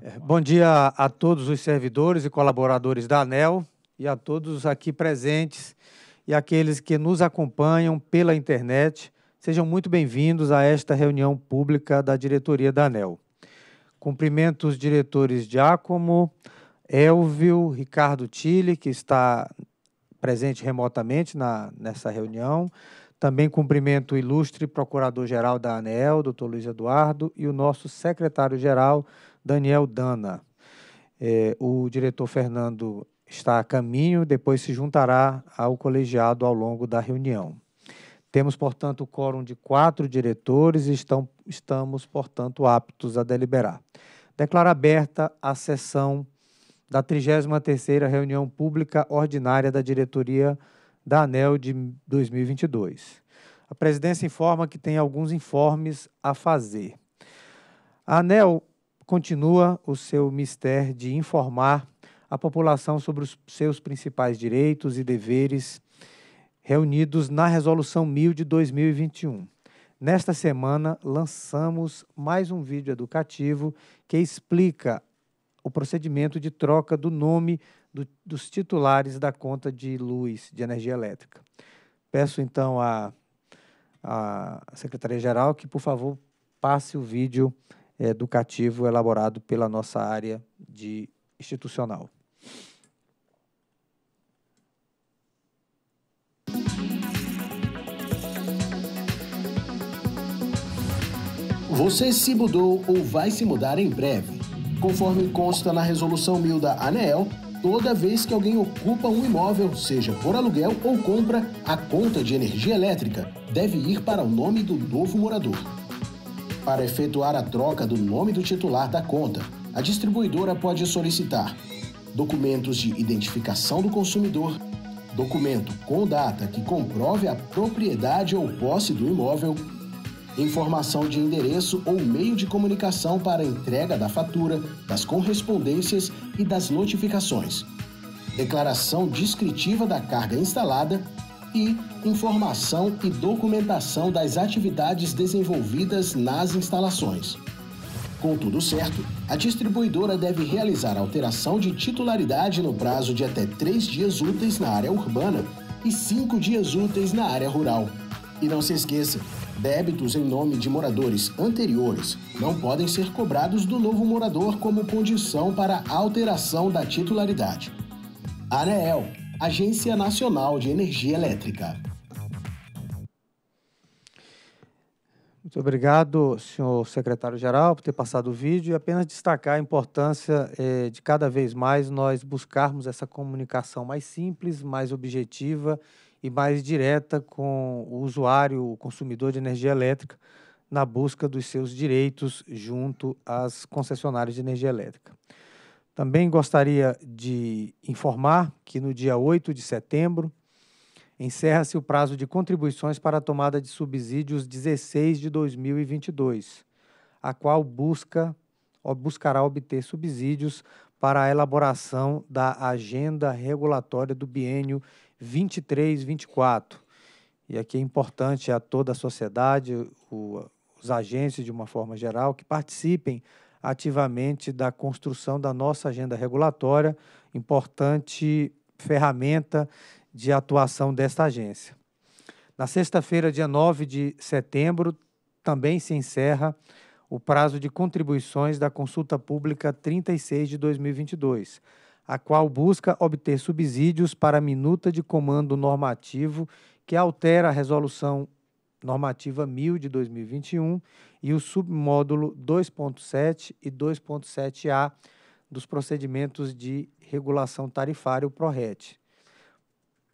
É, bom dia a todos os servidores e colaboradores da ANEL e a todos aqui presentes e aqueles que nos acompanham pela internet. Sejam muito bem-vindos a esta reunião pública da diretoria da ANEL. Cumprimento os diretores Giacomo, Elvio, Ricardo Tille, que está presente remotamente na, nessa reunião. Também cumprimento o ilustre procurador-geral da ANEL, doutor Luiz Eduardo, e o nosso secretário-geral, Daniel Dana. É, o diretor Fernando está a caminho, depois se juntará ao colegiado ao longo da reunião. Temos, portanto, o quórum de quatro diretores e estão, estamos, portanto, aptos a deliberar. Declaro aberta a sessão da 33ª Reunião Pública Ordinária da Diretoria da ANEL de 2022. A presidência informa que tem alguns informes a fazer. A ANEL continua o seu mistério de informar a população sobre os seus principais direitos e deveres reunidos na Resolução 1000 de 2021. Nesta semana, lançamos mais um vídeo educativo que explica o procedimento de troca do nome do, dos titulares da conta de luz, de energia elétrica. Peço então à, à Secretaria-Geral que, por favor, passe o vídeo educativo elaborado pela nossa área de institucional. Você se mudou ou vai se mudar em breve. Conforme consta na Resolução mil da ANEEL, toda vez que alguém ocupa um imóvel, seja por aluguel ou compra, a conta de energia elétrica deve ir para o nome do novo morador. Para efetuar a troca do nome do titular da conta, a distribuidora pode solicitar documentos de identificação do consumidor, documento com data que comprove a propriedade ou posse do imóvel, informação de endereço ou meio de comunicação para entrega da fatura, das correspondências e das notificações, declaração descritiva da carga instalada e informação e documentação das atividades desenvolvidas nas instalações. Com tudo certo, a distribuidora deve realizar alteração de titularidade no prazo de até três dias úteis na área urbana e cinco dias úteis na área rural. E não se esqueça, débitos em nome de moradores anteriores não podem ser cobrados do novo morador como condição para alteração da titularidade. ANEEL Agência Nacional de Energia Elétrica. Muito obrigado, senhor secretário-geral, por ter passado o vídeo e apenas destacar a importância eh, de cada vez mais nós buscarmos essa comunicação mais simples, mais objetiva e mais direta com o usuário, o consumidor de energia elétrica, na busca dos seus direitos junto às concessionárias de energia elétrica. Também gostaria de informar que no dia 8 de setembro encerra-se o prazo de contribuições para a tomada de subsídios 16 de 2022, a qual busca buscará obter subsídios para a elaboração da agenda regulatória do biênio 23-24. E aqui é importante a toda a sociedade, o, os agentes de uma forma geral que participem ativamente da construção da nossa agenda regulatória, importante ferramenta de atuação desta agência. Na sexta-feira, dia 9 de setembro, também se encerra o prazo de contribuições da consulta pública 36 de 2022, a qual busca obter subsídios para a minuta de comando normativo que altera a resolução normativa 1000 de 2021 e o submódulo 2.7 e 2.7A dos procedimentos de regulação tarifária, o PRORET,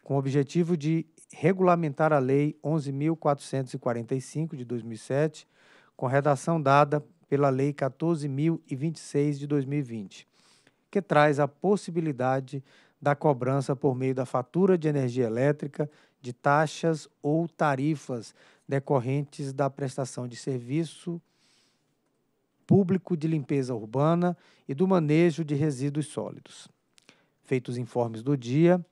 com o objetivo de regulamentar a Lei 11.445 de 2007, com redação dada pela Lei 14.026 de 2020, que traz a possibilidade da cobrança por meio da fatura de energia elétrica de taxas ou tarifas decorrentes da prestação de serviço público de limpeza urbana e do manejo de resíduos sólidos. Feitos informes do dia,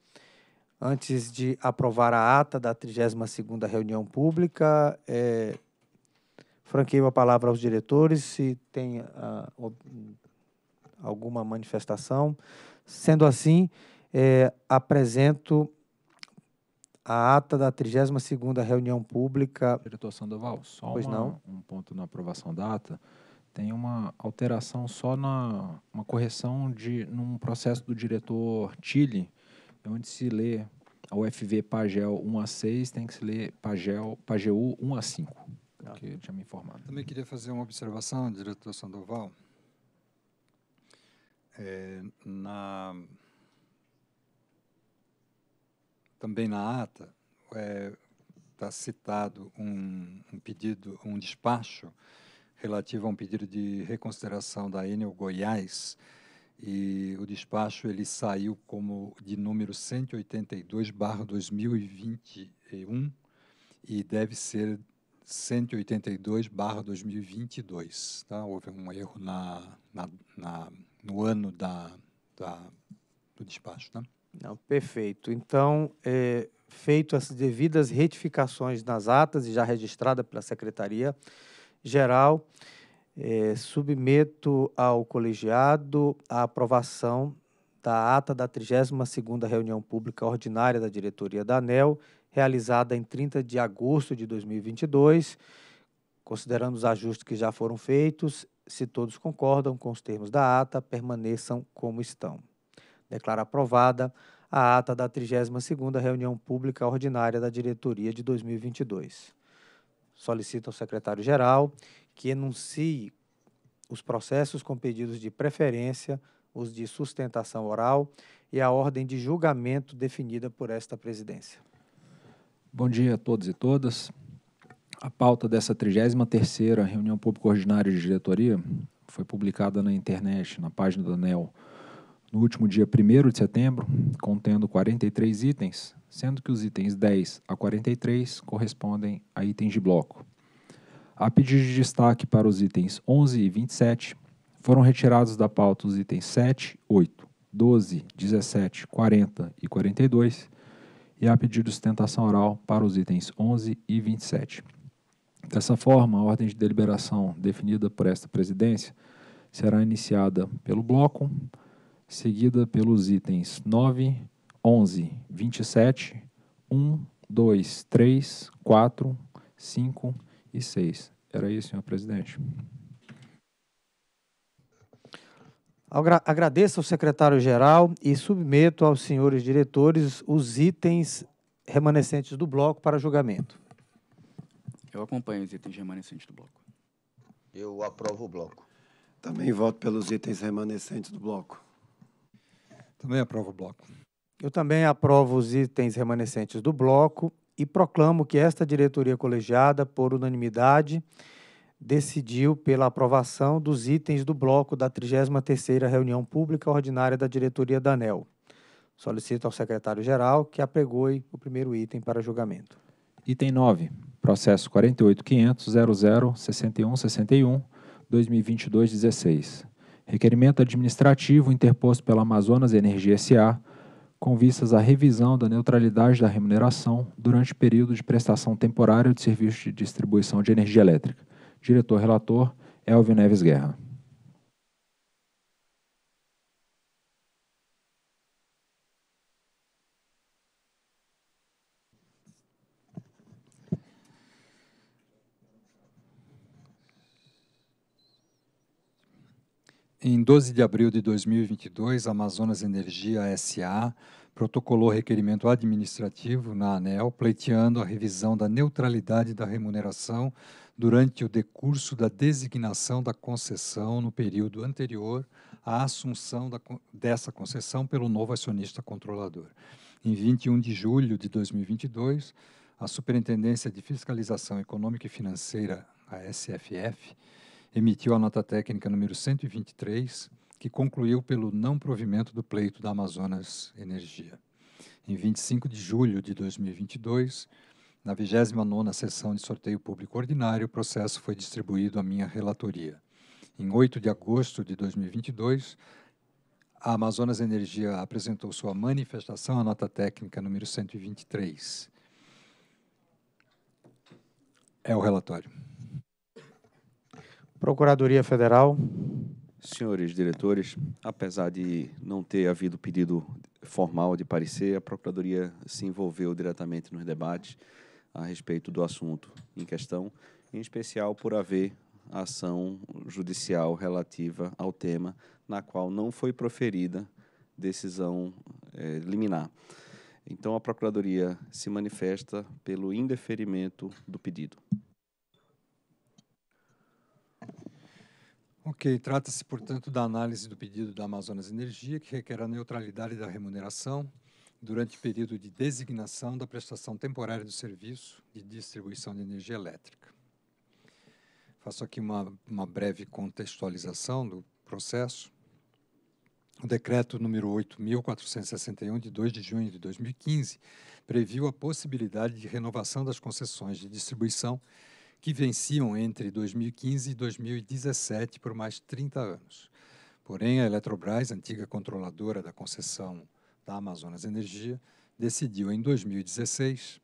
antes de aprovar a ata da 32ª reunião pública, é, franqueio a palavra aos diretores se tem ah, alguma manifestação. Sendo assim, é, apresento a ata da 32ª reunião pública... Diretor Sandoval, só pois uma, não. um ponto na aprovação da ata. Tem uma alteração só na... uma correção de num processo do diretor Chile, onde se lê a UFV Pagel 1 a 6, tem que se ler Pagel, Pageu 1 a 5, porque tá. que tinha me informado. Também queria fazer uma observação, diretor Sandoval. É, na também na ata, está é, tá citado um, um, pedido, um despacho relativo a um pedido de reconsideração da Enel Goiás, e o despacho ele saiu como de número 182 2021 e deve ser 182 2022. Tá? Houve um erro na, na, na no ano da, da, do despacho. Tá? Não, perfeito. Então, é, feito as devidas retificações nas atas e já registrada pela Secretaria Geral, é, submeto ao colegiado a aprovação da ata da 32ª reunião pública ordinária da diretoria da ANEL, realizada em 30 de agosto de 2022, considerando os ajustes que já foram feitos, se todos concordam com os termos da ata, permaneçam como estão. Declaro é aprovada a ata da 32ª reunião pública ordinária da diretoria de 2022. Solicito ao secretário-geral que enuncie os processos com pedidos de preferência, os de sustentação oral e a ordem de julgamento definida por esta presidência. Bom dia a todos e todas. A pauta dessa 33ª reunião pública ordinária de diretoria foi publicada na internet, na página do ANEL, no último dia 1 de setembro, contendo 43 itens, sendo que os itens 10 a 43 correspondem a itens de bloco. A pedido de destaque para os itens 11 e 27, foram retirados da pauta os itens 7, 8, 12, 17, 40 e 42, e a pedido de sustentação oral para os itens 11 e 27. Dessa forma, a ordem de deliberação definida por esta presidência será iniciada pelo bloco, seguida pelos itens 9, 11, 27, 1, 2, 3, 4, 5 e 6. Era isso, senhor presidente. Agradeço ao secretário-geral e submeto aos senhores diretores os itens remanescentes do bloco para julgamento. Eu acompanho os itens remanescentes do bloco. Eu aprovo o bloco. Também voto pelos itens remanescentes do bloco. Também aprovo o bloco. Eu também aprovo os itens remanescentes do bloco e proclamo que esta diretoria colegiada, por unanimidade, decidiu pela aprovação dos itens do bloco da 33ª reunião pública ordinária da diretoria da ANEL. Solicito ao secretário-geral que apegoe o primeiro item para julgamento. Item 9, processo 48.500.00.61.61.2022.16 requerimento administrativo interposto pela Amazonas Energia SA, com vistas à revisão da neutralidade da remuneração durante o período de prestação temporária de serviço de distribuição de energia elétrica. Diretor-relator, Elvio Neves Guerra. Em 12 de abril de 2022, a Amazonas Energia SA protocolou requerimento administrativo na ANEL, pleiteando a revisão da neutralidade da remuneração durante o decurso da designação da concessão no período anterior à assunção da, dessa concessão pelo novo acionista controlador. Em 21 de julho de 2022, a Superintendência de Fiscalização Econômica e Financeira, a SFF, emitiu a nota técnica número 123, que concluiu pelo não provimento do pleito da Amazonas Energia. Em 25 de julho de 2022, na 29 sessão de sorteio público ordinário, o processo foi distribuído à minha relatoria. Em 8 de agosto de 2022, a Amazonas Energia apresentou sua manifestação à nota técnica número 123. É o relatório. Procuradoria Federal. Senhores diretores, apesar de não ter havido pedido formal de parecer, a Procuradoria se envolveu diretamente nos debates a respeito do assunto em questão, em especial por haver ação judicial relativa ao tema, na qual não foi proferida decisão eh, liminar. Então, a Procuradoria se manifesta pelo indeferimento do pedido. Ok, trata-se, portanto, da análise do pedido da Amazonas Energia, que requer a neutralidade da remuneração durante o período de designação da prestação temporária do serviço de distribuição de energia elétrica. Faço aqui uma, uma breve contextualização do processo. O decreto número 8.461, de 2 de junho de 2015, previu a possibilidade de renovação das concessões de distribuição que venciam entre 2015 e 2017 por mais 30 anos. Porém, a Eletrobras, antiga controladora da concessão da Amazonas Energia, decidiu em 2016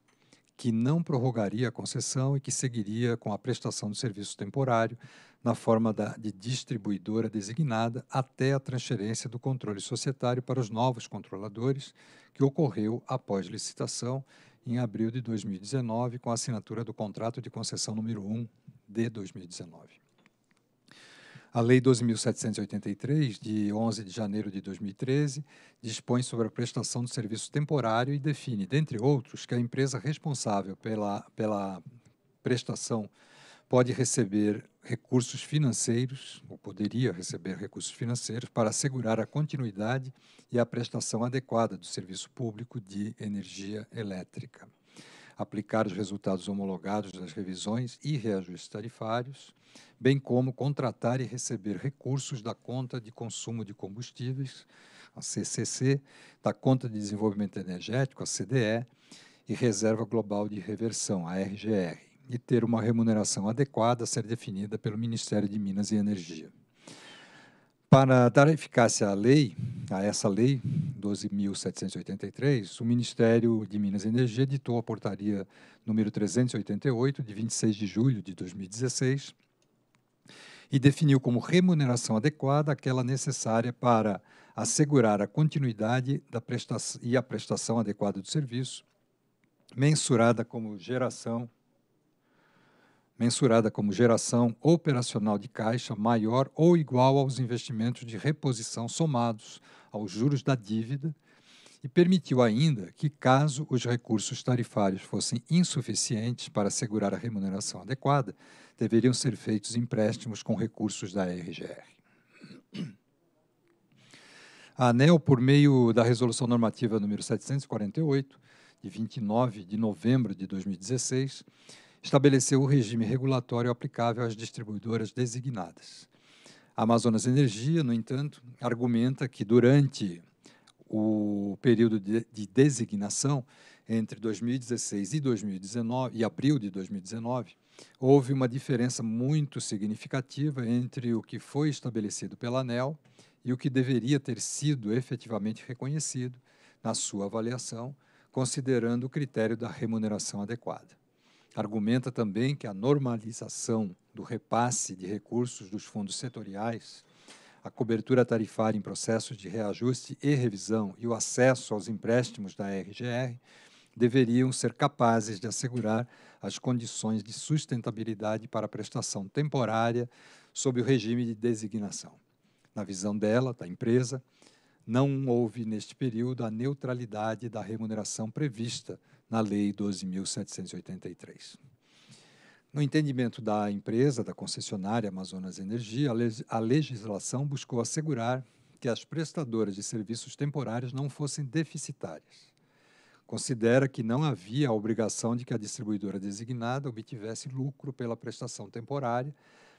que não prorrogaria a concessão e que seguiria com a prestação do serviço temporário na forma da, de distribuidora designada até a transferência do controle societário para os novos controladores, que ocorreu após licitação em abril de 2019, com a assinatura do contrato de concessão número 1 de 2019. A Lei 12.783, de 11 de janeiro de 2013, dispõe sobre a prestação de serviço temporário e define, dentre outros, que a empresa responsável pela, pela prestação pode receber recursos financeiros, ou poderia receber recursos financeiros, para assegurar a continuidade e a prestação adequada do serviço público de energia elétrica. Aplicar os resultados homologados das revisões e reajustes tarifários, bem como contratar e receber recursos da conta de consumo de combustíveis, a CCC, da conta de desenvolvimento energético, a CDE, e Reserva Global de Reversão, a RGR, e ter uma remuneração adequada a ser definida pelo Ministério de Minas e Energia. Para dar eficácia à lei, a essa lei 12.783, o Ministério de Minas e Energia editou a portaria número 388 de 26 de julho de 2016 e definiu como remuneração adequada aquela necessária para assegurar a continuidade da prestação e a prestação adequada do serviço, mensurada como geração mensurada como geração operacional de caixa maior ou igual aos investimentos de reposição somados aos juros da dívida, e permitiu ainda que, caso os recursos tarifários fossem insuficientes para assegurar a remuneração adequada, deveriam ser feitos empréstimos com recursos da RGR. A ANEL, por meio da Resolução Normativa número 748, de 29 de novembro de 2016, estabeleceu o regime regulatório aplicável às distribuidoras designadas. A Amazonas Energia, no entanto, argumenta que durante o período de, designação entre 2016 e 2019 e abril de 2019, houve uma diferença muito significativa entre o que foi estabelecido pela ANEL e o que deveria ter sido efetivamente reconhecido na sua avaliação, considerando o critério da remuneração adequada. Argumenta também que a normalização do repasse de recursos dos fundos setoriais, a cobertura tarifária em processos de reajuste e revisão e o acesso aos empréstimos da RGR deveriam ser capazes de assegurar as condições de sustentabilidade para a prestação temporária sob o regime de designação. Na visão dela, da empresa, não houve neste período a neutralidade da remuneração prevista na Lei 12.783. No entendimento da empresa, da concessionária Amazonas Energia, a legislação buscou assegurar que as prestadoras de serviços temporários não fossem deficitárias. Considera que não havia a obrigação de que a distribuidora designada obtivesse lucro pela prestação temporária,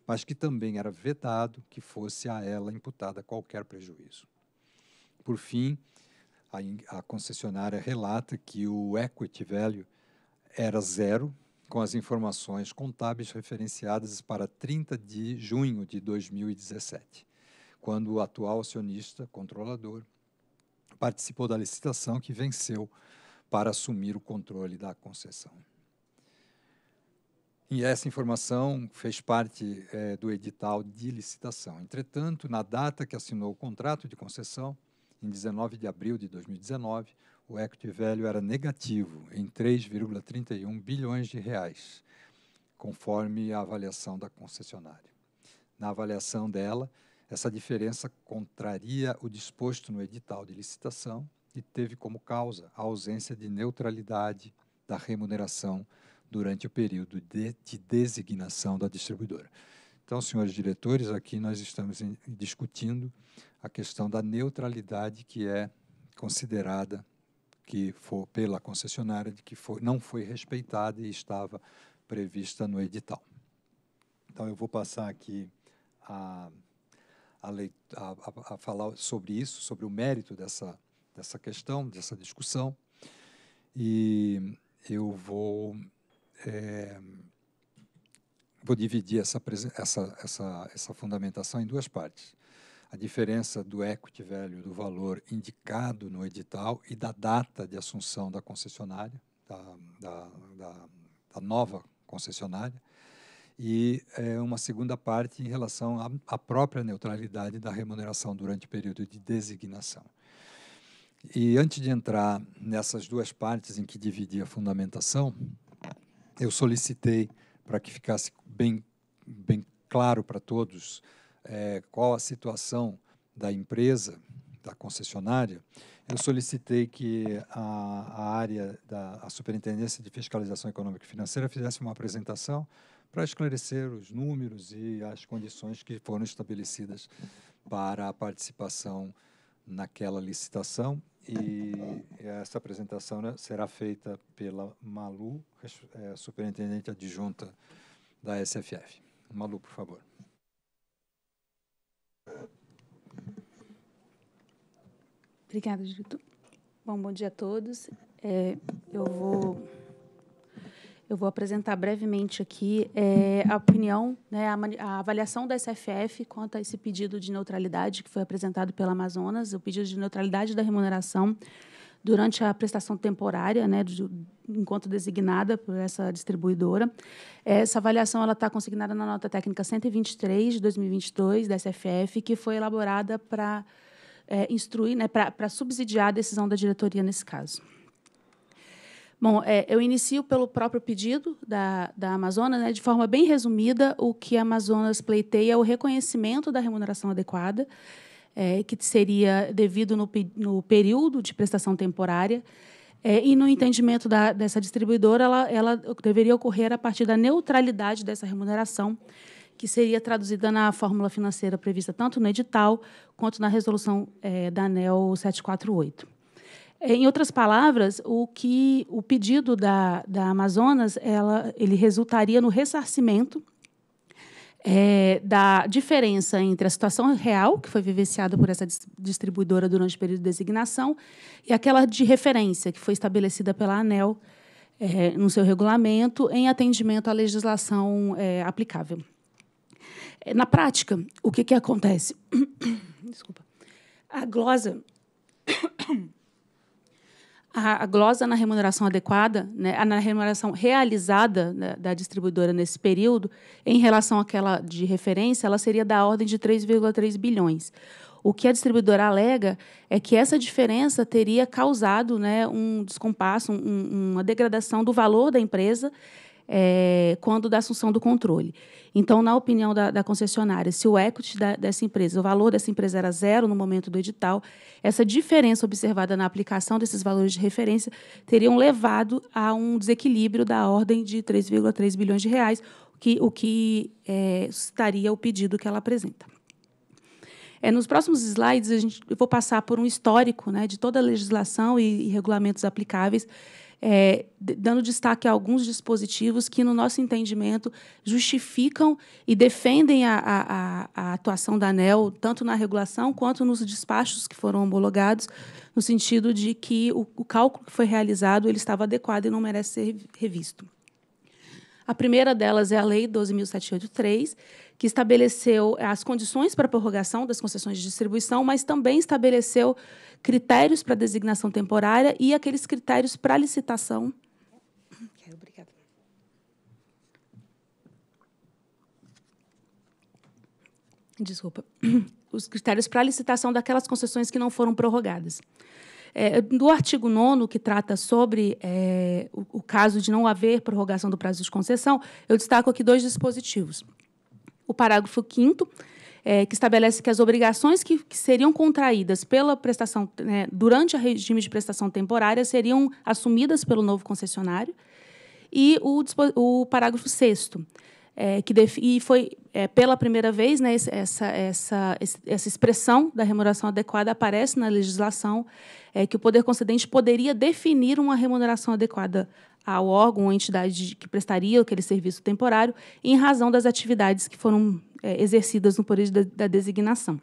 mas que também era vetado que fosse a ela imputada qualquer prejuízo. Por fim, a, a concessionária relata que o equity value era zero, com as informações contábeis referenciadas para 30 de junho de 2017, quando o atual acionista controlador participou da licitação que venceu para assumir o controle da concessão. E essa informação fez parte é, do edital de licitação. Entretanto, na data que assinou o contrato de concessão, em 19 de abril de 2019, o equity velho era negativo em 3,31 bilhões de reais, conforme a avaliação da concessionária. Na avaliação dela, essa diferença contraria o disposto no edital de licitação e teve como causa a ausência de neutralidade da remuneração durante o período de, de designação da distribuidora. Então, senhores diretores, aqui nós estamos discutindo a questão da neutralidade que é considerada que for pela concessionária de que não foi respeitada e estava prevista no edital. Então eu vou passar aqui a, a, a, a falar sobre isso, sobre o mérito dessa dessa questão, dessa discussão, e eu vou é, vou dividir essa, essa, essa, essa fundamentação em duas partes a diferença do equity velho do valor indicado no edital e da data de assunção da concessionária, da, da, da, da nova concessionária, e é, uma segunda parte em relação à, à própria neutralidade da remuneração durante o período de designação. E antes de entrar nessas duas partes em que dividi a fundamentação, eu solicitei para que ficasse bem, bem claro para todos é, qual a situação da empresa, da concessionária, eu solicitei que a, a área da a Superintendência de Fiscalização Econômica e Financeira fizesse uma apresentação para esclarecer os números e as condições que foram estabelecidas para a participação naquela licitação. E essa apresentação né, será feita pela Malu, é, superintendente adjunta da SFF. Malu, por favor. Obrigada, Júlio. Bom, bom dia a todos. É, eu vou eu vou apresentar brevemente aqui é, a opinião, né, a, a, avaliação da SFF quanto a esse pedido de neutralidade que foi apresentado pela Amazonas, o pedido de neutralidade da remuneração durante a prestação temporária, né, de, enquanto designada por essa distribuidora. Essa avaliação ela está consignada na nota técnica 123 de 2022 da SFF, que foi elaborada para é, instruir, né, para subsidiar a decisão da diretoria nesse caso. Bom, é, eu inicio pelo próprio pedido da, da Amazonas, né, de forma bem resumida, o que a Amazonas pleiteia é o reconhecimento da remuneração adequada é, que seria devido no, no, período de prestação temporária. É, e no entendimento da, dessa distribuidora, ela, ela deveria ocorrer a partir da neutralidade dessa remuneração, que seria traduzida na fórmula financeira prevista tanto no edital quanto na resolução é, da ANEL 748. É, em outras palavras, o que o pedido da, da Amazonas, ela, ele resultaria no ressarcimento é, da diferença entre a situação real, que foi vivenciada por essa distribuidora durante o período de designação, e aquela de referência, que foi estabelecida pela ANEL é, no seu regulamento, em atendimento à legislação é, aplicável. É, na prática, o que, que acontece? Desculpa. A glosa a, a glosa na remuneração adequada, né, na remuneração realizada né, da distribuidora nesse período, em relação àquela de referência, ela seria da ordem de 3,3 bilhões. O que a distribuidora alega é que essa diferença teria causado né, um descompasso, um, uma degradação do valor da empresa é, quando da assunção do controle. Então, na opinião da, da concessionária, se o equity da, dessa empresa, o valor dessa empresa era zero no momento do edital, essa diferença observada na aplicação desses valores de referência teriam levado a um desequilíbrio da ordem de 3,3 bilhões de reais, que, o que é, estaria o pedido que ela apresenta. É, nos próximos slides, a gente, eu vou passar por um histórico né, de toda a legislação e, e regulamentos aplicáveis é, dando destaque a alguns dispositivos que, no nosso entendimento, justificam e defendem a, a, a atuação da ANEL, tanto na regulação quanto nos despachos que foram homologados, no sentido de que o, o cálculo que foi realizado ele estava adequado e não merece ser revisto. A primeira delas é a Lei 12.783, que estabeleceu as condições para a prorrogação das concessões de distribuição, mas também estabeleceu critérios para designação temporária e aqueles critérios para licitação. Obrigada. Desculpa. Os critérios para licitação daquelas concessões que não foram prorrogadas. É, do artigo 9, que trata sobre é, o, o, caso de não haver prorrogação do prazo de concessão, eu destaco aqui dois dispositivos. O parágrafo 5 é, que estabelece que as obrigações que, que seriam contraídas pela prestação né, durante o regime de prestação temporária seriam assumidas pelo novo concessionário. E o, o parágrafo 6 é, que e foi é, pela primeira vez né, essa, essa, essa expressão da remuneração adequada aparece na legislação é, que o poder concedente poderia definir uma remuneração adequada ao órgão ou entidade que prestaria aquele serviço temporário em razão das atividades que foram é, exercidas no período da, da designação.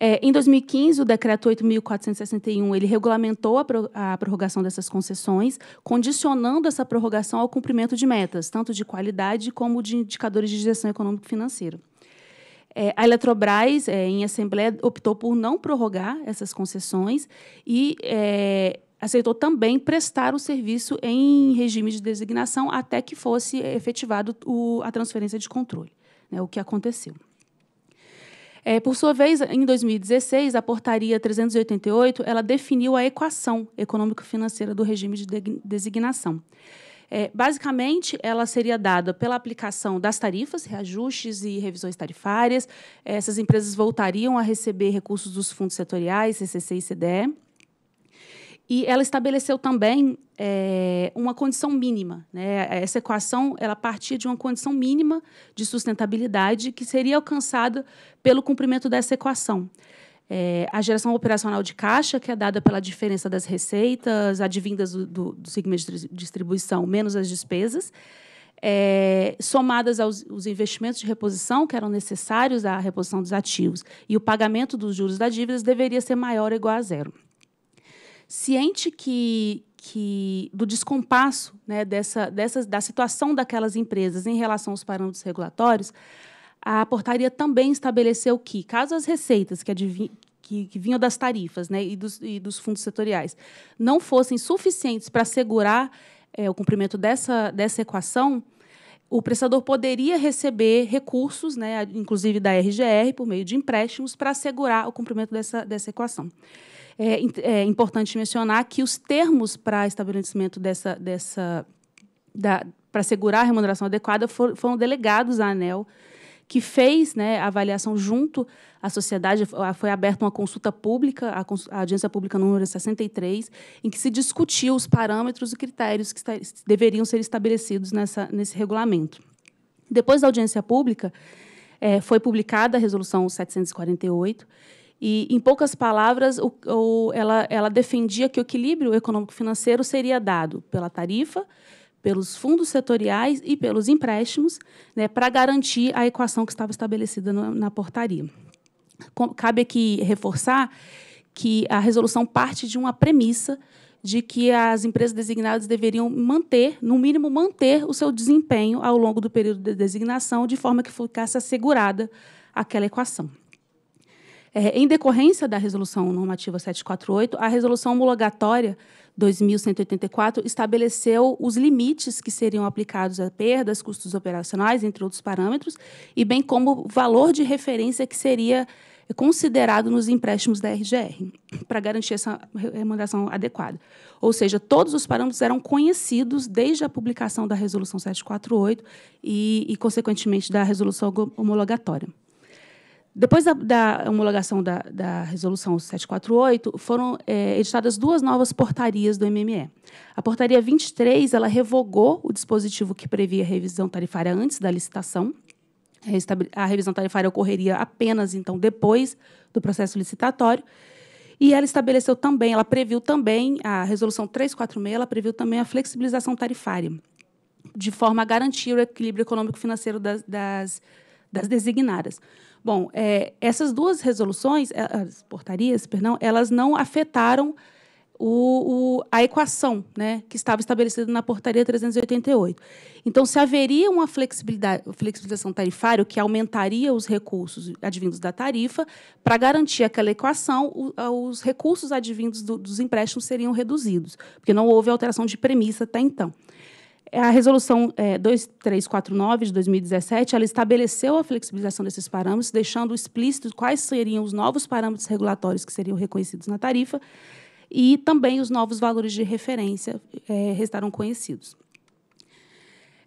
É, em 2015, o decreto 8.461 ele regulamentou a, pro, a, prorrogação dessas concessões, condicionando essa prorrogação ao cumprimento de metas, tanto de qualidade como de indicadores de gestão econômico-financeira. É, a Eletrobras, é, em assembleia, optou por não prorrogar essas concessões e é, aceitou também prestar o serviço em regime de designação até que fosse efetivado o, a transferência de controle né, o que aconteceu. É, por sua vez, em 2016, a Portaria 388 ela definiu a equação econômico-financeira do regime de, designação. É, basicamente, ela seria dada pela aplicação das tarifas, reajustes e revisões tarifárias. Essas empresas voltariam a receber recursos dos fundos setoriais, CCC e CDE. E ela estabeleceu também é, uma condição mínima. Né? Essa equação ela partia de uma condição mínima de sustentabilidade que seria alcançada pelo cumprimento dessa equação. É, a geração operacional de caixa, que é dada pela diferença das receitas advindas do, do, do segmento de distribuição, menos as despesas, é, somadas aos os investimentos de reposição que eram necessários à reposição dos ativos e o pagamento dos juros da dívida deveria ser maior ou igual a zero ciente que, que do descompasso né, dessa, dessa, da situação daquelas empresas em relação aos parâmetros regulatórios, a portaria também estabeleceu que, caso as receitas que, que, que, vinham das tarifas né, e, dos, e dos fundos setoriais não fossem suficientes para assegurar é, o cumprimento dessa, dessa equação, o prestador poderia receber recursos, né, inclusive da RGR, por meio de empréstimos, para assegurar o cumprimento dessa, dessa equação é, é importante mencionar que os termos para estabelecimento dessa, dessa para assegurar a remuneração adequada for, foram delegados à ANEL, que fez né, a avaliação junto à sociedade. Foi aberta uma consulta pública, a, cons, a audiência pública número 63, em que se discutiu os parâmetros e critérios que está, deveriam ser estabelecidos nessa, nesse regulamento. Depois da audiência pública, é, foi publicada a Resolução 748, e, em poucas palavras, o, o, ela, ela defendia que o equilíbrio econômico-financeiro seria dado pela tarifa, pelos fundos setoriais e pelos empréstimos, né, para garantir a equação que estava estabelecida na, na portaria. Cabe aqui reforçar que a resolução parte de uma premissa de que as empresas designadas deveriam manter, no mínimo manter, o seu desempenho ao longo do período de designação, de forma que ficasse assegurada aquela equação. É, em decorrência da Resolução Normativa 748, a Resolução Homologatória 2184 estabeleceu os limites que seriam aplicados a perdas, custos operacionais, entre outros parâmetros, e bem como o valor de referência que seria considerado nos empréstimos da RGR, para garantir essa remuneração adequada. Ou seja, todos os parâmetros eram conhecidos desde a publicação da Resolução 748 e, e consequentemente, da Resolução homologatória. Depois da, da homologação da, da, resolução 748, foram é, editadas duas novas portarias do MME. A portaria 23 ela revogou o dispositivo que previa a revisão tarifária antes da licitação. A revisão tarifária ocorreria apenas então depois do processo licitatório. E ela estabeleceu também, ela previu também a resolução 346, ela previu também a flexibilização tarifária, de forma a garantir o equilíbrio econômico financeiro das, das, das designadas. Bom, é, essas duas resoluções, é, as portarias, perdão, elas não afetaram o, o, a equação né, que estava estabelecida na portaria 388. Então, se haveria uma flexibilização tarifária, o que aumentaria os recursos advindos da tarifa, para garantir aquela equação, o, os recursos advindos do, dos empréstimos seriam reduzidos, porque não houve alteração de premissa até então. É a resolução é, 2349 de 2017, ela estabeleceu a flexibilização desses parâmetros, deixando explícitos quais seriam os novos parâmetros regulatórios que seriam reconhecidos na tarifa e também os novos valores de referência é, restaram conhecidos.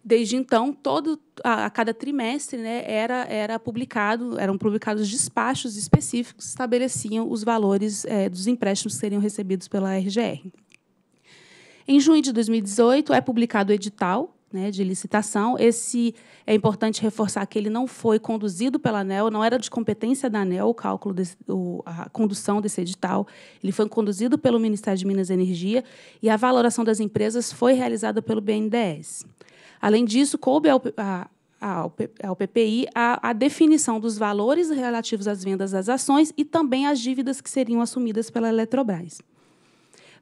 Desde então, todo a, a cada trimestre né, era, era publicado, eram publicados despachos específicos que estabeleciam os valores é, dos empréstimos que seriam recebidos pela RGR. Em junho de 2018 é publicado o edital né, de licitação. Esse é importante reforçar que ele não foi conduzido pela ANEL, não era de competência da ANEL o cálculo, desse, o, a condução desse edital. Ele foi conduzido pelo Ministério de Minas e Energia e a valoração das empresas foi realizada pelo BNDES. Além disso, coube ao, a, ao PPI a, a, definição dos valores relativos às vendas das ações e também às dívidas que seriam assumidas pela Eletrobras.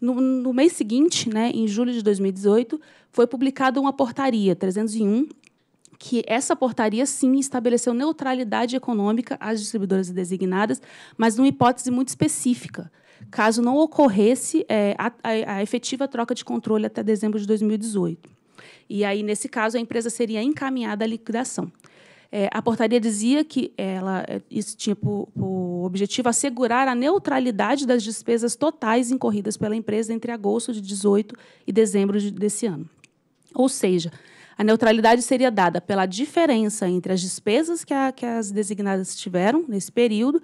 No, no mês seguinte, né, em julho de 2018, foi publicada uma portaria 301 que essa portaria sim estabeleceu neutralidade econômica às distribuidoras designadas, mas numa hipótese muito específica, caso não ocorresse é, a, a, efetiva troca de controle até dezembro de 2018. E aí, nesse caso, a empresa seria encaminhada à liquidação. É, a portaria dizia que ela, é, isso tinha por, por objetivo assegurar a neutralidade das despesas totais incorridas pela empresa entre agosto de 18 e dezembro de, desse ano. Ou seja, a neutralidade seria dada pela diferença entre as despesas que, a, que as designadas tiveram nesse período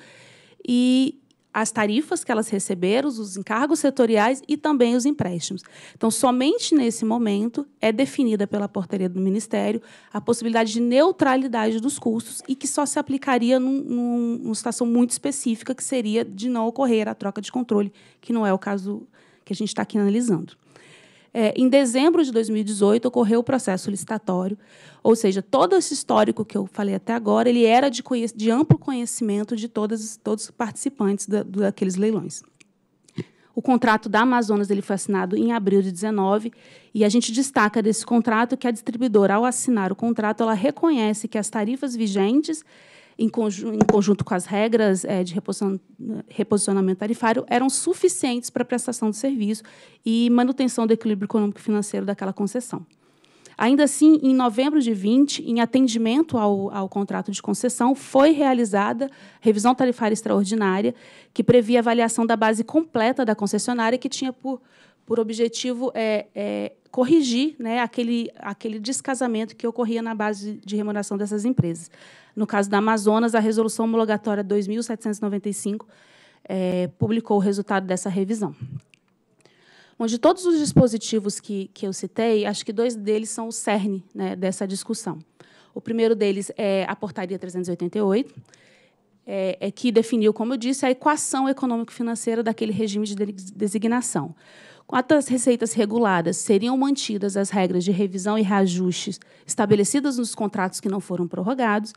e as tarifas que elas receberam, os encargos setoriais e também os empréstimos. Então, somente nesse momento é definida pela portaria do Ministério a possibilidade de neutralidade dos custos e que só se aplicaria num, num, numa situação muito específica, que seria de não ocorrer a troca de controle, que não é o caso que a gente está aqui analisando é, em dezembro de 2018 ocorreu o processo licitatório, ou seja, todo esse histórico que eu falei até agora, ele era de, de amplo conhecimento de todas, todos os participantes da, daqueles leilões. O contrato da Amazonas ele foi assinado em abril de 19 e a gente destaca desse contrato que a distribuidora, ao assinar o contrato, ela reconhece que as tarifas vigentes em, conju em conjunto com as regras é, de reposicionamento tarifário, eram suficientes para a prestação de serviço e manutenção do equilíbrio econômico-financeiro daquela concessão. Ainda assim, em novembro de 20, em atendimento ao, ao, contrato de concessão, foi realizada revisão tarifária extraordinária, que previa avaliação da base completa da concessionária, que tinha por, por objetivo é, é, corrigir né, aquele, aquele descasamento que ocorria na base de remuneração dessas empresas. No caso da Amazonas, a Resolução Homologatória 2795 é, publicou o resultado dessa revisão. Bom, de todos os dispositivos que, que eu citei, acho que dois deles são o cerne né, dessa discussão. O primeiro deles é a Portaria 388, é, é que definiu, como eu disse, a equação econômico-financeira daquele regime de designação. Quanto às receitas reguladas, seriam mantidas as regras de revisão e reajustes estabelecidas nos contratos que não foram prorrogados.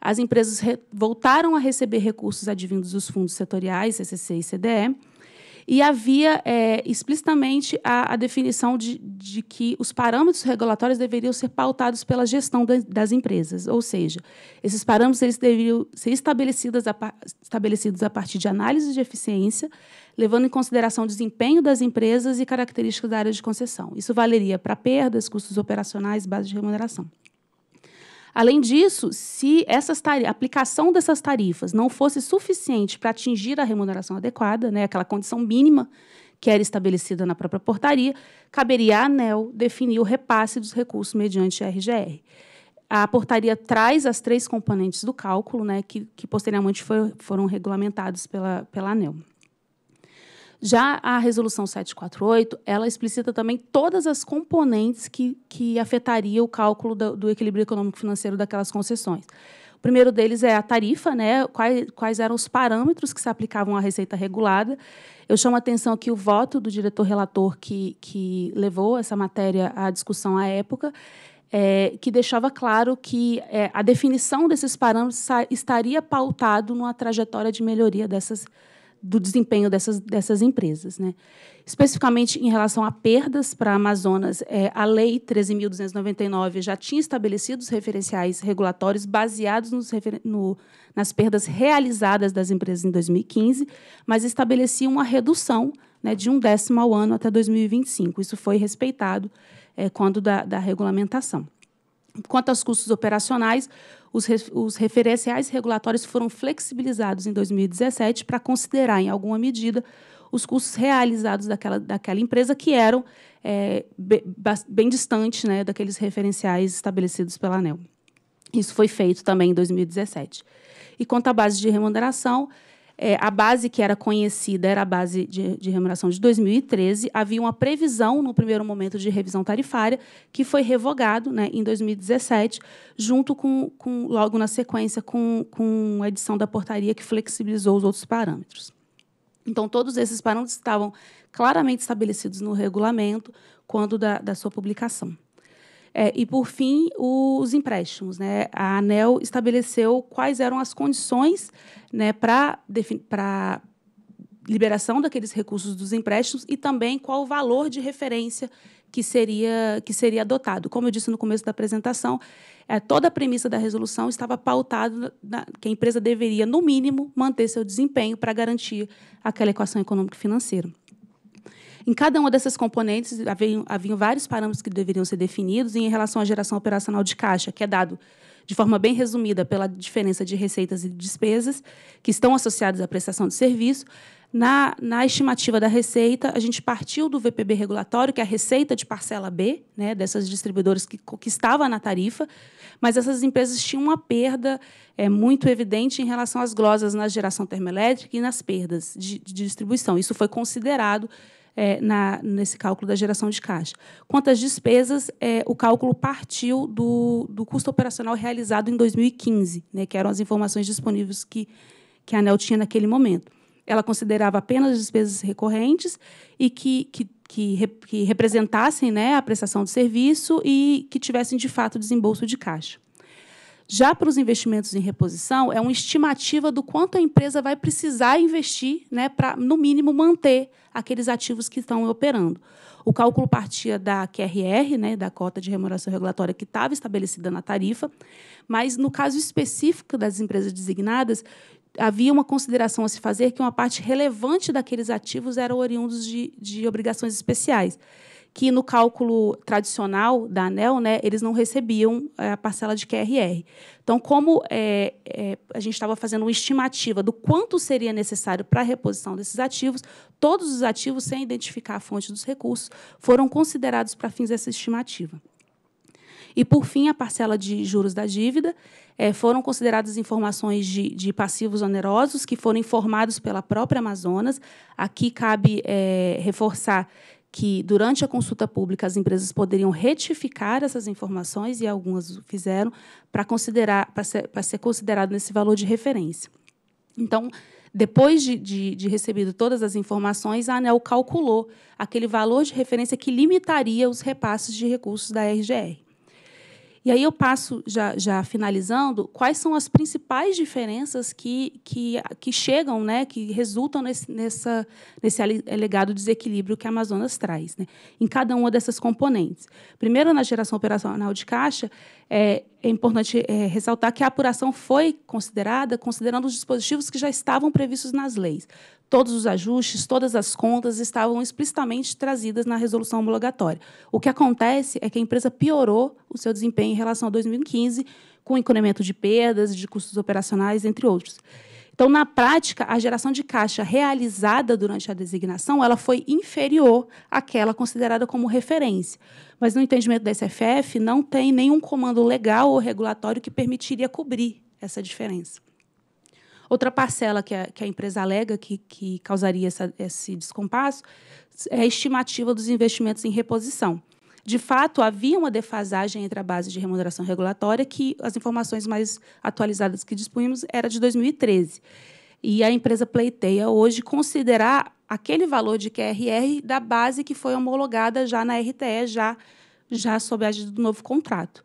As empresas voltaram a receber recursos advindos dos fundos setoriais, CCC e CDE. E havia é, explicitamente a, a definição de, de, que os parâmetros regulatórios deveriam ser pautados pela gestão das, das empresas, ou seja, esses parâmetros eles deveriam ser estabelecidos a, estabelecidos a partir de análise de eficiência, levando em consideração o desempenho das empresas e características da área de concessão. Isso valeria para perdas, custos operacionais, base de remuneração. Além disso, se a aplicação dessas tarifas não fosse suficiente para atingir a remuneração adequada, né, aquela condição mínima que era estabelecida na própria portaria, caberia à ANEL definir o repasse dos recursos mediante a RGR. A portaria traz as três componentes do cálculo, né, que, que posteriormente foram, foram regulamentados pela, pela ANEL. Já a resolução 748, ela explicita também todas as componentes que, que afetaria o cálculo do, do equilíbrio econômico financeiro daquelas concessões. O primeiro deles é a tarifa, né? Quais, quais, eram os parâmetros que se aplicavam à receita regulada. Eu chamo a atenção aqui o voto do diretor relator que, que levou essa matéria à discussão à época, é, que deixava claro que é, a definição desses parâmetros estaria pautado numa trajetória de melhoria dessas do desempenho dessas, dessas empresas. Né? Especificamente em relação a perdas para Amazonas, é, a Lei 13.299 já tinha estabelecido os referenciais regulatórios baseados nos no, nas perdas realizadas das empresas em 2015, mas estabelecia uma redução né, de um décimo ao ano até 2025. Isso foi respeitado é, quando da, da regulamentação. Quanto aos custos operacionais, os, os referenciais regulatórios foram flexibilizados em 2017 para considerar, em alguma medida, os custos realizados daquela, daquela empresa, que eram é, bem, bem distantes né, daqueles referenciais estabelecidos pela ANEL. Isso foi feito também em 2017. E quanto à base de remuneração, é, a base que era conhecida era a base de, de remuneração de 2013. Havia uma previsão no primeiro momento de revisão tarifária que foi revogado né, em 2017, junto com, com logo na sequência com, com a edição da portaria que flexibilizou os outros parâmetros. Então, todos esses parâmetros estavam claramente estabelecidos no regulamento quando da, da sua publicação. É, e, por fim, os empréstimos. Né? A ANEL estabeleceu quais eram as condições né, para liberação daqueles recursos dos empréstimos e também qual o valor de referência que seria, que seria adotado. Como eu disse no começo da apresentação, é, toda a premissa da resolução estava pautada na, que a empresa deveria, no mínimo, manter seu desempenho para garantir aquela equação econômico-financeira. Em cada uma dessas componentes, haviam, haviam vários parâmetros que deveriam ser definidos, e em relação à geração operacional de caixa, que é dado de forma bem resumida pela diferença de receitas e despesas que estão associadas à prestação de serviço. Na, na, estimativa da receita, a gente partiu do VPB regulatório, que é a receita de parcela B, né, dessas distribuidoras que, que estava na tarifa, mas essas empresas tinham uma perda é, muito evidente em relação às glosas na geração termoelétrica e nas perdas de, de distribuição. Isso foi considerado é, na, nesse cálculo da geração de caixa. Quanto às despesas, é, o cálculo partiu do, do custo operacional realizado em 2015, né, que eram as informações disponíveis que, que a ANEL tinha naquele momento. Ela considerava apenas as despesas recorrentes e que, que que, que, representassem né, a prestação de serviço e que tivessem de fato desembolso de caixa. Já para os investimentos em reposição, é uma estimativa do quanto a empresa vai precisar investir né, para, no mínimo, manter aqueles ativos que estão operando. O cálculo partia da QRR, né, da cota de remuneração regulatória que estava estabelecida na tarifa, mas no caso específico das empresas designadas, havia uma consideração a se fazer que uma parte relevante daqueles ativos eram oriundos de, de obrigações especiais que no cálculo tradicional da ANEL, né, eles não recebiam eh, a parcela de QRR. Então, como é, é, a gente estava fazendo uma estimativa do quanto seria necessário para a reposição desses ativos, todos os ativos, sem identificar a fonte dos recursos, foram considerados para fins dessa estimativa. E, por fim, a parcela de juros da dívida. É, foram consideradas informações de, de, passivos onerosos que foram informados pela própria Amazonas. Aqui cabe é, reforçar que, durante a consulta pública, as empresas poderiam retificar essas informações, e algumas fizeram, para considerar, para ser, ser considerado nesse valor de referência. Então, depois de, de, de, recebido todas as informações, a ANEL calculou aquele valor de referência que limitaria os repasses de recursos da RGR. E aí eu passo, já, já finalizando, quais são as principais diferenças que, que, que chegam, né, que resultam nesse, nessa, nesse legado desequilíbrio que a Amazonas traz, né, em cada uma dessas componentes. Primeiro, na geração operacional de caixa, é, é importante é, ressaltar que a apuração foi considerada considerando os dispositivos que já estavam previstos nas leis. Todos os ajustes, todas as contas estavam explicitamente trazidas na resolução homologatória. O que acontece é que a empresa piorou o seu desempenho em relação a 2015, com encolhimento de perdas, de custos operacionais, entre outros. Então, na prática, a geração de caixa realizada durante a designação ela foi inferior àquela considerada como referência. Mas, no entendimento da SFF, não tem nenhum comando legal ou regulatório que permitiria cobrir essa diferença. Outra parcela que a, que a empresa alega que, que causaria essa, esse descompasso é a estimativa dos investimentos em reposição. De fato, havia uma defasagem entre a base de remuneração regulatória, que as informações mais atualizadas que dispunhamos era de 2013. E a empresa pleiteia hoje considerar aquele valor de QRR da base que foi homologada já na RTE, já, já sob a do novo contrato.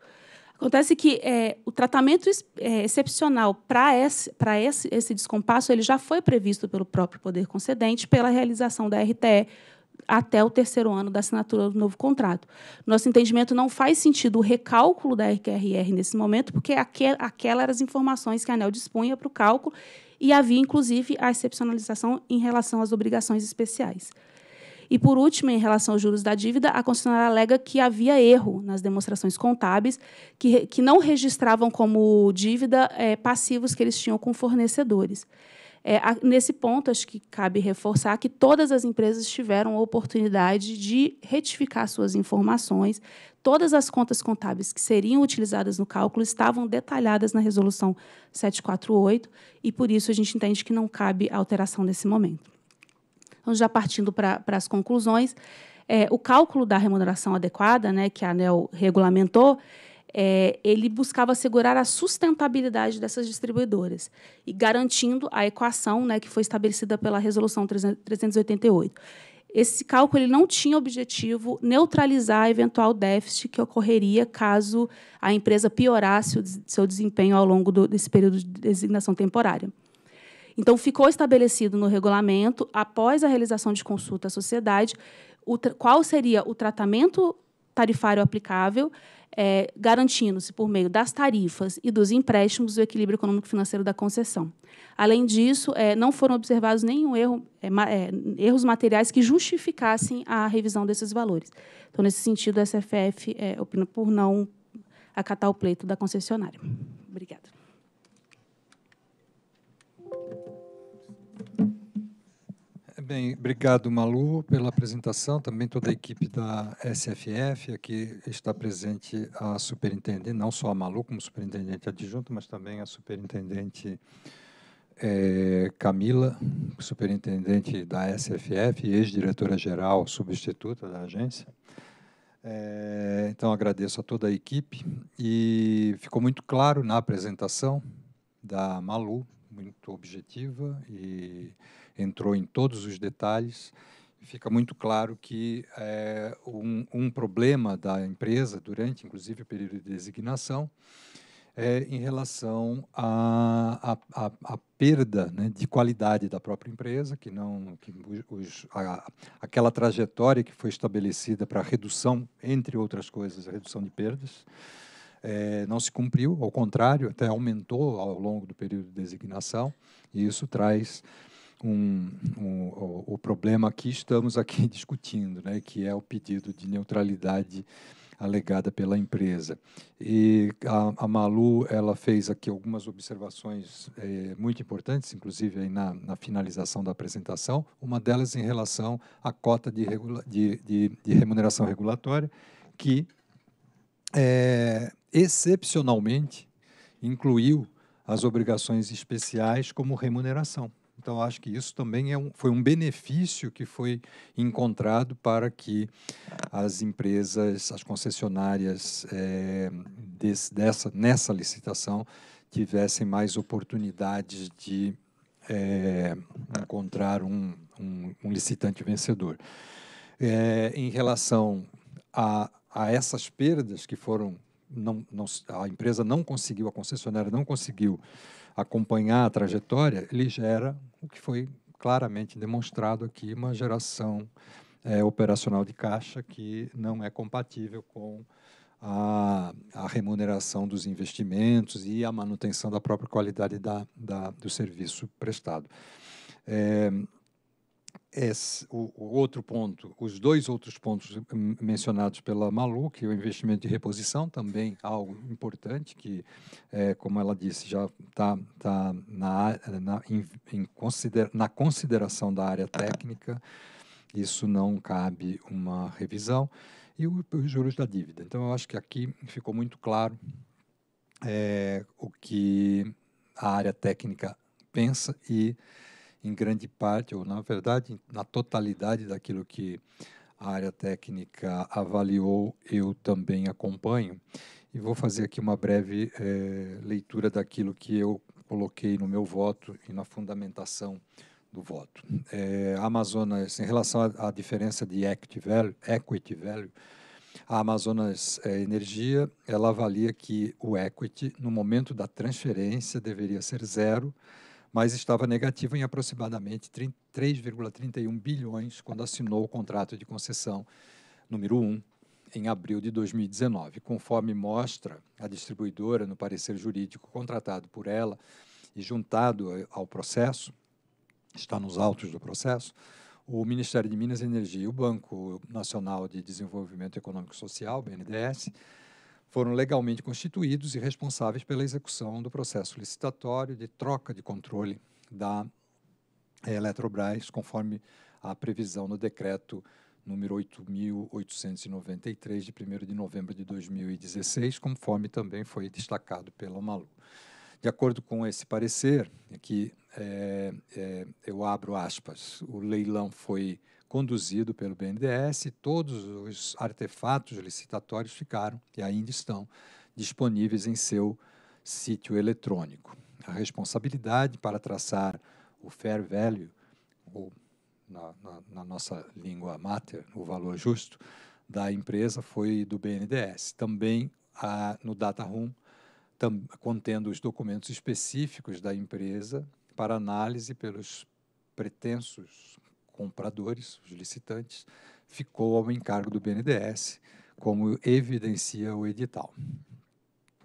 Acontece que é, o tratamento é, excepcional para esse, esse, esse descompasso ele já foi previsto pelo próprio poder concedente pela realização da RTE até o terceiro ano da assinatura do novo contrato. Nosso entendimento não faz sentido o recálculo da RQRR nesse momento, porque aquel, aquelas eram as informações que a ANEL dispunha para o cálculo e havia, inclusive, a excepcionalização em relação às obrigações especiais. E, por último, em relação aos juros da dívida, a concessionária alega que havia erro nas demonstrações contábeis, que, que não registravam como dívida é, passivos que eles tinham com fornecedores. É, a, nesse ponto, acho que cabe reforçar que todas as empresas tiveram a oportunidade de retificar suas informações. Todas as contas contábeis que seriam utilizadas no cálculo estavam detalhadas na resolução 748 e, por isso, a gente entende que não cabe alteração nesse momento. Então, já partindo para as conclusões, é, o cálculo da remuneração adequada, né, que a ANEL regulamentou, é, ele buscava assegurar a sustentabilidade dessas distribuidoras e garantindo a equação né, que foi estabelecida pela Resolução 388. Esse cálculo ele não tinha objetivo neutralizar eventual déficit que ocorreria caso a empresa piorasse o, seu desempenho ao longo do, desse período de designação temporária. Então, ficou estabelecido no regulamento, após a realização de consulta à sociedade, qual seria o tratamento tarifário aplicável, é, garantindo-se, por meio das tarifas e dos empréstimos, o equilíbrio econômico-financeiro da concessão. Além disso, é, não foram observados nenhum erro, é, é, erros materiais que justificassem a revisão desses valores. Então, nesse sentido, a SFF é, opina por não acatar o pleito da concessionária. Obrigada. bem, obrigado Malu pela apresentação, também toda a equipe da SFF, aqui está presente a superintendente, não só a Malu como superintendente adjunto, mas também a superintendente é, Camila, superintendente da SFF, ex-diretora-geral substituta da agência. É, então, agradeço a toda a equipe e ficou muito claro na apresentação da Malu, muito objetiva e entrou em todos os detalhes, fica muito claro que é, um, um, problema da empresa, durante inclusive o período de designação, é em relação à perda né, de qualidade da própria empresa, que não que os, a, aquela trajetória que foi estabelecida para redução, entre outras coisas, redução de perdas, é, não se cumpriu, ao contrário, até aumentou ao longo do período de designação, e isso traz um, um, o, o, problema que estamos aqui discutindo, né, que é o pedido de neutralidade alegada pela empresa. E a, a Malu ela fez aqui algumas observações é, muito importantes, inclusive aí na, na, finalização da apresentação. Uma delas em relação à cota de, regula de, de, de remuneração regulatória, que é, excepcionalmente incluiu as obrigações especiais como remuneração. Então, acho que isso também é um, foi um benefício que foi encontrado para que as empresas, as concessionárias é, desse, dessa, nessa licitação tivessem mais oportunidades de é, encontrar um, um, um, licitante vencedor. Eh, em relação a, a essas perdas que foram não, não, a empresa não conseguiu, a concessionária não conseguiu acompanhar a trajetória, ele gera o que foi claramente demonstrado aqui, uma geração é, operacional de caixa que não é compatível com a, a, remuneração dos investimentos e a manutenção da própria qualidade da, da do serviço prestado. É, esse, é o, o, outro ponto, os dois outros pontos hum, mencionados pela Malu, que é o investimento de reposição, também algo importante, que, é, como ela disse, já está tá na, na, na consideração da área técnica, isso não cabe uma revisão, e o, os juros da dívida. Então, eu acho que aqui ficou muito claro é, o que a área técnica pensa e em grande parte, ou na verdade, na totalidade daquilo que a área técnica avaliou, eu também acompanho. E vou fazer aqui uma breve é, leitura daquilo que eu coloquei no meu voto e na fundamentação do voto. É, Amazonas, em relação à, à diferença de value, equity value, a Amazonas é, Energia ela avalia que o equity, no momento da transferência, deveria ser zero mas estava negativo em aproximadamente 3,31 bilhões quando assinou o contrato de concessão número 1 em abril de 2019, conforme mostra a distribuidora no parecer jurídico contratado por ela e juntado ao processo, está nos autos do processo, o Ministério de Minas e Energia e o Banco Nacional de Desenvolvimento Econômico e Social, BNDES, foram legalmente constituídos e responsáveis pela execução do processo licitatório de troca de controle da eh, Eletrobras, conforme a previsão no decreto número 8.893, de 1 de novembro de 2016, conforme também foi destacado pela Malu. De acordo com esse parecer, aqui é, é, eu abro aspas, o leilão foi conduzido pelo BNDES, todos os artefatos licitatórios ficaram e ainda estão disponíveis em seu sítio eletrônico. A responsabilidade para traçar o fair value, ou na, na, na nossa língua mater, o valor justo, da empresa foi do BNDES. Também a, no data room, tam, contendo os documentos específicos da empresa para análise pelos pretensos compradores, os licitantes, ficou ao encargo do BNDES, como evidencia o edital.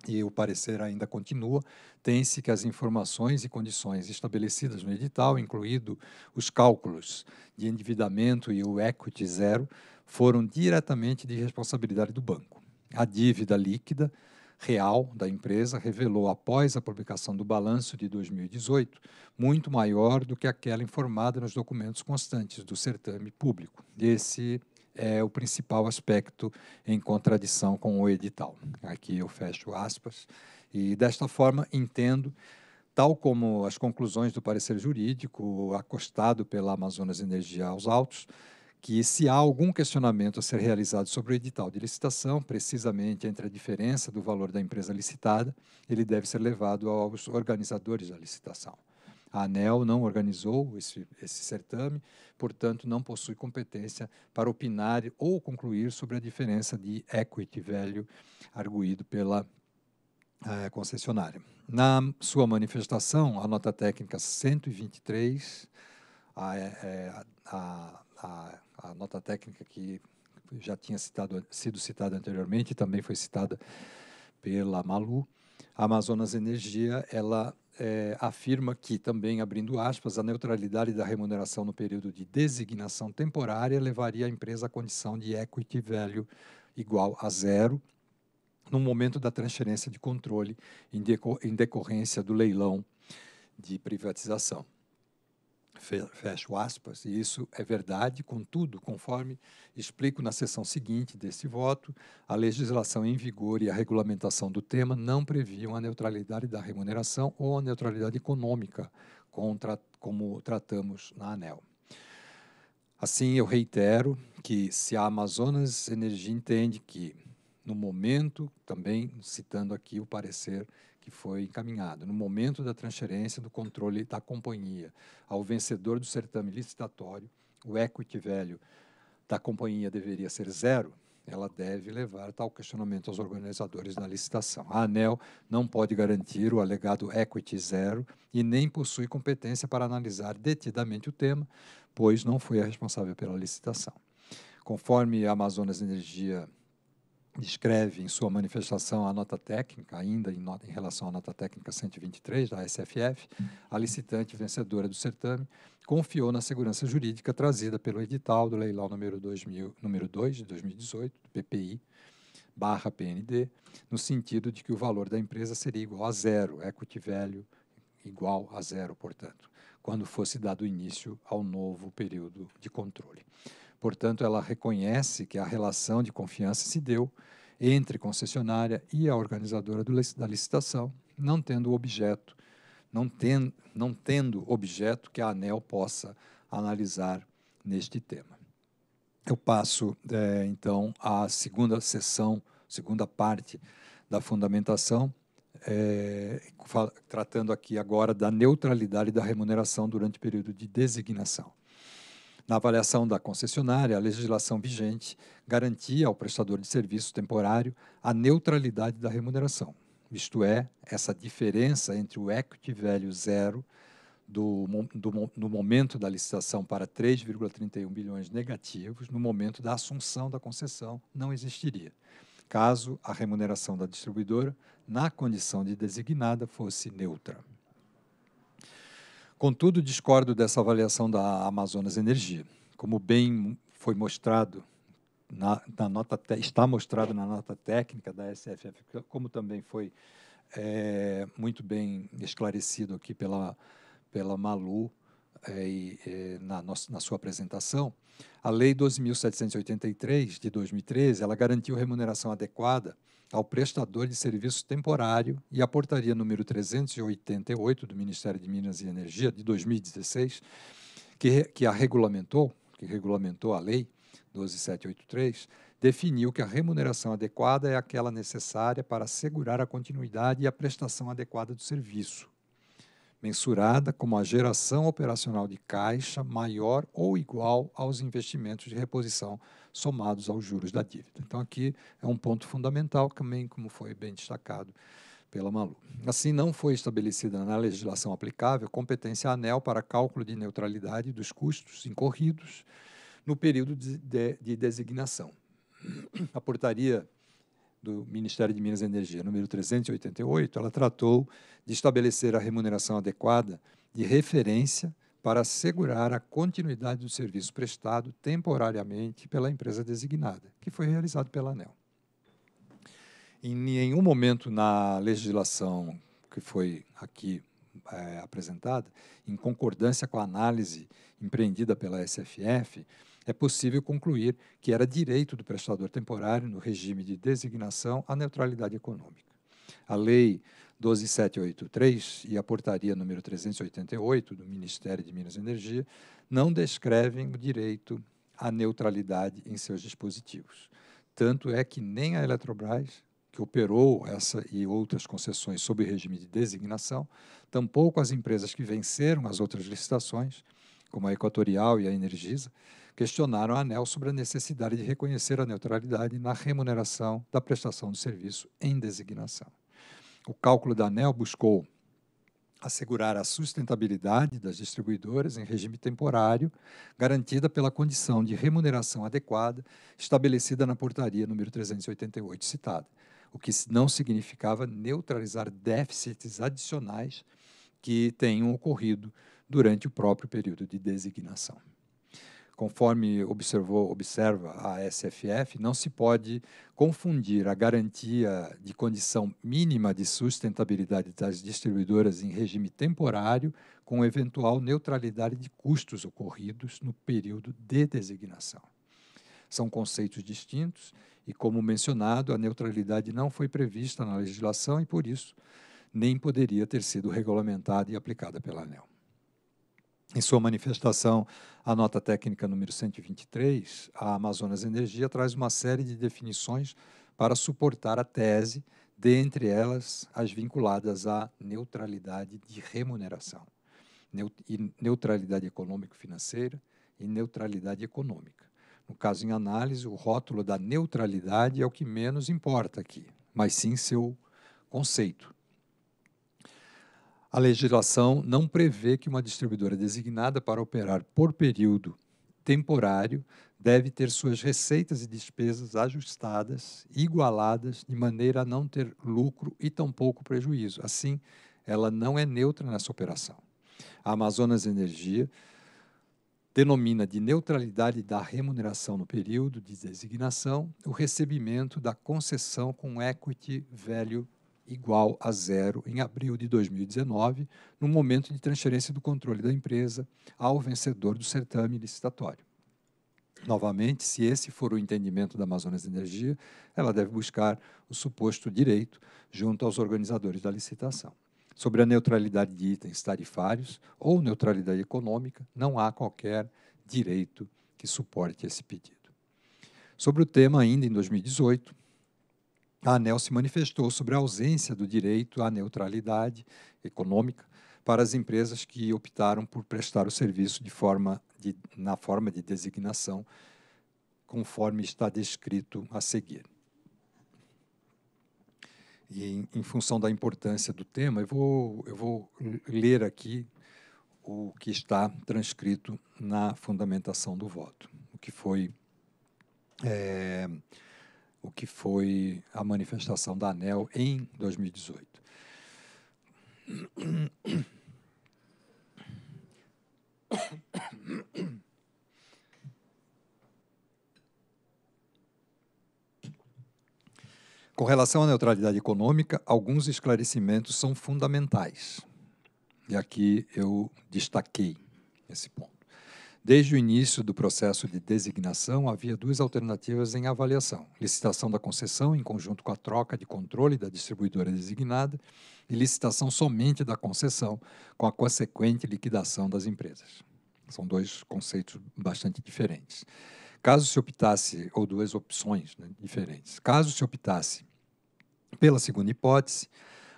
E o parecer ainda continua, tem-se que as informações e condições estabelecidas no edital, incluído os cálculos de endividamento e o equity zero, foram diretamente de responsabilidade do banco. A dívida líquida real da empresa revelou após a publicação do balanço de 2018 muito maior do que aquela informada nos documentos constantes do certame público. Esse é o principal aspecto em contradição com o edital. Aqui eu fecho aspas e desta forma entendo tal como as conclusões do parecer jurídico acostado pela Amazonas Energia aos autos, que se há algum questionamento a ser realizado sobre o edital de licitação, precisamente entre a diferença do valor da empresa licitada, ele deve ser levado aos organizadores da licitação. A ANEL não organizou esse, esse certame, portanto, não possui competência para opinar ou concluir sobre a diferença de equity value arguído pela eh, concessionária. Na sua manifestação, a nota técnica 123, eh, eh, a, a, a, a a nota técnica que já tinha citado, sido citada anteriormente, também foi citada pela Malu, a Amazonas Energia, ela é, afirma que, também abrindo aspas, a neutralidade da remuneração no período de designação temporária levaria a empresa à condição de equity value igual a zero no momento da transferência de controle em, decorrência do leilão de privatização. Fecho aspas, e isso é verdade, contudo, conforme explico na sessão seguinte deste voto, a legislação em vigor e a regulamentação do tema não previam a neutralidade da remuneração ou a neutralidade econômica, contra, como tratamos na ANEL. Assim, eu reitero que se a Amazonas Energia entende que, no momento, também citando aqui o parecer que foi encaminhado no momento da transferência do controle da companhia ao vencedor do certame licitatório, o equity velho da companhia deveria ser zero, ela deve levar tal questionamento aos organizadores da licitação. A ANEL não pode garantir o alegado equity zero e nem possui competência para analisar detidamente o tema, pois não foi a responsável pela licitação. Conforme a Amazonas Energia descreve em sua manifestação a nota técnica, ainda em, nota, em, relação à nota técnica 123 da SFF, a licitante vencedora do certame confiou na segurança jurídica trazida pelo edital do leilão número, 2000, número 2 de 2018, do PPI, barra PND, no sentido de que o valor da empresa seria igual a zero, equity value igual a zero, portanto, quando fosse dado início ao novo período de controle. Portanto, ela reconhece que a relação de confiança se deu entre concessionária e a organizadora do, da licitação, não tendo objeto, não, ten, não tendo objeto que a ANEL possa analisar neste tema. Eu passo, é, então, à segunda sessão, segunda parte da fundamentação, é, tratando aqui agora da neutralidade da remuneração durante o período de designação. Na avaliação da concessionária, a legislação vigente garantia ao prestador de serviço temporário a neutralidade da remuneração, isto é, essa diferença entre o equity value zero do, do, no momento da licitação para 3,31 bilhões negativos, no momento da assunção da concessão, não existiria, caso a remuneração da distribuidora, na condição de designada, fosse neutra. Contudo, discordo dessa avaliação da Amazonas Energia. Como bem foi mostrado na, na nota está mostrado na nota técnica da SFF, como também foi é, muito bem esclarecido aqui pela pela Malu, é, na, nossa, na sua apresentação, a Lei 12.783, de 2013, ela garantiu remuneração adequada ao prestador de serviço temporário e a portaria número 388 do Ministério de Minas e Energia de 2016, que, que a regulamentou, que regulamentou a lei 12783, definiu que a remuneração adequada é aquela necessária para assegurar a continuidade e a prestação adequada do serviço mensurada como a geração operacional de caixa maior ou igual aos investimentos de reposição somados aos juros da dívida. Então, aqui é um ponto fundamental, também como foi bem destacado pela Malu. Assim, não foi estabelecida na legislação aplicável competência ANEL para cálculo de neutralidade dos custos incorridos no período de, de, de designação. A portaria do Ministério de Minas e Energia, número 388, ela tratou de estabelecer a remuneração adequada de referência para assegurar a continuidade do serviço prestado temporariamente pela empresa designada, que foi realizado pela ANEL. Em nenhum momento na legislação que foi aqui é, apresentada, em concordância com a análise empreendida pela SFF, é possível concluir que era direito do prestador temporário, no regime de designação, a neutralidade econômica. A Lei 12783 e a Portaria nº 388 do Ministério de Minas e Energia não descrevem o direito à neutralidade em seus dispositivos. Tanto é que nem a Eletrobras, que operou essa e outras concessões sob regime de designação, tampouco as empresas que venceram as outras licitações, como a Equatorial e a Energisa, questionaram a ANEL sobre a necessidade de reconhecer a neutralidade na remuneração da prestação de serviço em designação. O cálculo da ANEL buscou assegurar a sustentabilidade das distribuidoras em regime temporário, garantida pela condição de remuneração adequada estabelecida na portaria número 388 citada, o que não significava neutralizar déficits adicionais que tenham ocorrido durante o próprio período de designação conforme observou, observa a SFF, não se pode confundir a garantia de condição mínima de sustentabilidade das distribuidoras em regime temporário com eventual neutralidade de custos ocorridos no período de designação. São conceitos distintos e, como mencionado, a neutralidade não foi prevista na legislação e, por isso, nem poderia ter sido regulamentada e aplicada pela ANEL. Em sua manifestação, a nota técnica número 123, a Amazonas Energia traz uma série de definições para suportar a tese, dentre elas as vinculadas à neutralidade de remuneração, neutralidade econômico-financeira e neutralidade econômica. No caso em análise, o rótulo da neutralidade é o que menos importa aqui, mas sim seu conceito a legislação não prevê que uma distribuidora designada para operar por período temporário deve ter suas receitas e despesas ajustadas, igualadas, de maneira a não ter lucro e tampouco prejuízo. Assim, ela não é neutra nessa operação. A Amazonas Energia denomina de neutralidade da remuneração no período de designação o recebimento da concessão com equity value igual a zero em abril de 2019, no momento de transferência do controle da empresa ao vencedor do certame licitatório. Novamente, se esse for o entendimento da Amazonas Energia, ela deve buscar o suposto direito junto aos organizadores da licitação. Sobre a neutralidade de itens tarifários ou neutralidade econômica, não há qualquer direito que suporte esse pedido. Sobre o tema, ainda em 2018, a ANEL se manifestou sobre a ausência do direito à neutralidade econômica para as empresas que optaram por prestar o serviço de forma de, na forma de designação, conforme está descrito a seguir. E em, em função da importância do tema, eu vou, eu vou ler aqui o que está transcrito na fundamentação do voto, o que foi é, o que foi a manifestação da ANEL em 2018. Com relação à neutralidade econômica, alguns esclarecimentos são fundamentais. E aqui eu destaquei esse ponto. Desde o início do processo de designação, havia duas alternativas em avaliação: licitação da concessão, em conjunto com a troca de controle da distribuidora designada, e licitação somente da concessão, com a consequente liquidação das empresas. São dois conceitos bastante diferentes. Caso se optasse, ou duas opções né, diferentes, caso se optasse pela segunda hipótese,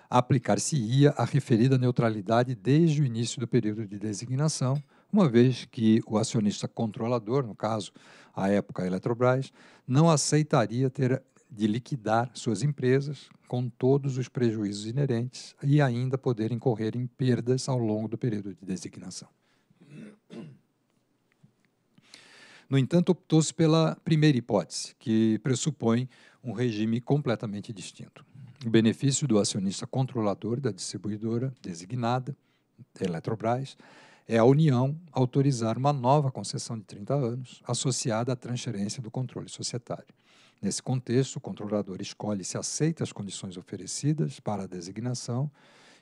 aplicar-se-ia a referida neutralidade desde o início do período de designação uma vez que o acionista controlador, no caso, à época a Eletrobras, não aceitaria ter de liquidar suas empresas com todos os prejuízos inerentes e ainda poder incorrer em perdas ao longo do período de designação. No entanto, optou-se pela primeira hipótese, que pressupõe um regime completamente distinto. O benefício do acionista controlador da distribuidora designada, Eletrobras, é a União autorizar uma nova concessão de 30 anos, associada à transferência do controle societário. Nesse contexto, o controlador escolhe se aceita as condições oferecidas para a designação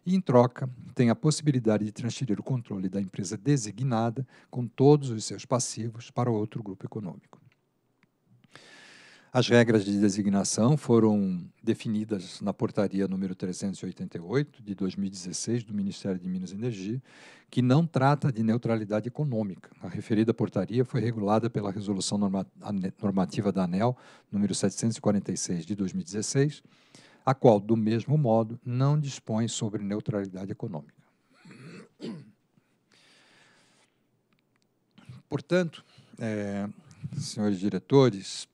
e, em troca, tem a possibilidade de transferir o controle da empresa designada, com todos os seus passivos, para outro grupo econômico. As regras de designação foram definidas na portaria número 388 de 2016 do Ministério de Minas e Energia, que não trata de neutralidade econômica. A referida portaria foi regulada pela resolução normativa da ANEL número 746 de 2016, a qual, do mesmo modo, não dispõe sobre neutralidade econômica. Portanto, é, senhores diretores,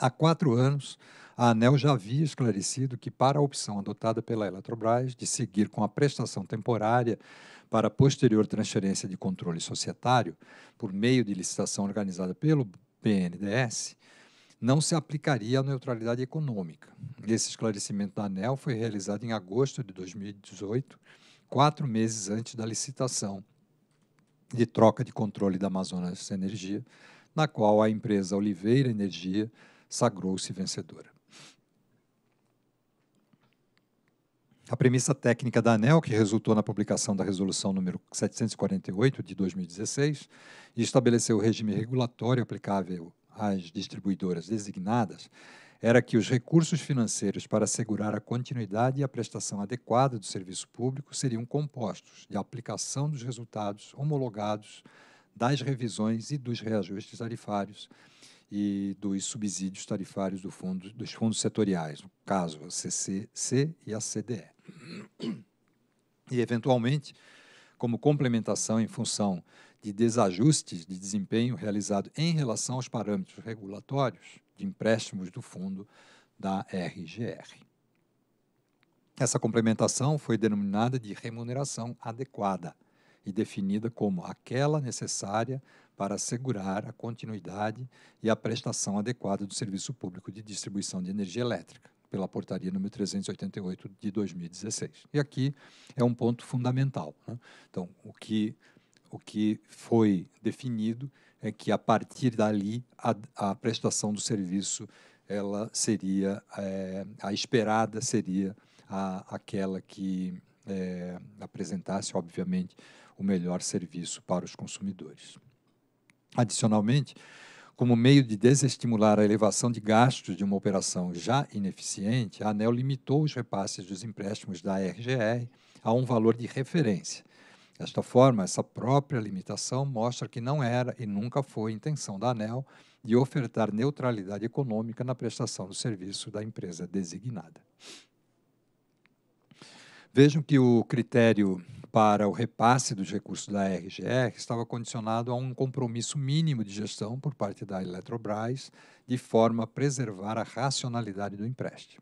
Há quatro anos, a ANEL já havia esclarecido que, para a opção adotada pela Eletrobras de seguir com a prestação temporária para posterior transferência de controle societário, por meio de licitação organizada pelo BNDES, não se aplicaria a neutralidade econômica. Esse esclarecimento da ANEL foi realizado em agosto de 2018, quatro meses antes da licitação de troca de controle da Amazonas Energia, na qual a empresa Oliveira Energia sagrou-se vencedora. A premissa técnica da ANEL, que resultou na publicação da Resolução número 748 de 2016, e estabeleceu o regime regulatório aplicável às distribuidoras designadas, era que os recursos financeiros para assegurar a continuidade e a prestação adequada do serviço público seriam compostos de aplicação dos resultados homologados das revisões e dos reajustes tarifários e dos subsídios tarifários do fundo, dos fundos setoriais, no caso, a CCC e a CDE. E, eventualmente, como complementação em função de desajustes de desempenho realizado em relação aos parâmetros regulatórios de empréstimos do fundo da RGR. Essa complementação foi denominada de remuneração adequada e definida como aquela necessária para assegurar a continuidade e a prestação adequada do serviço público de distribuição de energia elétrica, pela portaria número 388 de 2016. E aqui é um ponto fundamental. Né? Então, o que, o que foi definido é que a partir dali a, a prestação do serviço ela seria é, a esperada seria a, aquela que é, apresentasse, obviamente, o melhor serviço para os consumidores. Adicionalmente, como meio de desestimular a elevação de gastos de uma operação já ineficiente, a ANEL limitou os repasses dos empréstimos da RGR a um valor de referência. Desta forma, essa própria limitação mostra que não era e nunca foi intenção da ANEL de ofertar neutralidade econômica na prestação do serviço da empresa designada. Vejam que o critério para o repasse dos recursos da RGR estava condicionado a um compromisso mínimo de gestão por parte da Eletrobras, de forma a preservar a racionalidade do empréstimo.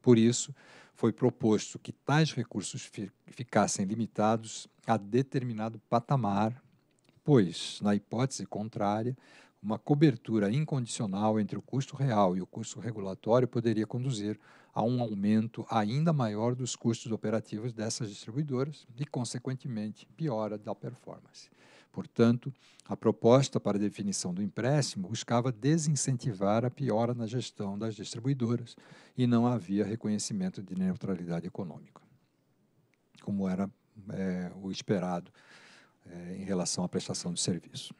Por isso, foi proposto que tais recursos ficassem limitados a determinado patamar, pois, na hipótese contrária, uma cobertura incondicional entre o custo real e o custo regulatório poderia conduzir a um aumento ainda maior dos custos operativos dessas distribuidoras e, consequentemente, piora da performance. Portanto, a proposta para a definição do empréstimo buscava desincentivar a piora na gestão das distribuidoras e não havia reconhecimento de neutralidade econômica, como era é, o esperado é, em relação à prestação de serviço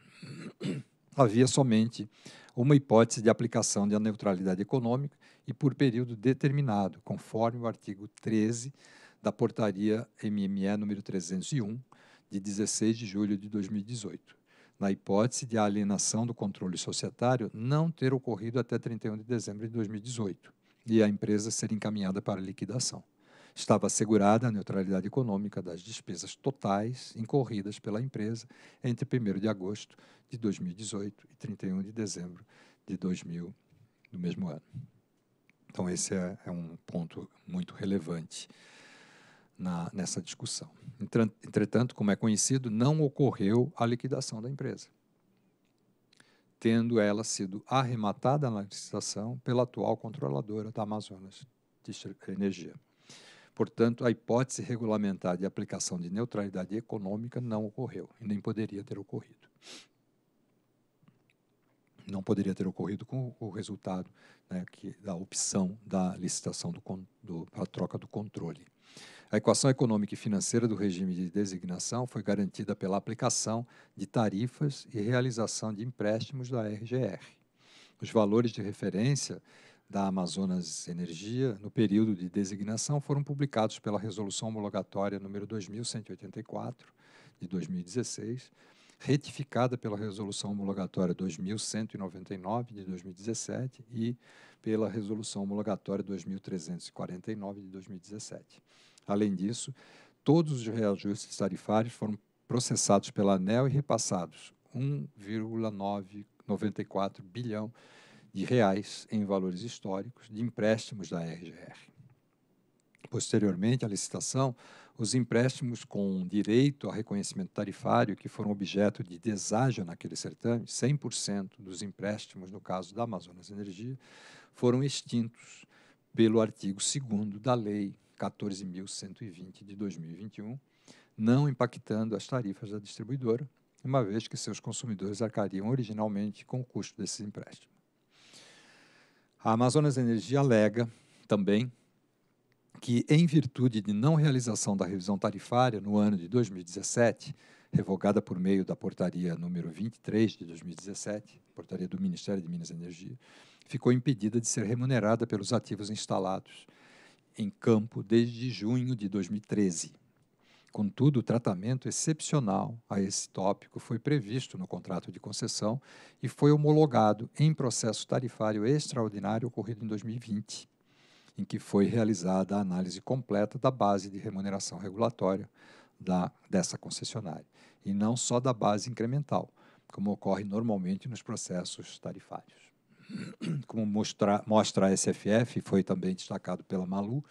havia somente uma hipótese de aplicação da neutralidade econômica e por período determinado, conforme o artigo 13 da portaria MME número 301 de 16 de julho de 2018, na hipótese de a alienação do controle societário não ter ocorrido até 31 de dezembro de 2018 e a empresa ser encaminhada para liquidação. Estava assegurada a neutralidade econômica das despesas totais incorridas pela empresa entre 1 de agosto de 2018 e 31 de dezembro de 2000, do mesmo ano. Então, esse é, é um ponto muito relevante na, nessa discussão. Entretanto, como é conhecido, não ocorreu a liquidação da empresa, tendo ela sido arrematada na licitação pela atual controladora da Amazonas Energia. Portanto, a hipótese regulamentar de aplicação de neutralidade econômica não ocorreu e nem poderia ter ocorrido. Não poderia ter ocorrido com o resultado né, que, da opção da licitação para a troca do controle. A equação econômica e financeira do regime de designação foi garantida pela aplicação de tarifas e realização de empréstimos da RGR. Os valores de referência da Amazonas Energia, no período de designação, foram publicados pela Resolução Homologatória número 2184, de 2016, retificada pela Resolução Homologatória 2199, de 2017, e pela Resolução Homologatória 2349, de 2017. Além disso, todos os reajustes tarifários foram processados pela ANEL e repassados, 1,994 bilhão de reais em valores históricos de empréstimos da RGR. Posteriormente à licitação, os empréstimos com direito a reconhecimento tarifário que foram objeto de deságio naquele certame, 100% dos empréstimos, no caso da Amazonas Energia, foram extintos pelo artigo 2 da Lei 14.120 de 2021, não impactando as tarifas da distribuidora, uma vez que seus consumidores arcariam originalmente com o custo desses empréstimos. A Amazonas Energia alega também que, em virtude de não realização da revisão tarifária no ano de 2017, revogada por meio da portaria número 23 de 2017, portaria do Ministério de Minas e Energia, ficou impedida de ser remunerada pelos ativos instalados em campo desde junho de 2013. Contudo, o tratamento excepcional a esse tópico foi previsto no contrato de concessão e foi homologado em processo tarifário extraordinário ocorrido em 2020, em que foi realizada a análise completa da base de remuneração regulatória da, dessa concessionária, e não só da base incremental, como ocorre normalmente nos processos tarifários. Como mostra, mostra a SFF, foi também destacado pela Malu,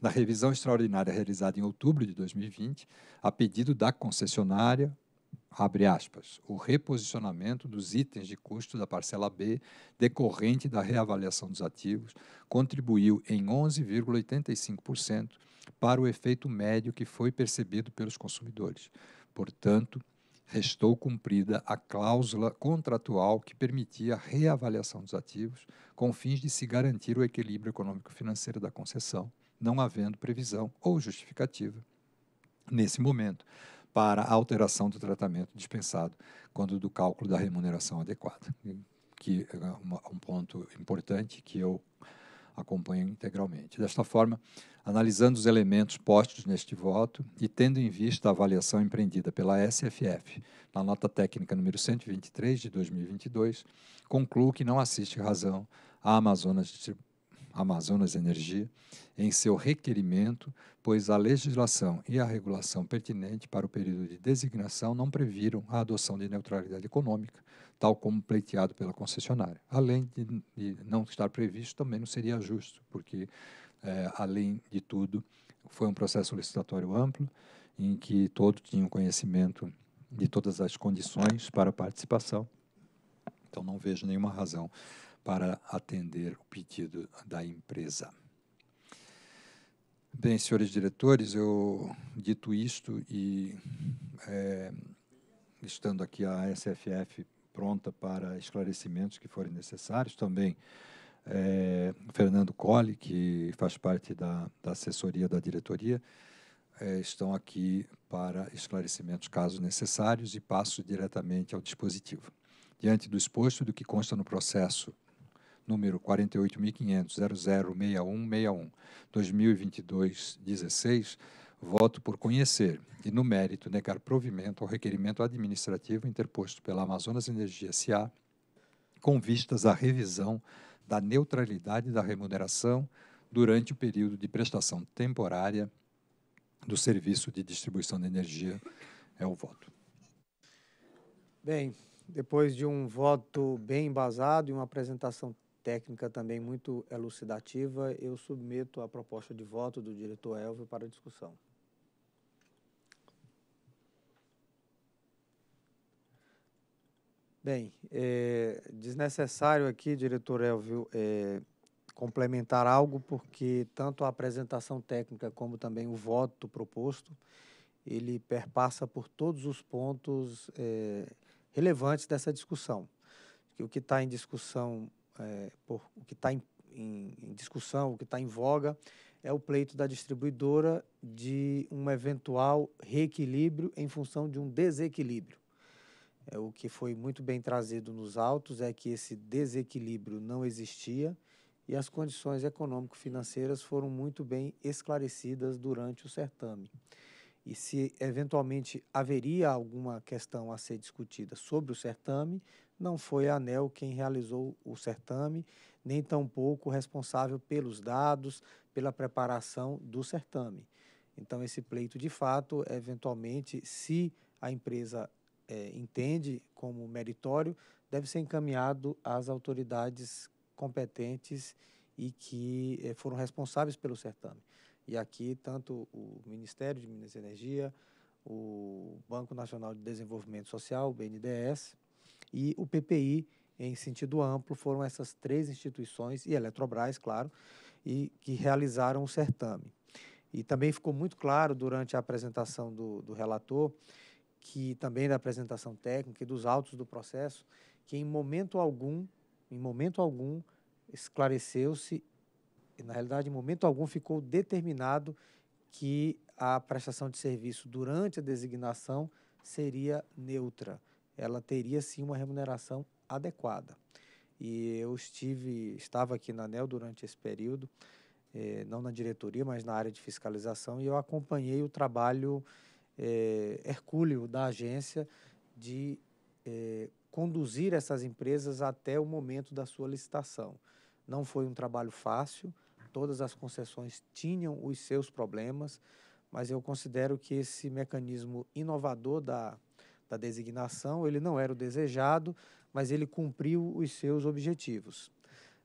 na revisão extraordinária realizada em outubro de 2020, a pedido da concessionária, abre aspas, o reposicionamento dos itens de custo da parcela B decorrente da reavaliação dos ativos contribuiu em 11,85% para o efeito médio que foi percebido pelos consumidores. Portanto, restou cumprida a cláusula contratual que permitia a reavaliação dos ativos com fins de se garantir o equilíbrio econômico-financeiro da concessão não havendo previsão ou justificativa nesse momento para a alteração do tratamento dispensado quando do cálculo da remuneração adequada, que é um ponto importante que eu acompanho integralmente. Desta forma, analisando os elementos postos neste voto e tendo em vista a avaliação empreendida pela SFF na nota técnica número 123 de 2022, concluo que não assiste razão à Amazonas Amazonas Energia, em seu requerimento, pois a legislação e a regulação pertinente para o período de designação não previram a adoção de neutralidade econômica, tal como pleiteado pela concessionária. Além de, de não estar previsto, também não seria justo, porque, é, além de tudo, foi um processo licitatório amplo, em que todos tinham conhecimento de todas as condições para participação. Então, não vejo nenhuma razão para atender o pedido da empresa. Bem, senhores diretores, eu dito isto e é, estando aqui a SFF pronta para esclarecimentos que forem necessários, também é, Fernando Colli, que faz parte da, da assessoria da diretoria, é, estão aqui para esclarecimentos caso necessários e passo diretamente ao dispositivo. Diante do exposto do que consta no processo número 48.500.006161, 2022-16, voto por conhecer e, no mérito, negar provimento ao requerimento administrativo interposto pela Amazonas Energia S.A., com vistas à revisão da neutralidade da remuneração durante o período de prestação temporária do serviço de distribuição de energia. É o voto. Bem, depois de um voto bem embasado e uma apresentação técnica também muito elucidativa, eu submeto a proposta de voto do diretor Elvio para discussão. Bem, é desnecessário aqui, diretor Elvio, é, complementar algo, porque tanto a apresentação técnica como também o voto proposto, ele perpassa por todos os pontos é, relevantes dessa discussão. O que está em discussão é, por, o que está em, em, em discussão, o que está em voga, é o pleito da distribuidora de um eventual reequilíbrio em função de um desequilíbrio. É, o que foi muito bem trazido nos autos é que esse desequilíbrio não existia e as condições econômico-financeiras foram muito bem esclarecidas durante o certame. E se eventualmente haveria alguma questão a ser discutida sobre o certame, não foi a ANEL quem realizou o certame, nem tampouco responsável pelos dados, pela preparação do certame. Então, esse pleito, de fato, eventualmente, se a empresa é, entende como meritório, deve ser encaminhado às autoridades competentes e que é, foram responsáveis pelo certame. E aqui, tanto o Ministério de Minas e Energia, o Banco Nacional de Desenvolvimento Social, o BNDES, e o PPI em sentido amplo foram essas três instituições e Eletrobras, claro, e que realizaram o certame. E também ficou muito claro durante a apresentação do, do relator, que também da apresentação técnica e dos autos do processo, que em momento algum, em momento algum esclareceu-se, na realidade em momento algum ficou determinado que a prestação de serviço durante a designação seria neutra ela teria sim uma remuneração adequada. E eu estive, estava aqui na ANEL durante esse período, eh, não na diretoria, mas na área de fiscalização, e eu acompanhei o trabalho eh, hercúleo da agência de eh, conduzir essas empresas até o momento da sua licitação. Não foi um trabalho fácil, todas as concessões tinham os seus problemas, mas eu considero que esse mecanismo inovador da da designação, ele não era o desejado, mas ele cumpriu os seus objetivos.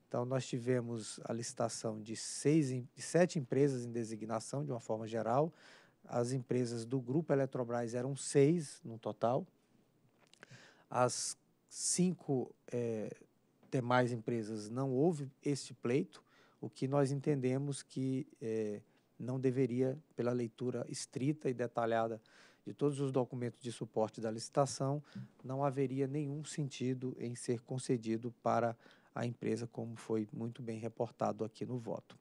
Então, nós tivemos a licitação de, seis, de sete empresas em designação, de uma forma geral. As empresas do Grupo Eletrobras eram seis no total. As cinco é, demais empresas não houve este pleito, o que nós entendemos que é, não deveria, pela leitura estrita e detalhada de todos os documentos de suporte da licitação, não haveria nenhum sentido em ser concedido para a empresa, como foi muito bem reportado aqui no voto.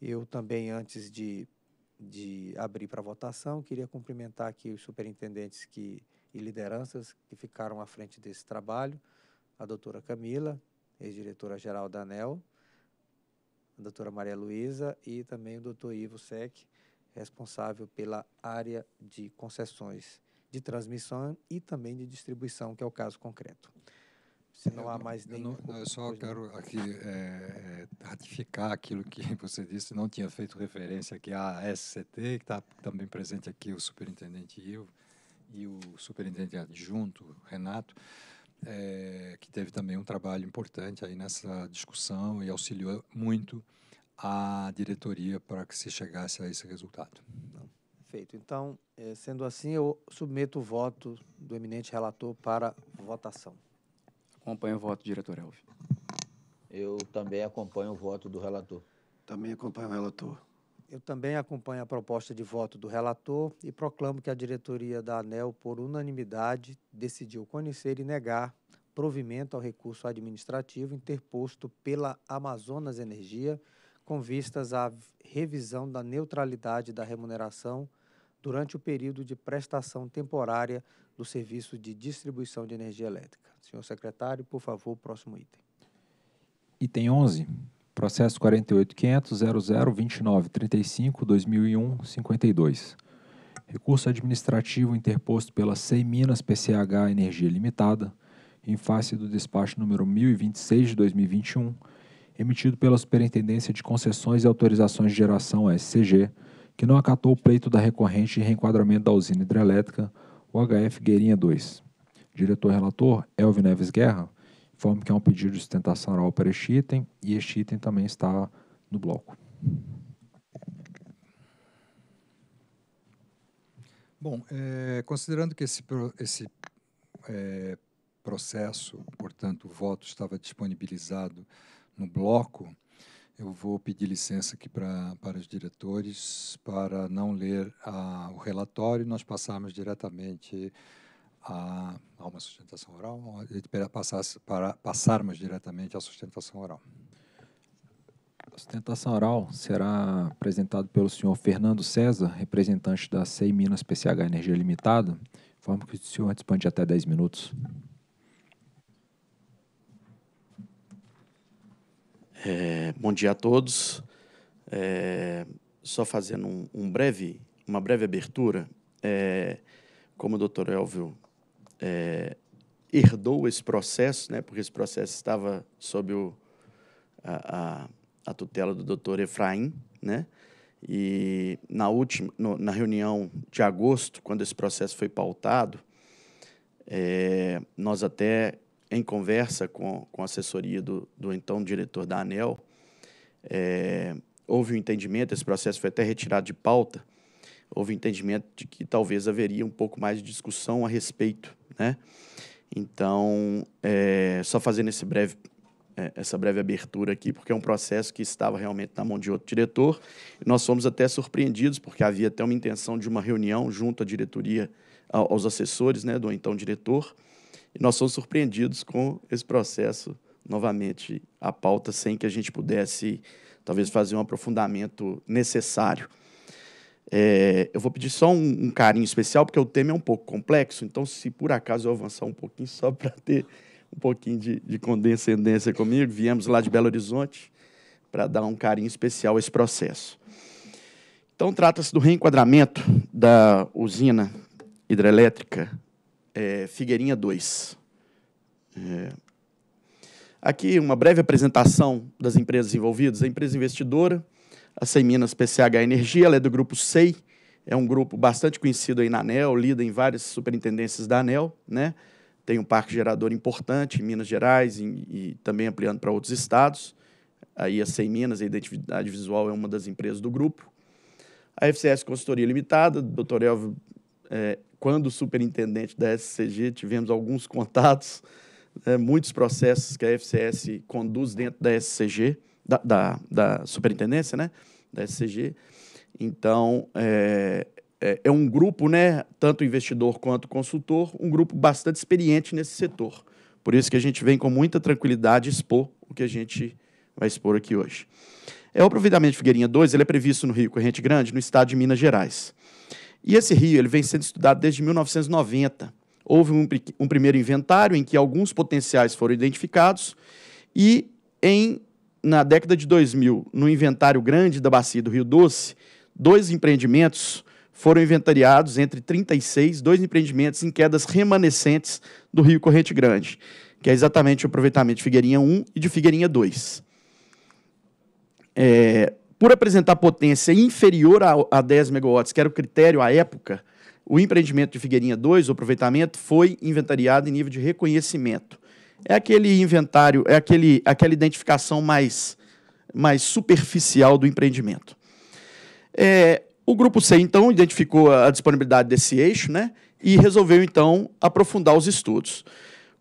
Eu também, antes de, de abrir para votação, queria cumprimentar aqui os superintendentes que, e lideranças que ficaram à frente desse trabalho, a doutora Camila, ex-diretora-geral da ANEL, a doutora Maria Luísa e também o doutor Ivo Sec, responsável pela área de concessões de transmissão e também de distribuição, que é o caso concreto. Se não eu há mais nenhum. Eu, não, eu só quero não. aqui é, ratificar aquilo que você disse, não tinha feito referência aqui à SCT, que está também presente aqui o superintendente Ivo e o superintendente adjunto, Renato, é, que teve também um trabalho importante aí nessa discussão e auxiliou muito a diretoria para que se chegasse a esse resultado. Perfeito. Então, eh, sendo assim, eu submeto o voto do eminente relator para votação. Acompanho o voto, diretor Elvio. Eu também acompanho o voto do relator. Também acompanho o relator. Eu também acompanho a proposta de voto do relator e proclamo que a diretoria da ANEL, por unanimidade, decidiu conhecer e negar provimento ao recurso administrativo interposto pela Amazonas Energia com vistas à revisão da neutralidade da remuneração durante o período de prestação temporária do serviço de distribuição de energia elétrica. Senhor secretário, por favor, próximo item. Item 11. Processo 48.500.0029.35.2001.52. Recurso administrativo interposto pela CEI Minas PCH Energia Limitada, em face do despacho número 1026 de 2021 emitido pela Superintendência de Concessões e Autorizações de Geração SCG, que não acatou o pleito da recorrente de reenquadramento da usina hidrelétrica, o HF Guerinha 2. Diretor relator, Elvio Neves Guerra, informa que há é um pedido de sustentação oral para este item e este item também está no bloco. Bom, é, considerando que esse, esse é, processo, portanto, o voto estava disponibilizado no bloco, eu vou pedir licença aqui pra, para os diretores para não ler ah, o relatório, nós passarmos diretamente a, a uma sustentação oral, para, passar, para passarmos diretamente à sustentação oral. A sustentação oral será apresentada pelo senhor Fernando César, representante da CEI Minas PCH Energia Limitada. Informo que o senhor dispõe de até 10 minutos. É, bom dia a todos. É, só fazendo um, um, breve, uma breve abertura. É, como o doutor Elvio é, herdou esse processo, né, porque esse processo estava sob o, a, a, a, tutela do doutor Efraim, né, e na última, no, na reunião de agosto, quando esse processo foi pautado, é, nós até em conversa com, com a assessoria do, do então diretor da ANEL, é, houve um entendimento, esse processo foi até retirado de pauta, houve um entendimento de que talvez haveria um pouco mais de discussão a respeito, né? Então, é, só fazendo esse breve, é, essa breve abertura aqui, porque é um processo que estava realmente na mão de outro diretor. Nós fomos até surpreendidos, porque havia até uma intenção de uma reunião junto à diretoria, aos assessores né, do então diretor, e nós somos surpreendidos com esse processo, novamente, a pauta, sem que a gente pudesse, talvez, fazer um aprofundamento necessário. É, eu vou pedir só um, um, carinho especial, porque o tema é um pouco complexo, então, se por acaso eu avançar um pouquinho, só para ter um pouquinho de, de condescendência comigo, viemos lá de Belo Horizonte para dar um carinho especial a esse processo. Então, trata-se do reenquadramento da usina hidrelétrica é, Figueirinha 2. É. Aqui uma breve apresentação das empresas envolvidas. A empresa investidora, a CEI Minas PCH Energia, ela é do grupo SEI, é um grupo bastante conhecido aí na ANEL, lida em várias superintendências da ANEL, né? Tem um parque gerador importante em Minas Gerais e, e também ampliando para outros estados. Aí a CEI Minas, a Identidade Visual, é uma das empresas do grupo. A FCS Consultoria Limitada, Dr. Elvio é, quando superintendente da SCG, tivemos alguns contatos, né, muitos processos que a FCS conduz dentro da SCG, da, da, da superintendência, né? Da SCG. Então, é, é, é, um grupo, né, tanto investidor quanto consultor, um grupo bastante experiente nesse setor. Por isso que a gente vem com muita tranquilidade expor o que a gente vai expor aqui hoje. É o aproveitamento de Figueirinha 2, ele é previsto no Rio Corrente Grande, no estado de Minas Gerais. E esse rio ele vem sendo estudado desde 1990. Houve um, um primeiro inventário em que alguns potenciais foram identificados e em na década de 2000, no inventário grande da bacia do Rio Doce, dois empreendimentos foram inventariados entre 36, dois empreendimentos em quedas remanescentes do Rio Corrente Grande, que é exatamente o aproveitamento de Figueirinha 1 e de Figueirinha 2. É, por apresentar potência inferior a, a 10 megawatts, que era o critério à época, o empreendimento de Figueirinha 2, o aproveitamento, foi inventariado em nível de reconhecimento. É aquele inventário, é aquele, aquela identificação mais, mais superficial do empreendimento. É, o grupo C, então, identificou a disponibilidade desse eixo né, e resolveu, então, aprofundar os estudos.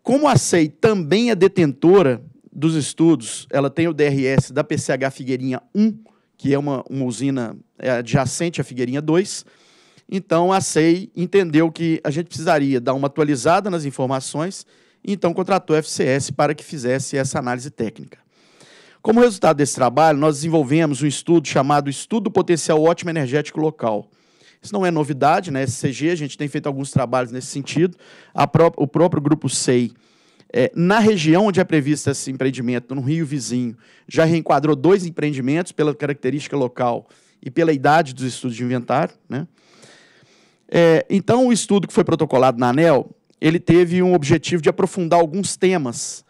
Como a C também é detentora dos estudos, ela tem o DRS da PCH Figueirinha 1, que é uma, uma usina é adjacente à Figueirinha 2. Então, a SEI entendeu que a gente precisaria dar uma atualizada nas informações, e então contratou a FCS para que fizesse essa análise técnica. Como resultado desse trabalho, nós desenvolvemos um estudo chamado Estudo Potencial Ótimo Energético Local. Isso não é novidade, né? SCG, a gente tem feito alguns trabalhos nesse sentido. Pró o próprio Grupo SEI é, na região onde é previsto esse empreendimento, no Rio Vizinho, já reenquadrou dois empreendimentos pela característica local e pela idade dos estudos de inventário. Né? É, então, o estudo que foi protocolado na ANEL, ele teve um objetivo de aprofundar alguns temas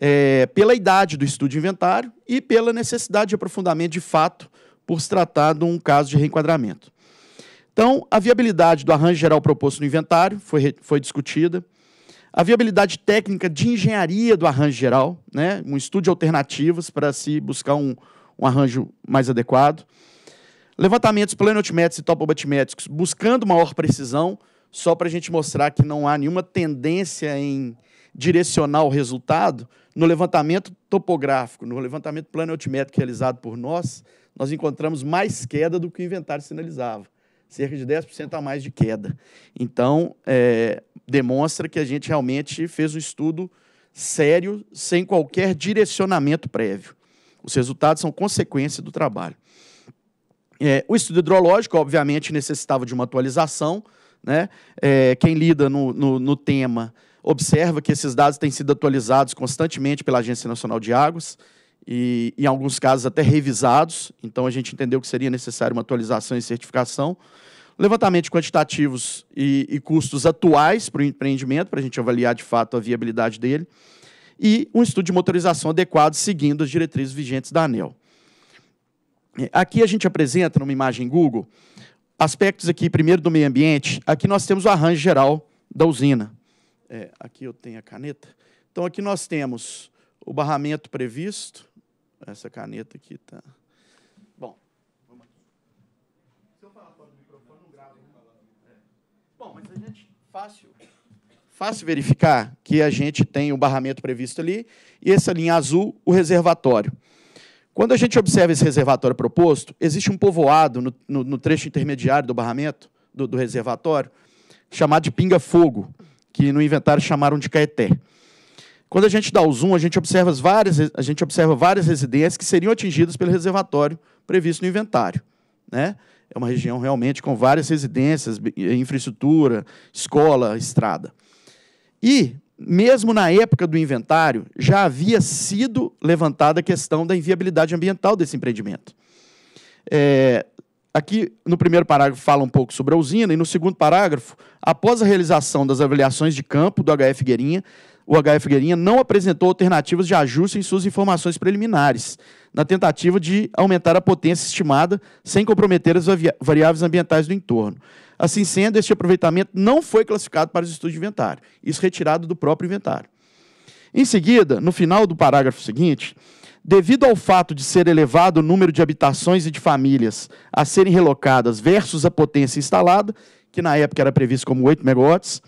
é, pela idade do estudo de inventário e pela necessidade de aprofundamento de fato por se tratar de um caso de reenquadramento. Então, a viabilidade do arranjo geral proposto no inventário foi, foi discutida, a viabilidade técnica de engenharia do arranjo geral, né? um estudo de alternativas para se buscar um, um arranjo mais adequado. Levantamentos planotimétricos e topobatimétricos, buscando maior precisão, só para a gente mostrar que não há nenhuma tendência em direcionar o resultado. No levantamento topográfico, no levantamento planotimétrico realizado por nós, nós encontramos mais queda do que o inventário sinalizava cerca de 10% a mais de queda. Então, é, demonstra que a gente realmente fez um estudo sério, sem qualquer direcionamento prévio. Os resultados são consequência do trabalho. É, o estudo hidrológico, obviamente, necessitava de uma atualização. Né? É, quem lida no, no, no tema observa que esses dados têm sido atualizados constantemente pela Agência Nacional de Águas e, em alguns casos, até revisados. Então, a gente entendeu que seria necessário uma atualização e certificação. Levantamento de quantitativos e, e custos atuais para o empreendimento, para a gente avaliar de fato a viabilidade dele. E um estudo de motorização adequado, seguindo as diretrizes vigentes da ANEL. Aqui a gente apresenta, numa imagem Google, aspectos aqui, primeiro do meio ambiente. Aqui nós temos o arranjo geral da usina. É, aqui eu tenho a caneta. Então, aqui nós temos o barramento previsto, essa caneta aqui tá. Bom. Se eu falar fora do microfone, não grava. Né? É. Bom, mas a gente. Fácil. Fácil verificar que a gente tem o um barramento previsto ali e essa linha azul, o reservatório. Quando a gente observa esse reservatório proposto, existe um povoado no, no, no trecho intermediário do barramento, do, do reservatório, chamado de Pinga Fogo, que no inventário chamaram de Caeté. Quando a gente dá o zoom, a gente observa várias, a gente observa várias residências que seriam atingidas pelo reservatório previsto no inventário. Né? É uma região realmente com várias residências, eh, infraestrutura, escola, estrada. E, mesmo na época do inventário, já havia sido levantada a questão da inviabilidade ambiental desse empreendimento. É, aqui, no primeiro parágrafo, fala um pouco sobre a usina, e no segundo parágrafo, após a realização das avaliações de campo do HF Guerinha, o HF Figueirinha não apresentou alternativas de ajuste em suas informações preliminares, na tentativa de aumentar a potência estimada sem comprometer as variáveis ambientais do entorno. Assim sendo, este aproveitamento não foi classificado para os estudos de inventário, isso retirado do próprio inventário. Em seguida, no final do parágrafo seguinte, devido ao fato de ser elevado o número de habitações e de famílias a serem relocadas versus a potência instalada, que na época era previsto como 8 megawatts,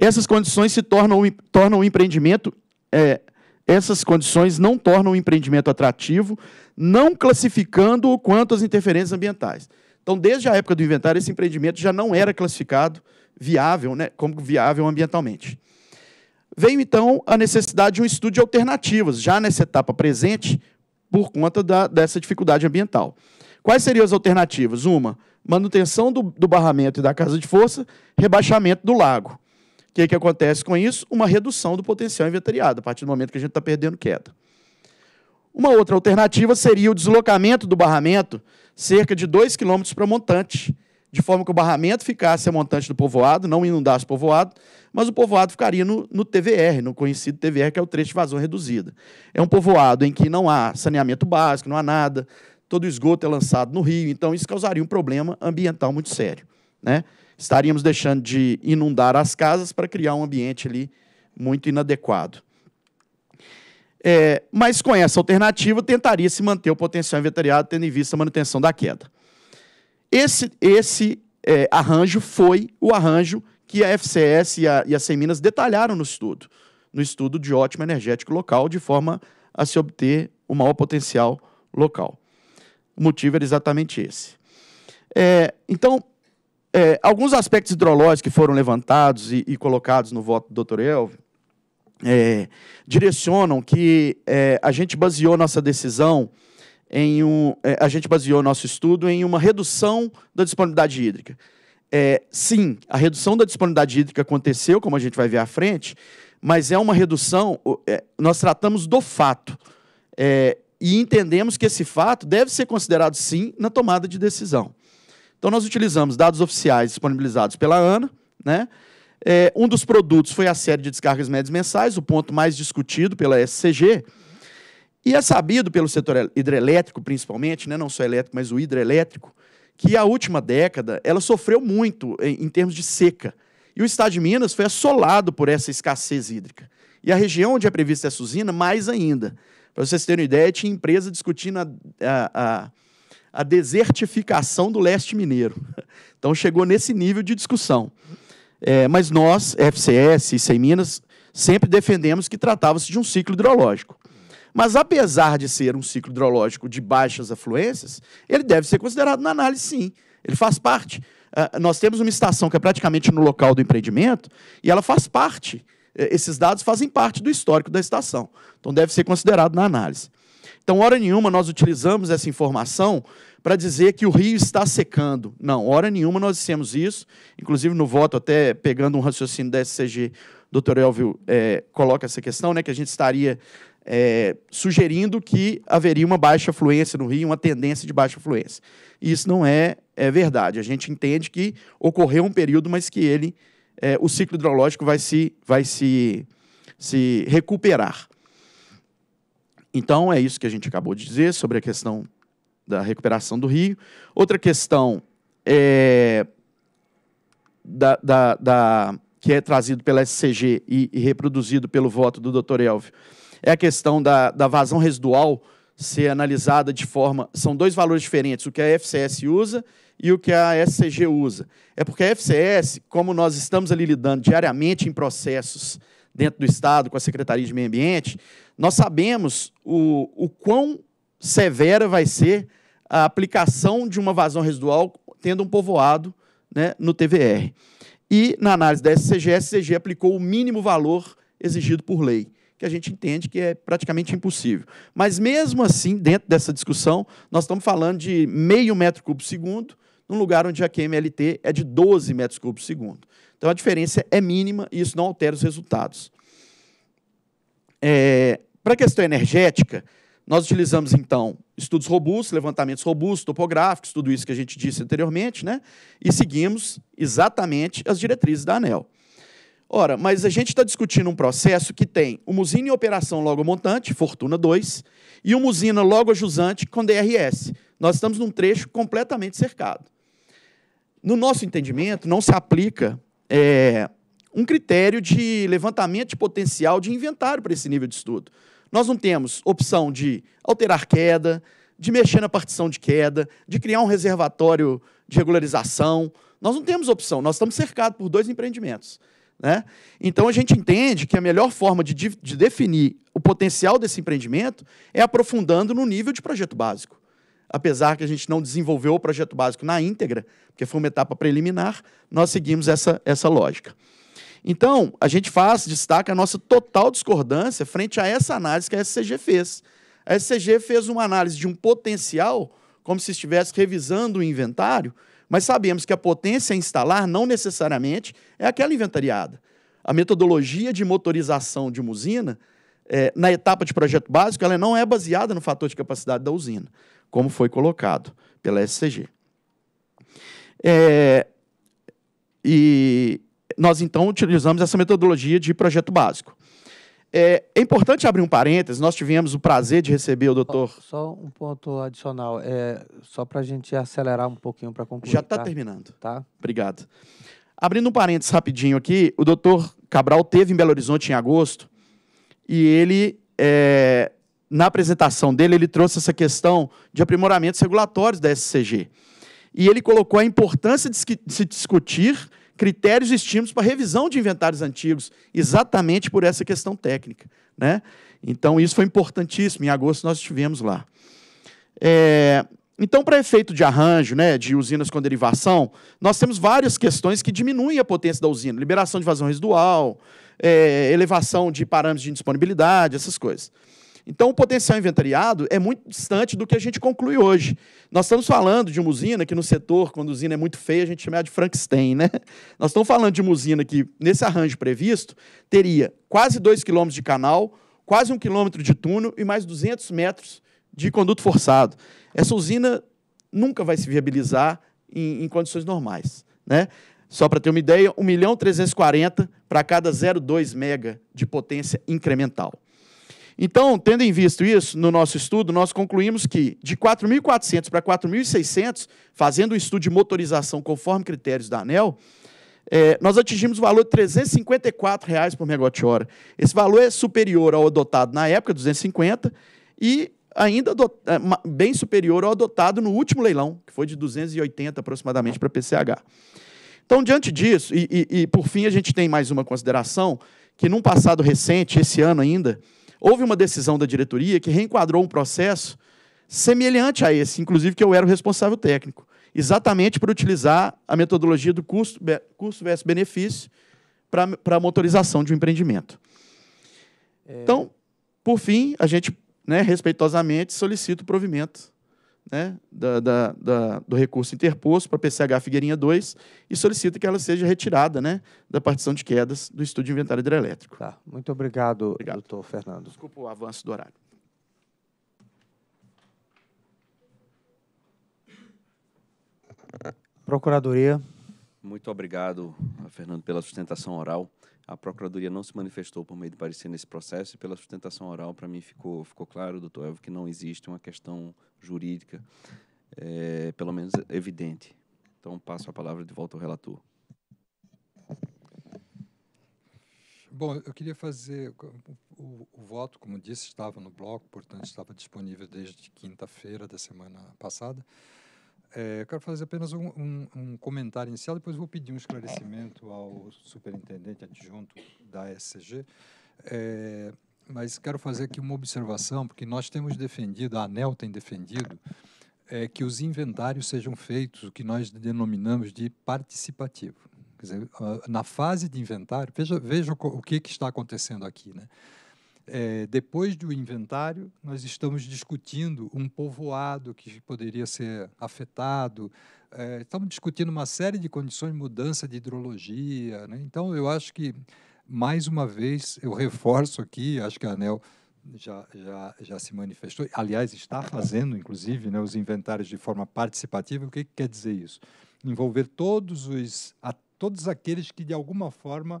essas condições se tornam, tornam o empreendimento. É, essas condições não tornam o empreendimento atrativo, não classificando-o quanto às interferências ambientais. Então, desde a época do inventário, esse empreendimento já não era classificado viável, né, como viável ambientalmente. Veio, então, a necessidade de um estudo de alternativas, já nessa etapa presente, por conta da, dessa dificuldade ambiental. Quais seriam as alternativas? Uma, manutenção do, do barramento e da casa de força, rebaixamento do lago. O que, que acontece com isso? Uma redução do potencial inventariado, a partir do momento que a gente está perdendo queda. Uma outra alternativa seria o deslocamento do barramento cerca de 2 km para montante, de forma que o barramento ficasse a montante do povoado, não inundasse o povoado, mas o povoado ficaria no, no TVR, no conhecido TVR, que é o trecho de vazão reduzida. É um povoado em que não há saneamento básico, não há nada, todo o esgoto é lançado no rio, então isso causaria um problema ambiental muito sério. Né? estaríamos deixando de inundar as casas para criar um ambiente ali muito inadequado. É, mas com essa alternativa, tentaria se manter o potencial inventariado, tendo em vista a manutenção da queda. Esse, esse é, arranjo foi o arranjo que a FCS e a, e a Seminas detalharam no estudo, no estudo de ótimo energético local, de forma a se obter o maior potencial local. O motivo era exatamente esse. É, então, é, alguns aspectos hidrológicos que foram levantados e, e colocados no voto do doutor Elvio é, direcionam que é, a gente baseou nossa decisão em um, é, a gente baseou nosso estudo em uma redução da disponibilidade hídrica. É, sim, a redução da disponibilidade hídrica aconteceu, como a gente vai ver à frente, mas é uma redução, é, nós tratamos do fato. e entendemos que esse fato deve ser considerado, sim, na tomada de decisão. Então, nós utilizamos dados oficiais disponibilizados pela ANA, né? É, um dos produtos foi a série de descargas médias mensais, o ponto mais discutido pela SCG. E é sabido pelo setor hidrelétrico, principalmente, né, não só elétrico, mas o hidrelétrico, que a última década ela sofreu muito em, em termos de seca. E o estado de Minas foi assolado por essa escassez hídrica. E a região onde é prevista essa usina, mais ainda. Para vocês terem uma ideia, tinha empresa discutindo a, a, a a desertificação do leste mineiro. Então chegou nesse nível de discussão. É, mas nós, FCS e CEM Minas, sempre defendemos que tratava-se de um ciclo hidrológico. Mas apesar de ser um ciclo hidrológico de baixas afluências, ele deve ser considerado na análise sim. Ele faz parte. Ah, nós temos uma estação que é praticamente no local do empreendimento e ela faz parte. Eh, esses dados fazem parte do histórico da estação. Então deve ser considerado na análise. Então, hora nenhuma nós utilizamos essa informação para dizer que o rio está secando. Não, hora nenhuma nós dissemos isso. Inclusive, no voto, até pegando um raciocínio da SCG, o doutor Elvio é, coloca essa questão, né, que a gente estaria é, sugerindo que haveria uma baixa fluência no rio, uma tendência de baixa fluência. Isso não é, é verdade. A gente entende que ocorreu um período, mas que ele, é, o ciclo hidrológico vai se, vai se, se recuperar. Então, é isso que a gente acabou de dizer sobre a questão da recuperação do rio. Outra questão é da, da, da, que é trazido pela SCG e, e, reproduzido pelo voto do Dr. Elvio é a questão da, da vazão residual ser analisada de forma. São dois valores diferentes, o que a FCS usa e o que a SCG usa. É porque a FCS, como nós estamos ali lidando diariamente em processos dentro do Estado, com a Secretaria de Meio Ambiente, nós sabemos o, o quão severa vai ser a aplicação de uma vazão residual tendo um povoado né, no TVR. E na análise da SCG, a SCG aplicou o mínimo valor exigido por lei, que a gente entende que é praticamente impossível. Mas mesmo assim, dentro dessa discussão, nós estamos falando de meio metro cúbico segundo, num lugar onde a QMLT é de 12 metros cúbicos segundo. Então a diferença é mínima e isso não altera os resultados. É, para a questão energética, nós utilizamos, então, estudos robustos, levantamentos robustos, topográficos, tudo isso que a gente disse anteriormente, né? e seguimos exatamente as diretrizes da ANEL. Ora, mas a gente está discutindo um processo que tem uma usina em operação logo montante, Fortuna 2, e uma usina logo jusante com DRS. Nós estamos num trecho completamente cercado. No nosso entendimento, não se aplica é, um critério de levantamento de potencial de inventário para esse nível de estudo. Nós não temos opção de alterar queda, de mexer na partição de queda, de criar um reservatório de regularização. Nós não temos opção, nós estamos cercados por dois empreendimentos. Né? Então a gente entende que a melhor forma de, de definir o potencial desse empreendimento é aprofundando no nível de projeto básico. Apesar que a gente não desenvolveu o projeto básico na íntegra, porque foi uma etapa preliminar, nós seguimos essa, essa lógica. Então, a gente faz, destaca a nossa total discordância frente a essa análise que a SCG fez. A SCG fez uma análise de um potencial, como se estivesse revisando o inventário, mas sabemos que a potência a instalar não necessariamente é aquela inventariada. A metodologia de motorização de uma usina, é, na etapa de projeto básico, ela não é baseada no fator de capacidade da usina, como foi colocado pela SCG. É, eh, e, nós então utilizamos essa metodologia de projeto básico. É, é importante abrir um parênteses, nós tivemos o prazer de receber o doutor. Só, só um ponto adicional, é, só para a gente acelerar um pouquinho para concluir. Já está tá? terminando. Tá. Obrigado. Abrindo um parênteses rapidinho aqui, o doutor Cabral teve em Belo Horizonte em agosto e ele, é, na apresentação dele, ele trouxe essa questão de aprimoramentos regulatórios da SCG. E ele colocou a importância de se discutir critérios e estímulos para revisão de inventários antigos, exatamente por essa questão técnica. Né? Então, isso foi importantíssimo. Em agosto, nós estivemos lá. É, então, para efeito de arranjo, né, de usinas com derivação, nós temos várias questões que diminuem a potência da usina. Liberação de vazão residual, é, elevação de parâmetros de indisponibilidade, essas coisas. Então, o potencial inventariado é muito distante do que a gente conclui hoje. Nós estamos falando de uma usina que, no setor, quando a usina é muito feia, a gente chama de Frankenstein. Né? Nós estamos falando de uma usina que, nesse arranjo previsto, teria quase 2 quilômetros de canal, quase um quilômetro de túnel e mais 200 metros de conduto forçado. Essa usina nunca vai se viabilizar em, em condições normais. Né? Só para ter uma ideia, 1 milhão 340 para cada 0,2 mega de potência incremental. Então, tendo em vista isso, no nosso estudo, nós concluímos que de 4.400 para 4.600, fazendo o estudo de motorização conforme critérios da ANEL, é, nós atingimos o valor de R$ 354,00 por megawatt-hora. Esse valor é superior ao adotado na época, 250, e ainda do, é, bem superior ao adotado no último leilão, que foi de 280 aproximadamente para PCH. Então, diante disso, e, e, e por fim a gente tem mais uma consideração, que num passado recente, esse ano ainda, houve uma decisão da diretoria que reenquadrou um processo semelhante a esse, inclusive que eu era o responsável técnico, exatamente para utilizar a metodologia do custo, custo versus benefício para a motorização de um empreendimento. É... Então, por fim, a gente né, respeitosamente solicita o provimento né, da, da, da, do recurso interposto para PCH Figueirinha 2 e solicita que ela seja retirada né, da partição de quedas do estudo de inventário hidrelétrico. Tá. Muito obrigado, obrigado, doutor Fernando. Desculpa o avanço do horário. Procuradoria. Muito obrigado, Fernando, pela sustentação oral. A Procuradoria não se manifestou por meio de parecer nesse processo e pela sustentação oral, para mim, ficou, ficou claro, doutor Elvio, que não existe uma questão jurídica, é, pelo menos evidente. Então, passo a palavra de volta ao relator. Bom, eu queria fazer o, o, o, voto, como disse, estava no bloco, portanto estava disponível desde quinta-feira da semana passada. É, quero fazer apenas um, um, um, comentário inicial, depois vou pedir um esclarecimento ao superintendente adjunto da SCG. É, mas quero fazer aqui uma observação, porque nós temos defendido, a ANEL tem defendido, é, que os inventários sejam feitos, o que nós denominamos de participativo. Quer dizer, na fase de inventário, veja, veja o que, que está acontecendo aqui. Né? É, depois do inventário, nós estamos discutindo um povoado que poderia ser afetado, é, estamos discutindo uma série de condições, mudança de hidrologia. Né? Então, eu acho que mais uma vez, eu reforço aqui, acho que a ANEL já, já, já se manifestou, aliás, está fazendo, inclusive, né, os inventários de forma participativa. O que, que quer dizer isso? Envolver todos, os, a, todos aqueles que, de alguma forma,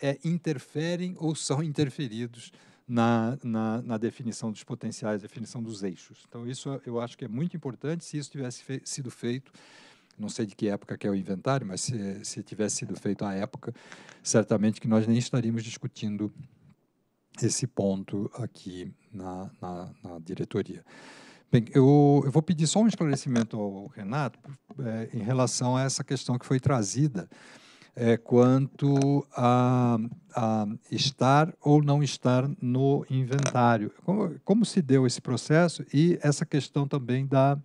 é, interferem ou são interferidos na, na, na, definição dos potenciais, definição dos eixos. Então, isso eu acho que é muito importante. Se isso tivesse fe sido feito não sei de que época que é o inventário, mas se, se tivesse sido feito à época, certamente que nós nem estaríamos discutindo esse ponto aqui na, na, na diretoria. Bem, eu, eu, vou pedir só um esclarecimento ao Renato é, em relação a essa questão que foi trazida é, quanto a, a, estar ou não estar no inventário. Como, como se deu esse processo e essa questão também da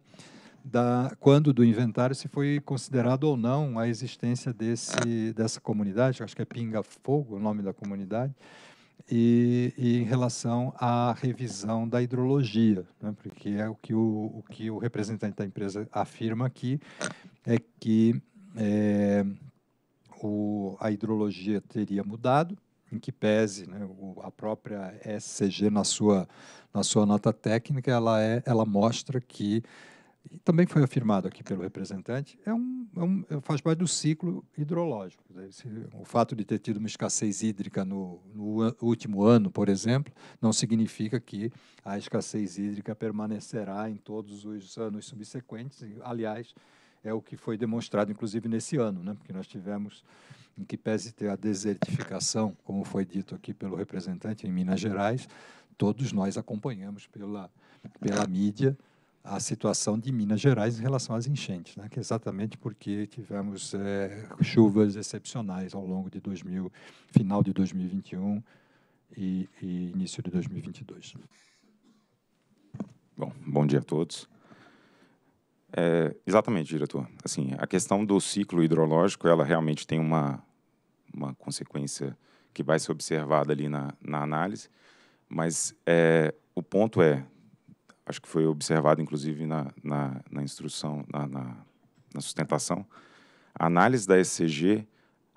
da quando do inventário se foi considerado ou não a existência desse dessa comunidade, acho que é Pinga Fogo, o nome da comunidade, e, e em relação à revisão da hidrologia, né, porque é o que o, o que o representante da empresa afirma aqui é que é, o, a hidrologia teria mudado, em que pese né, o, a própria SCG na sua na sua nota técnica ela é ela mostra que e também foi afirmado aqui pelo representante, é um, é um é, faz parte do ciclo hidrológico. Né? O fato de ter tido uma escassez hídrica no, no último ano, por exemplo, não significa que a escassez hídrica permanecerá em todos os anos subsequentes. Aliás, é o que foi demonstrado, inclusive, nesse ano, né? porque nós tivemos, em que pese ter a desertificação, como foi dito aqui pelo representante em Minas Gerais, todos nós acompanhamos pela, pela mídia a situação de Minas Gerais em relação às enchentes, né? que é exatamente porque tivemos é, chuvas excepcionais ao longo de 2000, final de 2021 e, e início de 2022. Bom, bom dia a todos. É, exatamente, diretor. Assim, a questão do ciclo hidrológico, ela realmente tem uma, uma consequência que vai ser observada ali na, na análise, mas é, o ponto é, acho que foi observado, inclusive, na, na, na instrução, na, na, na, sustentação, a análise da ECG,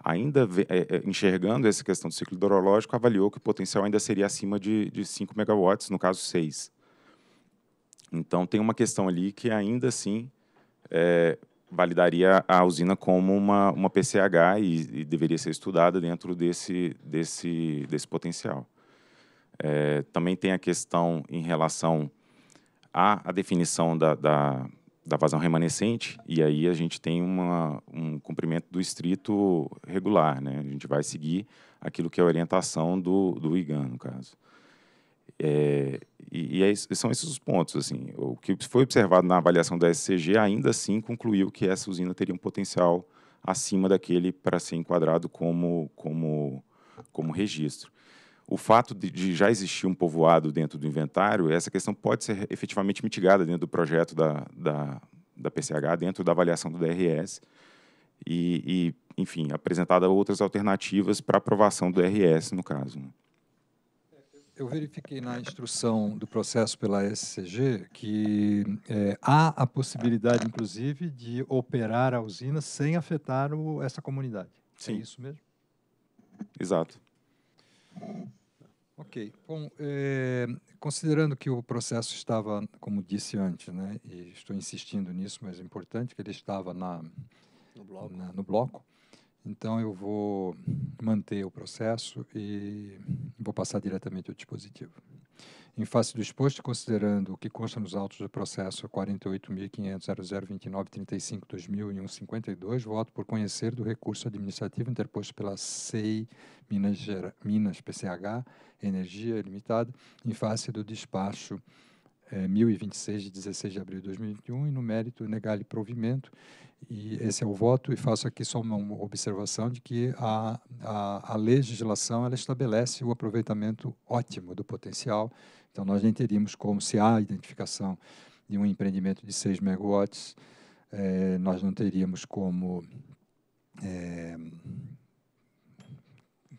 ainda é, é, enxergando essa questão do ciclo hidrológico, avaliou que o potencial ainda seria acima de, de 5 megawatts, no caso 6. Então, tem uma questão ali que ainda assim é, validaria a usina como uma, uma PCH e, e, deveria ser estudada dentro desse, desse, desse potencial. É, também tem a questão em relação há a definição da, da, da vazão remanescente e aí a gente tem uma, um cumprimento do estrito regular, né? A gente vai seguir aquilo que é a orientação do, do IGAN, no caso. É, e, e é, são esses os pontos. Assim, o que foi observado na avaliação da SCG ainda assim concluiu que essa usina teria um potencial acima daquele para ser enquadrado como, como, como registro o fato de, de, já existir um povoado dentro do inventário, essa questão pode ser efetivamente mitigada dentro do projeto da, da, da PCH, dentro da avaliação do DRS, e, e enfim, apresentada outras alternativas para aprovação do DRS, no caso. Né? É, eu verifiquei na instrução do processo pela SCG que é, há a possibilidade, inclusive, de operar a usina sem afetar o, essa comunidade. É Sim. É isso mesmo? Exato. Ok. Bom, é, considerando que o processo estava, como disse antes, né, e estou insistindo nisso, mas é importante que ele estava na no bloco. Na, no bloco então eu vou manter o processo e vou passar diretamente ao dispositivo. Em face do exposto, considerando o que consta nos autos do processo 48.500.0029.35.2001.52, voto por conhecer do recurso administrativo interposto pela CEI Minas, Minas PCH Energia Limitada, em face do despacho é, eh, 1026 de 16 de abril de 2021 e no mérito negar-lhe provimento. E esse é o voto e faço aqui só uma observação de que a, a, a legislação ela estabelece o aproveitamento ótimo do potencial então, nós nem teríamos como, se há identificação de um empreendimento de 6 megawatts, é, nós não teríamos como. É, eh,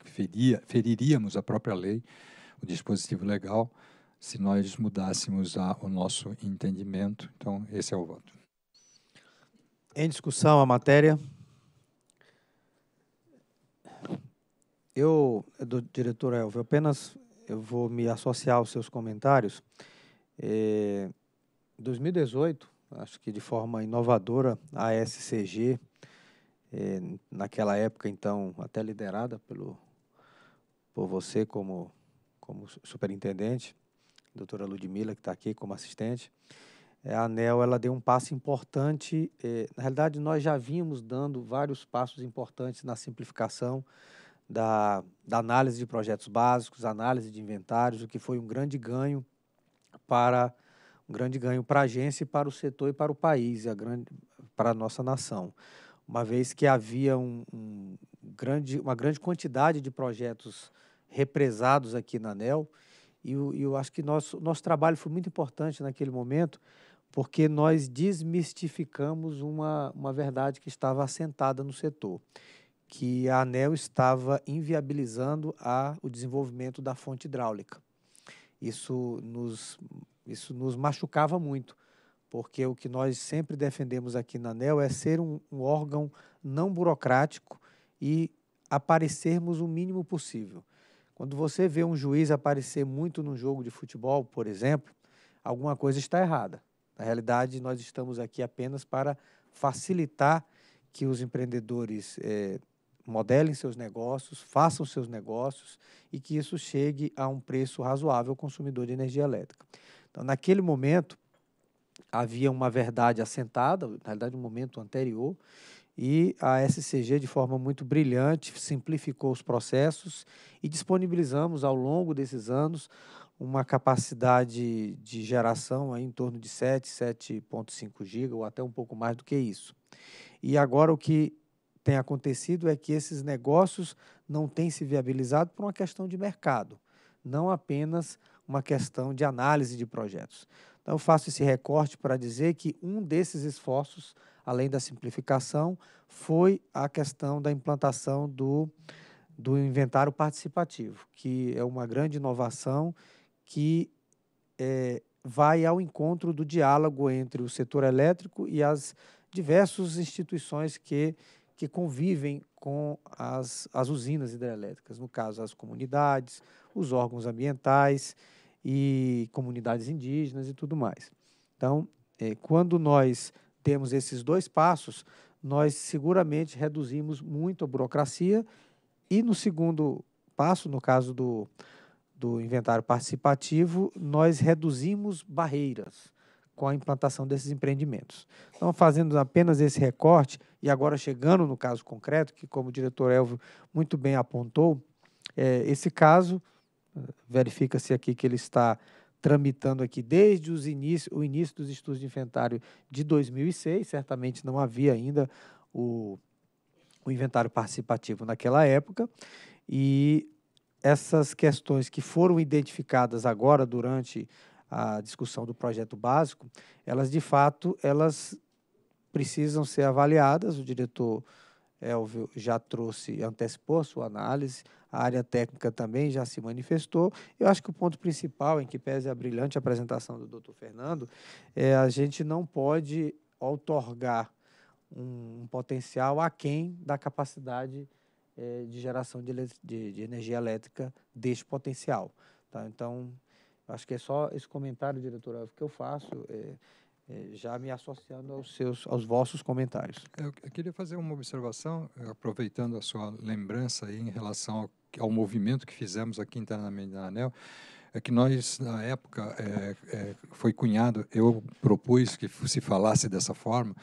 feria, feriríamos a própria lei, o dispositivo legal, se nós mudássemos a, o nosso entendimento. Então, esse é o voto. Em discussão a matéria. Eu, do, diretor Elvio, apenas eu vou me associar aos seus comentários. É, 2018, acho que de forma inovadora, a SCG, é, naquela época, então, até liderada pelo, por você como, como superintendente, doutora Ludmila, que está aqui como assistente, é, a ANEL ela deu um passo importante. Eh, na realidade, nós já vínhamos dando vários passos importantes na simplificação da, da análise de projetos básicos, análise de inventários, o que foi um grande ganho para um grande ganho para a agência, para o setor e para o país, a grande, para a nossa nação, uma vez que havia um, um grande, uma grande quantidade de projetos represados aqui na ANEL, e eu, eu acho que nosso, nosso trabalho foi muito importante naquele momento, porque nós desmistificamos uma, uma verdade que estava assentada no setor que a ANEL estava inviabilizando a, o desenvolvimento da fonte hidráulica. Isso nos, isso nos machucava muito, porque o que nós sempre defendemos aqui na ANEL é ser um, um órgão não burocrático e aparecermos o mínimo possível. Quando você vê um juiz aparecer muito num jogo de futebol, por exemplo, alguma coisa está errada. Na realidade, nós estamos aqui apenas para facilitar que os empreendedores eh, modelem seus negócios, façam seus negócios e que isso chegue a um preço razoável ao consumidor de energia elétrica. Então, naquele momento, havia uma verdade assentada, na realidade, um momento anterior, e a SCG, de forma muito brilhante, simplificou os processos e disponibilizamos ao longo desses anos uma capacidade de geração aí em torno de 7, 7,5 GB ou até um pouco mais do que isso. E agora o que tem acontecido é que esses negócios não têm se viabilizado por uma questão de mercado, não apenas uma questão de análise de projetos. Então, eu faço esse recorte para dizer que um desses esforços, além da simplificação, foi a questão da implantação do, do inventário participativo, que é uma grande inovação que é, vai ao encontro do diálogo entre o setor elétrico e as diversas instituições que que convivem com as, as usinas hidrelétricas, no caso, as comunidades, os órgãos ambientais e comunidades indígenas e tudo mais. Então, é, quando nós temos esses dois passos, nós seguramente reduzimos muito a burocracia e no segundo passo, no caso do, do inventário participativo, nós reduzimos barreiras com a implantação desses empreendimentos. Então, fazendo apenas esse recorte, e agora chegando no caso concreto, que como o diretor Elvio muito bem apontou, é, esse caso, verifica-se aqui que ele está tramitando aqui desde os inicio, o início dos estudos de inventário de 2006, certamente não havia ainda o, o inventário participativo naquela época, e essas questões que foram identificadas agora durante a discussão do projeto básico, elas de fato elas precisam ser avaliadas. O diretor Elvio já trouxe, antecipou a sua análise, a área técnica também já se manifestou. Eu acho que o ponto principal, em que pese a brilhante apresentação do doutor Fernando, é a gente não pode outorgar um, potencial aquém da capacidade é, de geração de, de, de energia elétrica deste potencial. Tá? Então, Acho que é só esse comentário, diretor, que eu faço, é, é, já me associando aos, seus, aos vossos comentários. Eu, eu, queria fazer uma observação, aproveitando a sua lembrança aí em relação ao, ao movimento que fizemos aqui internamente na ANEL, é que nós, na época, é, é, foi cunhado, eu propus que se falasse dessa forma,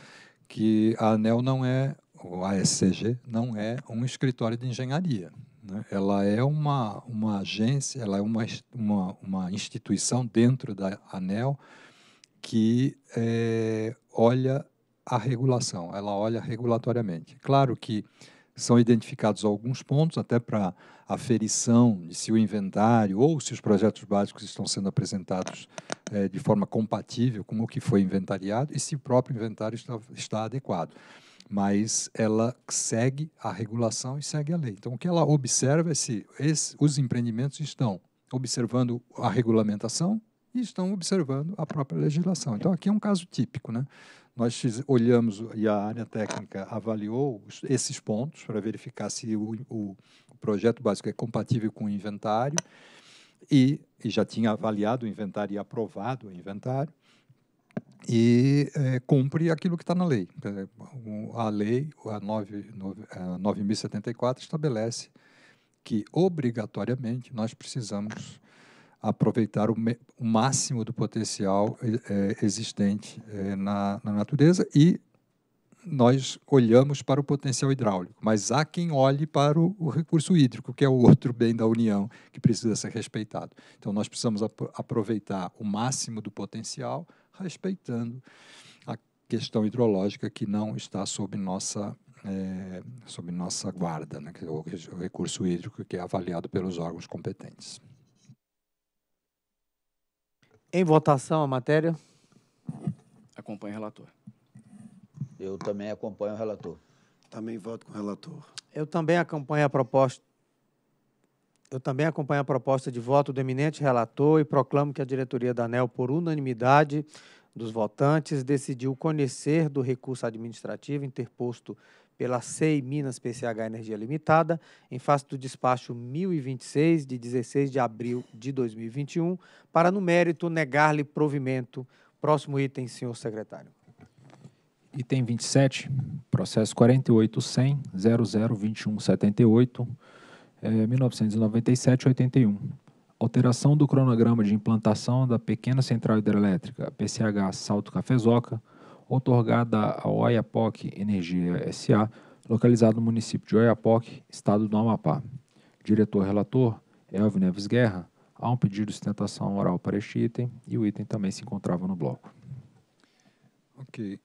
que a ANEL não é, o ASCG, não é um escritório de engenharia. Né? Ela é uma, uma agência, ela é uma, uma, uma instituição dentro da ANEL que é, olha a regulação, ela olha regulatoriamente. Claro que são identificados alguns pontos, até para aferição de se o inventário ou se os projetos básicos estão sendo apresentados é, de forma compatível com o que foi inventariado e se o próprio inventário está, está adequado mas ela segue a regulação e segue a lei. Então, o que ela observa é se esse, os empreendimentos estão observando a regulamentação e estão observando a própria legislação. Então, aqui é um caso típico. Né? Nós olhamos e a área técnica avaliou esses pontos para verificar se o, o, o projeto básico é compatível com o inventário e, e já tinha avaliado o inventário e aprovado o inventário e é, cumpre aquilo que está na lei. A lei, a 9.074, estabelece que, obrigatoriamente, nós precisamos aproveitar o, o máximo do potencial é, existente é, na, na, natureza e nós olhamos para o potencial hidráulico, mas há quem olhe para o, o recurso hídrico, que é o outro bem da União que precisa ser respeitado. Então, nós precisamos ap aproveitar o máximo do potencial respeitando a questão hidrológica que não está sob nossa é, sob nossa guarda, né, é o recurso hídrico que é avaliado pelos órgãos competentes. Em votação a matéria. Acompanho o relator. Eu também acompanho o relator. Também voto com o relator. Eu também acompanho a proposta eu também acompanho a proposta de voto do eminente relator e proclamo que a diretoria da ANEL, por unanimidade dos votantes, decidiu conhecer do recurso administrativo interposto pela CEI Minas PCH Energia Limitada, em face do despacho 1026, de 16 de abril de 2021, para, no mérito, negar-lhe provimento. Próximo item, senhor secretário. Item 27, processo 48.100.0021.78 1997-81. É, Alteração do cronograma de implantação da pequena central hidrelétrica PCH Salto Cafezoca, otorgada ao Oiapoque Energia SA, localizado no município de Oiapoque, estado do Amapá. Diretor relator, Elvio Neves Guerra, há um pedido de sustentação oral para este item e o item também se encontrava no bloco. Ok.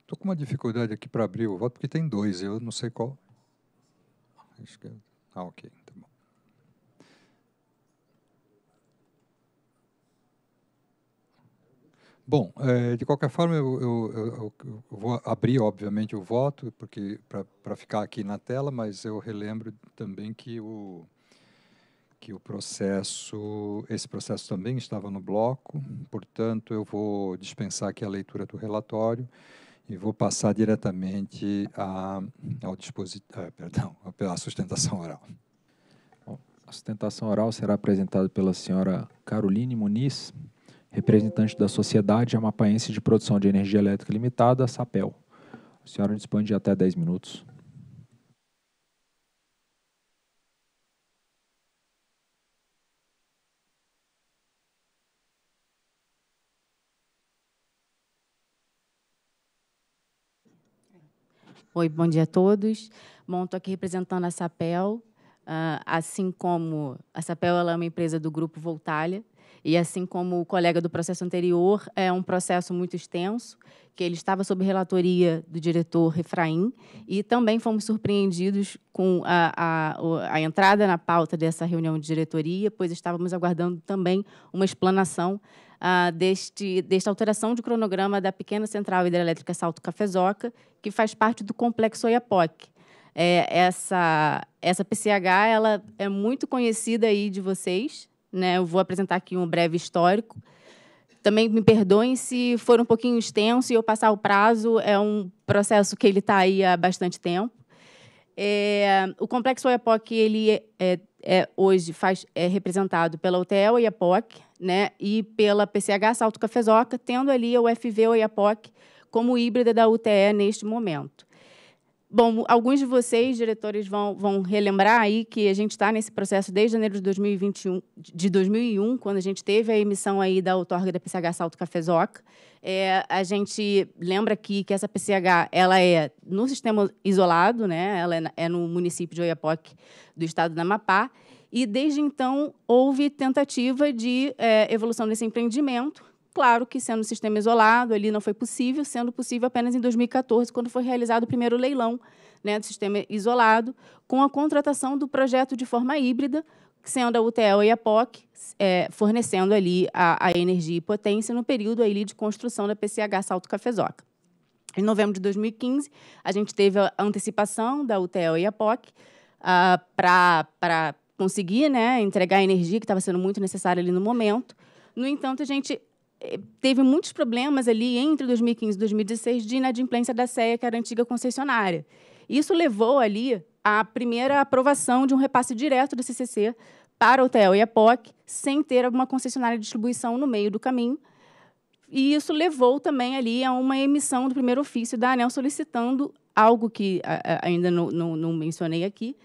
Estou com uma dificuldade aqui para abrir o voto, porque tem dois, eu não sei qual. Esquerda. Ah, ok. Tá bom. Bom, é, de qualquer forma, eu, eu, eu, eu, vou abrir, obviamente, o voto, porque para ficar aqui na tela, mas eu relembro também que o que o processo, esse processo também estava no bloco, portanto, eu vou dispensar aqui a leitura do relatório e vou passar diretamente a, ao dispositivo, eh, perdão, pela sustentação oral. Bom, a sustentação oral será apresentada pela senhora Caroline Muniz, representante da Sociedade Amapaense de Produção de Energia Elétrica Limitada, SAPEL. A senhora dispõe de até 10 minutos. Oi, bom dia a todos. Bom, estou aqui representando a Sapel, ah, assim como a Sapel é uma empresa do grupo Voltalha, e assim como o colega do processo anterior, é um processo muito extenso, que ele estava sob relatoria do diretor Refraim, e também fomos surpreendidos com a, a, a entrada na pauta dessa reunião de diretoria, pois estávamos aguardando também uma explanação ah, deste, desta alteração de cronograma da pequena central hidrelétrica Salto Cafezoca, que faz parte do complexo Oiapoque. É, essa, essa PCH ela é muito conhecida aí de vocês. Né? Eu vou apresentar aqui um breve histórico. Também me perdoem se for um pouquinho extenso e eu passar o prazo, é um processo que ele está aí há bastante tempo. É, o complexo Oiapoque, ele é, é, hoje faz, é representado pela hotel Oiapoque, né, e pela PCH Salto Cafezoca, tendo ali a UFV Oiapoque como híbrida da UTE neste momento. Bom, alguns de vocês, diretores, vão, vão relembrar aí que a gente está nesse processo desde janeiro de 2021, de 2001, quando a gente teve a emissão aí da outorga da PCH Salto Cafezoca. É, a gente lembra aqui que essa PCH ela é no sistema isolado, né? ela é, é no município de Oiapoque, do estado do Amapá, e desde então houve tentativa de é, evolução desse empreendimento. Claro que sendo um sistema isolado, ali não foi possível, sendo possível apenas em 2014, quando foi realizado o primeiro leilão né, do sistema isolado, com a contratação do projeto de forma híbrida, sendo a UTEL e a POC é, fornecendo ali a, a, energia e potência no período ali de construção da PCH Salto Cafezoca. Em novembro de 2015, a gente teve a antecipação da UTEL e a POC uh, ah, para conseguir né, entregar a energia que estava sendo muito necessária ali no momento. No entanto, a gente eh, teve muitos problemas ali entre 2015 e 2016 de inadimplência da CEA, que era a antiga concessionária. Isso levou ali à primeira aprovação de um repasse direto do CCC para o TEL e a POC, sem ter uma concessionária de distribuição no meio do caminho. E isso levou também ali a uma emissão do primeiro ofício da ANEL solicitando algo que ainda não, não, não mencionei aqui,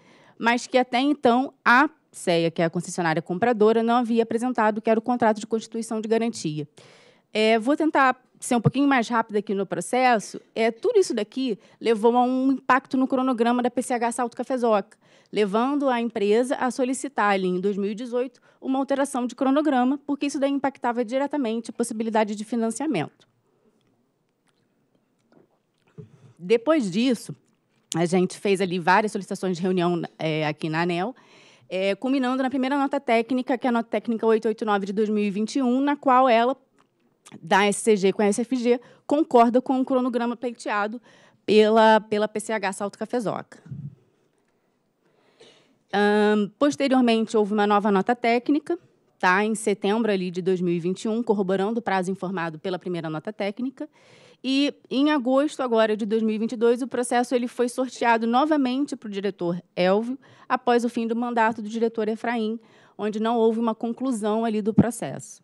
mas que até então a CEA, que é a concessionária compradora, não havia apresentado, que era o contrato de constituição de garantia. É, vou tentar ser um pouquinho mais rápida aqui no processo. É, tudo isso daqui levou a um impacto no cronograma da PCH Salto Cafezoca, levando a empresa a solicitar ali em 2018 uma alteração de cronograma, porque isso daí impactava diretamente a possibilidade de financiamento. Depois disso, a gente fez ali várias solicitações de reunião é, aqui na ANEL, é, culminando na primeira nota técnica, que é a nota técnica 889 de 2021, na qual ela, da SCG com a SFG, concorda com o cronograma pleiteado pela, pela PCH Salto Cafezoca. Um, posteriormente, houve uma nova nota técnica, tá, em setembro ali de 2021, corroborando o prazo informado pela primeira nota técnica, e em agosto agora de 2022, o processo ele foi sorteado novamente para o diretor Elvio, após o fim do mandato do diretor Efraim, onde não houve uma conclusão ali do processo.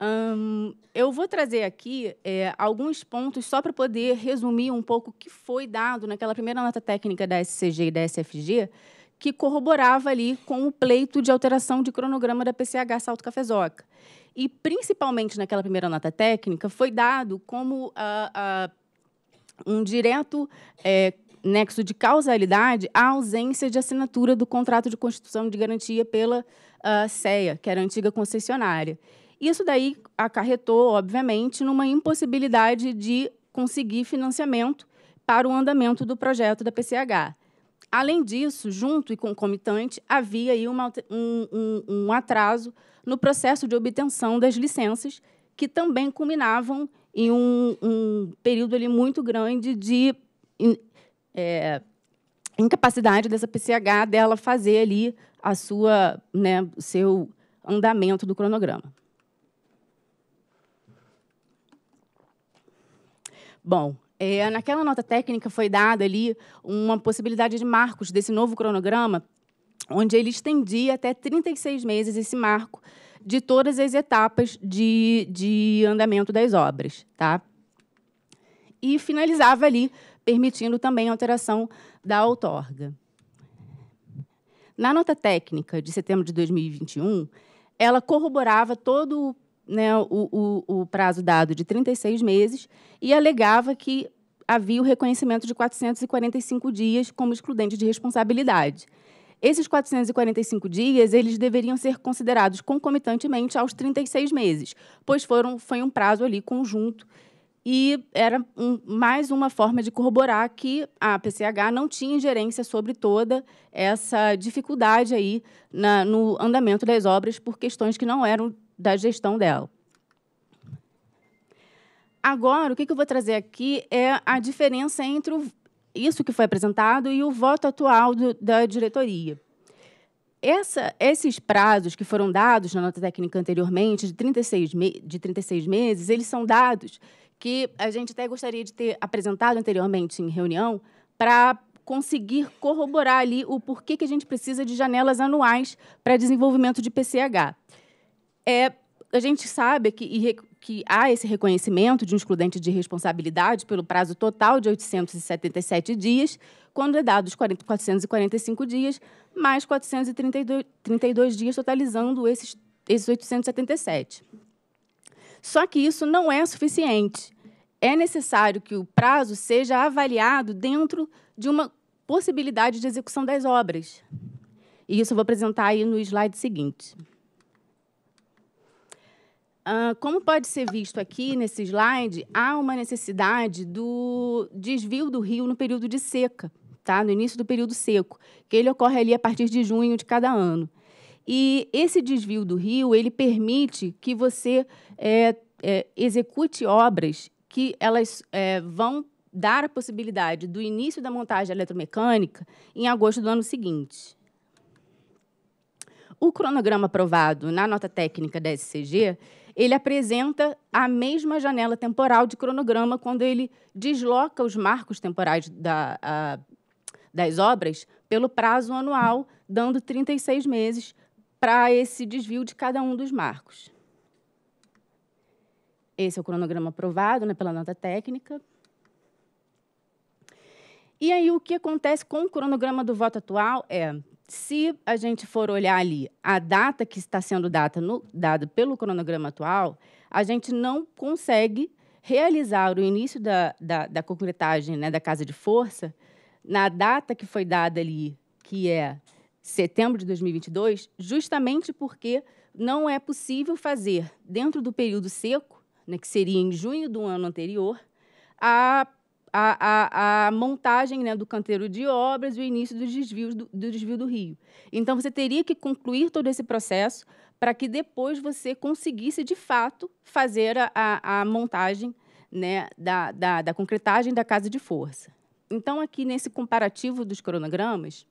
Hum, eu vou trazer aqui é, alguns pontos só para poder resumir um pouco o que foi dado naquela primeira nota técnica da SCG e da SFG, que corroborava ali com o pleito de alteração de cronograma da PCH Salto Cafezoca. E, principalmente naquela primeira nota técnica, foi dado como ah, ah, um direto eh, nexo de causalidade à ausência de assinatura do contrato de constituição de garantia pela uh, ah, CEA, que era a antiga concessionária. Isso daí acarretou, obviamente, numa impossibilidade de conseguir financiamento para o andamento do projeto da PCH. Além disso, junto e concomitante, havia aí uma, um, um, um atraso no processo de obtenção das licenças, que também culminavam em um, um período ali muito grande de in, é, incapacidade dessa PCH dela fazer ali a sua, né, seu andamento do cronograma. Bom, é, naquela nota técnica foi dada ali uma possibilidade de marcos desse novo cronograma, onde ele estendia até 36 meses esse marco de todas as etapas de, de andamento das obras. Tá? E finalizava ali, permitindo também a alteração da outorga. Na nota técnica de setembro de 2021, ela corroborava todo o né, o, o, o prazo dado de 36 meses e alegava que havia o reconhecimento de 445 dias como excludente de responsabilidade. Esses 445 dias, eles deveriam ser considerados concomitantemente aos 36 meses, pois foram, foi um prazo ali conjunto e era um, mais uma forma de corroborar que a PCH não tinha ingerência sobre toda essa dificuldade aí na, no andamento das obras por questões que não eram da gestão dela. Agora, o que eu vou trazer aqui é a diferença entre o, isso que foi apresentado e o voto atual do, da diretoria. Essa, esses prazos que foram dados na nota técnica anteriormente, de 36, me, de 36 meses, eles são dados que a gente até gostaria de ter apresentado anteriormente em reunião para conseguir corroborar ali o porquê que a gente precisa de janelas anuais para desenvolvimento de PCH. É, a gente sabe que, que há esse reconhecimento de um excludente de responsabilidade pelo prazo total de 877 dias, quando é dado os 445 dias, mais 432 dias, totalizando esses, esses 877. Só que isso não é suficiente. É necessário que o prazo seja avaliado dentro de uma possibilidade de execução das obras. E isso eu vou apresentar aí no slide seguinte. Uh, como pode ser visto aqui nesse slide, há uma necessidade do desvio do rio no período de seca, tá? no início do período seco, que ele ocorre ali a partir de junho de cada ano. E esse desvio do rio, ele permite que você é, é, execute obras que elas é, vão dar a possibilidade do início da montagem eletromecânica em agosto do ano seguinte. O cronograma aprovado na nota técnica da SCG ele apresenta a mesma janela temporal de cronograma quando ele desloca os marcos temporais da, a, das obras pelo prazo anual, dando 36 meses para esse desvio de cada um dos marcos. Esse é o cronograma aprovado né, pela nota técnica. E aí, o que acontece com o cronograma do voto atual é se a gente for olhar ali a data que está sendo data no, dada pelo cronograma atual, a gente não consegue realizar o início da, da, da concretagem né, da Casa de Força na data que foi dada ali, que é setembro de 2022, justamente porque não é possível fazer, dentro do período seco, né, que seria em junho do ano anterior, a a, a, a montagem né, do canteiro de obras e o início dos desvios do, do desvio do rio. Então, você teria que concluir todo esse processo para que depois você conseguisse, de fato, fazer a, a, a montagem né, da, da, da concretagem da casa de força. Então, aqui nesse comparativo dos cronogramas,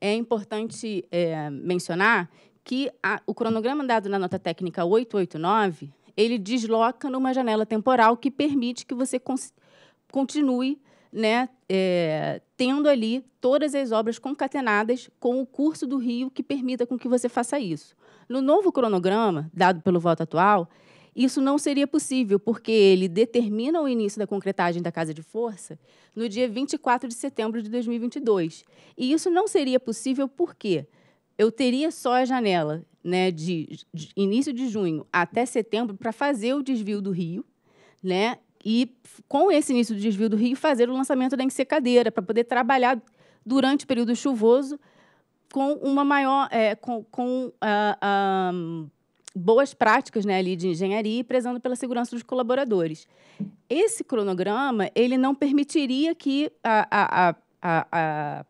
é importante é, mencionar que a, o cronograma dado na nota técnica 889 ele desloca numa janela temporal que permite que você continue né, é, tendo ali todas as obras concatenadas com o curso do rio que permita com que você faça isso. No novo cronograma, dado pelo voto atual, isso não seria possível, porque ele determina o início da concretagem da Casa de Força no dia 24 de setembro de 2022. E isso não seria possível porque eu teria só a janela né, de, de início de junho até setembro para fazer o desvio do rio, né, e, com esse início do desvio do rio, fazer o lançamento da ensecadeira para poder trabalhar durante o período chuvoso com uma maior é, com, com ah, ah, boas práticas né, ali de engenharia e prezando pela segurança dos colaboradores. Esse cronograma ele não permitiria que a, a, a,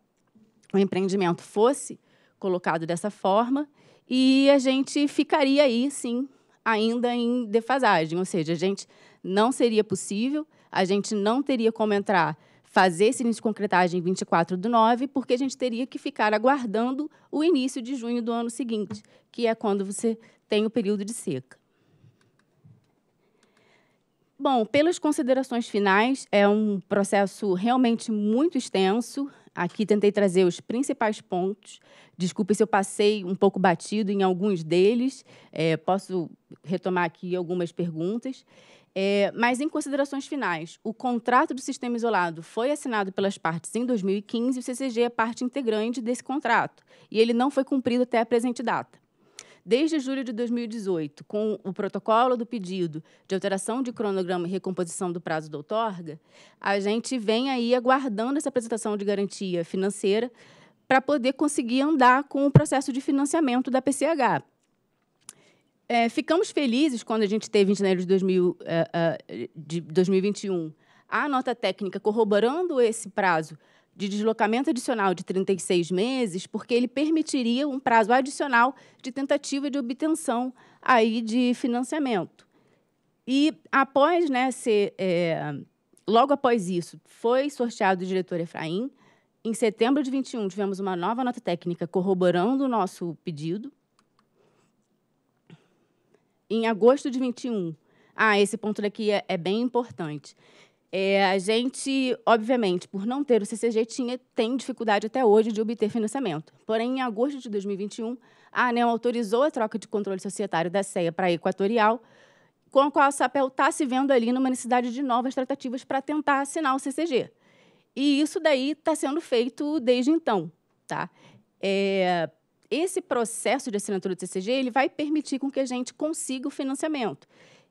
o empreendimento fosse colocado dessa forma e a gente ficaria aí, sim, ainda em defasagem, ou seja, a gente não seria possível, a gente não teria como entrar, fazer esse início de concretagem em 24 do 9, porque a gente teria que ficar aguardando o início de junho do ano seguinte, que é quando você tem o período de seca. Bom, pelas considerações finais, é um processo realmente muito extenso. Aqui tentei trazer os principais pontos. Desculpe se eu passei um pouco batido em alguns deles. É, posso retomar aqui algumas perguntas. É, mas, em considerações finais, o contrato do sistema isolado foi assinado pelas partes em 2015 e o CCG é parte integrante desse contrato, e ele não foi cumprido até a presente data. Desde julho de 2018, com o protocolo do pedido de alteração de cronograma e recomposição do prazo da outorga, a gente vem aí aguardando essa apresentação de garantia financeira para poder conseguir andar com o processo de financiamento da PCH, é, ficamos felizes quando a gente teve em janeiro de, 2000, uh, uh, de 2021 a nota técnica corroborando esse prazo de deslocamento adicional de 36 meses, porque ele permitiria um prazo adicional de tentativa de obtenção aí de financiamento. E após, né, ser, é, logo após isso, foi sorteado o diretor Efraim. Em setembro de 21, tivemos uma nova nota técnica corroborando o nosso pedido em agosto de 21. Ah, esse ponto daqui é, é bem importante. É, a gente, obviamente, por não ter o CCG, tinha, tem dificuldade até hoje de obter financiamento. Porém, em agosto de 2021, a ANEL autorizou a troca de controle societário da CEA para a Equatorial, com a qual a Sapel está se vendo ali numa necessidade de novas tratativas para tentar assinar o CCG. E isso daí está sendo feito desde então. Tá? É, esse processo de assinatura do CCG ele vai permitir com que a gente consiga o financiamento.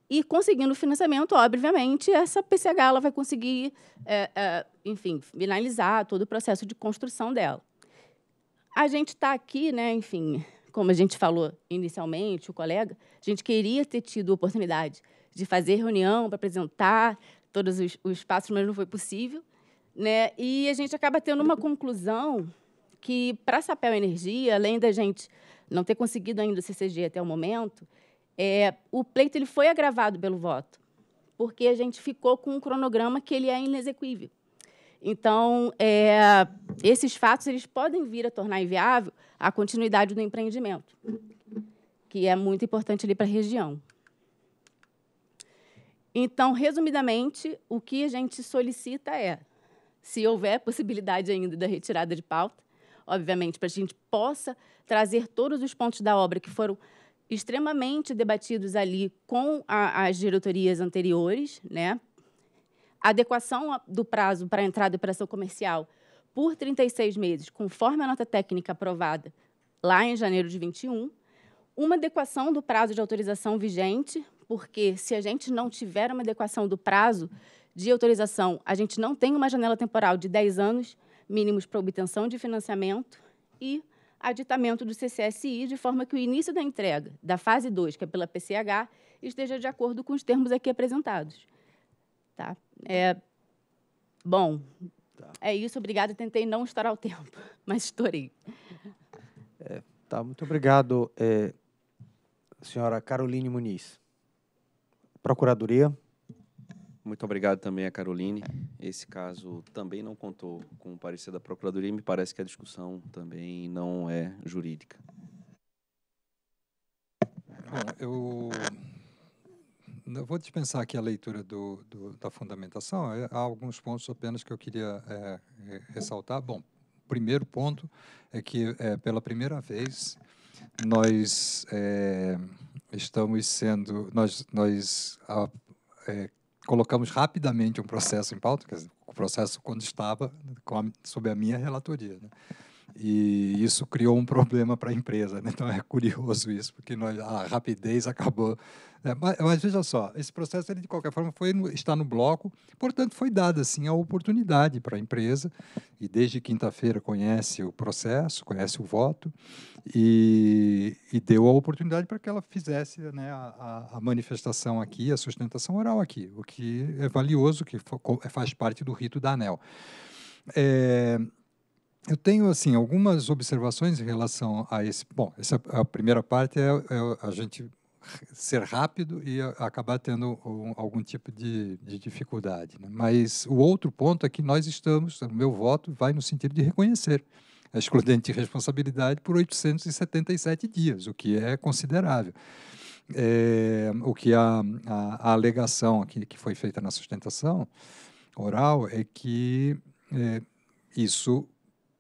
E conseguindo o financiamento, obviamente, essa PCH ela vai conseguir, é, é, enfim, finalizar todo o processo de construção dela. A gente está aqui, né, enfim, como a gente falou inicialmente, o colega, a gente queria ter tido a oportunidade de fazer reunião para apresentar todos os, os passos, mas não foi possível. Né? E a gente acaba tendo uma conclusão que para a Sapel Energia, além da gente não ter conseguido ainda o CCG até o momento, é, o pleito ele foi agravado pelo voto, porque a gente ficou com um cronograma que ele é inexequível. Então, é, esses fatos eles podem vir a tornar inviável a continuidade do empreendimento, que é muito importante ali para a região. Então, resumidamente, o que a gente solicita é, se houver possibilidade ainda da retirada de pauta, obviamente, para a gente possa trazer todos os pontos da obra que foram extremamente debatidos ali com a, as diretorias anteriores, né? A adequação do prazo para entrada e operação comercial por 36 meses, conforme a nota técnica aprovada lá em janeiro de 21, uma adequação do prazo de autorização vigente, porque se a gente não tiver uma adequação do prazo de autorização, a gente não tem uma janela temporal de 10 anos mínimos para obtenção de financiamento e aditamento do CCSI, de forma que o início da entrega da fase 2, que é pela PCH, esteja de acordo com os termos aqui apresentados. Tá? É, bom, tá. é isso. Obrigada. Tentei não estourar o tempo, mas estourei. É, tá, muito obrigado, é, senhora Caroline Muniz. Procuradoria. Muito obrigado também a Caroline. Esse caso também não contou com o parecer da Procuradoria e me parece que a discussão também não é jurídica. Bom, eu vou dispensar aqui a leitura do, do, da fundamentação. É, há alguns pontos apenas que eu queria é, é, ressaltar. Bom, primeiro ponto é que, é, pela primeira vez, nós é, estamos sendo, nós, nós a, é, colocamos rapidamente um processo em pauta, quer dizer, o processo quando estava né, a, sob a minha relatoria. Né? E isso criou um problema para a empresa. Né? Então é curioso isso, porque nós, a rapidez acabou é, mas, mas, veja só, esse processo, ele, de qualquer forma, foi no, está no bloco, portanto, foi dada, assim, a oportunidade para a empresa, e desde quinta-feira conhece o processo, conhece o voto, e, e deu a oportunidade para que ela fizesse né, a, a, manifestação aqui, a sustentação oral aqui, o que é valioso, que faz parte do rito da ANEL. É, eu tenho assim algumas observações em relação a esse. Bom, essa a primeira parte é, é a gente ser rápido e acabar tendo um, algum tipo de, de dificuldade. Né? Mas o outro ponto é que nós estamos, o meu voto vai no sentido de reconhecer a excludente de responsabilidade por 877 dias, o que é considerável. É, o que a, a, a alegação aqui que foi feita na sustentação oral é que é, isso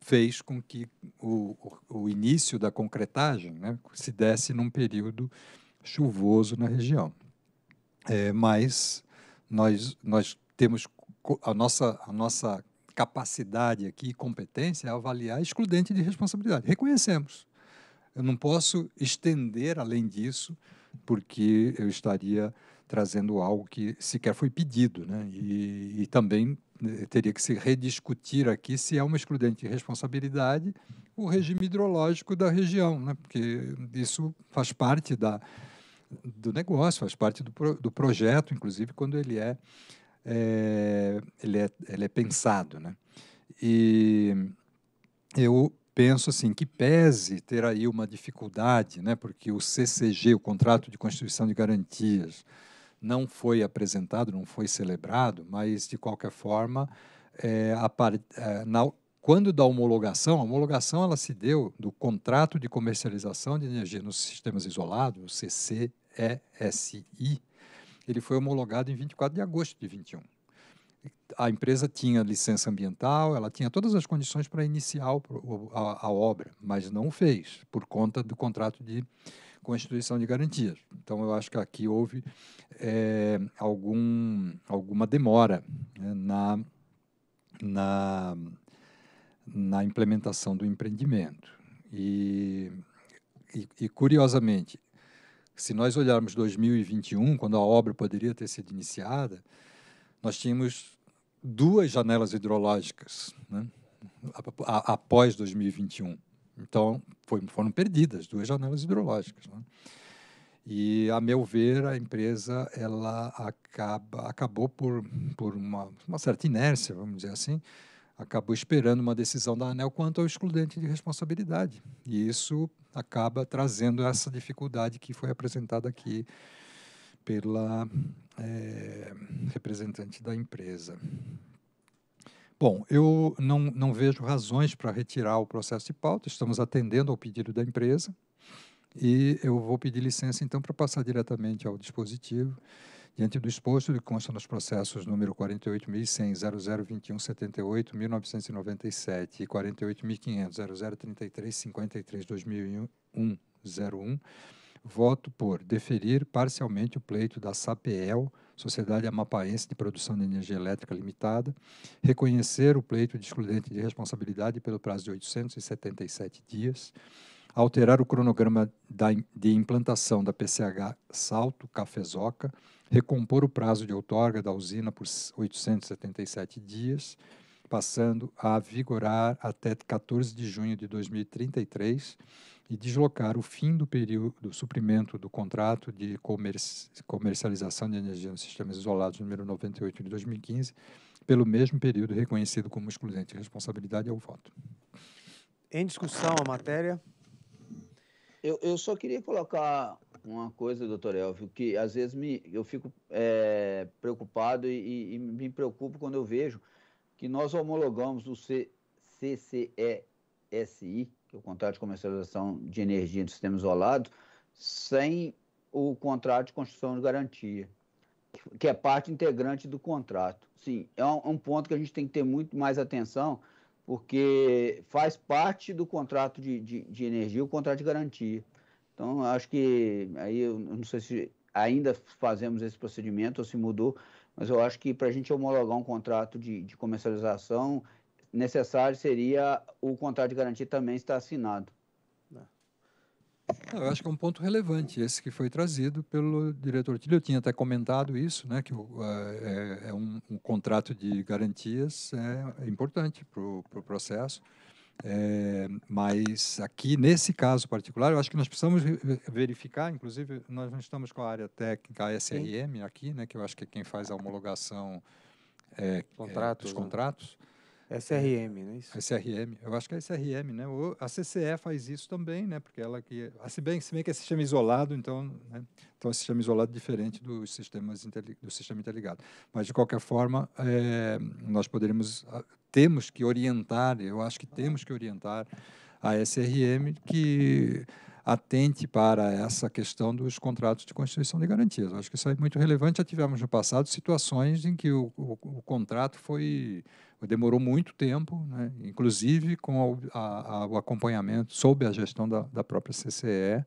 fez com que o, o início da concretagem né, se desse num período chuvoso na região. É, mas nós, nós temos a nossa, a nossa capacidade aqui e competência é avaliar excludente de responsabilidade. Reconhecemos. Eu não posso estender além disso, porque eu estaria trazendo algo que sequer foi pedido, né? E, e também eh, teria que se rediscutir aqui se é uma excludente de responsabilidade o regime hidrológico da região, né? Porque isso faz parte da, do negócio, faz parte do, pro, do projeto, inclusive quando ele é, é, ele é, ele é pensado. Né? E eu penso assim que pese ter aí uma dificuldade, né, porque o CCG, o contrato de constituição de garantias, não foi apresentado, não foi celebrado, mas de qualquer forma, é, par, é, na, quando da homologação, a homologação ela se deu do contrato de comercialização de energia nos sistemas isolados, o CC ESI, ele foi homologado em 24 de agosto de 21. A empresa tinha licença ambiental, ela tinha todas as condições para iniciar a, obra, mas não fez, por conta do contrato de constituição de garantias. Então, eu acho que aqui houve é, algum, alguma demora né, na, na, na implementação do empreendimento. E, e, e curiosamente, se nós olharmos 2021, quando a obra poderia ter sido iniciada, nós tínhamos duas janelas hidrológicas né, após 2021. Então, foram perdidas duas janelas hidrológicas. Né? E, a meu ver, a empresa ela acaba, acabou por, por uma, uma certa inércia, vamos dizer assim, acabou esperando uma decisão da ANEL quanto ao excludente de responsabilidade. E isso acaba trazendo essa dificuldade que foi apresentada aqui pela é, representante da empresa. Bom, eu não, não vejo razões para retirar o processo de pauta, estamos atendendo ao pedido da empresa e eu vou pedir licença então para passar diretamente ao dispositivo. Diante do exposto, que consta nos processos número 48.100.0021.78.1997 e 48.500.0033.53.2001, 01, voto por deferir parcialmente o pleito da SAPEL, Sociedade Amapaense de Produção de Energia Elétrica Limitada, reconhecer o pleito de excludente de responsabilidade pelo prazo de 877 dias, alterar o cronograma da, de implantação da PCH Salto Cafezoca, recompor o prazo de outorga da usina por 877 dias, passando a vigorar até 14 de junho de 2033 e deslocar o fim do período do suprimento do contrato de comercialização de energia nos sistemas isolados número 98 de 2015 pelo mesmo período reconhecido como excludente. Responsabilidade é o voto. Em discussão a matéria. Eu, eu só queria colocar uma coisa, doutor Elvio, que às vezes me, eu fico é, preocupado e, e, me preocupo quando eu vejo que nós homologamos o CCESI, que é o Contrato de Comercialização de Energia do Sistema Isolado, sem o contrato de construção de garantia, que é parte integrante do contrato. Sim, é um, é um ponto que a gente tem que ter muito mais atenção, porque faz parte do contrato de, de, de energia o contrato de garantia. Então, acho que aí eu não sei se ainda fazemos esse procedimento ou se mudou, mas eu acho que para a gente homologar um contrato de, de comercialização necessário seria o contrato de garantia também estar assinado. Ah, eu acho que é um ponto relevante esse que foi trazido pelo diretor Tilly. Eu tinha até comentado isso, né, que é, é um, um, contrato de garantias é, é importante para o pro processo. É, mas aqui, nesse caso particular, eu acho que nós precisamos verificar, inclusive, nós não estamos com a área técnica, a SRM, aqui, né, que eu acho que é quem faz a homologação é, é contratos, dos né? contratos. É. SRM, né? Isso. SRM, eu acho que é SRM, né? a CCE faz isso também, né? Porque ela que. Ah, se bem, se bem que é sistema isolado, então. Né? Então é sistema isolado diferente dos sistemas do sistema interligado. Mas, de qualquer forma, é, nós poderemos. Ah, temos que orientar, eu acho que temos que orientar a SRM que atente para essa questão dos contratos de constituição de garantias. Eu acho que isso é muito relevante. Já tivemos no passado situações em que o, o, o contrato foi demorou muito tempo, né? inclusive com a, a, o acompanhamento sob a gestão da, da, própria CCE,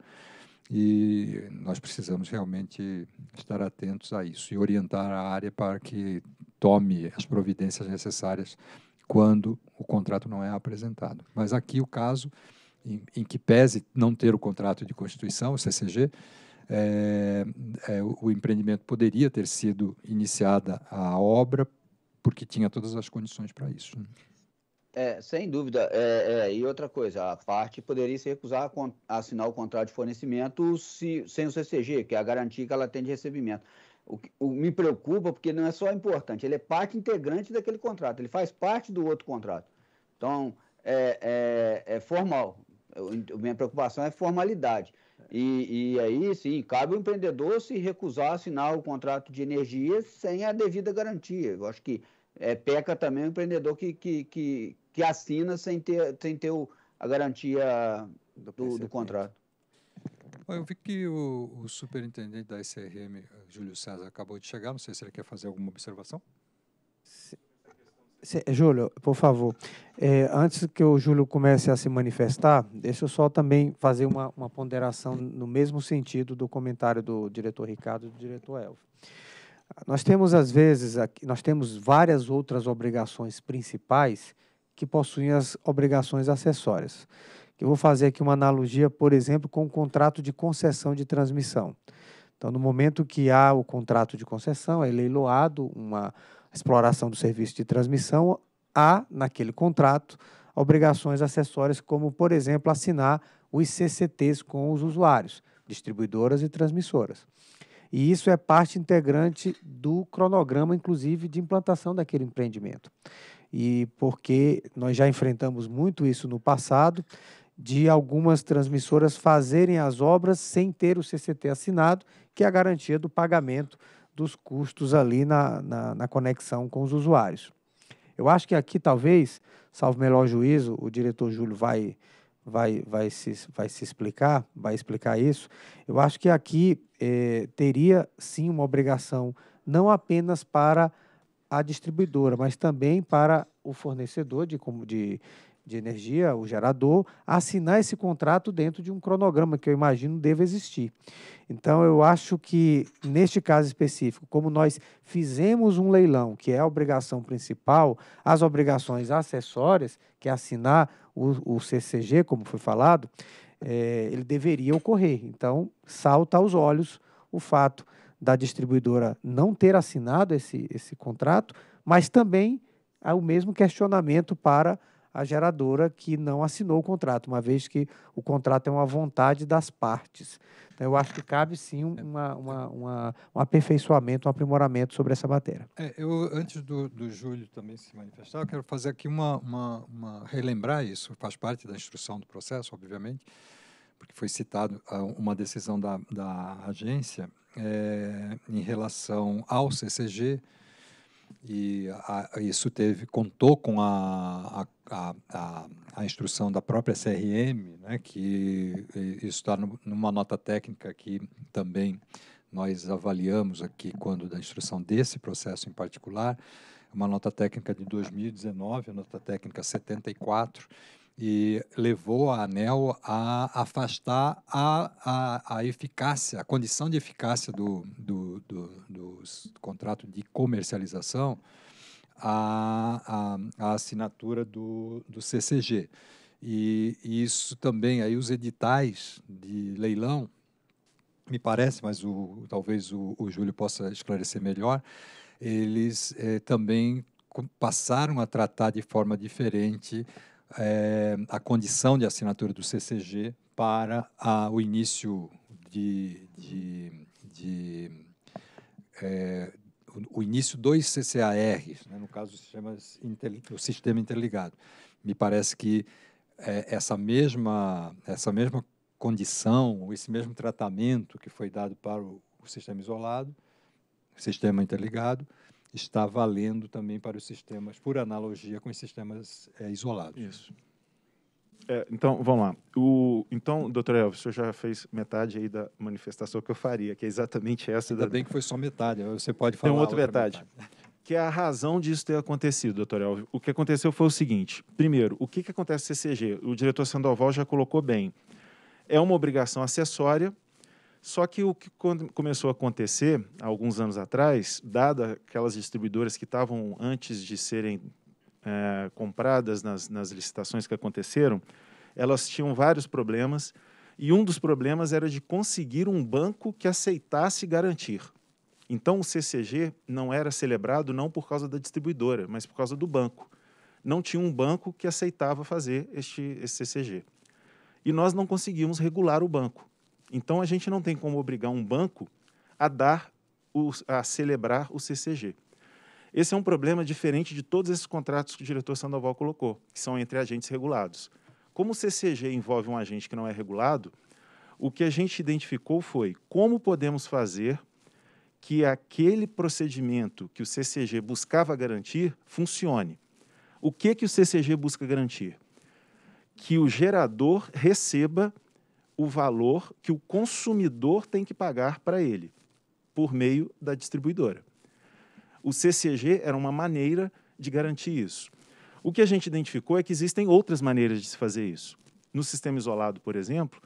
e nós precisamos realmente estar atentos a isso e orientar a área para que tome as providências necessárias quando o contrato não é apresentado. Mas aqui o caso, em, em que pese não ter o contrato de constituição, o CCG, é, é, o empreendimento poderia ter sido iniciada a obra porque tinha todas as condições para isso. Né? É, sem dúvida. É, é, e outra coisa, a parte poderia se recusar a, assinar o contrato de fornecimento se, sem o CCG, que é a garantia que ela tem de recebimento. O, o, me preocupa porque não é só importante, ele é parte integrante daquele contrato, ele faz parte do outro contrato. Então, é, é, é formal. Eu, minha preocupação é formalidade. E, e aí, sim, cabe o empreendedor se recusar a assinar o contrato de energia sem a devida garantia. Eu acho que é, peca também o empreendedor que, que, que, que assina sem ter, sem ter o, a garantia do, do, do contrato. Eu vi que o, o, superintendente da SRM, Júlio César, acabou de chegar. Não sei se ele quer fazer alguma observação. Júlio, por favor, é, antes que o Júlio comece a se manifestar, deixa eu só também fazer uma, uma ponderação no mesmo sentido do comentário do diretor Ricardo e do diretor Elvio. Nós temos, às vezes, aqui, nós temos várias outras obrigações principais que possuem as obrigações acessórias. Eu vou fazer aqui uma analogia, por exemplo, com o contrato de concessão de transmissão. Então, no momento que há o contrato de concessão, é leiloado uma, exploração do serviço de transmissão, há, naquele contrato, obrigações acessórias, como, por exemplo, assinar os CCTs com os usuários, distribuidoras e transmissoras. E isso é parte integrante do cronograma, inclusive, de implantação daquele empreendimento. E porque nós já enfrentamos muito isso no passado, de algumas transmissoras fazerem as obras sem ter o CCT assinado, que é a garantia do pagamento dos custos ali na, na, na conexão com os usuários. Eu acho que aqui, talvez, salvo melhor juízo, o diretor Júlio vai, vai, vai, se, vai se explicar, vai explicar isso. Eu acho que aqui eh, teria sim uma obrigação, não apenas para a distribuidora, mas também para o fornecedor de, de, de energia, o gerador, assinar esse contrato dentro de um cronograma que eu imagino deva existir. Então, eu acho que, neste caso específico, como nós fizemos um leilão, que é a obrigação principal, as obrigações acessórias, que é assinar o, o CCG, como foi falado, é, ele deveria ocorrer. Então, salta aos olhos o fato da distribuidora não ter assinado esse, esse contrato, mas também há o mesmo questionamento para a geradora que não assinou o contrato, uma vez que o contrato é uma vontade das partes. Então, eu acho que cabe sim uma, uma, uma, um aperfeiçoamento, um aprimoramento sobre essa matéria. É, eu, antes do, do Júlio também se manifestar, eu quero fazer aqui uma, uma, uma. relembrar isso, faz parte da instrução do processo, obviamente, porque foi citado ah, uma decisão da, da agência é, em relação ao CCG e a, isso teve contou com a, a, a, a, instrução da própria CRM, né, que isso está numa nota técnica que também nós avaliamos aqui quando da instrução desse processo em particular, uma nota técnica de 2019, a nota técnica 74, e levou a ANEL a afastar a, a, a eficácia, a condição de eficácia do, do, do, do contrato de comercialização a, a, a assinatura do, do CCG. E, e, isso também, aí os editais de leilão, me parece, mas o, talvez o, o Júlio possa esclarecer melhor, eles eh, também passaram a tratar de forma diferente é, a condição de assinatura do CCG para a, o início de, de, de é, o, o, início dos CCARs, né, no caso o sistema interligado. Me parece que é, essa mesma essa mesma condição, esse mesmo tratamento que foi dado para o, o sistema isolado, sistema interligado, está valendo também para os sistemas, por analogia com os sistemas é, isolados. Isso. É, então, vamos lá. O, então, doutor Elvis, o senhor já fez metade aí da manifestação que eu faria, que é exatamente essa. Ainda da... bem que foi só metade, você pode falar. Tem outra, outra metade, metade. Que é a razão disso ter acontecido, doutor Elvis. O que aconteceu foi o seguinte: primeiro, o que, que acontece o CCG? O diretor Sandoval já colocou bem. É uma obrigação acessória só que o que começou a acontecer há alguns anos atrás, dada aquelas distribuidoras que estavam antes de serem é, compradas nas, nas licitações que aconteceram, elas tinham vários problemas e um dos problemas era de conseguir um banco que aceitasse garantir. Então o CCG não era celebrado não por causa da distribuidora, mas por causa do banco. Não tinha um banco que aceitava fazer este, este CCG. E nós não conseguimos regular o banco. Então a gente não tem como obrigar um banco a dar o, a celebrar o CCG. Esse é um problema diferente de todos esses contratos que o diretor Sandoval colocou, que são entre agentes regulados. Como o CCG envolve um agente que não é regulado, o que a gente identificou foi como podemos fazer que aquele procedimento que o CCG buscava garantir funcione. O que que o CCG busca garantir? Que o gerador receba o valor que o consumidor tem que pagar para ele, por meio da distribuidora. O CCG era uma maneira de garantir isso. O que a gente identificou é que existem outras maneiras de se fazer isso. No sistema isolado, por exemplo,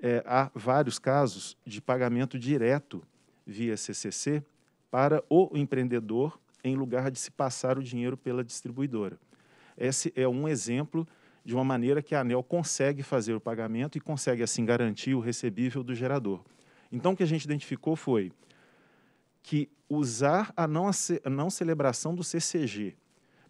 é, há vários casos de pagamento direto via CCC para o empreendedor em lugar de se passar o dinheiro pela distribuidora. Esse é um exemplo de uma maneira que a ANEL consegue fazer o pagamento e consegue, assim, garantir o recebível do gerador. Então, o que a gente identificou foi que usar a não, a não celebração do CCG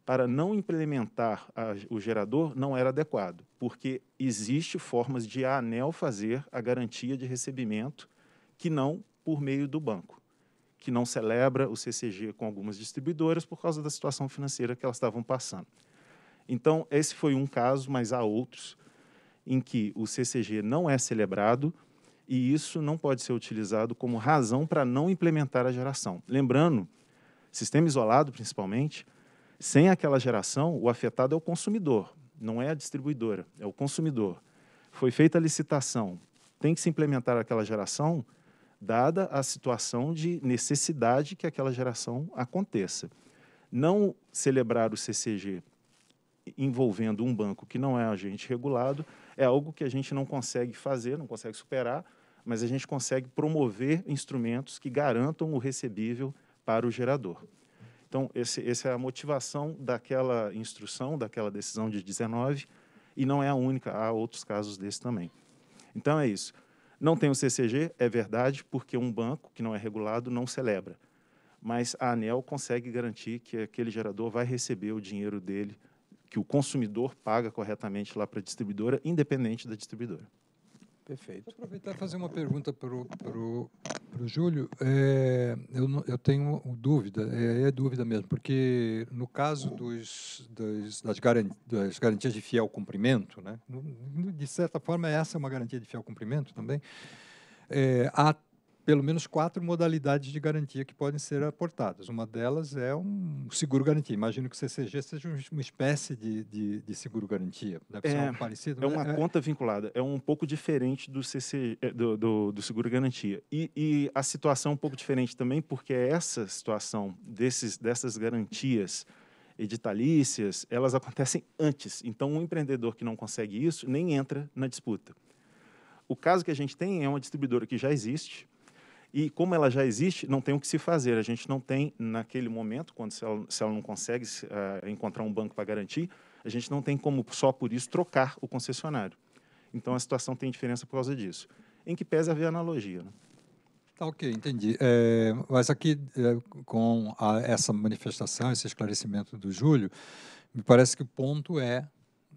para não implementar a, o gerador não era adequado, porque existe formas de a ANEL fazer a garantia de recebimento que não por meio do banco, que não celebra o CCG com algumas distribuidoras por causa da situação financeira que elas estavam passando. Então, esse foi um caso, mas há outros em que o CCG não é celebrado e isso não pode ser utilizado como razão para não implementar a geração. Lembrando, sistema isolado principalmente, sem aquela geração, o afetado é o consumidor, não é a distribuidora, é o consumidor. Foi feita a licitação, tem que se implementar aquela geração, dada a situação de necessidade que aquela geração aconteça. Não celebrar o CCG envolvendo um banco que não é agente regulado, é algo que a gente não consegue fazer, não consegue superar, mas a gente consegue promover instrumentos que garantam o recebível para o gerador. Então, esse, essa é a motivação daquela instrução, daquela decisão de 19, e não é a única, há outros casos desse também. Então, é isso. Não tem o CCG, é verdade, porque um banco que não é regulado não celebra. Mas a ANEL consegue garantir que aquele gerador vai receber o dinheiro dele que o consumidor paga corretamente lá para a distribuidora, independente da distribuidora. Perfeito. Vou aproveitar e fazer uma pergunta para o pro, pro Júlio. É, eu, eu, tenho dúvida, é, é, dúvida mesmo, porque no caso dos, das, garantias, das, garantias de fiel cumprimento, né, de certa forma essa é uma garantia de fiel cumprimento também, é, há pelo menos quatro modalidades de garantia que podem ser aportadas. Uma delas é um seguro-garantia. Imagino que o CCG seja uma espécie de, de, de seguro-garantia. Deve é, ser algo parecido. É uma é, conta vinculada. É um pouco diferente do, CC, é, do, do, do seguro-garantia. E, e, a situação é um pouco diferente também, porque essa situação desses, dessas garantias editalícias, elas acontecem antes. Então, um empreendedor que não consegue isso nem entra na disputa. O caso que a gente tem é uma distribuidora que já existe, e como ela já existe, não tem o que se fazer. A gente não tem, naquele momento, quando se ela, se ela não consegue uh, encontrar um banco para garantir, a gente não tem como, só por isso, trocar o concessionário. Então, a situação tem diferença por causa disso. Em que pese haver analogia. Né? Tá, ok, entendi. É, mas aqui, é, com a, essa manifestação, esse esclarecimento do Júlio, me parece que o ponto é,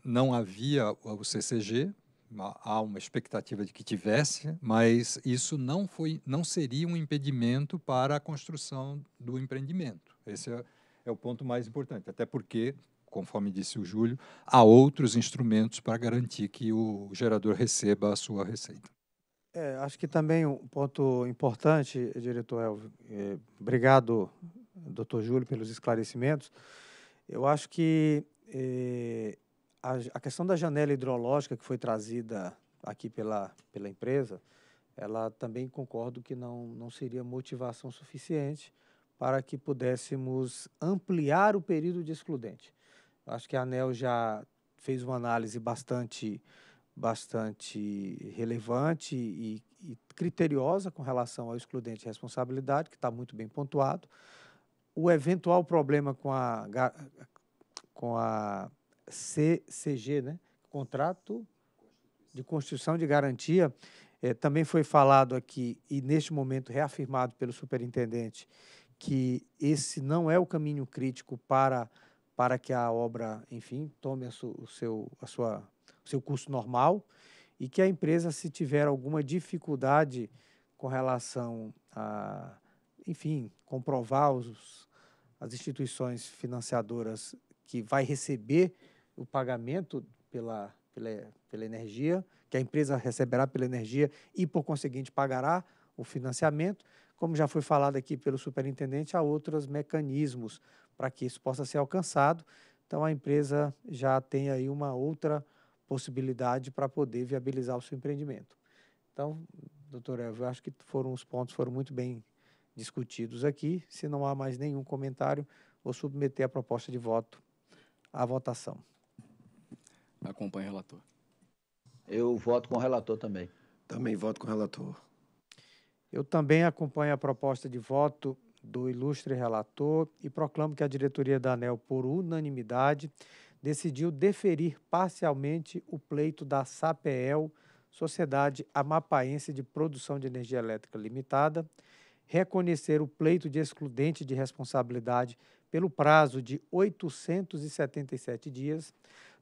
não havia o CCG, há uma expectativa de que tivesse, mas isso não foi, não seria um impedimento para a construção do empreendimento. Esse é, é o ponto mais importante, até porque, conforme disse o Júlio, há outros instrumentos para garantir que o gerador receba a sua receita. É, acho que também um ponto importante, diretor Elvio, é, obrigado, doutor Júlio, pelos esclarecimentos. Eu acho que é, a, a questão da janela hidrológica que foi trazida aqui pela, pela empresa, ela também concordo que não, não seria motivação suficiente para que pudéssemos ampliar o período de excludente. Acho que a ANEL já fez uma análise bastante, bastante relevante e, e criteriosa com relação ao excludente de responsabilidade, que está muito bem pontuado. O eventual problema com a, com a CCG, né? Contrato de construção de Garantia. É, também foi falado aqui e neste momento reafirmado pelo superintendente que esse não é o caminho crítico para para que a obra, enfim, tome a su, o seu a sua seu curso normal e que a empresa se tiver alguma dificuldade com relação a, enfim, comprovar os, as instituições financiadoras que vai receber o pagamento pela, pela, pela energia, que a empresa receberá pela energia e, por conseguinte, pagará o financiamento. Como já foi falado aqui pelo superintendente, há outros mecanismos para que isso possa ser alcançado. Então, a empresa já tem aí uma outra possibilidade para poder viabilizar o seu empreendimento. Então, doutor Elvio, eu acho que foram os pontos foram muito bem discutidos aqui. Se não há mais nenhum comentário, vou submeter a proposta de voto à votação acompanha o relator. Eu voto com o relator também. Também voto com o relator. Eu também acompanho a proposta de voto do ilustre relator e proclamo que a diretoria da ANEL, por unanimidade, decidiu deferir parcialmente o pleito da SAPEL, Sociedade Amapaense de Produção de Energia Elétrica Limitada, reconhecer o pleito de excludente de responsabilidade pelo prazo de 877 dias,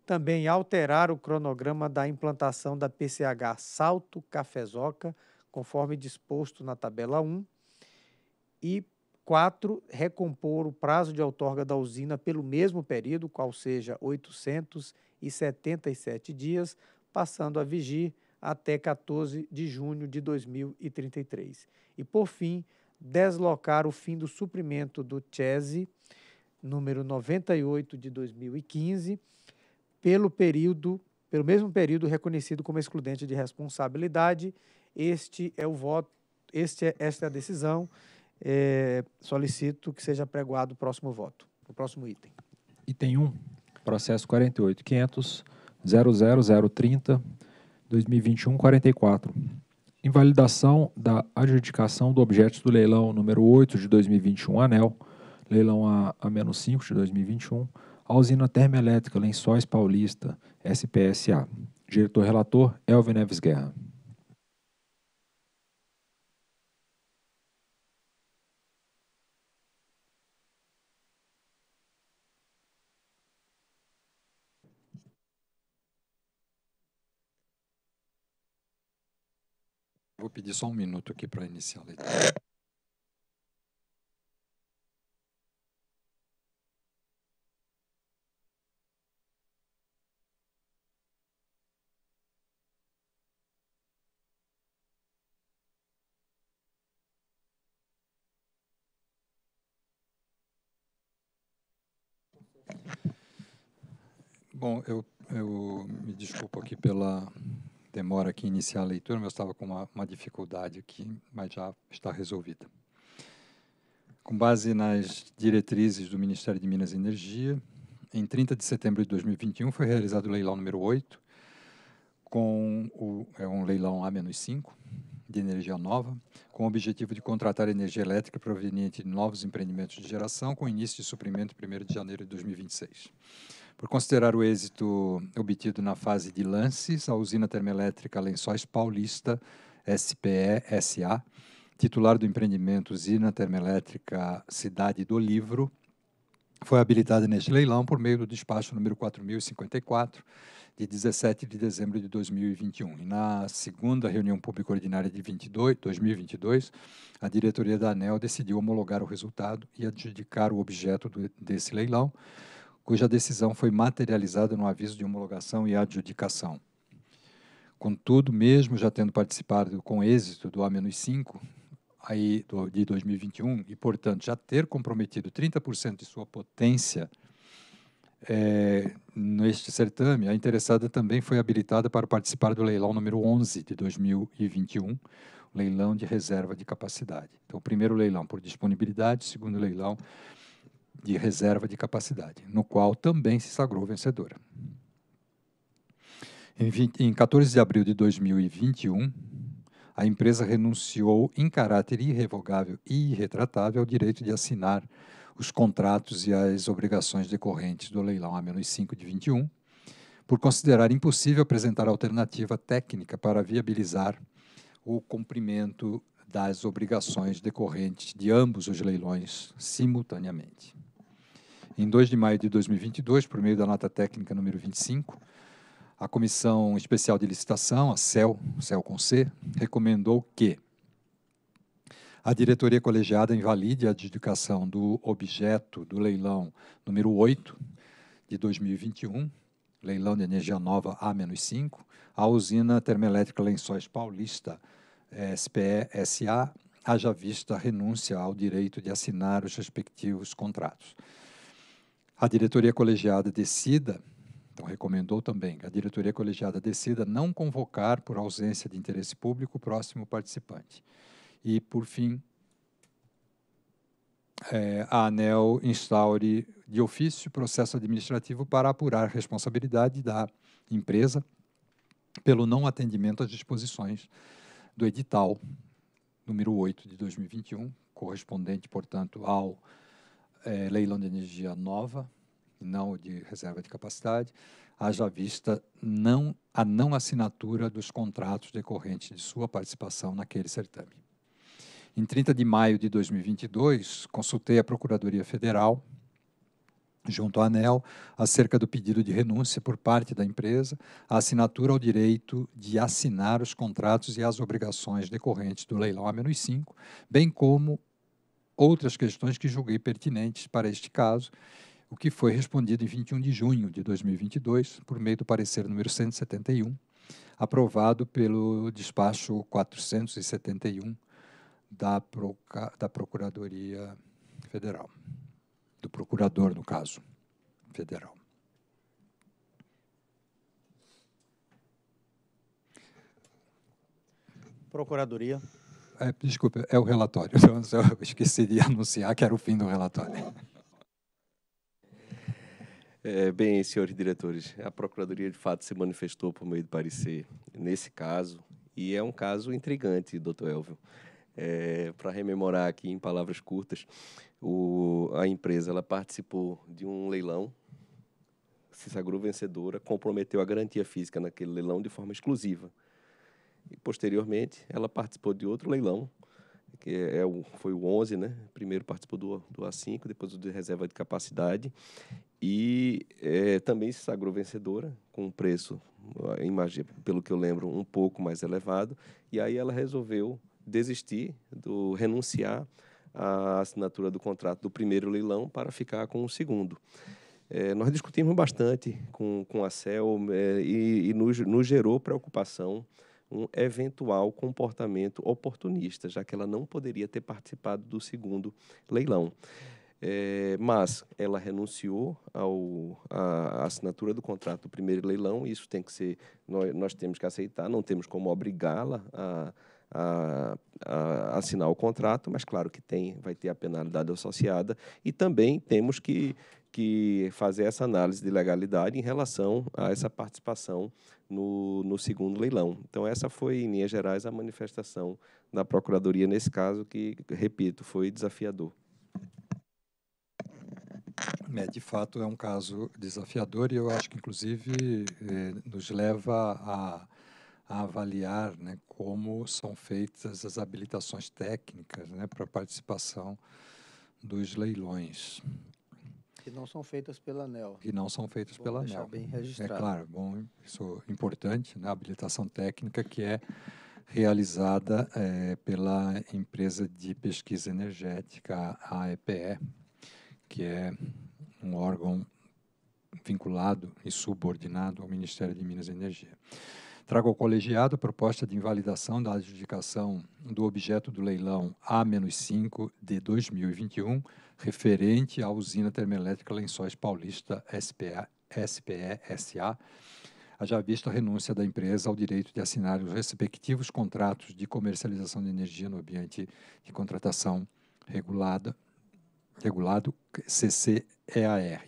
também alterar o cronograma da implantação da PCH Salto Cafezoca, conforme disposto na tabela 1, e 4. Recompor o prazo de outorga da usina pelo mesmo período, qual seja 877 dias, passando a vigir até 14 de junho de 2033. E, por fim, deslocar o fim do suprimento do CHESE número 98 de 2015 pelo período, pelo mesmo período reconhecido como excludente de responsabilidade. Este é o voto, este é, esta é a decisão. É, solicito que seja preguado o próximo voto, o próximo item. Item 1, processo 48.500.00030.2021.44. Invalidação da adjudicação do objeto do leilão número 8 de 2021, ANEL, leilão A-5 de 2021, a usina termoelétrica Lençóis Paulista, SPSA. Diretor-relator, Elvin Neves Guerra. Vou pedir só um minuto aqui para iniciar a leitura. Bom, eu, eu me desculpo aqui pela demora aqui iniciar a leitura, mas eu estava com uma, uma dificuldade aqui, mas já está resolvida. Com base nas diretrizes do Ministério de Minas e Energia, em 30 de setembro de 2021 foi realizado o leilão número 8, com o, é um leilão A-5, de energia nova, com o objetivo de contratar energia elétrica proveniente de novos empreendimentos de geração, com início de suprimento em 1 de janeiro de 2026. Por considerar o êxito obtido na fase de lances, a usina termoelétrica Lençóis Paulista, SPE-SA, titular do empreendimento Usina Termoelétrica Cidade do Livro, foi habilitada neste leilão por meio do despacho número 4054, de 17 de dezembro de 2021. E na segunda reunião pública ordinária de 22, 2022, a diretoria da ANEL decidiu homologar o resultado e adjudicar o objeto do, desse leilão, cuja decisão foi materializada no aviso de homologação e adjudicação. Contudo, mesmo já tendo participado com êxito do A-5 aí de 2021 e, portanto, já ter comprometido 30% de sua potência é, neste certame, a interessada também foi habilitada para participar do leilão número 11 de 2021, leilão de reserva de capacidade. Então, primeiro leilão por disponibilidade, segundo leilão de reserva de capacidade, no qual também se sagrou vencedora. Em, 20, em 14 de abril de 2021, a empresa renunciou em caráter irrevogável e irretratável ao direito de assinar os contratos e as obrigações decorrentes do leilão A-5 de 21, por considerar impossível apresentar alternativa técnica para viabilizar o cumprimento das obrigações decorrentes de ambos os leilões simultaneamente. Em 2 de maio de 2022, por meio da nota técnica número 25, a Comissão Especial de Licitação, a CEL, CEL com C, recomendou que a diretoria colegiada invalide a adjudicação do objeto do leilão número 8 de 2021, leilão de energia nova A-5, à usina termoelétrica Lençóis Paulista, eh, SPE-SA, haja vista renúncia ao direito de assinar os respectivos contratos a diretoria colegiada decida, então recomendou também, a diretoria colegiada decida não convocar por ausência de interesse público o próximo participante. E, por fim, é, a ANEL instaure de ofício processo administrativo para apurar responsabilidade da empresa pelo não atendimento às disposições do edital número 8 de 2021, correspondente, portanto, ao é, leilão de energia nova, não de reserva de capacidade, haja vista não, a não assinatura dos contratos decorrentes de sua participação naquele certame. Em 30 de maio de 2022, consultei a Procuradoria Federal, junto à ANEL, acerca do pedido de renúncia por parte da empresa à assinatura ao direito de assinar os contratos e as obrigações decorrentes do leilão A-5, bem como outras questões que julguei pertinentes para este caso, o que foi respondido em 21 de junho de 2022, por meio do parecer número 171, aprovado pelo despacho 471 da, Proca da Procuradoria Federal, do procurador, no caso, federal. Procuradoria. É, desculpe, é o relatório. Eu esqueci de anunciar que era o fim do relatório. É, bem, senhores diretores, a Procuradoria de fato se manifestou por meio de parecer nesse caso, e é um caso intrigante, doutor Elvio. É, Para rememorar aqui em palavras curtas, o, a empresa ela participou de um leilão, se sagrou vencedora, comprometeu a garantia física naquele leilão de forma exclusiva. E posteriormente ela participou de outro leilão, que é o, foi o 11, né? Primeiro participou do, do A5, depois do reserva de capacidade. E é, também se sagrou vencedora, com um preço, eh, imagino, pelo que eu lembro, um pouco mais elevado. E aí ela resolveu desistir, do renunciar à assinatura do contrato do primeiro leilão para ficar com o segundo. É, nós discutimos bastante com, com a CEL é, e, e nos, nos gerou preocupação um eventual comportamento oportunista, já que ela não poderia ter participado do segundo leilão. É, mas ela renunciou à assinatura do contrato do primeiro leilão, isso tem que ser, nós, nós temos que aceitar, não temos como obrigá-la a, a, a, assinar o contrato, mas claro que tem, vai ter a penalidade associada e também temos que, que fazer essa análise de legalidade em relação a essa participação no, no segundo leilão. Então, essa foi, em linhas gerais, a manifestação da Procuradoria nesse caso, que, repito, foi desafiador. É, de fato, é um caso desafiador e eu acho que, inclusive, eh, nos leva a, a avaliar né, como são feitas as habilitações técnicas né, para participação dos leilões. Que não são feitas pela ANEL. Que não são feitas bom pela ANEL. bem é registrado. É claro, bom, isso é importante, né? habilitação técnica que é realizada é, pela empresa de pesquisa energética, a EPE, que é um órgão vinculado e subordinado ao Ministério de Minas e Energia. Trago ao colegiado a proposta de invalidação da adjudicação do objeto do leilão A-5 de 2021, referente à usina termoelétrica Lençóis Paulista SPE-SA, haja visto a renúncia da empresa ao direito de assinar os respectivos contratos de comercialização de energia no ambiente de contratação regulada, regulado CCEAR.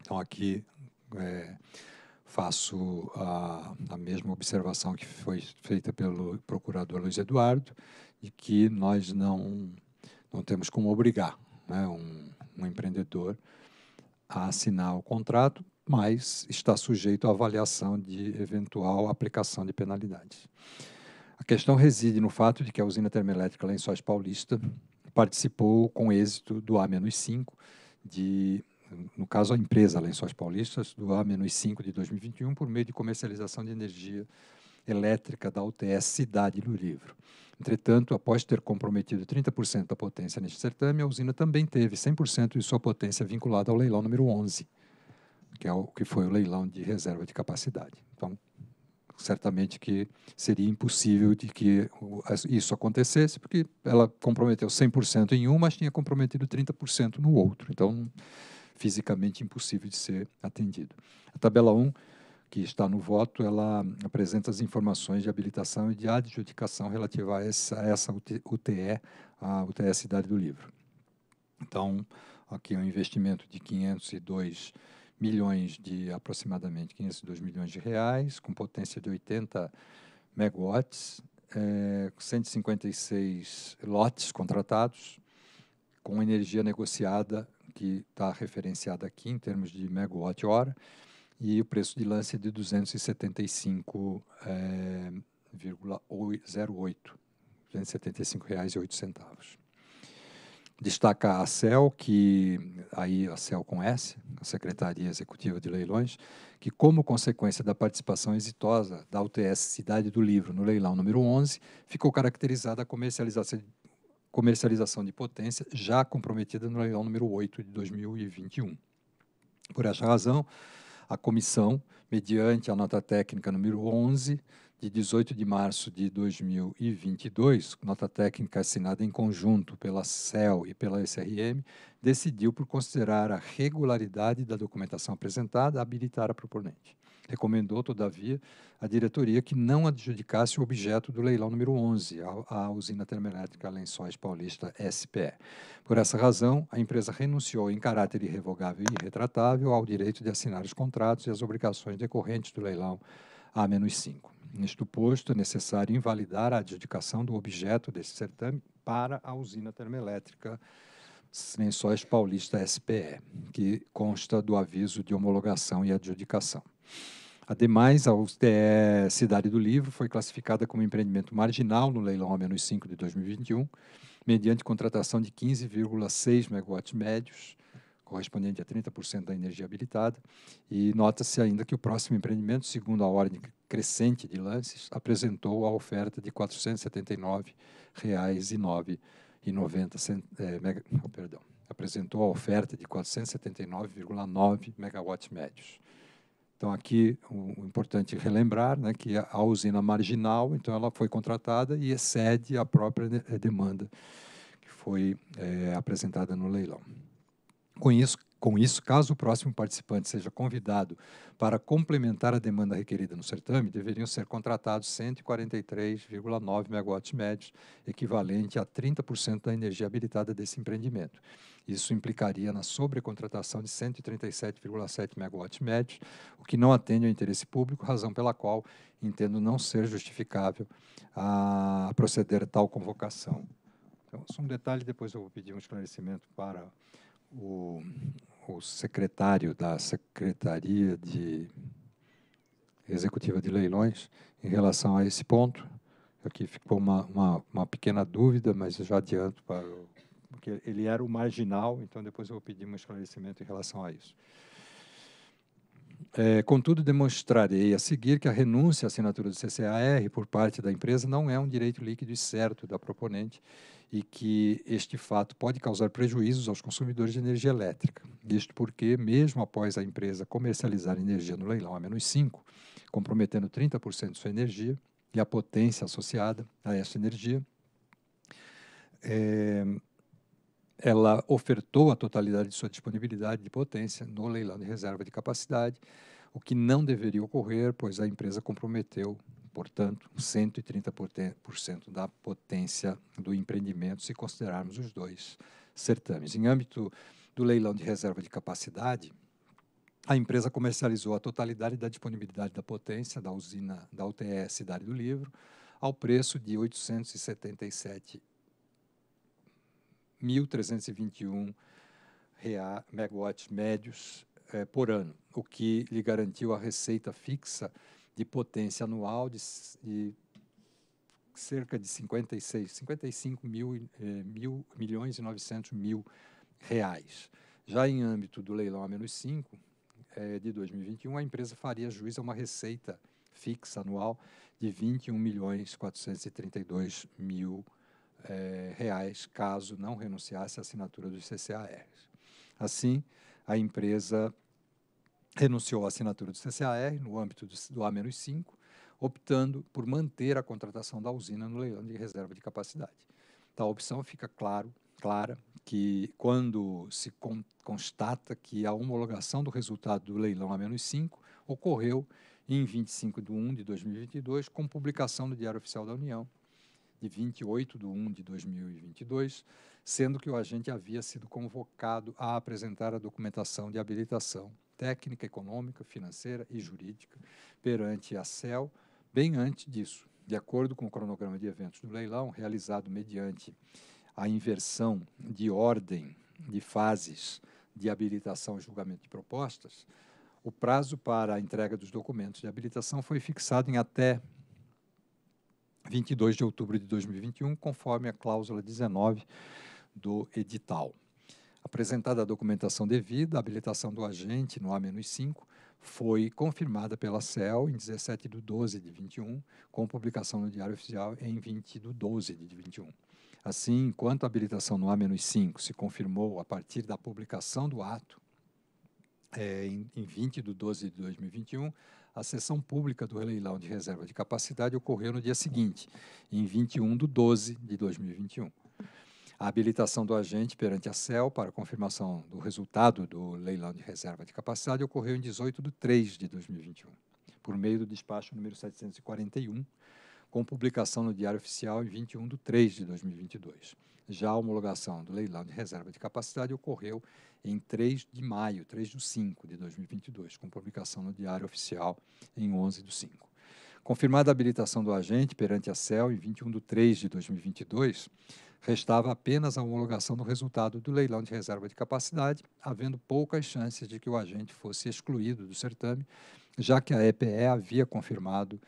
Então, aqui é, faço a, a, mesma observação que foi feita pelo procurador Luiz Eduardo, de que nós não, não temos como obrigar né, um, um, empreendedor a assinar o contrato, mas está sujeito à avaliação de eventual aplicação de penalidades. A questão reside no fato de que a usina termoelétrica Lençóis Paulista participou com êxito do A-5 de no caso a empresa Lençóis Paulistas, do A-5 de 2021, por meio de comercialização de energia elétrica da UTS Cidade do Livro. Entretanto, após ter comprometido 30% da potência neste certame, a usina também teve 100% de sua potência vinculada ao leilão número 11, que, é o, que foi o leilão de reserva de capacidade. Então, certamente que seria impossível de que isso acontecesse, porque ela comprometeu 100% em um, mas tinha comprometido 30% no outro. Então, fisicamente impossível de ser atendido. A tabela 1, que está no voto, ela apresenta as informações de habilitação e de adjudicação relativa a essa, a essa UTE, a UTE Cidade do Livro. Então, aqui é um investimento de 502 milhões de aproximadamente 502 milhões de reais, com potência de 80 megawatts, é, 156 lotes contratados, com energia negociada que está referenciada aqui em termos de megawatt-hora, e o preço de lance é de 275,08 é, 275 reais e oito centavos. Destaca a CEL, que aí a CEL com S, a Secretaria Executiva de Leilões, que como consequência da participação exitosa da UTS Cidade do Livro no leilão número 11, ficou caracterizada a comercialização comercialização de potência já comprometida no leilão número 8 de 2021. Por esta razão, a comissão, mediante a nota técnica número 11 de 18 de março de 2022, nota técnica assinada em conjunto pela CEL e pela SRM, decidiu por considerar a regularidade da documentação apresentada habilitar a proponente recomendou, todavia, à diretoria que não adjudicasse o objeto do leilão número 11, a, a usina termoelétrica Lençóis Paulista SPE. Por essa razão, a empresa renunciou em caráter irrevogável e irretratável ao direito de assinar os contratos e as obrigações decorrentes do leilão A-5. Nisto posto, é necessário invalidar a adjudicação do objeto desse certame para a usina termoelétrica Lençóis Paulista SPE, que consta do aviso de homologação e adjudicação. Ademais, a UTE Cidade do Livro foi classificada como empreendimento marginal no leilão a menos 5 de 2021, mediante contratação de 15,6 megawatts médios, correspondente a 30% da energia habilitada, e nota-se ainda que o próximo empreendimento, segundo a ordem crescente de lances, apresentou a oferta de R$ 479,09, eh, oh, perdão, apresentou a oferta de 479,9 megawatts médios. Então aqui o, importante relembrar, né, que a usina marginal, então ela foi contratada e excede a própria eh, demanda que foi é, apresentada no leilão. Com isso com isso, caso o próximo participante seja convidado para complementar a demanda requerida no certame, deveriam ser contratados 143,9 megawatts médios, equivalente a 30% da energia habilitada desse empreendimento. Isso implicaria na sobrecontratação de 137,7 megawatts médios, o que não atende ao interesse público, razão pela qual entendo não ser justificável a proceder a tal convocação. Então, só um detalhe, depois eu vou pedir um esclarecimento para o o secretário da Secretaria de Executiva de Leilões em relação a esse ponto. Aqui ficou uma, uma, uma pequena dúvida, mas já adianto para o, porque ele era o marginal, então depois eu vou pedir um esclarecimento em relação a isso. É, contudo, demonstrarei a seguir que a renúncia à assinatura do CCAR por parte da empresa não é um direito líquido e certo da proponente e que este fato pode causar prejuízos aos consumidores de energia elétrica. Isto porque, mesmo após a empresa comercializar energia no leilão a menos 5, comprometendo 30% de sua energia e a potência associada a essa energia, é, ela ofertou a totalidade de sua disponibilidade de potência no leilão de reserva de capacidade, o que não deveria ocorrer, pois a empresa comprometeu, portanto, 130% da potência do empreendimento, se considerarmos os dois certames. Em âmbito do leilão de reserva de capacidade, a empresa comercializou a totalidade da disponibilidade da potência da usina da UTS Cidade do Livro ao preço de R$ 877 1.321 megawatts médios eh, por ano, o que lhe garantiu a receita fixa de potência anual de, de cerca de 56, 55 mil, eh, mil, milhões e 900 mil reais. Já em âmbito do leilão a menos 5 eh, de 2021, a empresa faria juiz a uma receita fixa anual de 21 milhões 432 mil reais é, reais caso não renunciasse à assinatura dos CCARs. Assim, a empresa renunciou à assinatura do CCAR no âmbito do, A-5, optando por manter a contratação da usina no leilão de reserva de capacidade. Tal então, opção fica claro, clara que quando se con constata que a homologação do resultado do leilão A-5 ocorreu em 25 de 1 de 2022, com publicação no Diário Oficial da União, de 28 de 1 de 2022, sendo que o agente havia sido convocado a apresentar a documentação de habilitação técnica, econômica, financeira e jurídica perante a CEL bem antes disso. De acordo com o cronograma de eventos do leilão, realizado mediante a inversão de ordem de fases de habilitação e julgamento de propostas, o prazo para a entrega dos documentos de habilitação foi fixado em até 22 de outubro de 2021, conforme a cláusula 19 do edital. Apresentada a documentação devida, a habilitação do agente no A-5 foi confirmada pela CEL em 17 de 12 de 21, com publicação no Diário Oficial em 20 de 12 de 21. Assim, enquanto a habilitação no A-5 se confirmou a partir da publicação do ato, é, em, em 20 de 12 de 2021, a sessão pública do leilão de reserva de capacidade ocorreu no dia seguinte, em 21 de 12 de 2021. A habilitação do agente perante a CEL para confirmação do resultado do leilão de reserva de capacidade ocorreu em 18 de 3 de 2021, por meio do despacho número 741, com publicação no Diário Oficial em 21 de 3 de 2022. Já a homologação do leilão de reserva de capacidade ocorreu em 3 de maio, 3 de 5 de 2022, com publicação no Diário Oficial em 11 de 5. Confirmada a habilitação do agente perante a CEL em 21 de 3 de 2022, restava apenas a homologação do resultado do leilão de reserva de capacidade, havendo poucas chances de que o agente fosse excluído do certame, já que a EPE havia confirmado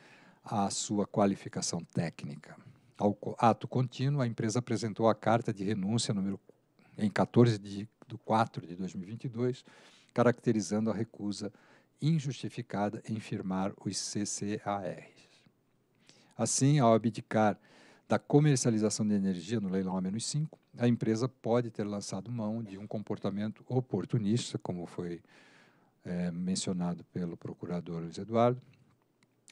a sua qualificação técnica ao ato contínuo, a empresa apresentou a carta de renúncia número em 14 de, do 4 de 2022, caracterizando a recusa injustificada em firmar os CCARs. Assim, ao abdicar da comercialização de energia no leilão A-5, a empresa pode ter lançado mão de um comportamento oportunista, como foi é, mencionado pelo procurador Luiz Eduardo,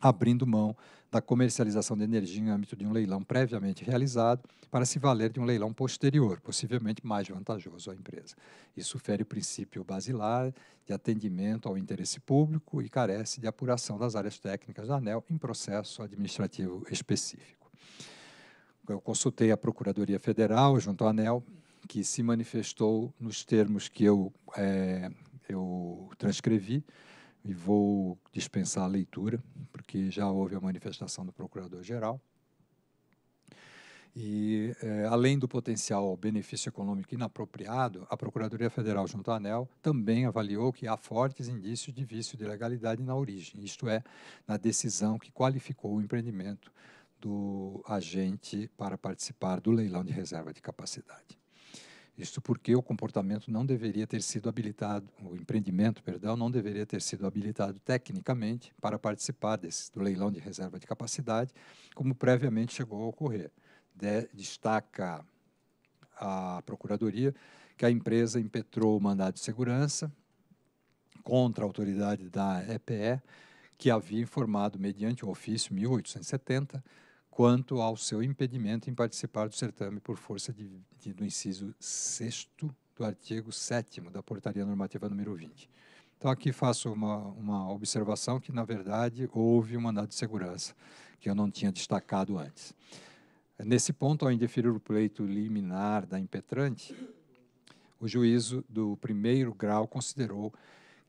abrindo mão da comercialização de energia em âmbito de um leilão previamente realizado para se valer de um leilão posterior, possivelmente mais vantajoso à empresa. Isso fere o princípio basilar de atendimento ao interesse público e carece de apuração das áreas técnicas da ANEL em processo administrativo específico. Eu consultei a Procuradoria Federal junto à ANEL, que se manifestou nos termos que eu, é, eu transcrevi, e vou dispensar a leitura, porque já houve a manifestação do Procurador-Geral. E, é, além do potencial benefício econômico inapropriado, a Procuradoria Federal, junto à ANEL, também avaliou que há fortes indícios de vício de legalidade na origem, isto é, na decisão que qualificou o empreendimento do agente para participar do leilão de reserva de capacidade. Isto porque o comportamento não deveria ter sido habilitado, o empreendimento, perdão, não deveria ter sido habilitado tecnicamente para participar desse, do leilão de reserva de capacidade, como previamente chegou a ocorrer. De, destaca a Procuradoria que a empresa impetrou o mandado de segurança contra a autoridade da EPE, que havia informado, mediante o ofício 1870, quanto ao seu impedimento em participar do certame por força de, de, do inciso 6 do artigo 7 da Portaria Normativa número 20. Então, aqui faço uma, uma observação que, na verdade, houve um mandado de segurança, que eu não tinha destacado antes. Nesse ponto, ao indeferir o pleito liminar da impetrante, o juízo do primeiro grau considerou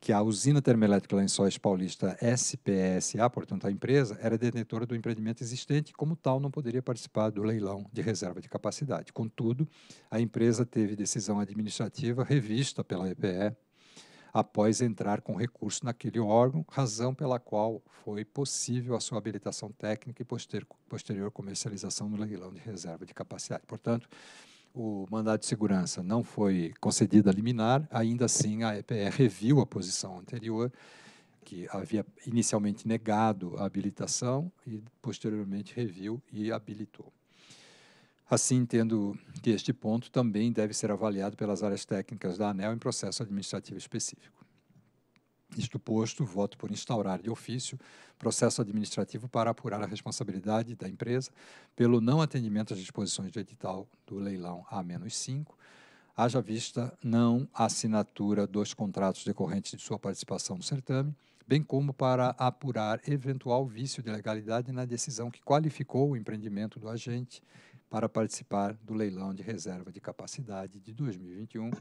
que a usina termoelétrica Lençóis Paulista SPSA, portanto a empresa, era detentora do empreendimento existente e, como tal, não poderia participar do leilão de reserva de capacidade. Contudo, a empresa teve decisão administrativa revista pela EPE após entrar com recurso naquele órgão, razão pela qual foi possível a sua habilitação técnica e posterior, posterior comercialização no leilão de reserva de capacidade. Portanto, o mandado de segurança não foi concedido a liminar, ainda assim a EPR reviu a posição anterior, que havia inicialmente negado a habilitação e posteriormente reviu e habilitou. Assim, entendo que este ponto também deve ser avaliado pelas áreas técnicas da ANEL em processo administrativo específico. Isto posto, voto por instaurar de ofício processo administrativo para apurar a responsabilidade da empresa pelo não atendimento às disposições do edital do leilão A-5, haja vista não assinatura dos contratos decorrentes de sua participação no certame, bem como para apurar eventual vício de legalidade na decisão que qualificou o empreendimento do agente para participar do leilão de reserva de capacidade de 2021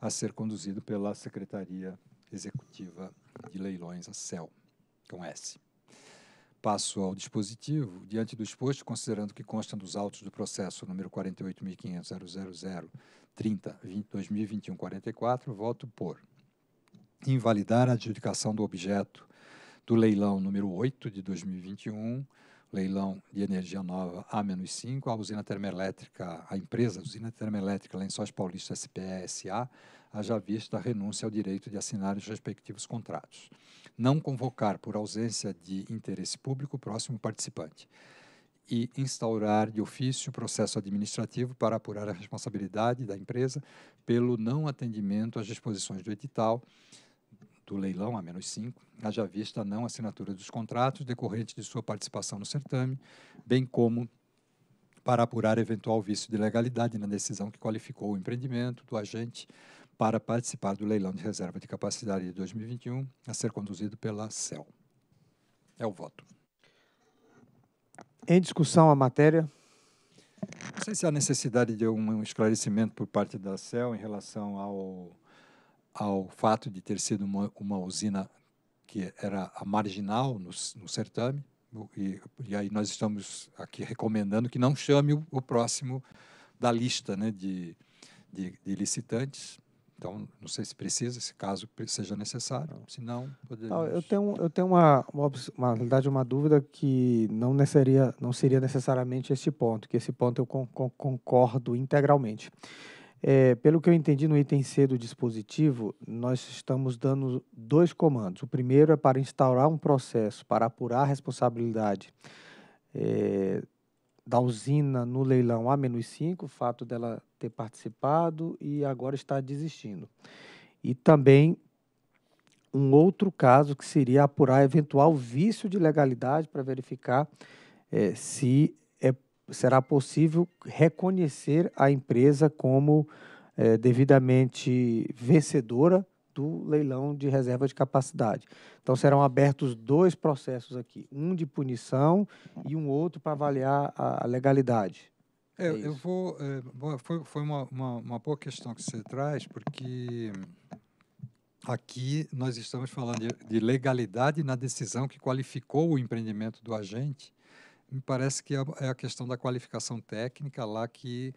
a ser conduzido pela Secretaria Executiva de Leilões, a CEL, com S. Passo ao dispositivo. Diante do exposto, considerando que consta dos autos do processo número 48.500.000.30.2021.44, voto por invalidar a adjudicação do objeto do leilão número 8 de 2021, leilão de energia nova A-5, a usina termoelétrica, a empresa a usina termoelétrica Lençóis Paulista SPSA, haja vista a renúncia ao direito de assinar os respectivos contratos. Não convocar, por ausência de interesse público, o próximo participante. E instaurar de ofício processo administrativo para apurar a responsabilidade da empresa pelo não atendimento às disposições do edital do leilão a menos cinco, haja vista a não assinatura dos contratos decorrente de sua participação no certame, bem como para apurar eventual vício de legalidade na decisão que qualificou o empreendimento do agente para participar do leilão de reserva de capacidade de 2021 a ser conduzido pela CEL. É o voto. Em discussão a matéria. Não sei se há necessidade de um esclarecimento por parte da CEL em relação ao, ao fato de ter sido uma, uma usina que era a marginal no, no certame. E, e, aí nós estamos aqui recomendando que não chame o, o próximo da lista né, de, de, de licitantes então, não sei se precisa, se caso seja necessário, se não, Eu tenho, eu tenho uma, uma, uma, uma dúvida que não, seria, não seria necessariamente esse ponto, que esse ponto eu con, con, concordo integralmente. É, pelo que eu entendi no item C do dispositivo, nós estamos dando dois comandos. O primeiro é para instaurar um processo para apurar a responsabilidade é, da usina no leilão A-5, o fato dela ter participado e agora está desistindo. E também um outro caso que seria apurar eventual vício de legalidade para verificar é, se é, será possível reconhecer a empresa como é, devidamente vencedora do leilão de reserva de capacidade. Então serão abertos dois processos aqui, um de punição e um outro para avaliar a legalidade. É, é eu vou. É, foi foi uma, uma, uma, boa questão que você traz, porque aqui nós estamos falando de, de, legalidade na decisão que qualificou o empreendimento do agente. Me parece que é, é a questão da qualificação técnica lá que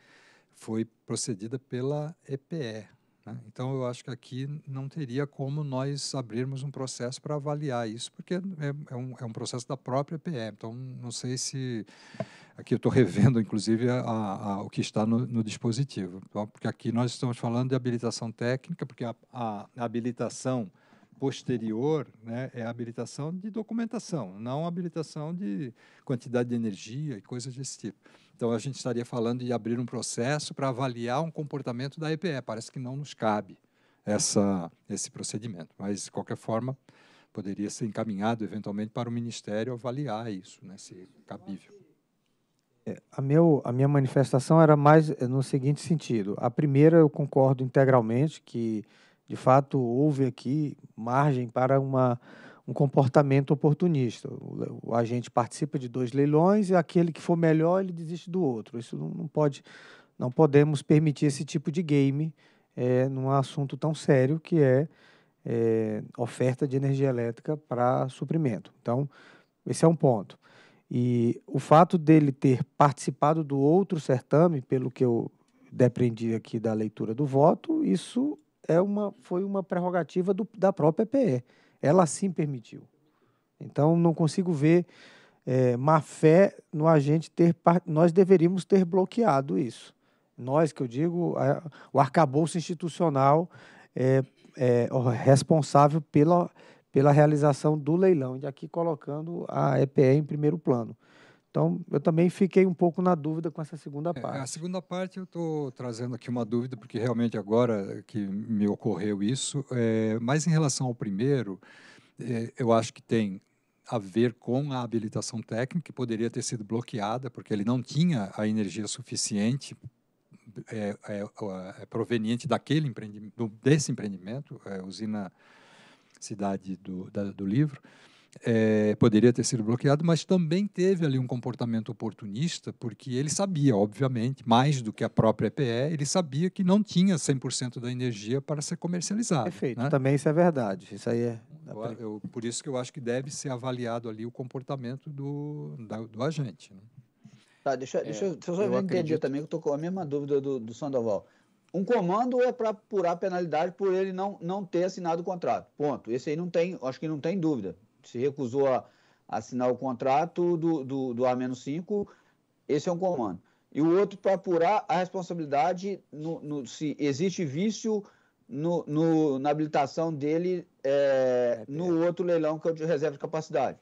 foi procedida pela EPE, né? Então, eu acho que aqui não teria como nós abrirmos um processo para avaliar isso, porque é, é, um, é um processo da própria PM. Então, não sei se. Aqui eu estou revendo, inclusive, a, a, o que está no, no dispositivo, tá? porque aqui nós estamos falando de habilitação técnica, porque a, a habilitação posterior né, é a habilitação de documentação, não habilitação de quantidade de energia e coisas desse tipo. Então, a gente estaria falando de abrir um processo para avaliar um comportamento da EPE. Parece que não nos cabe essa, esse procedimento, mas, de qualquer forma, poderia ser encaminhado, eventualmente, para o Ministério avaliar isso, né, se cabível. É, a, meu, a minha manifestação era mais no seguinte sentido. A primeira, eu concordo integralmente que de fato, houve aqui margem para uma, um comportamento oportunista. O, o, agente participa de dois leilões e aquele que for melhor ele desiste do outro. Isso não, não pode, não podemos permitir esse tipo de game é, num assunto tão sério que é, é oferta de energia elétrica para suprimento. Então, esse é um ponto. E o fato dele ter participado do outro certame, pelo que eu depreendi aqui da leitura do voto, isso é uma, foi uma prerrogativa do, da própria PE. Ela sim permitiu. Então, não consigo ver é, má fé no agente ter. Nós deveríamos ter bloqueado isso. Nós, que eu digo, a, o arcabouço institucional é, é responsável pela, pela realização do leilão. E aqui colocando a EPE em primeiro plano. Então, eu também fiquei um pouco na dúvida com essa segunda parte. É, a segunda parte eu estou trazendo aqui uma dúvida, porque realmente agora que me ocorreu isso, é, mas em relação ao primeiro, é, eu acho que tem a ver com a habilitação técnica, que poderia ter sido bloqueada, porque ele não tinha a energia suficiente é, é, é, proveniente daquele empreendimento, desse empreendimento, usina Cidade do, da, do Livro, é, poderia ter sido bloqueado, mas também teve ali um comportamento oportunista, porque ele sabia, obviamente, mais do que a própria EPE, ele sabia que não tinha 100% da energia para ser comercializada. Perfeito, né? também isso é verdade. Isso aí é. Eu, eu, por isso que eu acho que deve ser avaliado ali o comportamento do, da, do agente. Né? Tá, deixa, deixa, é, deixa eu só eu entender também, que eu estou com a mesma dúvida do, do Sandoval. Um comando é para apurar penalidade por ele não, não ter assinado o contrato. Ponto. Esse aí não tem, acho que não tem dúvida se recusou a, assinar o contrato do, do, do A-5, esse é um comando. E o outro para apurar a responsabilidade no, no, se existe vício no, no, na habilitação dele é, é no é. outro leilão que é o de reserva de capacidade.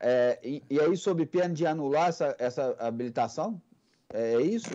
É, e, e, aí, sob pena de anular essa, essa habilitação? É, é isso?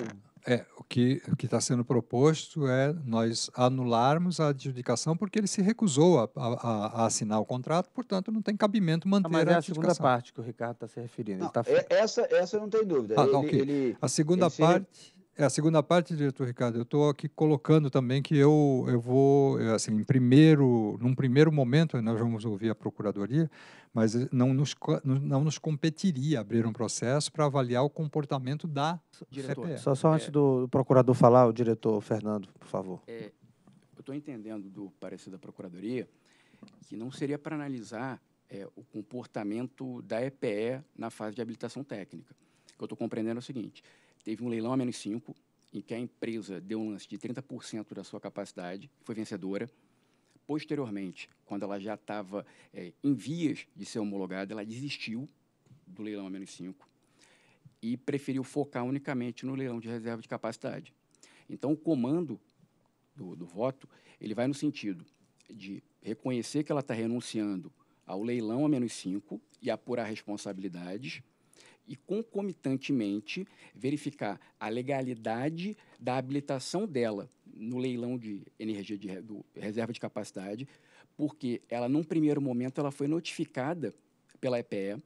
é, o que o está sendo proposto é nós anularmos a adjudicação porque ele se recusou a, a, a assinar o contrato, portanto não tem cabimento ah, manter ah, mas a é a segunda parte que o Ricardo está se referindo. Não, tá... É essa, essa não tem dúvida. Ah, ele, okay. ele, a segunda parte... Se é, a segunda parte, diretor Ricardo, eu estou aqui colocando também que eu, eu vou, é, assim, em primeiro, num primeiro momento, nós vamos ouvir a Procuradoria, mas não nos, não nos competiria abrir um processo para avaliar o comportamento da diretor, CPE. Só, só antes é, do procurador falar, o diretor Fernando, por favor. É, eu estou entendendo do parecer da Procuradoria que não seria para analisar é, o comportamento da EPE na fase de habilitação técnica. O que eu estou compreendendo é o seguinte teve um leilão a menos 5, em que a empresa deu um lance de 30% da sua capacidade, foi vencedora. Posteriormente, quando ela já estava é, em vias de ser homologada, ela desistiu do leilão a menos 5 e preferiu focar unicamente no leilão de reserva de capacidade. Então, o comando do, do voto ele vai no sentido de reconhecer que ela está renunciando ao leilão a menos 5 e apurar responsabilidades e, concomitantemente, verificar a legalidade da habilitação dela no leilão de energia de do, reserva de capacidade, porque ela, num primeiro momento, ela foi notificada pela EPE,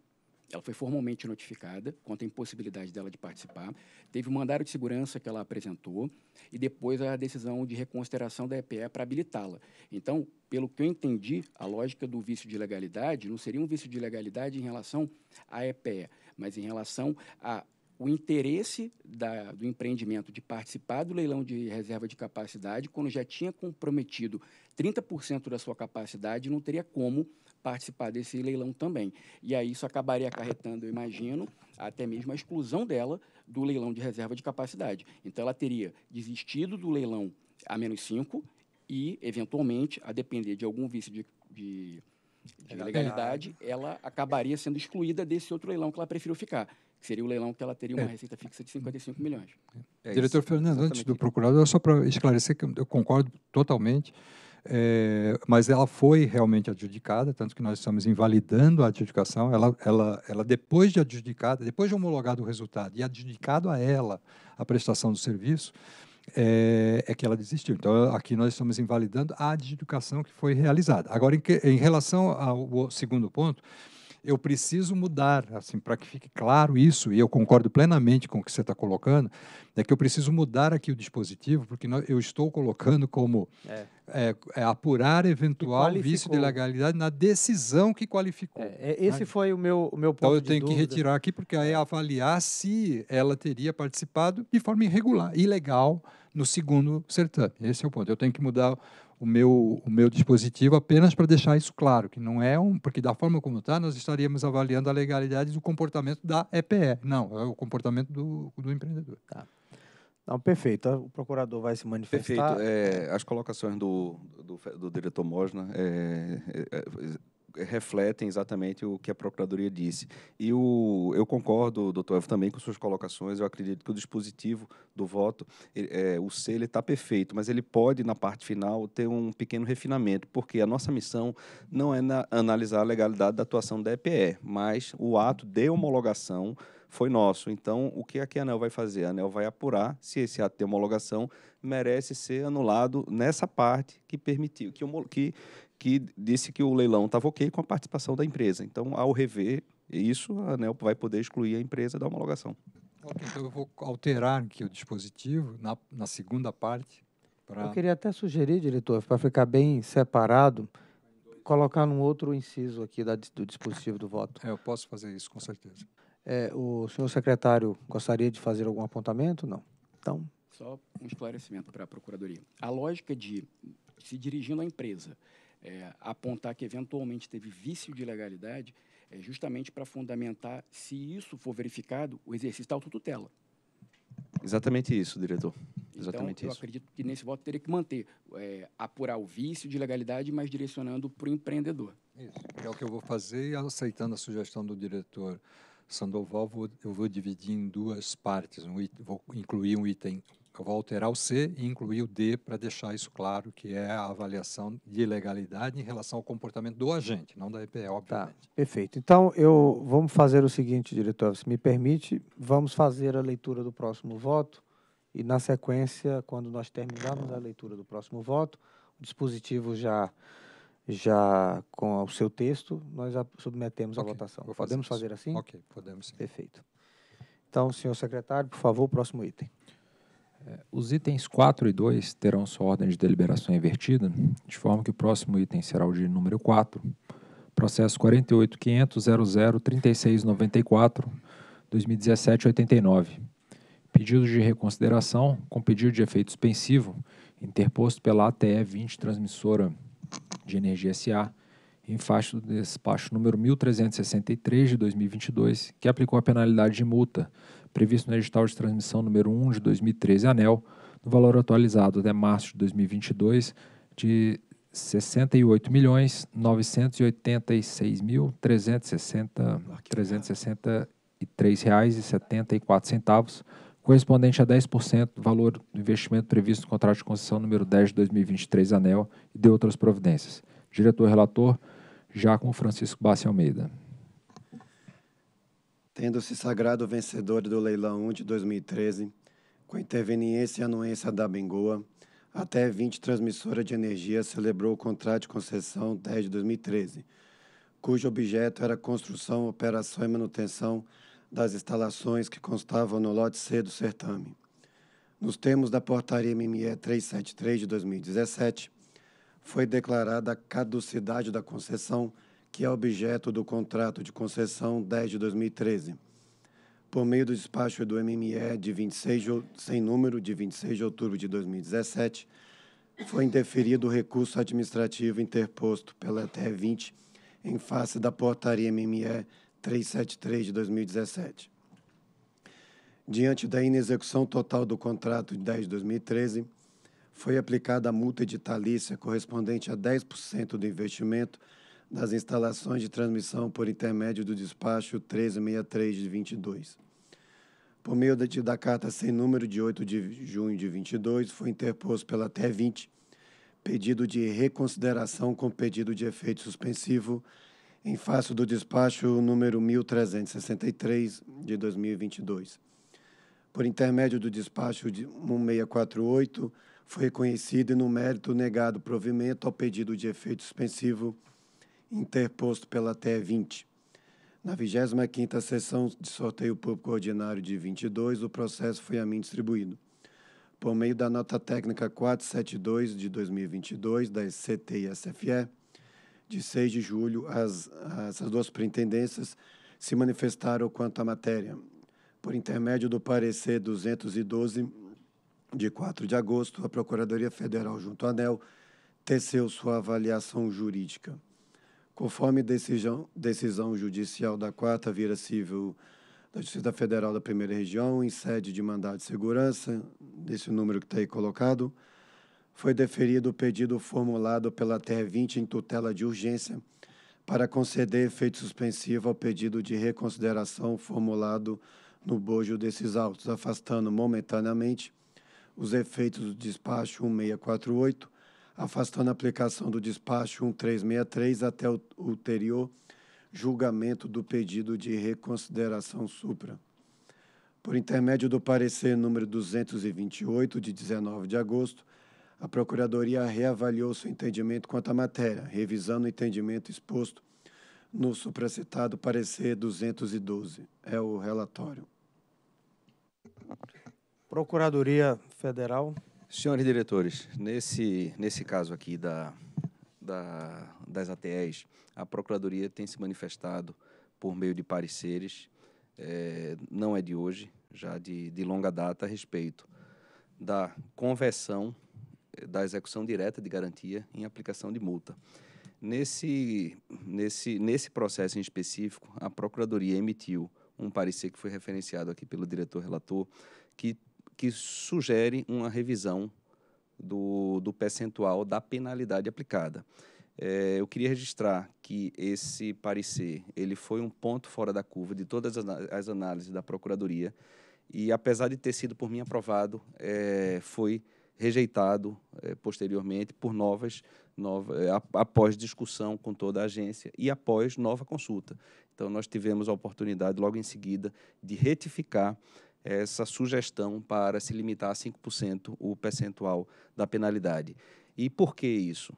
ela foi formalmente notificada quanto à impossibilidade dela de participar. Teve um mandado de segurança que ela apresentou e depois a decisão de reconsideração da EPE para habilitá-la. Então, pelo que eu entendi, a lógica do vício de legalidade não seria um vício de legalidade em relação à EPE, mas em relação ao interesse da, do empreendimento de participar do leilão de reserva de capacidade, quando já tinha comprometido 30% da sua capacidade, não teria como participar desse leilão também. E aí isso acabaria acarretando, eu imagino, até mesmo a exclusão dela do leilão de reserva de capacidade. Então ela teria desistido do leilão a menos 5 e, eventualmente, a depender de algum vício de, de de legalidade, ela acabaria sendo excluída desse outro leilão que ela preferiu ficar, que seria o leilão que ela teria uma é. receita fixa de 55 milhões. É. Diretor Fernando, antes do procurador, só para esclarecer que eu concordo totalmente, é, mas ela foi realmente adjudicada, tanto que nós estamos invalidando a adjudicação. Ela, ela, ela depois de adjudicada, depois de homologado o resultado e adjudicado a ela a prestação do serviço, é, é, que ela desistiu. Então, aqui nós estamos invalidando a adjudicação que foi realizada. Agora, em, que, em relação ao segundo ponto, eu preciso mudar, assim, para que fique claro isso, e eu concordo plenamente com o que você está colocando, é que eu preciso mudar aqui o dispositivo, porque eu estou colocando como é. É, é apurar eventual vício de legalidade na decisão que qualificou. É, é, esse né? foi o meu, o meu então, ponto Então eu tenho que dúvida. retirar aqui, porque aí é. avaliar se ela teria participado de forma irregular, ilegal, no segundo certame. Esse é o ponto. Eu tenho que mudar o meu, o meu dispositivo apenas para deixar isso claro, que não é um. Porque, da forma como está, nós estaríamos avaliando a legalidade do comportamento da EPE. Não, é o comportamento do, do empreendedor. Tá. Não, perfeito. O procurador vai se manifestar. Perfeito. É, as colocações do, do, do diretor Mosna é, é, é refletem exatamente o que a Procuradoria disse. E o, eu concordo, doutor Evo, também com suas colocações. Eu acredito que o dispositivo do voto, é, o C, ele está perfeito, mas ele pode, na parte final, ter um pequeno refinamento, porque a nossa missão não é na, analisar a legalidade da atuação da EPE, mas o ato de homologação foi nosso. Então, o é que a ANEL vai fazer? A ANEL vai apurar se esse ato de homologação merece ser anulado nessa parte que permitiu, que, que, que disse que o leilão estava ok com a participação da empresa. Então, ao rever isso, a ANEL vai poder excluir a empresa da homologação. Okay, então, eu vou alterar aqui o dispositivo na, na segunda parte. Pra... Eu queria até sugerir, diretor, para ficar bem separado, colocar num outro inciso aqui da, do dispositivo do voto. É, eu posso fazer isso, com certeza. É, o senhor secretário gostaria de fazer algum apontamento? Não. Então. Só um esclarecimento para a Procuradoria. A lógica de se dirigindo à empresa, é, apontar que eventualmente teve vício de legalidade, é justamente para fundamentar, se isso for verificado, o exercício da autotutela. Exatamente isso, diretor. Então, Exatamente então, eu isso. acredito que nesse voto teria que manter, é, apurar o vício de legalidade, mas direcionando para o empreendedor. Isso, que é o que eu vou fazer e aceitando a sugestão do diretor Sandoval, vou, eu vou dividir em duas partes. Um, vou incluir um item, vou alterar o C e incluir o D para deixar isso claro, que é a avaliação de legalidade em relação ao comportamento do agente, não da EPE, tá, obviamente. Tá, perfeito. Então, eu vamos fazer o seguinte, diretor, se me permite, vamos fazer a leitura do próximo voto e, na sequência, quando nós terminarmos a leitura do próximo voto, o dispositivo já já com o seu texto, nós a submetemos okay, à votação. Fazer podemos isso. fazer assim? Ok, podemos sim. Perfeito. Então, senhor secretário, por favor, próximo item. É, os itens 4 e 2 terão sua ordem de deliberação invertida, de forma que o próximo item será o de número 4, processo 48.500.003694, 2017-89. Pedido de reconsideração com pedido de efeito suspensivo interposto pela ATE 20 transmissora de Energia SA, em faixa do despacho número 1363 de 2022, que aplicou a penalidade de multa prevista no edital de transmissão número 1 de 2013 ANEL, no valor atualizado até março de 2022 de R$ 68.986.363,74 correspondente a 10% do valor do investimento previsto no contrato de concessão número 10 de 2023, ANEL, e de outras providências. Diretor-relator, com Francisco Bassi Almeida. Tendo-se sagrado vencedor do leilão 1 de 2013, com interveniência e anuência da Bengoa, até 20 transmissora de energia celebrou o contrato de concessão 10 de 2013, cujo objeto era construção, operação e manutenção das instalações que constavam no lote C do certame. Nos termos da portaria MME 373 de 2017, foi declarada a caducidade da concessão, que é objeto do contrato de concessão 10 de 2013, por meio do despacho do MME de 26 de, sem número de 26 de outubro de 2017, foi indeferido o recurso administrativo interposto pela ETE 20 em face da portaria MME 373 de 2017. Diante da inexecução total do contrato de 10 de 2013, foi aplicada a multa editalícia correspondente a 10% do investimento das instalações de transmissão por intermédio do despacho 1363 de 22. Por meio de, da carta sem número de 8 de junho de 22, foi interposto pela t 20 pedido de reconsideração com pedido de efeito suspensivo em face do despacho número 1363 de 2022. Por intermédio do despacho de 1648, foi reconhecido e no mérito negado provimento ao pedido de efeito suspensivo interposto pela TE 20. Na 25ª sessão de sorteio público ordinário de 22, o processo foi a mim distribuído. Por meio da nota técnica 472 de 2022 da SCT e SFE, de 6 de julho, as, as duas superintendências se manifestaram quanto à matéria. Por intermédio do parecer 212 de 4 de agosto, a Procuradoria Federal junto à ANEL teceu sua avaliação jurídica. Conforme decisão, decisão judicial da 4 Vira Civil da Justiça Federal da Primeira Região, em sede de mandado de segurança, desse número que está aí colocado, foi deferido o pedido formulado pela TR20 em tutela de urgência para conceder efeito suspensivo ao pedido de reconsideração formulado no bojo desses autos, afastando momentaneamente os efeitos do despacho 1648, afastando a aplicação do despacho 1363 até o ulterior julgamento do pedido de reconsideração supra. Por intermédio do parecer número 228 de 19 de agosto, a Procuradoria reavaliou seu entendimento quanto à matéria, revisando o entendimento exposto no supracitado parecer 212. É o relatório. Procuradoria Federal. Senhores diretores, nesse, nesse caso aqui da, da, das ATEs, a Procuradoria tem se manifestado por meio de pareceres, é, não é de hoje, já de, de longa data, a respeito da conversão da execução direta de garantia em aplicação de multa. Nesse, nesse, nesse processo em específico, a Procuradoria emitiu um parecer que foi referenciado aqui pelo diretor relator, que, que sugere uma revisão do, do percentual da penalidade aplicada. É, eu queria registrar que esse parecer ele foi um ponto fora da curva de todas as, as análises da Procuradoria e, apesar de ter sido por mim aprovado, é, foi rejeitado é, posteriormente por novas, nova, eh, após discussão com toda a agência e após nova consulta. Então, nós tivemos a oportunidade, logo em seguida, de retificar essa sugestão para se limitar a 5% o percentual da penalidade. E por que isso?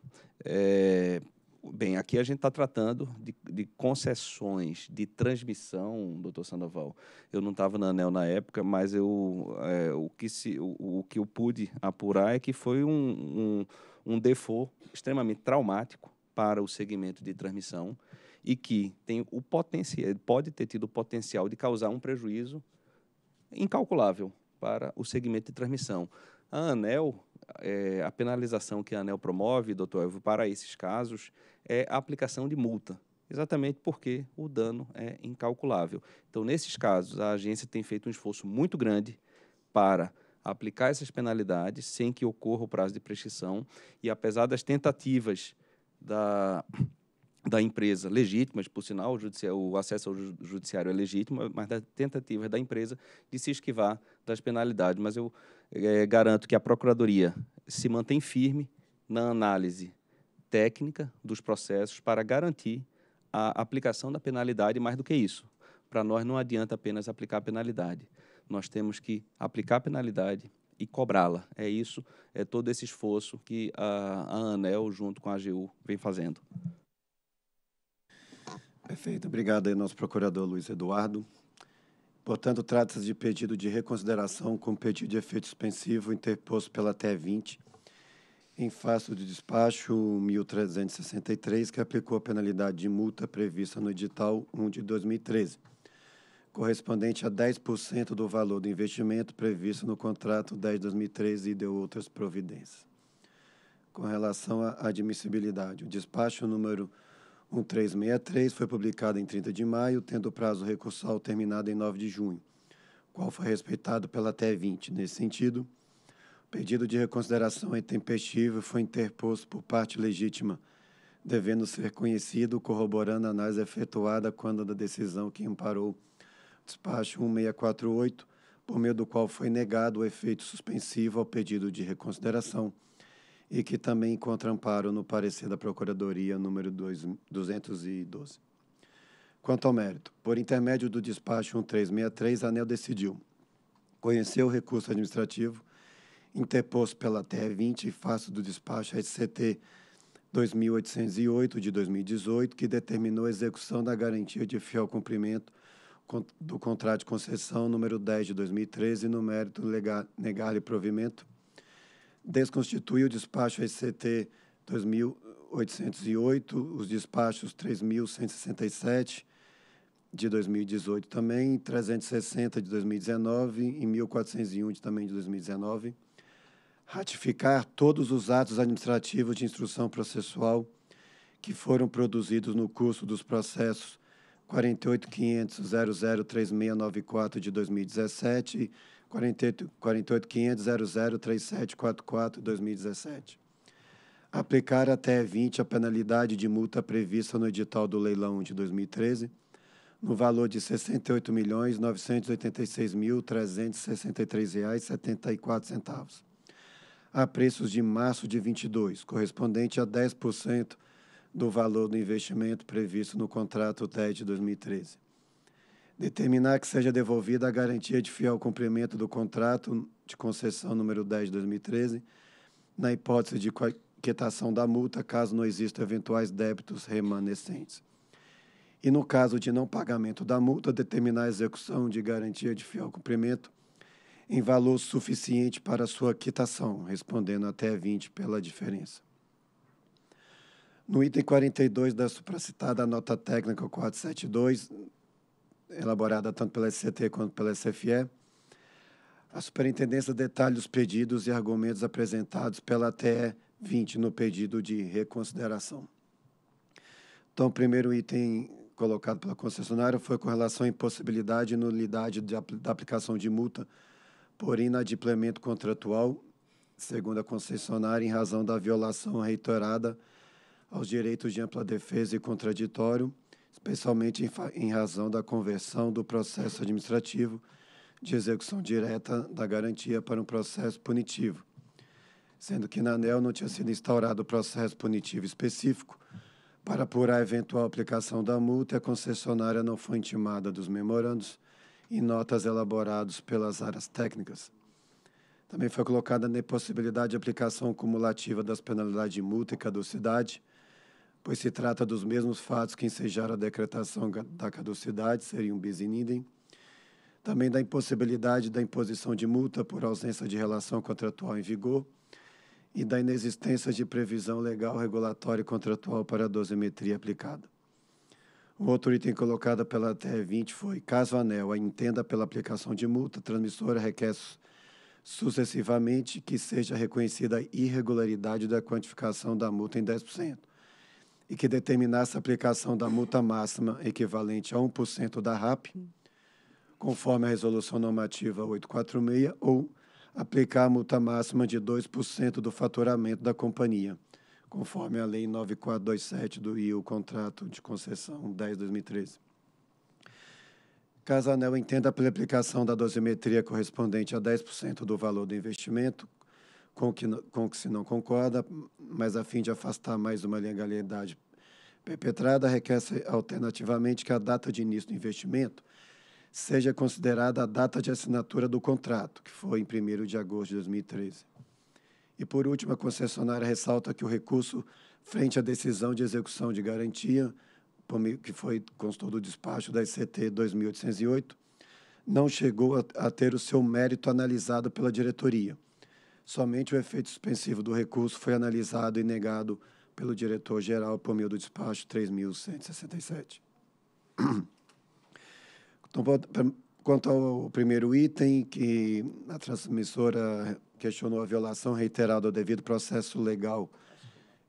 É, Bem, aqui a gente está tratando de, de, concessões de transmissão, doutor Sandoval. Eu não estava na ANEL na época, mas eu, é, o, que se, o, o, que eu pude apurar é que foi um, um, um default extremamente traumático para o segmento de transmissão e que tem o potencial, pode ter tido o potencial de causar um prejuízo incalculável para o segmento de transmissão. A ANEL, é, a penalização que a ANEL promove, doutor Evo, para esses casos é a aplicação de multa, exatamente porque o dano é incalculável. Então, nesses casos, a agência tem feito um esforço muito grande para aplicar essas penalidades sem que ocorra o prazo de prescrição e apesar das tentativas da, da empresa legítimas, por sinal, o, o, acesso ao judiciário é legítimo, mas das tentativas da empresa de se esquivar das penalidades. Mas eu é, garanto que a Procuradoria se mantém firme na análise técnica dos processos para garantir a aplicação da penalidade, mais do que isso. Para nós não adianta apenas aplicar a penalidade. Nós temos que aplicar a penalidade e cobrá-la. É isso, é todo esse esforço que a, a ANEL, junto com a AGU, vem fazendo. Perfeito. Obrigado aí, nosso procurador Luiz Eduardo. Portanto, trata-se de pedido de reconsideração com pedido de efeito suspensivo interposto pela TE 20 em face do despacho 1363, que aplicou a penalidade de multa prevista no edital 1 de 2013, correspondente a 10% do valor do investimento previsto no contrato 10 de 2013 e deu outras providências. Com relação à admissibilidade, o despacho número 1363 foi publicado em 30 de maio, tendo o prazo recursal terminado em 9 de junho, qual foi respeitado pela t 20. Nesse sentido, Pedido de reconsideração intempestivo foi interposto por parte legítima, devendo ser conhecido, corroborando a análise efetuada quando da decisão que amparou despacho 1648, por meio do qual foi negado o efeito suspensivo ao pedido de reconsideração e que também encontra amparo no parecer da Procuradoria número 212. Quanto ao mérito, por intermédio do despacho 1363, a ANEL decidiu conhecer o recurso administrativo interposto pela TE20 e face do despacho SCT 2808 de 2018, que determinou a execução da garantia de fiel cumprimento do contrato de concessão número 10 de 2013 no mérito negar e provimento, desconstitui o despacho SCT 2808, os despachos 3167 de 2018 também, 360 de 2019 e 1401 de, também de 2019 ratificar todos os atos administrativos de instrução processual que foram produzidos no curso dos processos 48.500.003694 de 2017 e 48.500.003744-2017. de Aplicar até 20 a penalidade de multa prevista no edital do leilão de 2013, no valor de R$ 68.986.363,74 a preços de março de 22, correspondente a 10% do valor do investimento previsto no contrato 10 de 2013. Determinar que seja devolvida a garantia de fiel cumprimento do contrato de concessão número 10 de 2013, na hipótese de quitação da multa, caso não existam eventuais débitos remanescentes. E no caso de não pagamento da multa, determinar a execução de garantia de fiel cumprimento em valor suficiente para sua quitação, respondendo até 20 pela diferença. No item 42 da supracitada nota técnica 472, elaborada tanto pela SCT quanto pela SFE, a superintendência detalha os pedidos e argumentos apresentados pela TE 20 no pedido de reconsideração. Então, o primeiro item colocado pela concessionária foi com relação à impossibilidade e nulidade da aplicação de multa por inadimplemento contratual, segundo a concessionária, em razão da violação reiterada aos direitos de ampla defesa e contraditório, especialmente em, em razão da conversão do processo administrativo de execução direta da garantia para um processo punitivo, sendo que na ANEL não tinha sido instaurado processo punitivo específico para apurar a eventual aplicação da multa e a concessionária não foi intimada dos memorandos e notas elaborados pelas áreas técnicas. Também foi colocada a impossibilidade de aplicação cumulativa das penalidades de multa e caducidade, pois se trata dos mesmos fatos que ensejaram a decretação da caducidade, um bis in idem. Também da impossibilidade da imposição de multa por ausência de relação contratual em vigor e da inexistência de previsão legal regulatória e contratual para a dosimetria aplicada outro item colocado pela TR20 foi, caso a entenda pela aplicação de multa, a transmissora requer sucessivamente que seja reconhecida a irregularidade da quantificação da multa em 10% e que determinasse a aplicação da multa máxima equivalente a 1% da RAP, conforme a Resolução Normativa 846, ou aplicar a multa máxima de 2% do faturamento da companhia conforme a Lei 9427 do o contrato de concessão 10-2013. Caso a ANEL entenda pela aplicação da dosimetria correspondente a 10% do valor do investimento, com que, com que se não concorda, mas a fim de afastar mais uma legalidade perpetrada, requer-se alternativamente que a data de início do investimento seja considerada a data de assinatura do contrato, que foi em 1 de agosto de 2013. E, por último, a concessionária ressalta que o recurso, frente à decisão de execução de garantia, que foi constou do despacho da ICT 2808, não chegou a, a ter o seu mérito analisado pela diretoria. Somente o efeito suspensivo do recurso foi analisado e negado pelo diretor-geral por meio do despacho 3167. Então, quanto ao primeiro item, que a transmissora questionou a violação reiterada ao devido processo legal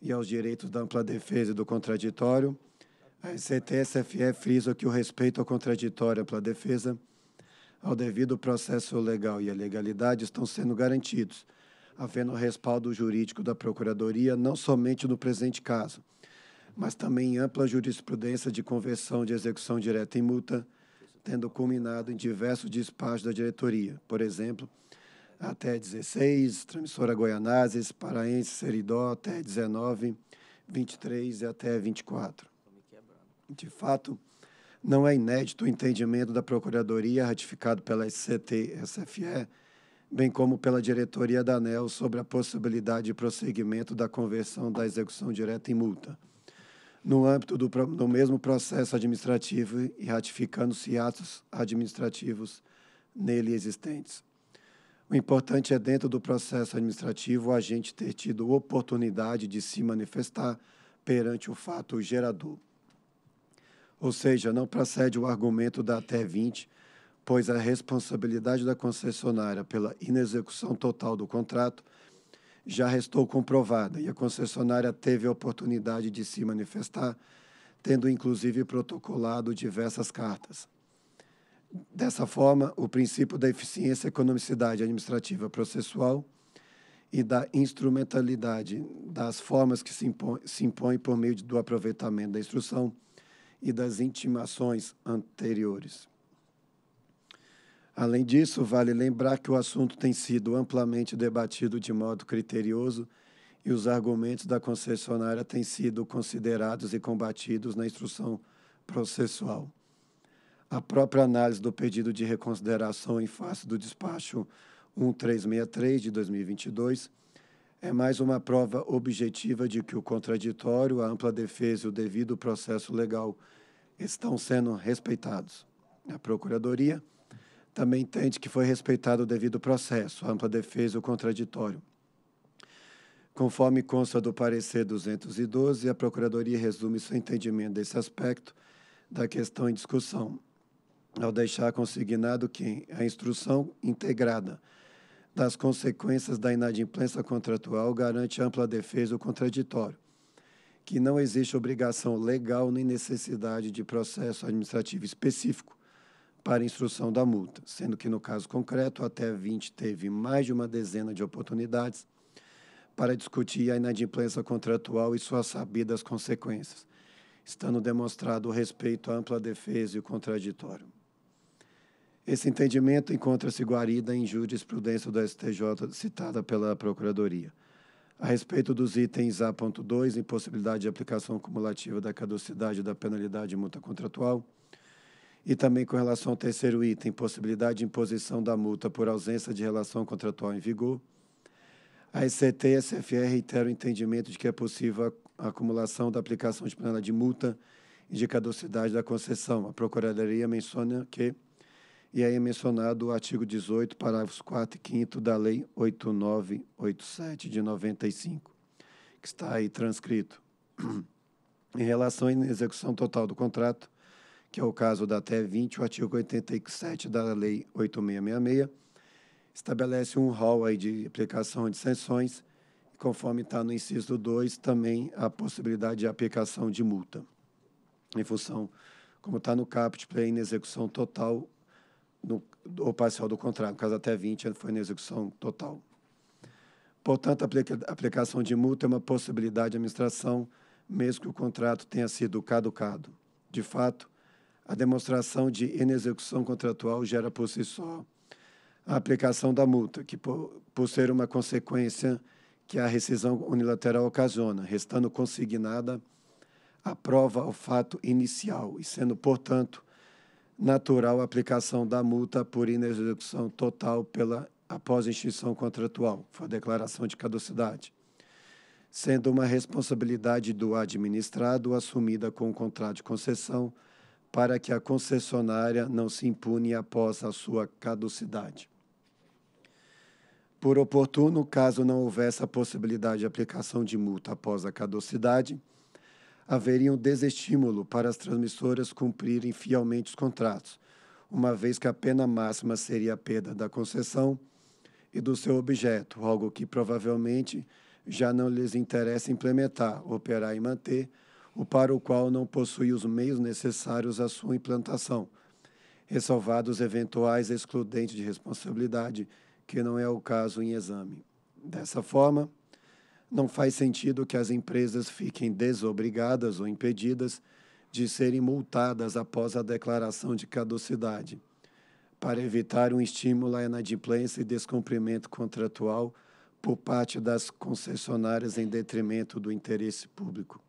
e aos direitos da ampla defesa e do contraditório, a CTSFE frisa que o respeito ao contraditório e à ampla defesa, ao devido processo legal e à legalidade estão sendo garantidos, havendo respaldo jurídico da Procuradoria não somente no presente caso, mas também em ampla jurisprudência de conversão de execução direta em multa, tendo culminado em diversos despachos da diretoria, por exemplo, até 16, Transmissora Goianazes, Paraense, Seridó, até 19, 23 e até 24. De fato, não é inédito o entendimento da Procuradoria ratificado pela SCT-SFE, bem como pela diretoria da ANEL sobre a possibilidade de prosseguimento da conversão da execução direta em multa. No âmbito do, do mesmo processo administrativo e ratificando-se atos administrativos nele existentes. O importante é, dentro do processo administrativo, a gente ter tido oportunidade de se manifestar perante o fato gerador. Ou seja, não procede o argumento da até 20, pois a responsabilidade da concessionária pela inexecução total do contrato já restou comprovada e a concessionária teve a oportunidade de se manifestar, tendo inclusive protocolado diversas cartas. Dessa forma, o princípio da eficiência, economicidade administrativa processual e da instrumentalidade das formas que se impõem se impõe por meio do aproveitamento da instrução e das intimações anteriores. Além disso, vale lembrar que o assunto tem sido amplamente debatido de modo criterioso e os argumentos da concessionária têm sido considerados e combatidos na instrução processual a própria análise do pedido de reconsideração em face do despacho 1363 de 2022 é mais uma prova objetiva de que o contraditório, a ampla defesa e o devido processo legal estão sendo respeitados. A Procuradoria também entende que foi respeitado o devido processo, a ampla defesa e o contraditório. Conforme consta do parecer 212, a Procuradoria resume seu entendimento desse aspecto da questão em discussão, ao deixar consignado que a instrução integrada das consequências da inadimplência contratual garante ampla defesa do contraditório, que não existe obrigação legal nem necessidade de processo administrativo específico para instrução da multa, sendo que no caso concreto até 20 teve mais de uma dezena de oportunidades para discutir a inadimplência contratual e suas sabidas consequências, estando demonstrado o respeito à ampla defesa e o contraditório. Esse entendimento encontra-se guarida em jurisprudência do STJ citada pela Procuradoria. A respeito dos itens A.2, impossibilidade de aplicação cumulativa da caducidade da penalidade de multa contratual, e também com relação ao terceiro item, possibilidade de imposição da multa por ausência de relação contratual em vigor, a ECT e a CFR reiteram o entendimento de que é possível a acumulação da aplicação de penalidade de multa e de caducidade da concessão. A Procuradoria menciona que e aí é mencionado o artigo 18, parágrafos 4 e 5 da Lei 8987 de 95, que está aí transcrito. em relação à execução total do contrato, que é o caso da TE 20, o artigo 87 da Lei 8666 estabelece um rol aí de aplicação de sanções, conforme está no inciso 2, também a possibilidade de aplicação de multa, em função, como está no CAPT, para inexecução total no, ou parcial do contrato, no caso até 20, ele foi na execução total. Portanto, a aplica, aplicação de multa é uma possibilidade de administração, mesmo que o contrato tenha sido caducado. De fato, a demonstração de inexecução contratual gera por si só a aplicação da multa, que por, por ser uma consequência que a rescisão unilateral ocasiona, restando consignada a prova ao fato inicial e sendo, portanto, natural aplicação da multa por inexecução total pela, após extinção contratual, foi a declaração de caducidade, sendo uma responsabilidade do administrado assumida com o contrato de concessão para que a concessionária não se impune após a sua caducidade. Por oportuno, caso não houvesse a possibilidade de aplicação de multa após a caducidade, haveria um desestímulo para as transmissoras cumprirem fielmente os contratos, uma vez que a pena máxima seria a perda da concessão e do seu objeto, algo que provavelmente já não lhes interessa implementar, operar e manter, ou para o qual não possui os meios necessários à sua implantação, ressalvados eventuais excludentes de responsabilidade, que não é o caso em exame. Dessa forma, não faz sentido que as empresas fiquem desobrigadas ou impedidas de serem multadas após a declaração de caducidade, para evitar um estímulo à inadimplência e descumprimento contratual por parte das concessionárias em detrimento do interesse público.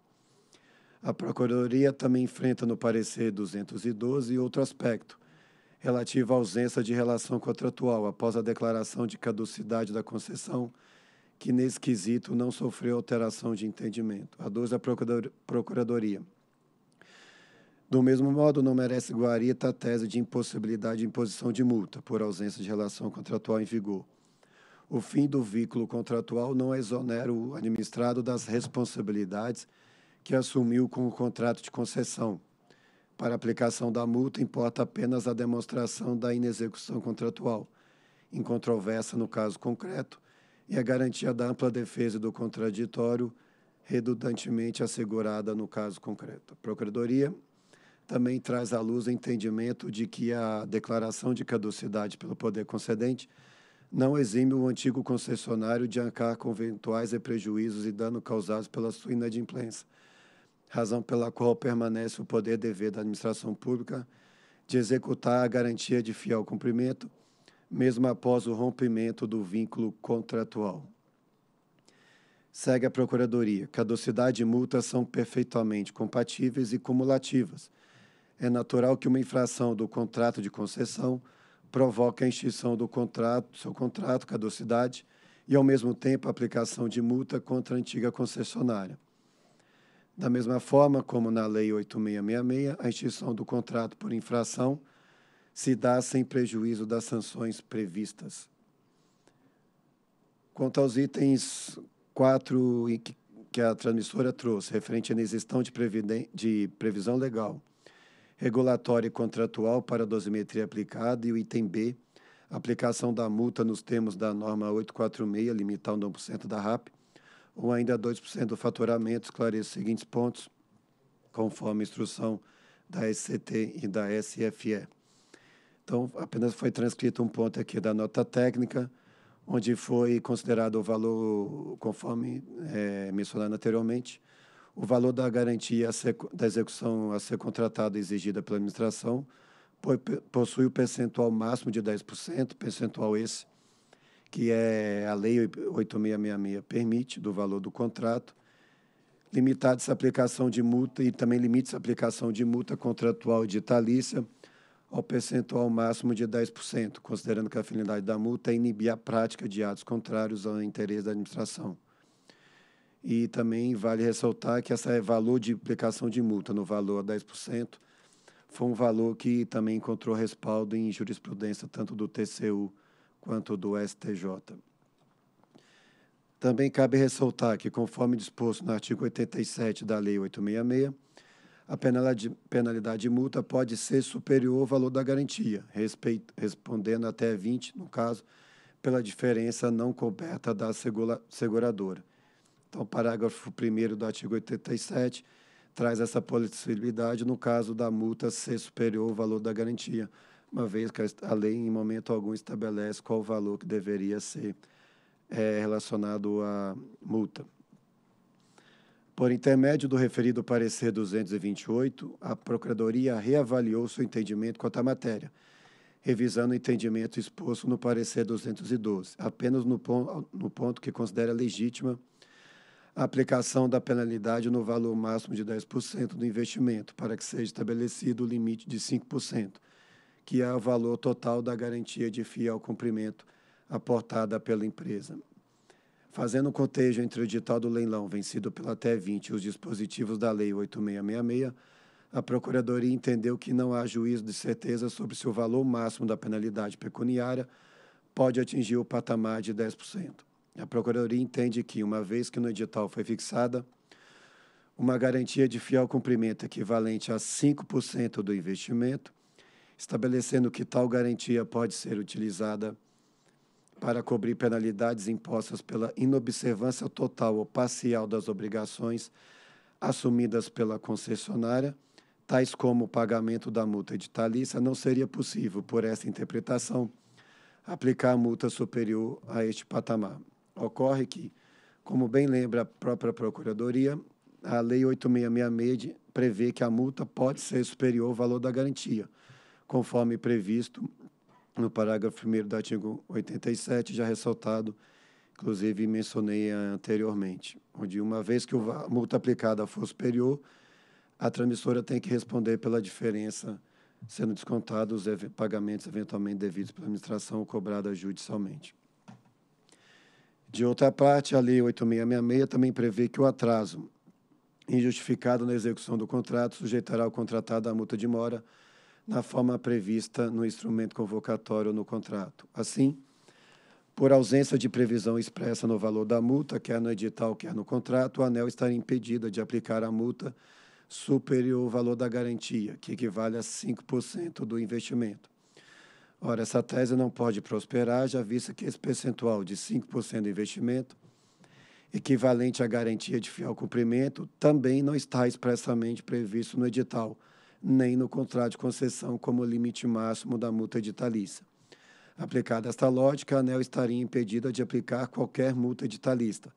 A Procuradoria também enfrenta no parecer 212 outro aspecto, relativo à ausência de relação contratual após a declaração de caducidade da concessão que nesse quesito não sofreu alteração de entendimento. A 12 da é Procuradoria. Do mesmo modo, não merece guarita a tese de impossibilidade de imposição de multa por ausência de relação contratual em vigor. O fim do vínculo contratual não exonera o administrado das responsabilidades que assumiu com o contrato de concessão. Para aplicação da multa, importa apenas a demonstração da inexecução contratual, incontroversa no caso concreto, e a garantia da ampla defesa do contraditório redundantemente assegurada no caso concreto. A Procuradoria também traz à luz o entendimento de que a declaração de caducidade pelo poder concedente não exime o antigo concessionário de ancar com eventuais prejuízos e dano causados pela sua inadimplência, razão pela qual permanece o poder dever da administração pública de executar a garantia de fiel cumprimento mesmo após o rompimento do vínculo contratual. Segue a Procuradoria. Caducidade e multa são perfeitamente compatíveis e cumulativas. É natural que uma infração do contrato de concessão provoque a extinção do contrato, seu contrato, caducidade, e, ao mesmo tempo, a aplicação de multa contra a antiga concessionária. Da mesma forma como na Lei 8666, a extinção do contrato por infração se dá sem prejuízo das sanções previstas. Quanto aos itens 4 que a transmissora trouxe, referente à inexistão de, de previsão legal, regulatória e contratual para a dosimetria aplicada, e o item B, aplicação da multa nos termos da norma 846, limitar o 1% da RAP, ou ainda 2% do faturamento, esclareço os seguintes pontos, conforme a instrução da SCT e da SFE. Então, apenas foi transcrito um ponto aqui da nota técnica, onde foi considerado o valor, conforme é, mencionado anteriormente, o valor da garantia ser, da execução a ser contratada exigida pela administração possui o percentual máximo de 10%, percentual esse que é a lei 8666 permite do valor do contrato, limitar essa aplicação de multa e também limite essa aplicação de multa contratual de talícia ao percentual máximo de 10%, considerando que a finalidade da multa é inibir a prática de atos contrários ao interesse da administração. E também vale ressaltar que esse é valor de aplicação de multa no valor a 10% foi um valor que também encontrou respaldo em jurisprudência tanto do TCU quanto do STJ. Também cabe ressaltar que, conforme disposto no artigo 87 da Lei 866, a penalidade de multa pode ser superior ao valor da garantia, respeito, respondendo até 20, no caso, pela diferença não coberta da segura, seguradora. Então, o parágrafo 1 do artigo 87 traz essa possibilidade no caso da multa ser superior ao valor da garantia, uma vez que a lei, em momento algum, estabelece qual o valor que deveria ser é, relacionado à multa. Por intermédio do referido parecer 228, a Procuradoria reavaliou seu entendimento quanto à matéria, revisando o entendimento exposto no parecer 212, apenas no, pon no ponto que considera legítima a aplicação da penalidade no valor máximo de 10% do investimento, para que seja estabelecido o limite de 5%, que é o valor total da garantia de fiel cumprimento aportada pela empresa fazendo o cotejo entre o edital do leilão vencido pela TE20 e os dispositivos da Lei 8666, a Procuradoria entendeu que não há juízo de certeza sobre se o valor máximo da penalidade pecuniária pode atingir o patamar de 10%. A Procuradoria entende que, uma vez que no edital foi fixada uma garantia de fiel cumprimento equivalente a 5% do investimento, estabelecendo que tal garantia pode ser utilizada para cobrir penalidades impostas pela inobservância total ou parcial das obrigações assumidas pela concessionária, tais como o pagamento da multa editalícia, não seria possível, por essa interpretação, aplicar multa superior a este patamar. Ocorre que, como bem lembra a própria Procuradoria, a Lei 8666 prevê que a multa pode ser superior ao valor da garantia, conforme previsto no parágrafo 1 do artigo 87, já ressaltado, inclusive mencionei anteriormente, onde uma vez que a multa aplicada for superior, a transmissora tem que responder pela diferença, sendo descontados os pagamentos eventualmente devidos pela administração ou cobrada judicialmente. De outra parte, a Lei 8666 também prevê que o atraso injustificado na execução do contrato sujeitará o contratado à multa de mora na forma prevista no instrumento convocatório ou no contrato. Assim, por ausência de previsão expressa no valor da multa, quer é no edital, quer é no contrato, o ANEL estará impedida de aplicar a multa superior ao valor da garantia, que equivale a 5% do investimento. Ora, essa tese não pode prosperar, já visto que esse percentual de 5% do investimento, equivalente à garantia de fiel cumprimento, também não está expressamente previsto no edital, nem no contrato de concessão como limite máximo da multa editalícia. Aplicada esta lógica, a ANEL estaria impedida de aplicar qualquer multa editalista,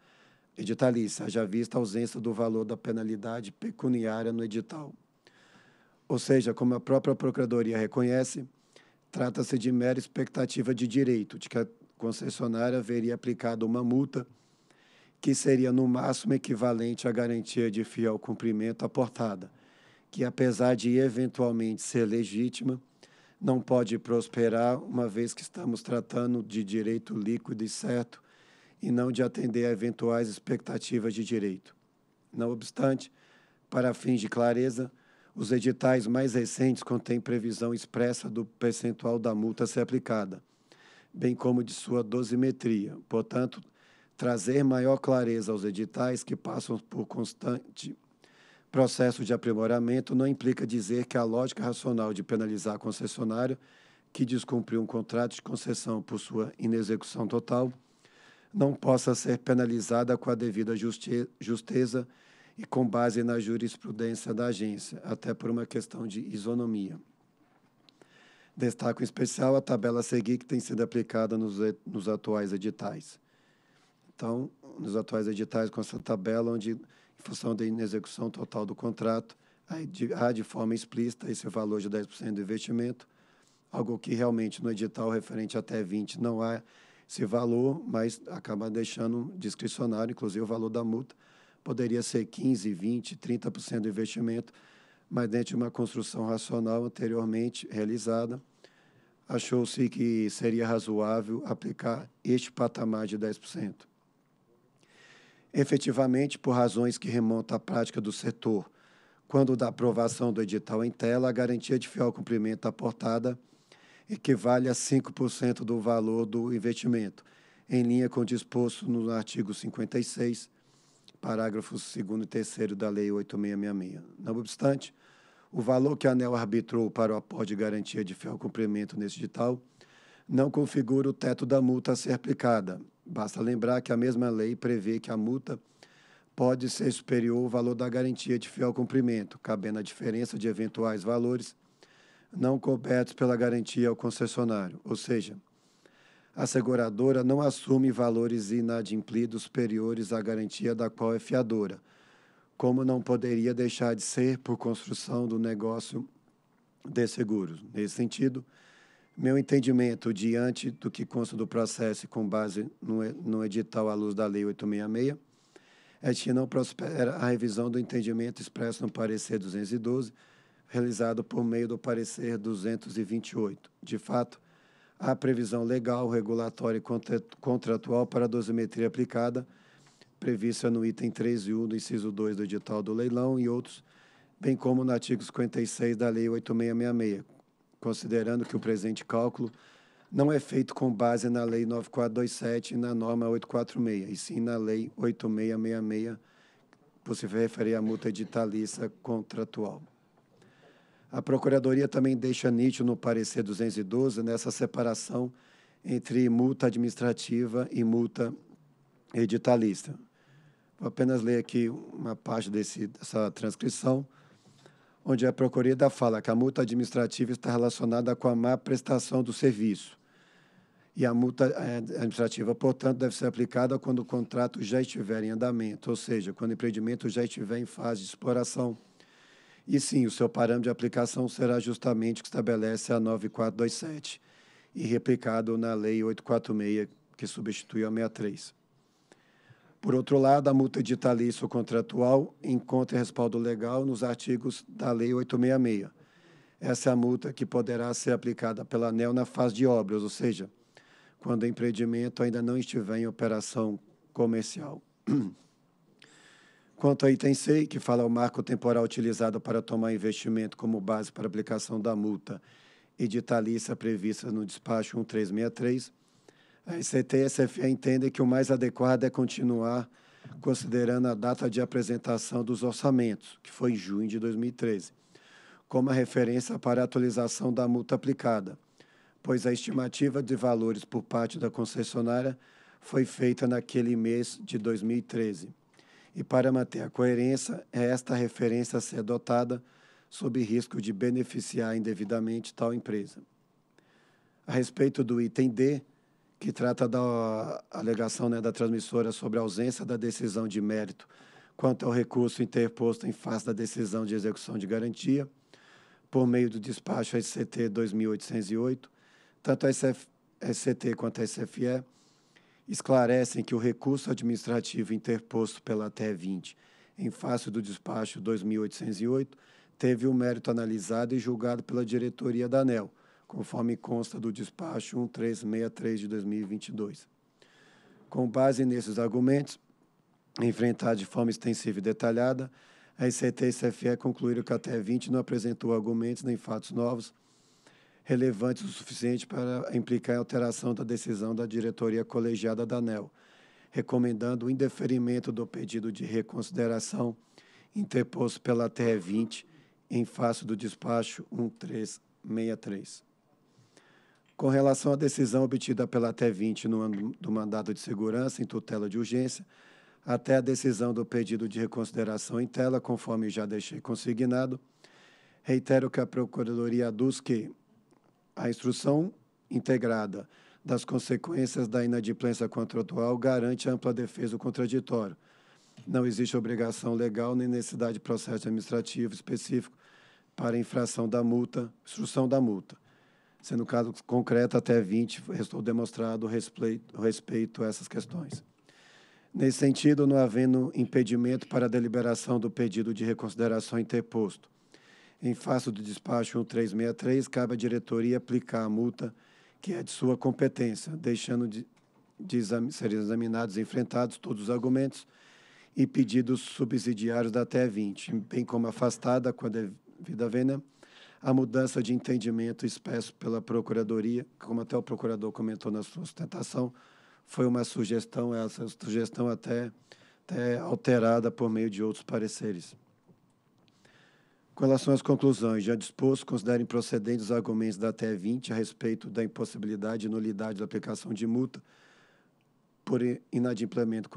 editalícia, já vista a ausência do valor da penalidade pecuniária no edital. Ou seja, como a própria Procuradoria reconhece, trata-se de mera expectativa de direito, de que a concessionária veria aplicada uma multa que seria no máximo equivalente à garantia de fiel cumprimento aportada, que, apesar de eventualmente ser legítima, não pode prosperar, uma vez que estamos tratando de direito líquido e certo e não de atender a eventuais expectativas de direito. Não obstante, para fins de clareza, os editais mais recentes contêm previsão expressa do percentual da multa a ser aplicada, bem como de sua dosimetria. Portanto, trazer maior clareza aos editais que passam por constante Processo de aprimoramento não implica dizer que a lógica racional de penalizar concessionário que descumpriu um contrato de concessão por sua inexecução total não possa ser penalizada com a devida juste justeza e com base na jurisprudência da agência, até por uma questão de isonomia. Destaco em especial a tabela a seguir que tem sido aplicada nos, nos atuais editais. Então, nos atuais editais, com essa tabela, onde em função da inexecução total do contrato, há de forma explícita esse valor de 10% do investimento, algo que realmente no edital referente até 20 não há esse valor, mas acaba deixando discricionário, inclusive o valor da multa poderia ser 15, 20, 30% do investimento, mas dentro de uma construção racional anteriormente realizada, achou-se que seria razoável aplicar este patamar de 10%. Efetivamente, por razões que remontam à prática do setor, quando da aprovação do edital em tela, a garantia de fiel cumprimento aportada equivale a 5% do valor do investimento, em linha com o disposto no artigo 56, parágrafos 2 e 3 da Lei 8666. Não obstante, o valor que a ANEL arbitrou para o aporte de garantia de fiel cumprimento nesse edital não configura o teto da multa a ser aplicada, Basta lembrar que a mesma lei prevê que a multa pode ser superior ao valor da garantia de fiel cumprimento, cabendo a diferença de eventuais valores não cobertos pela garantia ao concessionário, ou seja, a seguradora não assume valores inadimplidos superiores à garantia da qual é fiadora, como não poderia deixar de ser por construção do negócio de seguros. Nesse sentido, meu entendimento diante do que consta do processo e com base no, no edital à luz da Lei 866 é que não prospera a revisão do entendimento expresso no parecer 212, realizado por meio do parecer 228. De fato, há previsão legal, regulatória e contratual para a dosimetria aplicada, prevista no item 3 e 1 do inciso 2 do edital do leilão e outros, bem como no artigo 56 da Lei 8666, considerando que o presente cálculo não é feito com base na Lei 9427 e na norma 846, e sim na Lei 8666, por se referir à multa editalista contratual. A Procuradoria também deixa nítido no parecer 212 nessa separação entre multa administrativa e multa editalista. Vou apenas ler aqui uma parte desse, dessa transcrição onde a Procuridade fala que a multa administrativa está relacionada com a má prestação do serviço. E a multa eh, administrativa, portanto, deve ser aplicada quando o contrato já estiver em andamento, ou seja, quando o empreendimento já estiver em fase de exploração. E sim, o seu parâmetro de aplicação será justamente o que estabelece a 9427 e replicado na Lei 846, que substitui a 63. Por outro lado, a multa editalícia ou contratual encontra respaldo legal nos artigos da Lei 866. Essa é a multa que poderá ser aplicada pela ANEL na fase de obras, ou seja, quando o empreendimento ainda não estiver em operação comercial. Quanto ao item C, que fala o marco temporal utilizado para tomar investimento como base para aplicação da multa editalícia prevista no despacho 1363, a ICT e a CFE entendem que o mais adequado é continuar considerando a data de apresentação dos orçamentos, que foi em junho de 2013, como a referência para a atualização da multa aplicada, pois a estimativa de valores por parte da concessionária foi feita naquele mês de 2013. E para manter a coerência, é esta referência a ser adotada sob risco de beneficiar indevidamente tal empresa. A respeito do item D, que trata da alegação né, da transmissora sobre a ausência da decisão de mérito quanto ao recurso interposto em face da decisão de execução de garantia, por meio do despacho SCT 2808, tanto a SF, SCT quanto a SFE esclarecem que o recurso administrativo interposto pela TE 20 em face do despacho 2808 teve o mérito analisado e julgado pela diretoria da ANEL conforme consta do despacho 1363 de 2022. Com base nesses argumentos, enfrentar de forma extensiva e detalhada, a ICT e CFE concluíram que até 20 não apresentou argumentos nem fatos novos relevantes o suficiente para implicar a alteração da decisão da diretoria colegiada da ANEL, recomendando o indeferimento do pedido de reconsideração interposto pela TE20 em face do despacho 1363. Com relação à decisão obtida pela T20 no ano do mandato de segurança em tutela de urgência, até a decisão do pedido de reconsideração em tela, conforme já deixei consignado, reitero que a Procuradoria aduz que a instrução integrada das consequências da inadimplência contratual garante ampla defesa do contraditório. Não existe obrigação legal nem necessidade de processo administrativo específico para infração da multa, instrução da multa sendo o caso concreto até 20, restou demonstrado respeito, respeito a essas questões. Nesse sentido, não havendo impedimento para a deliberação do pedido de reconsideração interposto. Em face do despacho 1363, cabe à diretoria aplicar a multa que é de sua competência, deixando de, de exam ser examinados e enfrentados todos os argumentos e pedidos subsidiários da até 20, bem como afastada com a devida vênia a mudança de entendimento expresso pela Procuradoria, como até o procurador comentou na sua sustentação, foi uma sugestão, essa sugestão até, até alterada por meio de outros pareceres. Com relação às conclusões, já disposto, considerem procedentes os argumentos da TE 20 a respeito da impossibilidade e nulidade da aplicação de multa por inadimplemento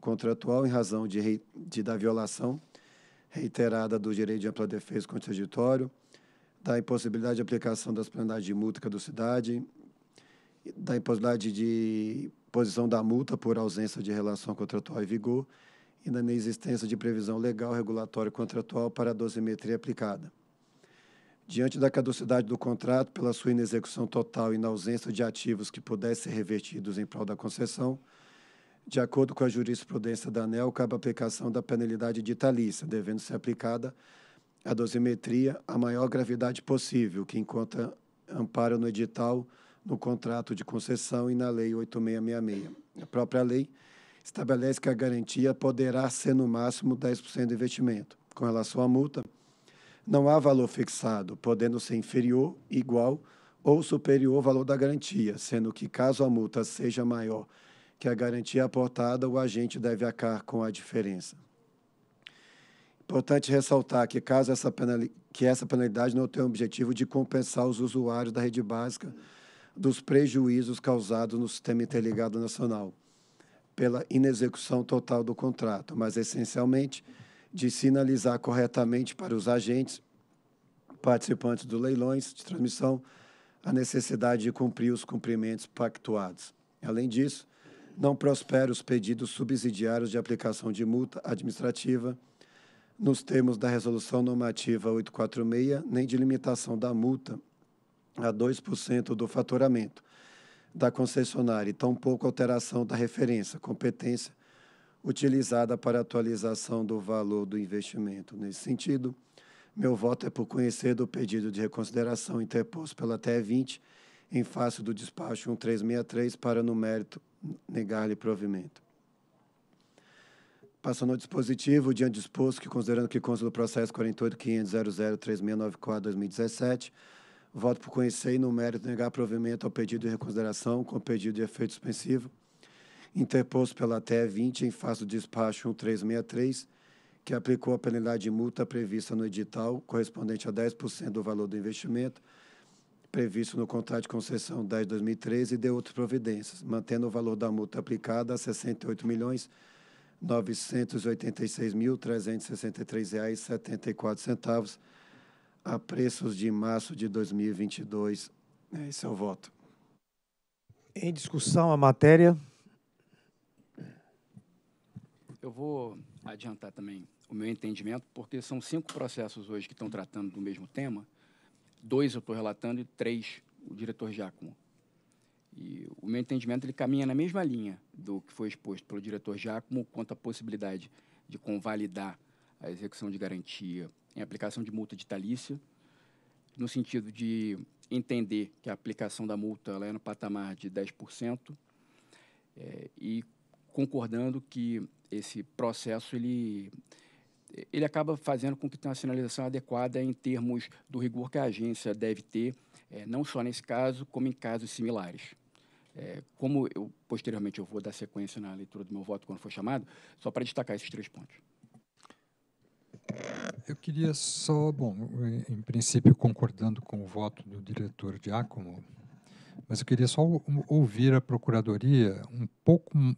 contratual em razão de, de da violação reiterada do direito de ampla defesa contraditório, da impossibilidade de aplicação das penalidades de multa e caducidade, da impossibilidade de posição da multa por ausência de relação contratual em vigor e da inexistência de previsão legal, regulatória e contratual para a dosimetria aplicada. Diante da caducidade do contrato, pela sua inexecução total e na ausência de ativos que pudessem ser revertidos em prol da concessão, de acordo com a jurisprudência da ANEL, cabe a aplicação da penalidade de talícia, devendo ser aplicada a dosimetria a maior gravidade possível, que encontra amparo no edital, no contrato de concessão e na Lei 8666. A própria lei estabelece que a garantia poderá ser no máximo 10% do investimento. Com relação à multa, não há valor fixado, podendo ser inferior, igual ou superior ao valor da garantia, sendo que, caso a multa seja maior que a garantia aportada, o agente deve acar com a diferença. Importante ressaltar que, caso essa, penalidade, que essa penalidade não tenha o objetivo de compensar os usuários da rede básica dos prejuízos causados no Sistema Interligado Nacional pela inexecução total do contrato, mas essencialmente de sinalizar corretamente para os agentes participantes dos leilões de transmissão a necessidade de cumprir os cumprimentos pactuados. Além disso, não prospera os pedidos subsidiários de aplicação de multa administrativa nos termos da Resolução Normativa 846, nem de limitação da multa a 2% do faturamento da concessionária e tampouco alteração da referência, competência utilizada para atualização do valor do investimento. Nesse sentido, meu voto é por conhecer do pedido de reconsideração interposto pela TE20 em face do despacho 1363 para, no mérito, negar-lhe provimento. Passando ao dispositivo, diante disposto que, considerando que consta do processo 48.500.003694-2017, voto por conhecer e, no mérito, negar provimento ao pedido de reconsideração com pedido de efeito suspensivo, interposto pela TE 20 em face do despacho 1363, que aplicou a penalidade de multa prevista no edital, correspondente a 10% do valor do investimento, previsto no contrato de concessão 10 2013 e deu outras providências, mantendo o valor da multa aplicada a 68 milhões 986.363,74 reais a preços de março de 2022. É esse é o voto. Em discussão a matéria. Eu vou adiantar também o meu entendimento, porque são cinco processos hoje que estão tratando do mesmo tema. Dois eu estou relatando e três o diretor Giacomo. E o meu entendimento ele caminha na mesma linha do que foi exposto pelo diretor Jacomo quanto à possibilidade de convalidar a execução de garantia em aplicação de multa de talícia, no sentido de entender que a aplicação da multa ela é no patamar de 10%, é, eh, e concordando que esse processo ele, ele acaba fazendo com que tenha uma sinalização adequada em termos do rigor que a agência deve ter, é, não só nesse caso, como em casos similares. É, como eu, posteriormente eu vou dar sequência na leitura do meu voto quando for chamado, só para destacar esses três pontos. Eu queria só, bom, em princípio concordando com o voto do diretor Diácono, mas eu queria só ouvir a Procuradoria um pouco, um,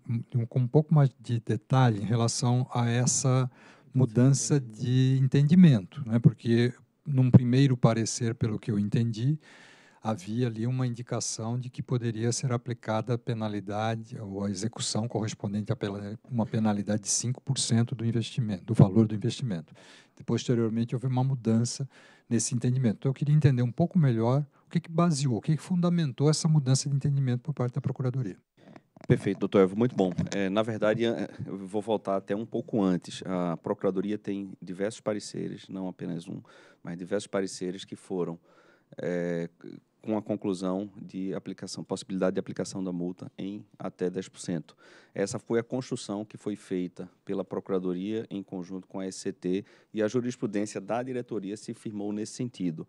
com um pouco mais de detalhe em relação a essa mudança de entendimento, né? porque num primeiro parecer, pelo que eu entendi, havia ali uma indicação de que poderia ser aplicada a penalidade ou a execução correspondente a uma penalidade de 5% do investimento, do valor do investimento. Posteriormente houve uma mudança nesse entendimento. Então eu queria entender um pouco melhor o que, que baseou, o que, que fundamentou essa mudança de entendimento por parte da Procuradoria. Perfeito, doutor Evo, muito bom. É, na verdade, eu vou voltar até um pouco antes. A Procuradoria tem diversos pareceres, não apenas um, mas diversos pareceres que foram é, com a conclusão de aplicação, possibilidade de aplicação da multa em até 10%. Essa foi a construção que foi feita pela Procuradoria em conjunto com a SCT e a jurisprudência da diretoria se firmou nesse sentido.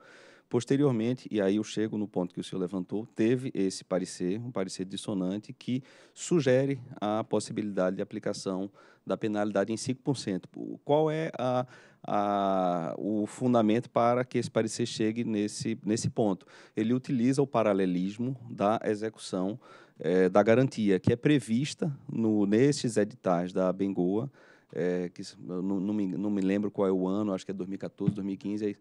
Posteriormente, e aí eu chego no ponto que o senhor levantou, teve esse parecer, um parecer dissonante, que sugere a possibilidade de aplicação da penalidade em 5%. Qual é a, a, o fundamento para que esse parecer chegue nesse, nesse ponto? Ele utiliza o paralelismo da execução é, da garantia, que é prevista no, nesses editais da Bengoa, é, que não, não, me, não me lembro qual é o ano, acho que é 2014, 2015, é,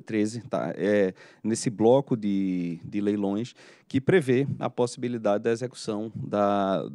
13, tá, é, nesse bloco de, de leilões que prevê a possibilidade da execução da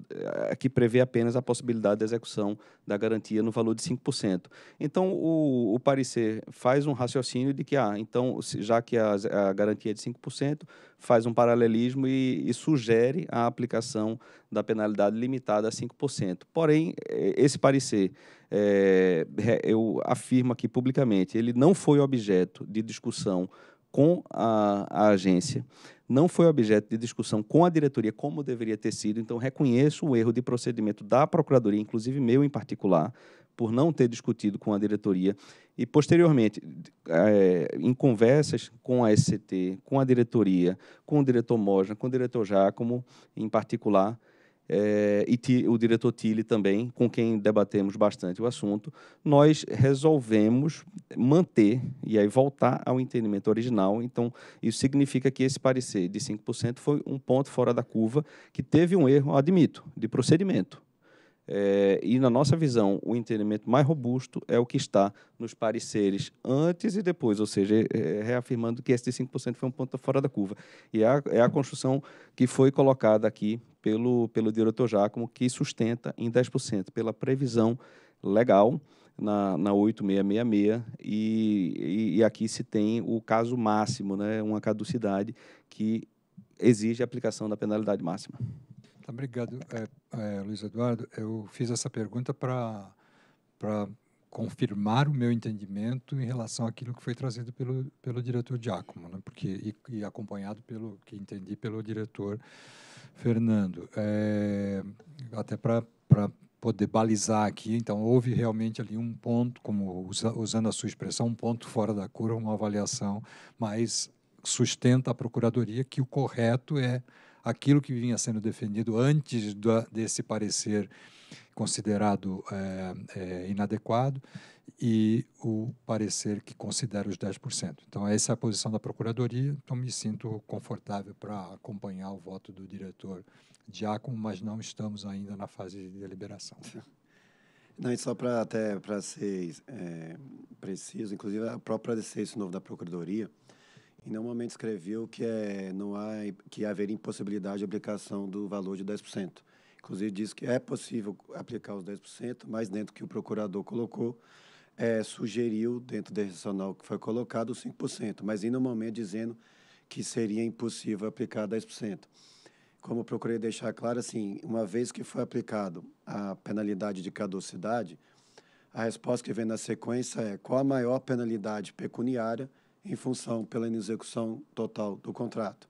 é, que prevê apenas a possibilidade da execução da garantia no valor de 5%. Então o, o parecer faz um raciocínio de que ah, então já que a, a garantia é de 5%, faz um paralelismo e, e, sugere a aplicação da penalidade limitada a 5%. Porém, é, esse parecer é, eu afirmo aqui publicamente, ele não foi objeto de discussão com a, a, agência, não foi objeto de discussão com a diretoria como deveria ter sido, então reconheço o erro de procedimento da Procuradoria, inclusive meu em particular, por não ter discutido com a diretoria. E, posteriormente, é, em conversas com a SCT, com a diretoria, com o diretor Mosna, com o diretor Jacomo, em particular, é, e o diretor Tilly também, com quem debatemos bastante o assunto, nós resolvemos manter e aí voltar ao entendimento original. Então, isso significa que esse parecer de 5% foi um ponto fora da curva, que teve um erro, admito, de procedimento. É, e, na nossa visão, o entendimento mais robusto é o que está nos pareceres antes e depois, ou seja, é, reafirmando que esse de 5% foi um ponto fora da curva. E é a, é a construção que foi colocada aqui pelo, pelo diretor Jacomo que sustenta em 10% pela previsão legal na, na 8666 e, e, e, aqui se tem o caso máximo, né, uma caducidade que exige a aplicação da penalidade máxima. Tá, obrigado, é, é, Luiz Eduardo. Eu fiz essa pergunta para confirmar o meu entendimento em relação àquilo que foi trazido pelo, pelo diretor Giacomo, né, porque, e, e acompanhado pelo que entendi pelo diretor Fernando, é, até para poder balizar aqui, então houve realmente ali um ponto, como usando a sua expressão, um ponto fora da curva, uma avaliação, mas sustenta a procuradoria que o correto é aquilo que vinha sendo defendido antes da, desse parecer considerado é, é, inadequado e o parecer que considera os 10%. Então, essa é a posição da Procuradoria, então me sinto confortável para acompanhar o voto do diretor Diácono, mas não estamos ainda na fase de deliberação. Não, e só para até para ser é, preciso, inclusive a própria decisão novo da Procuradoria, em nenhum momento escreveu que é, não há que haver impossibilidade de aplicação do valor de 10%. Inclusive diz que é possível aplicar os 10%, mas dentro que o procurador colocou, é, sugeriu, dentro do racional que foi colocado, 5%, mas ainda no momento dizendo que seria impossível aplicar 10%. Como procurei deixar claro, assim, uma vez que foi aplicado a penalidade de caducidade, a resposta que vem na sequência é qual a maior penalidade pecuniária em função pela inexecução total do contrato.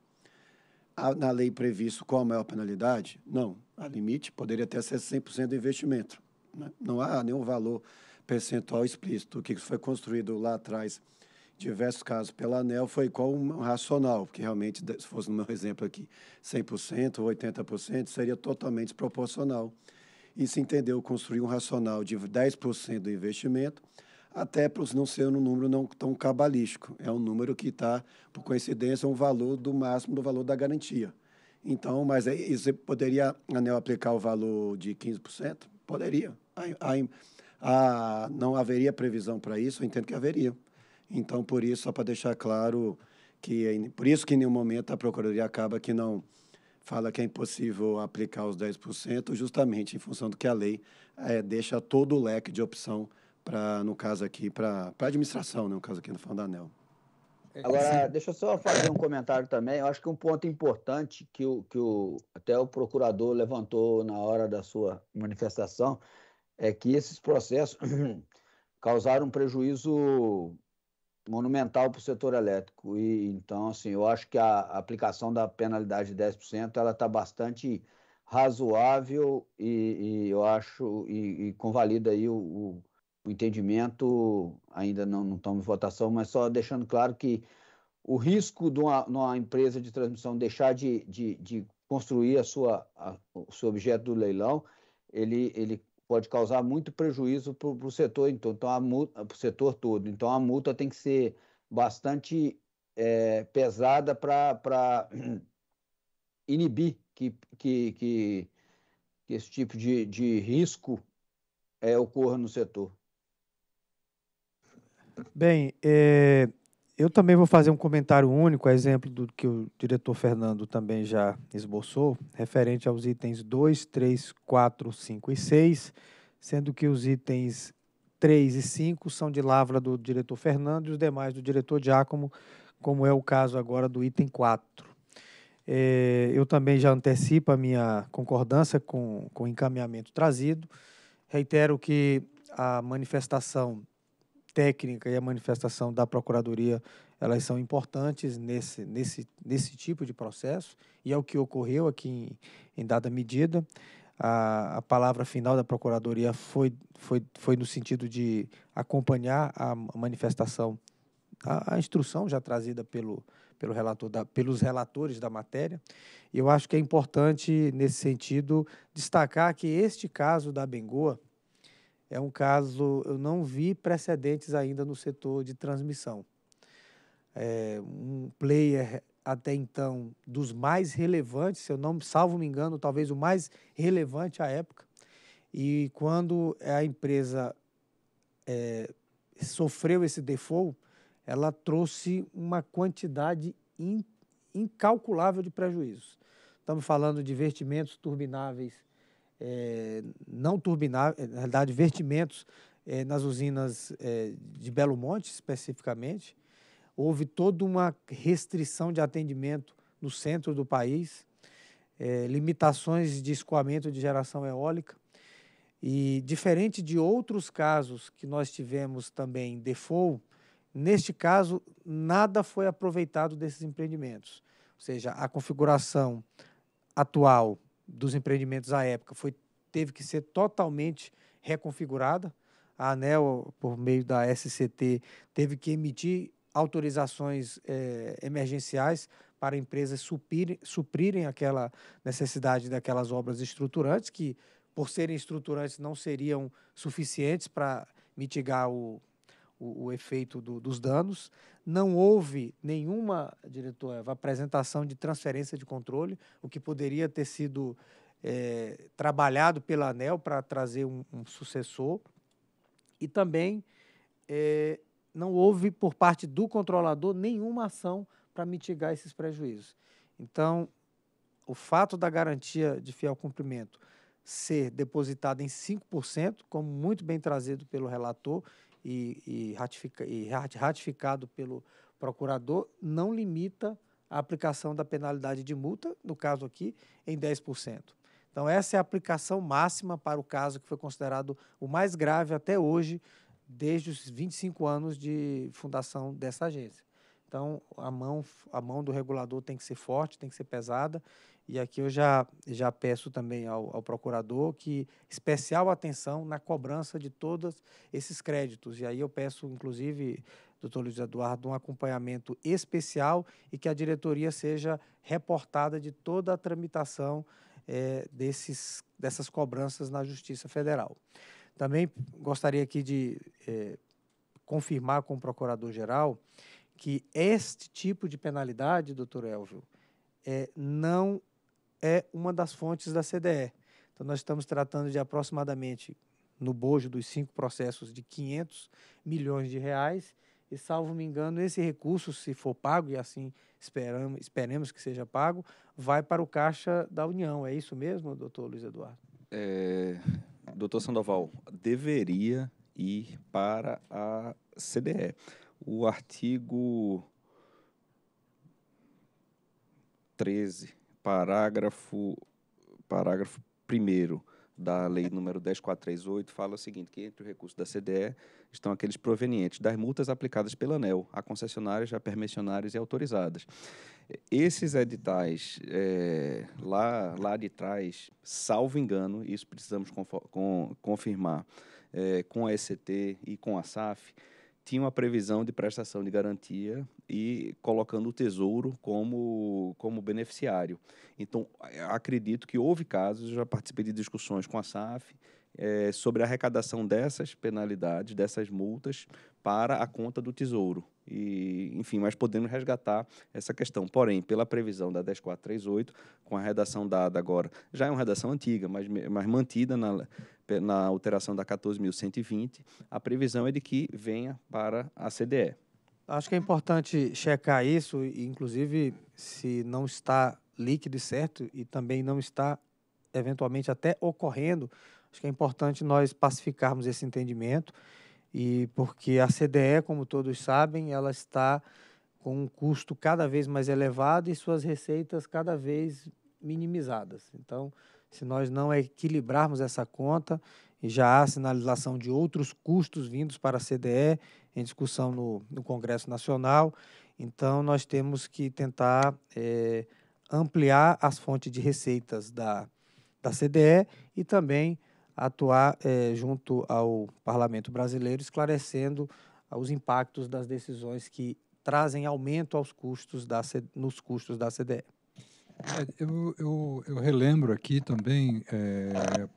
Há na lei previsto qual a maior penalidade? Não. A limite poderia até ser 100% do investimento. Né? Não há nenhum valor percentual explícito. O que foi construído lá atrás, em diversos casos, pela ANEL, foi qual um racional, porque realmente, se fosse no meu exemplo aqui, 100% ou 80%, seria totalmente desproporcional. E se entendeu construir um racional de 10% do investimento, até para não ser um número não tão cabalístico. É um número que está, por coincidência, um valor do máximo do valor da garantia. Então, mas aí, você poderia, ANEL, aplicar o valor de 15%? Poderia. A, a, ah, não haveria previsão para isso, eu entendo que haveria. Então, por isso, só para deixar claro que é por isso que em nenhum momento a procuradoria acaba que não fala que é impossível aplicar os 10%, justamente em função do que a lei é, deixa todo o leque de opção para, no caso aqui, para a administração, né, no caso aqui no Fundo Anel. É, Agora, deixa eu só fazer um comentário também. Eu acho que um ponto importante que, o, que o, até o procurador levantou na hora da sua manifestação é que esses processos causaram um prejuízo monumental para o setor elétrico. E, então, assim, eu acho que a aplicação da penalidade de 10% ela está bastante razoável e, e eu acho e, e convalida aí o, o, o, entendimento, ainda não, não estamos em votação, mas só deixando claro que o risco de uma, uma empresa de transmissão deixar de, de, de construir a sua, a, o seu objeto do leilão, ele, ele pode causar muito prejuízo para o setor, então, então a setor todo. Então a multa tem que ser bastante é, pesada para inibir que, que, que, que, esse tipo de, de risco é, ocorra no setor. Bem, é, eu também vou fazer um comentário único, a exemplo do que o diretor Fernando também já esboçou, referente aos itens 2, 3, 4, 5 e 6, sendo que os itens 3 e 5 são de lavra do diretor Fernando e os demais do diretor Giacomo, como é o caso agora do item 4. É, eu também já antecipo a minha concordância com, com o encaminhamento trazido. Reitero que a manifestação técnica e a manifestação da Procuradoria elas são importantes nesse, nesse, nesse tipo de processo e é o que ocorreu aqui em, em dada medida. A, a, palavra final da Procuradoria foi, foi, foi no sentido de acompanhar a manifestação, a, a instrução já trazida pelo, pelo relator da, pelos relatores da matéria. E eu acho que é importante, nesse sentido, destacar que este caso da Bengoa, é um caso, eu não vi precedentes ainda no setor de transmissão. É, um player até então dos mais relevantes, se eu não salvo me engano, talvez o mais relevante à época. E quando a empresa é, sofreu esse default, ela trouxe uma quantidade in, incalculável de prejuízos. Estamos falando de vertimentos turbináveis é, não turbinar, é, na realidade, vertimentos é, nas usinas é, de Belo Monte, especificamente. Houve toda uma restrição de atendimento no centro do país, é, limitações de escoamento de geração eólica. E, diferente de outros casos que nós tivemos também em default, neste caso, nada foi aproveitado desses empreendimentos. Ou seja, a configuração atual dos empreendimentos à época foi, teve que ser totalmente reconfigurada. A ANEL, por meio da SCT, teve que emitir autorizações eh, emergenciais para empresas suprirem, suprirem aquela necessidade daquelas obras estruturantes, que, por serem estruturantes, não seriam suficientes para mitigar o, o, o efeito do, dos danos. Não houve nenhuma, diretor Eva, apresentação de transferência de controle, o que poderia ter sido é, trabalhado pela ANEL para trazer um, um, sucessor. E também é, não houve, por parte do controlador, nenhuma ação para mitigar esses prejuízos. Então, o fato da garantia de fiel cumprimento ser depositada em 5%, como muito bem trazido pelo relator, e, e, ratifica, e ratificado pelo procurador, não limita a aplicação da penalidade de multa, no caso aqui, em 10%. Então, essa é a aplicação máxima para o caso que foi considerado o mais grave até hoje, desde os 25 anos de fundação dessa agência. Então, a mão, a mão do regulador tem que ser forte, tem que ser pesada, e aqui eu já, já peço também ao, ao, procurador que especial atenção na cobrança de todos esses créditos. E aí eu peço, inclusive, doutor Luiz Eduardo, um acompanhamento especial e que a diretoria seja reportada de toda a tramitação é, desses, dessas cobranças na Justiça Federal. Também gostaria aqui de é, confirmar com o procurador-geral que este tipo de penalidade, doutor Elvio, é, não é uma das fontes da CDE. Então, nós estamos tratando de aproximadamente, no bojo dos cinco processos, de 500 milhões de reais. E, salvo me engano, esse recurso, se for pago, e assim esperamos, esperemos que seja pago, vai para o Caixa da União. É isso mesmo, doutor Luiz Eduardo? É, doutor Sandoval, deveria ir para a CDE. O artigo 13 parágrafo parágrafo 1 da lei número 10438 fala o seguinte, que entre o recurso da CDE estão aqueles provenientes das multas aplicadas pela ANEL a concessionárias, a permissionárias e autorizadas. Esses editais é, lá, lá de trás, salvo engano, isso precisamos com, confirmar é, com a ECT e com a SAF, tinha uma previsão de prestação de garantia e colocando o Tesouro como, como beneficiário. Então, eh, acredito que houve casos, já participei de discussões com a SAF, é, sobre a arrecadação dessas penalidades, dessas multas, para a conta do Tesouro. E, enfim, mas podemos resgatar essa questão. Porém, pela previsão da 10438, com a redação dada agora, já é uma redação antiga, mas, mas mantida na, na alteração da 14.120, a previsão é de que venha para a CDE. Acho que é importante checar isso, inclusive se não está líquido e certo e também não está eventualmente até ocorrendo. Acho que é importante nós pacificarmos esse entendimento e porque a CDE, como todos sabem, ela está com um custo cada vez mais elevado e suas receitas cada vez minimizadas. Então, se nós não equilibrarmos essa conta, e já há sinalização de outros custos vindos para a CDE em discussão no, no Congresso Nacional, então nós temos que tentar é, ampliar as fontes de receitas da, da CDE e também atuar é, junto ao Parlamento Brasileiro, esclarecendo ah, os impactos das decisões que trazem aumento aos custos da, nos custos da CDE. Eu, eu, eu, relembro aqui também, é,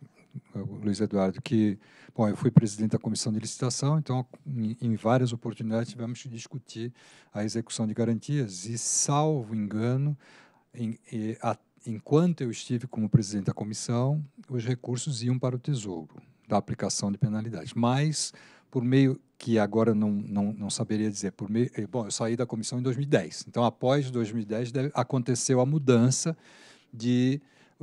Luiz Eduardo, que bom, eu fui presidente da comissão de licitação, então em, em, várias oportunidades tivemos que discutir a execução de garantias e, salvo engano, em, a, enquanto eu estive como presidente da comissão, os recursos iam para o tesouro da aplicação de penalidades, mas por meio que agora não, não, não saberia dizer. Por meio, eh, bom, eu saí da comissão em 2010. Então, após 2010, deve, aconteceu a mudança de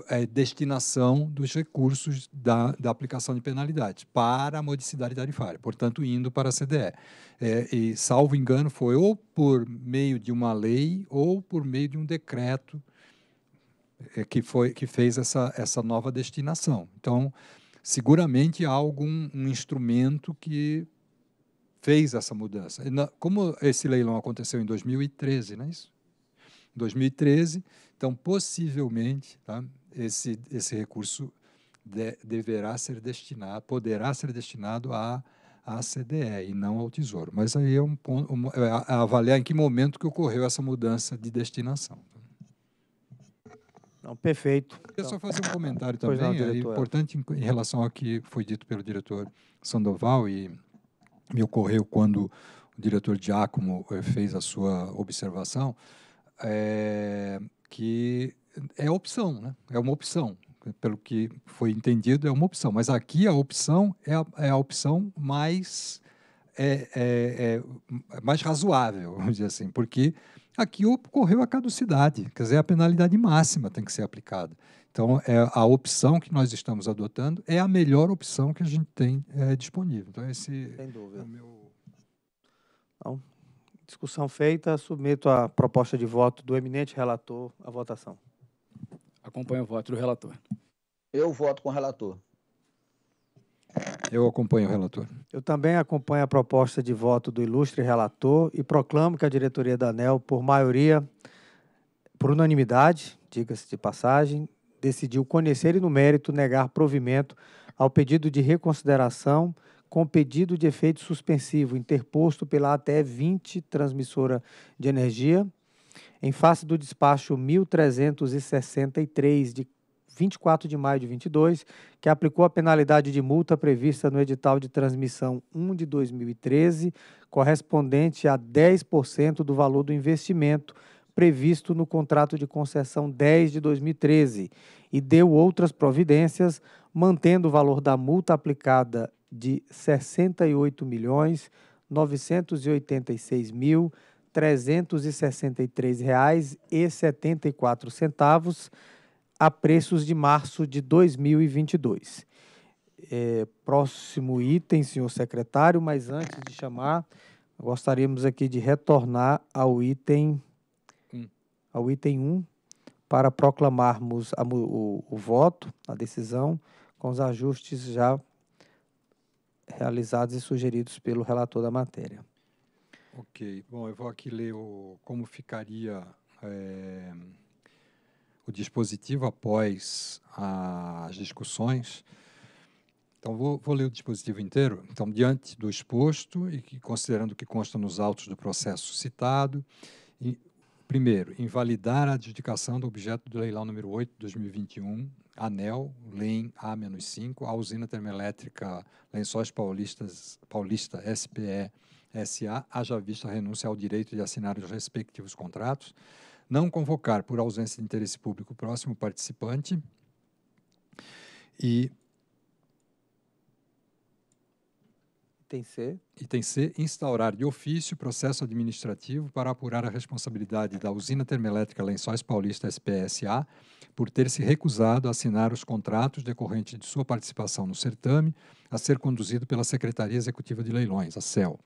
é, destinação dos recursos da, da aplicação de penalidades para a modicidade tarifária, portanto, indo para a CDE. É, e, salvo engano, foi ou por meio de uma lei ou por meio de um decreto é, que, foi, que fez essa, essa nova destinação. Então, seguramente há algum um instrumento que fez essa mudança. Como esse leilão aconteceu em 2013, não é isso? 2013, então possivelmente tá, esse, esse recurso de, deverá ser destinado, poderá ser destinado à, à CDE e não ao Tesouro. Mas aí é um ponto, um, é, é avaliar em que momento que ocorreu essa mudança de destinação. Então, perfeito. Eu então, só fazer um comentário também, não, é importante em, relação ao que foi dito pelo diretor Sandoval e me ocorreu quando o diretor Giacomo eh, fez a sua observação, é, que é opção, né? é uma opção. Pelo que foi entendido, é uma opção. Mas aqui a opção é a, é a opção mais, é, é, é mais razoável, vamos dizer assim, porque Aqui ocorreu a caducidade, quer dizer, a penalidade máxima tem que ser aplicada. Então, é, a opção que nós estamos adotando é a melhor opção que a gente tem é, disponível. Então, esse Sem dúvida. é o meu. Então, discussão feita, submeto a proposta de voto do eminente relator à votação. Acompanho o voto do relator. Eu voto com o relator. Eu acompanho o relator. Eu também acompanho a proposta de voto do ilustre relator e proclamo que a diretoria da ANEL, por maioria, por unanimidade, diga-se de passagem, decidiu conhecer e no mérito negar provimento ao pedido de reconsideração com pedido de efeito suspensivo interposto pela até 20 transmissora de energia em face do despacho 1363 de 24 de maio de 22, que aplicou a penalidade de multa prevista no edital de transmissão 1 de 2013, correspondente a 10% do valor do investimento previsto no contrato de concessão 10 de 2013, e deu outras providências, mantendo o valor da multa aplicada de 68 milhões 986 mil R$ 68.986.363,74 a preços de março de 2022. É, próximo item, senhor secretário, mas antes de chamar, gostaríamos aqui de retornar ao item hum. ao item 1 para proclamarmos a, o, o voto, a decisão, com os ajustes já realizados e sugeridos pelo relator da matéria. Ok. Bom, eu vou aqui ler o, como ficaria. É o dispositivo após as discussões. Então, vou, vou, ler o dispositivo inteiro. Então, diante do exposto e que, considerando o que consta nos autos do processo citado, e, primeiro, invalidar a adjudicação do objeto do leilão número 8 de 2021, ANEL, LEM A-5, a usina termoelétrica Lençóis Paulistas, Paulista SPE SA, haja vista renúncia ao direito de assinar os respectivos contratos, não convocar por ausência de interesse público o próximo participante e Item C. Item C. Instaurar de ofício processo administrativo para apurar a responsabilidade da usina termoelétrica Lençóis Paulista SPSA por ter se recusado a assinar os contratos decorrentes de sua participação no certame a ser conduzido pela Secretaria Executiva de Leilões, a CEL.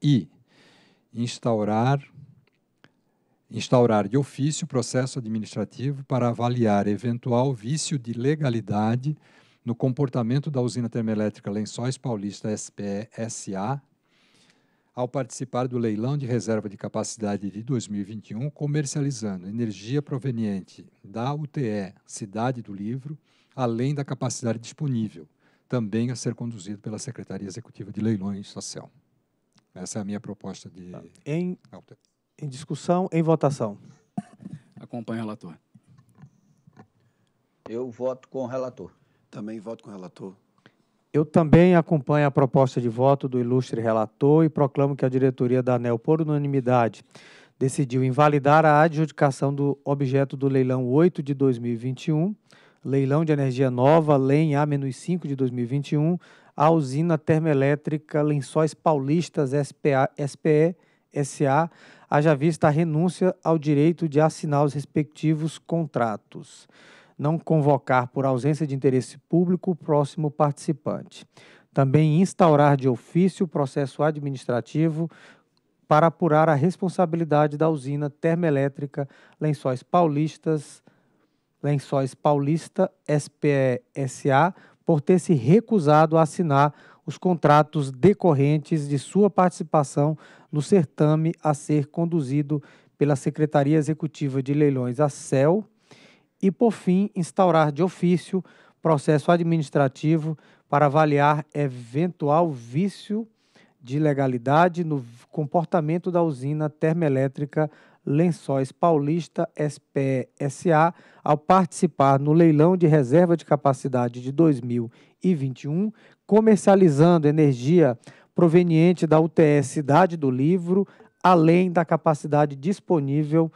E instaurar instaurar de ofício processo administrativo para avaliar eventual vício de legalidade no comportamento da usina termoelétrica Lençóis Paulista SPSA ao participar do leilão de reserva de capacidade de 2021, comercializando energia proveniente da UTE Cidade do Livro, além da capacidade disponível, também a ser conduzido pela Secretaria Executiva de Leilões Social. Essa é a minha proposta de. Em, em discussão, em votação. Acompanhe o relator. Eu voto com o relator. Também voto com o relator. Eu também acompanho a proposta de voto do ilustre relator e proclamo que a diretoria da ANEL, por unanimidade, decidiu invalidar a adjudicação do objeto do leilão 8 de 2021, leilão de energia nova, LEM A-5 de 2021, à usina termoelétrica Lençóis Paulistas SPE SA, haja vista a renúncia ao direito de assinar os respectivos contratos. Não convocar por ausência de interesse público o próximo participante. Também instaurar de ofício o processo administrativo para apurar a responsabilidade da usina termoelétrica Lençóis Paulistas, Lençóis Paulista SPSA, por ter se recusado a assinar os contratos decorrentes de sua participação no certame a ser conduzido pela Secretaria Executiva de Leilões, a CEL, e, por fim, instaurar de ofício processo administrativo para avaliar eventual vício de legalidade no comportamento da usina termoelétrica Lençóis Paulista SPSA ao participar no leilão de reserva de capacidade de 2021, comercializando energia proveniente da UTS-Cidade do Livro, além da capacidade disponível,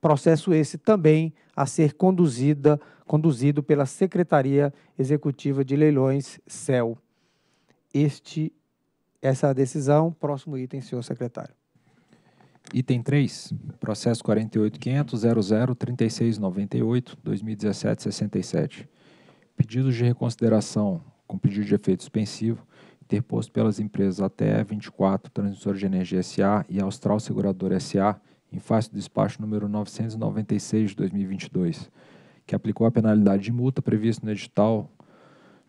processo esse também a ser conduzida, conduzido pela Secretaria Executiva de Leilões, CEL. Este, essa decisão, próximo item, senhor secretário. Item 3, processo 48.500.00.36.98.2017.67. Pedidos de reconsideração com pedido de efeito suspensivo interposto pelas empresas ATE 24 Transmissor de Energia SA e Austral Seguradora SA, em face do despacho número 996 de 2022, que aplicou a penalidade de multa prevista no edital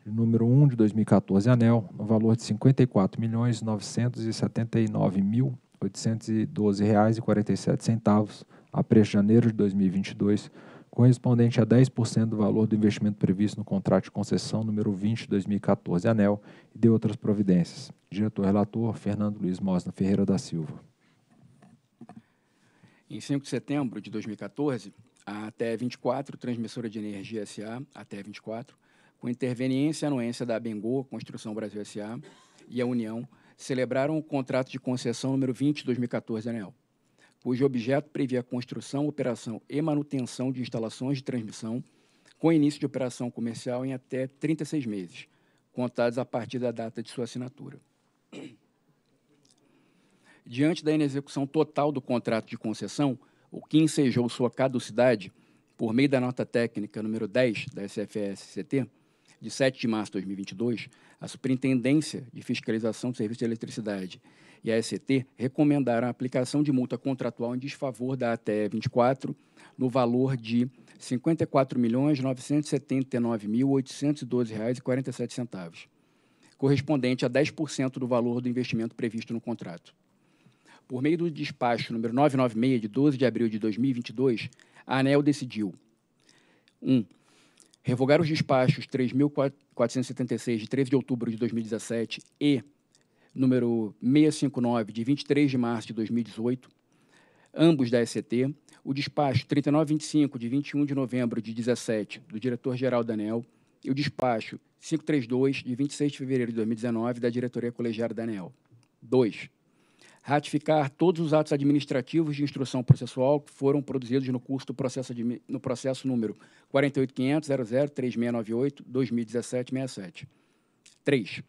número 1 de 2014 ANEL, no valor de R$ 54.979.812,47 a preço de janeiro de 2022 correspondente a 10% do valor do investimento previsto no contrato de concessão número 20 de 2014, ANEL, e de outras providências. Diretor-relator, Fernando Luiz Mosna Ferreira da Silva. Em 5 de setembro de 2014, a TE24, Transmissora de Energia SA, a TE24, com interveniência e anuência da Bengô Construção Brasil SA e a União, celebraram o contrato de concessão número 20 de 2014, ANEL cujo objeto previa a construção, operação e manutenção de instalações de transmissão, com início de operação comercial em até 36 meses, contados a partir da data de sua assinatura. Diante da inexecução total do contrato de concessão, o que ensejou sua caducidade por meio da nota técnica número 10 da SFS-CT, de 7 de março de 2022, a Superintendência de Fiscalização do Serviço de Eletricidade e a ST recomendaram a aplicação de multa contratual em desfavor da ATE 24 no valor de R$ 54.979.812,47, correspondente a 10% do valor do investimento previsto no contrato. Por meio do despacho número 996 de 12 de abril de 2022, a ANEL decidiu: 1. Um, revogar os despachos 3.476 de 13 de outubro de 2017 e número 659, de 23 de março de 2018, ambos da ECT, o despacho 3925, de 21 de novembro de 2017, do diretor-geral Daniel, e o despacho 532, de 26 de fevereiro de 2019, da diretoria colegiada Daniel. 2. Ratificar todos os atos administrativos de instrução processual que foram produzidos no curso do processo, de, no processo número 48500 003698 2017 67 3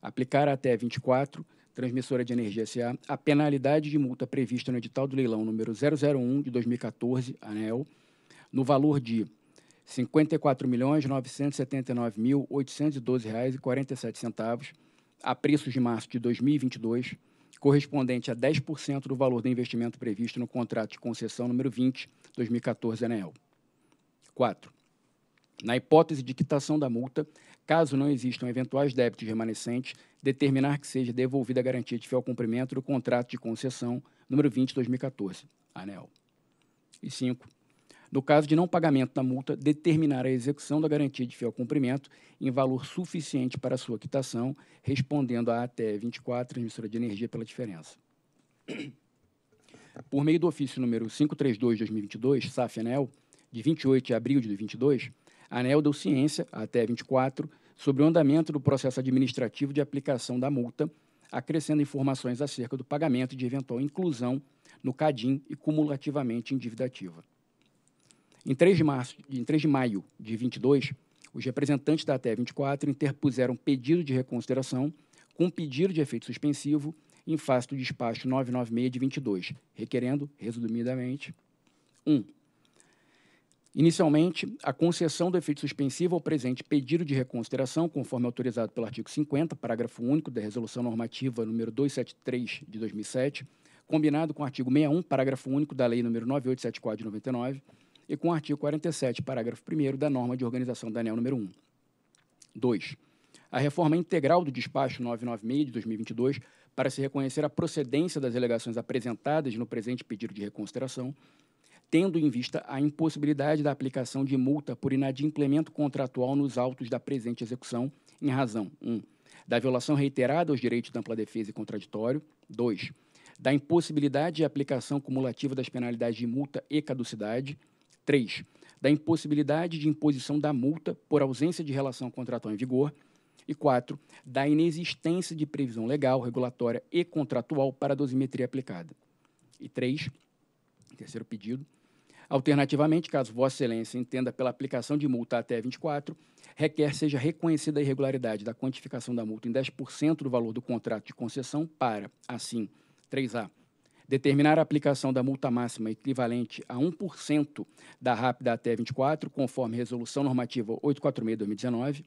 aplicar até 24 transmissora de energia SA, a penalidade de multa prevista no edital do leilão número 001 de 2014, ANEL, no valor de R$ 54.979.812,47, a preços de março de 2022, correspondente a 10% do valor do investimento previsto no contrato de concessão número 20, 2014, ANEL. 4 na hipótese de quitação da multa, caso não existam eventuais débitos remanescentes, determinar que seja devolvida a garantia de fiel cumprimento do contrato de concessão número 20 de 2014, ANEL. E 5. No caso de não pagamento da multa, determinar a execução da garantia de fiel cumprimento em valor suficiente para sua quitação, respondendo à ATE 24, Transmissora de Energia, pela diferença. Por meio do ofício número 532-2022, SAF-ANEL, de 28 de abril de 2022, ANEL deu ciência, até 24, sobre o andamento do processo administrativo de aplicação da multa, acrescendo informações acerca do pagamento de eventual inclusão no CADIM e cumulativamente em dívida ativa. Em 3 de, março, em 3 de maio de 22, os representantes da ATE 24 interpuseram pedido de reconsideração com pedido de efeito suspensivo em face do despacho 996 de 22, requerendo, resumidamente, 1. Um, Inicialmente, a concessão do efeito suspensivo ao presente pedido de reconsideração, conforme autorizado pelo artigo 50, parágrafo único da Resolução Normativa número 273 de 2007, combinado com o artigo 61, parágrafo único da Lei número 9874 de 99 e com o artigo 47, parágrafo 1 da norma de organização da ANEL número 1. 2. A reforma integral do despacho 996 de 2022 para se reconhecer a procedência das alegações apresentadas no presente pedido de reconsideração tendo em vista a impossibilidade da aplicação de multa por inadimplemento contratual nos autos da presente execução, em razão 1. Um, da violação reiterada aos direitos da ampla defesa e contraditório. 2. Da impossibilidade de aplicação cumulativa das penalidades de multa e caducidade. 3. Da impossibilidade de imposição da multa por ausência de relação contratual em vigor. E 4. Da inexistência de previsão legal, regulatória e contratual para a dosimetria aplicada. E 3 terceiro pedido. Alternativamente, caso Vossa Excelência entenda pela aplicação de multa até 24, requer seja reconhecida a irregularidade da quantificação da multa em 10% do valor do contrato de concessão para, assim, 3A, determinar a aplicação da multa máxima equivalente a 1% da rápida até 24, conforme resolução normativa 846/2019,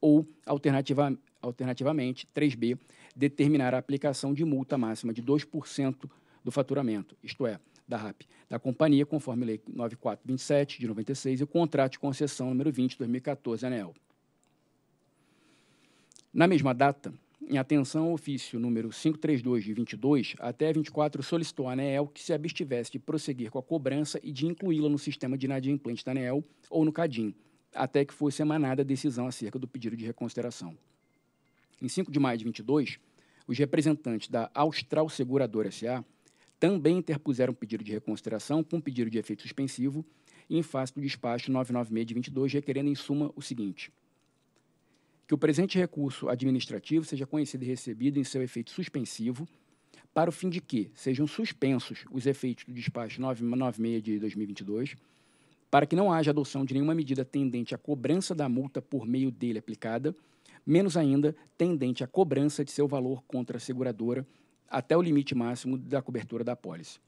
ou alternativa, alternativamente, 3B, determinar a aplicação de multa máxima de 2% do faturamento, isto é, da RAP, da companhia, conforme a Lei 9427, de 96, e o contrato de concessão número 20, 2014, ANEL. Na mesma data, em atenção ao ofício número 532 de 22, até 24 solicitou à ANEEL que se abstivesse de prosseguir com a cobrança e de incluí-la no sistema de inadimplente da ANEEL ou no CADIM, até que fosse emanada a decisão acerca do pedido de reconsideração. Em 5 de maio de 22, os representantes da Austral Seguradora S.A., também interpuseram pedido de reconsideração com pedido de efeito suspensivo em face do despacho 996 de 22, requerendo em suma o seguinte: que o presente recurso administrativo seja conhecido e recebido em seu efeito suspensivo, para o fim de que sejam suspensos os efeitos do despacho 996 de 2022, para que não haja adoção de nenhuma medida tendente à cobrança da multa por meio dele aplicada, menos ainda tendente à cobrança de seu valor contra a seguradora até o limite máximo da cobertura da pólice.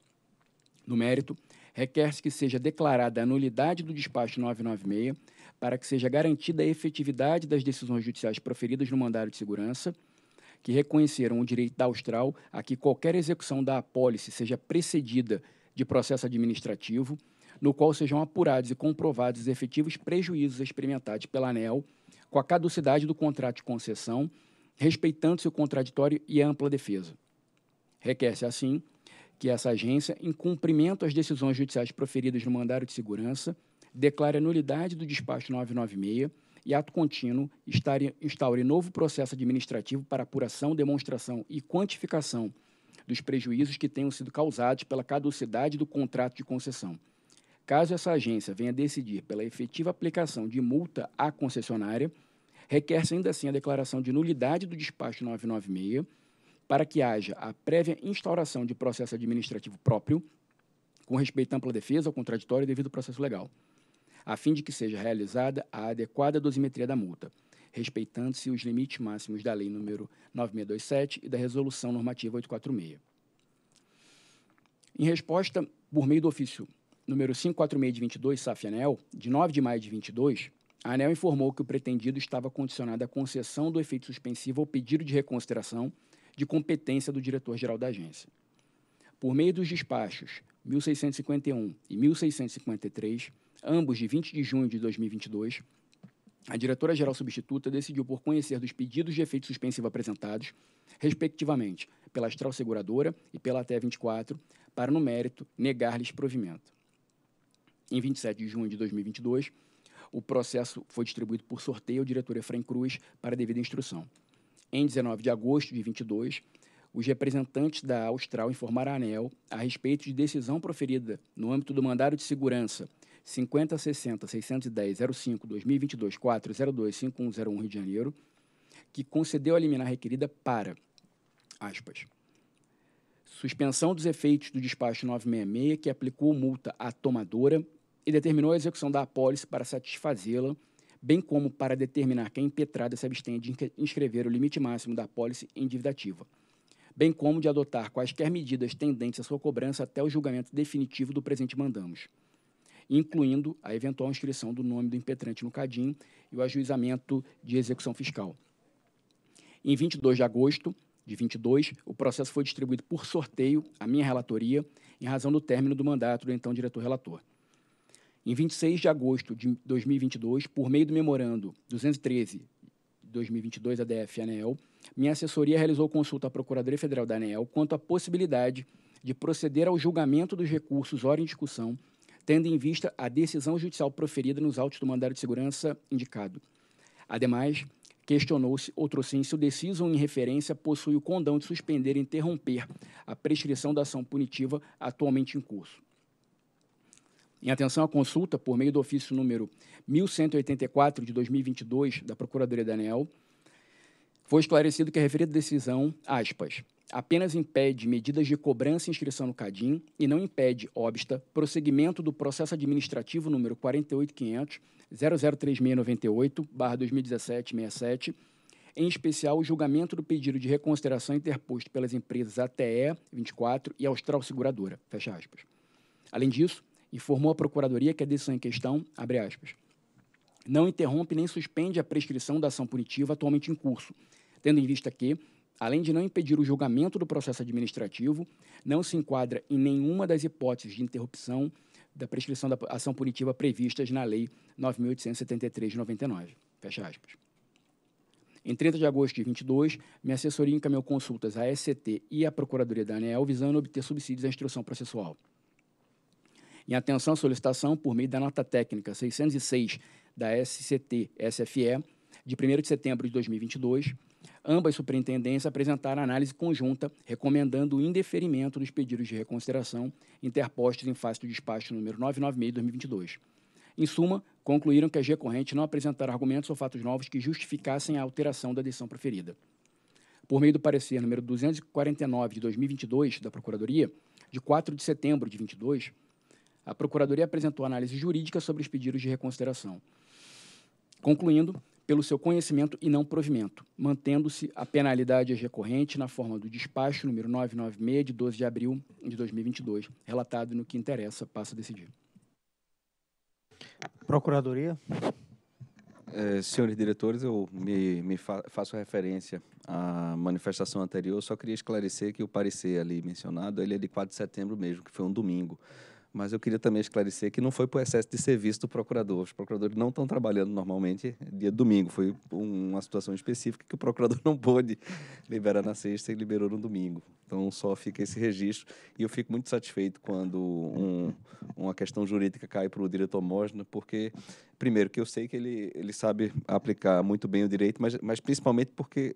No mérito, requer-se que seja declarada a nulidade do despacho 996 para que seja garantida a efetividade das decisões judiciais proferidas no mandado de segurança, que reconheceram o direito da Austral a que qualquer execução da apólice seja precedida de processo administrativo, no qual sejam apurados e comprovados os efetivos prejuízos experimentados pela ANEL com a caducidade do contrato de concessão, respeitando-se o contraditório e a ampla defesa. Requer-se, assim, que essa agência, em cumprimento às decisões judiciais proferidas no mandado de segurança, declare a nulidade do despacho 996 e, ato contínuo, instaure novo processo administrativo para apuração, demonstração e quantificação dos prejuízos que tenham sido causados pela caducidade do contrato de concessão. Caso essa agência venha decidir pela efetiva aplicação de multa à concessionária, requer-se ainda assim a declaração de nulidade do despacho 996 para que haja a prévia instauração de processo administrativo próprio, com respeito à ampla defesa, ao contraditório e devido ao processo legal, a fim de que seja realizada a adequada dosimetria da multa, respeitando-se os limites máximos da Lei nº 9627 e da Resolução Normativa 846. Em resposta, por meio do ofício número 546 de 22, SAF ANEL, de 9 de maio de 22, a ANEL informou que o pretendido estava condicionado à concessão do efeito suspensivo ao pedido de reconsideração de competência do diretor-geral da agência. Por meio dos despachos 1651 e 1653, ambos de 20 de junho de 2022, a diretora-geral substituta decidiu por conhecer dos pedidos de efeito suspensivo apresentados, respectivamente, pela Astral Seguradora e pela TE24, para, no mérito, negar-lhes provimento. Em 27 de junho de 2022, o processo foi distribuído por sorteio ao diretor Efraim Cruz para devida instrução. Em 19 de agosto de 22, os representantes da Austral informaram a ANEL a respeito de decisão proferida no âmbito do mandado de segurança 5060-610-05-2022-402-5101 Rio de Janeiro, que concedeu a liminar requerida para, aspas, suspensão dos efeitos do despacho 966, que aplicou multa à tomadora e determinou a execução da apólice para satisfazê-la bem como para determinar que a impetrada se abstenha de inscrever o limite máximo da pólice em dívida ativa, bem como de adotar quaisquer medidas tendentes à sua cobrança até o julgamento definitivo do presente mandamos, incluindo a eventual inscrição do nome do impetrante no CADIM e o ajuizamento de execução fiscal. Em 22 de agosto de 22, o processo foi distribuído por sorteio à minha relatoria, em razão do término do mandato do então diretor-relator. Em 26 de agosto de 2022, por meio do memorando 213 2022 ADF ANEL, minha assessoria realizou consulta à Procuradoria Federal da ANEL quanto à possibilidade de proceder ao julgamento dos recursos ora em discussão, tendo em vista a decisão judicial proferida nos autos do mandado de segurança indicado. Ademais, questionou-se ou trouxe-se o deciso em referência possui o condão de suspender e interromper a prescrição da ação punitiva atualmente em curso. Em atenção à consulta, por meio do ofício número 1184 de 2022 da Procuradoria da foi esclarecido que a referida decisão, aspas, apenas impede medidas de cobrança e inscrição no CADIM e não impede, obsta, prosseguimento do processo administrativo número 48500 003698 2017 67 em especial o julgamento do pedido de reconsideração interposto pelas empresas ATE 24 e Austral Seguradora. Fecha aspas. Além disso, informou a Procuradoria que a é decisão em questão, abre aspas, não interrompe nem suspende a prescrição da ação punitiva atualmente em curso, tendo em vista que, além de não impedir o julgamento do processo administrativo, não se enquadra em nenhuma das hipóteses de interrupção da prescrição da ação punitiva previstas na Lei 9.873 de 99. Fecha aspas. Em 30 de agosto de 22, minha assessoria encaminhou consultas à SCT e à Procuradoria da ANEL visando obter subsídios à instrução processual. Em atenção à solicitação, por meio da nota técnica 606 da SCT-SFE, de 1 de setembro de 2022, ambas superintendências apresentaram análise conjunta recomendando o indeferimento dos pedidos de reconsideração interpostos em face do despacho número 996 de 2022. Em suma, concluíram que as recorrentes não apresentaram argumentos ou fatos novos que justificassem a alteração da decisão proferida. Por meio do parecer número 249 de 2022 da Procuradoria, de 4 de setembro de 2022 a Procuradoria apresentou análise jurídica sobre os pedidos de reconsideração, concluindo pelo seu conhecimento e não provimento, mantendo-se a penalidade recorrente na forma do despacho número 996 de 12 de abril de 2022, relatado no que interessa, passa a decidir. Procuradoria. É, senhores diretores, eu me, me fa faço referência à manifestação anterior, só queria esclarecer que o parecer ali mencionado ele é de 4 de setembro mesmo, que foi um domingo mas eu queria também esclarecer que não foi por excesso de serviço do procurador. Os procuradores não estão trabalhando normalmente é dia domingo. Foi uma situação específica que o procurador não pôde liberar na sexta e liberou no domingo. Então só fica esse registro. E eu fico muito satisfeito quando um, uma questão jurídica cai para o diretor Mosna, porque, primeiro, que eu sei que ele, ele sabe aplicar muito bem o direito, mas, mas principalmente porque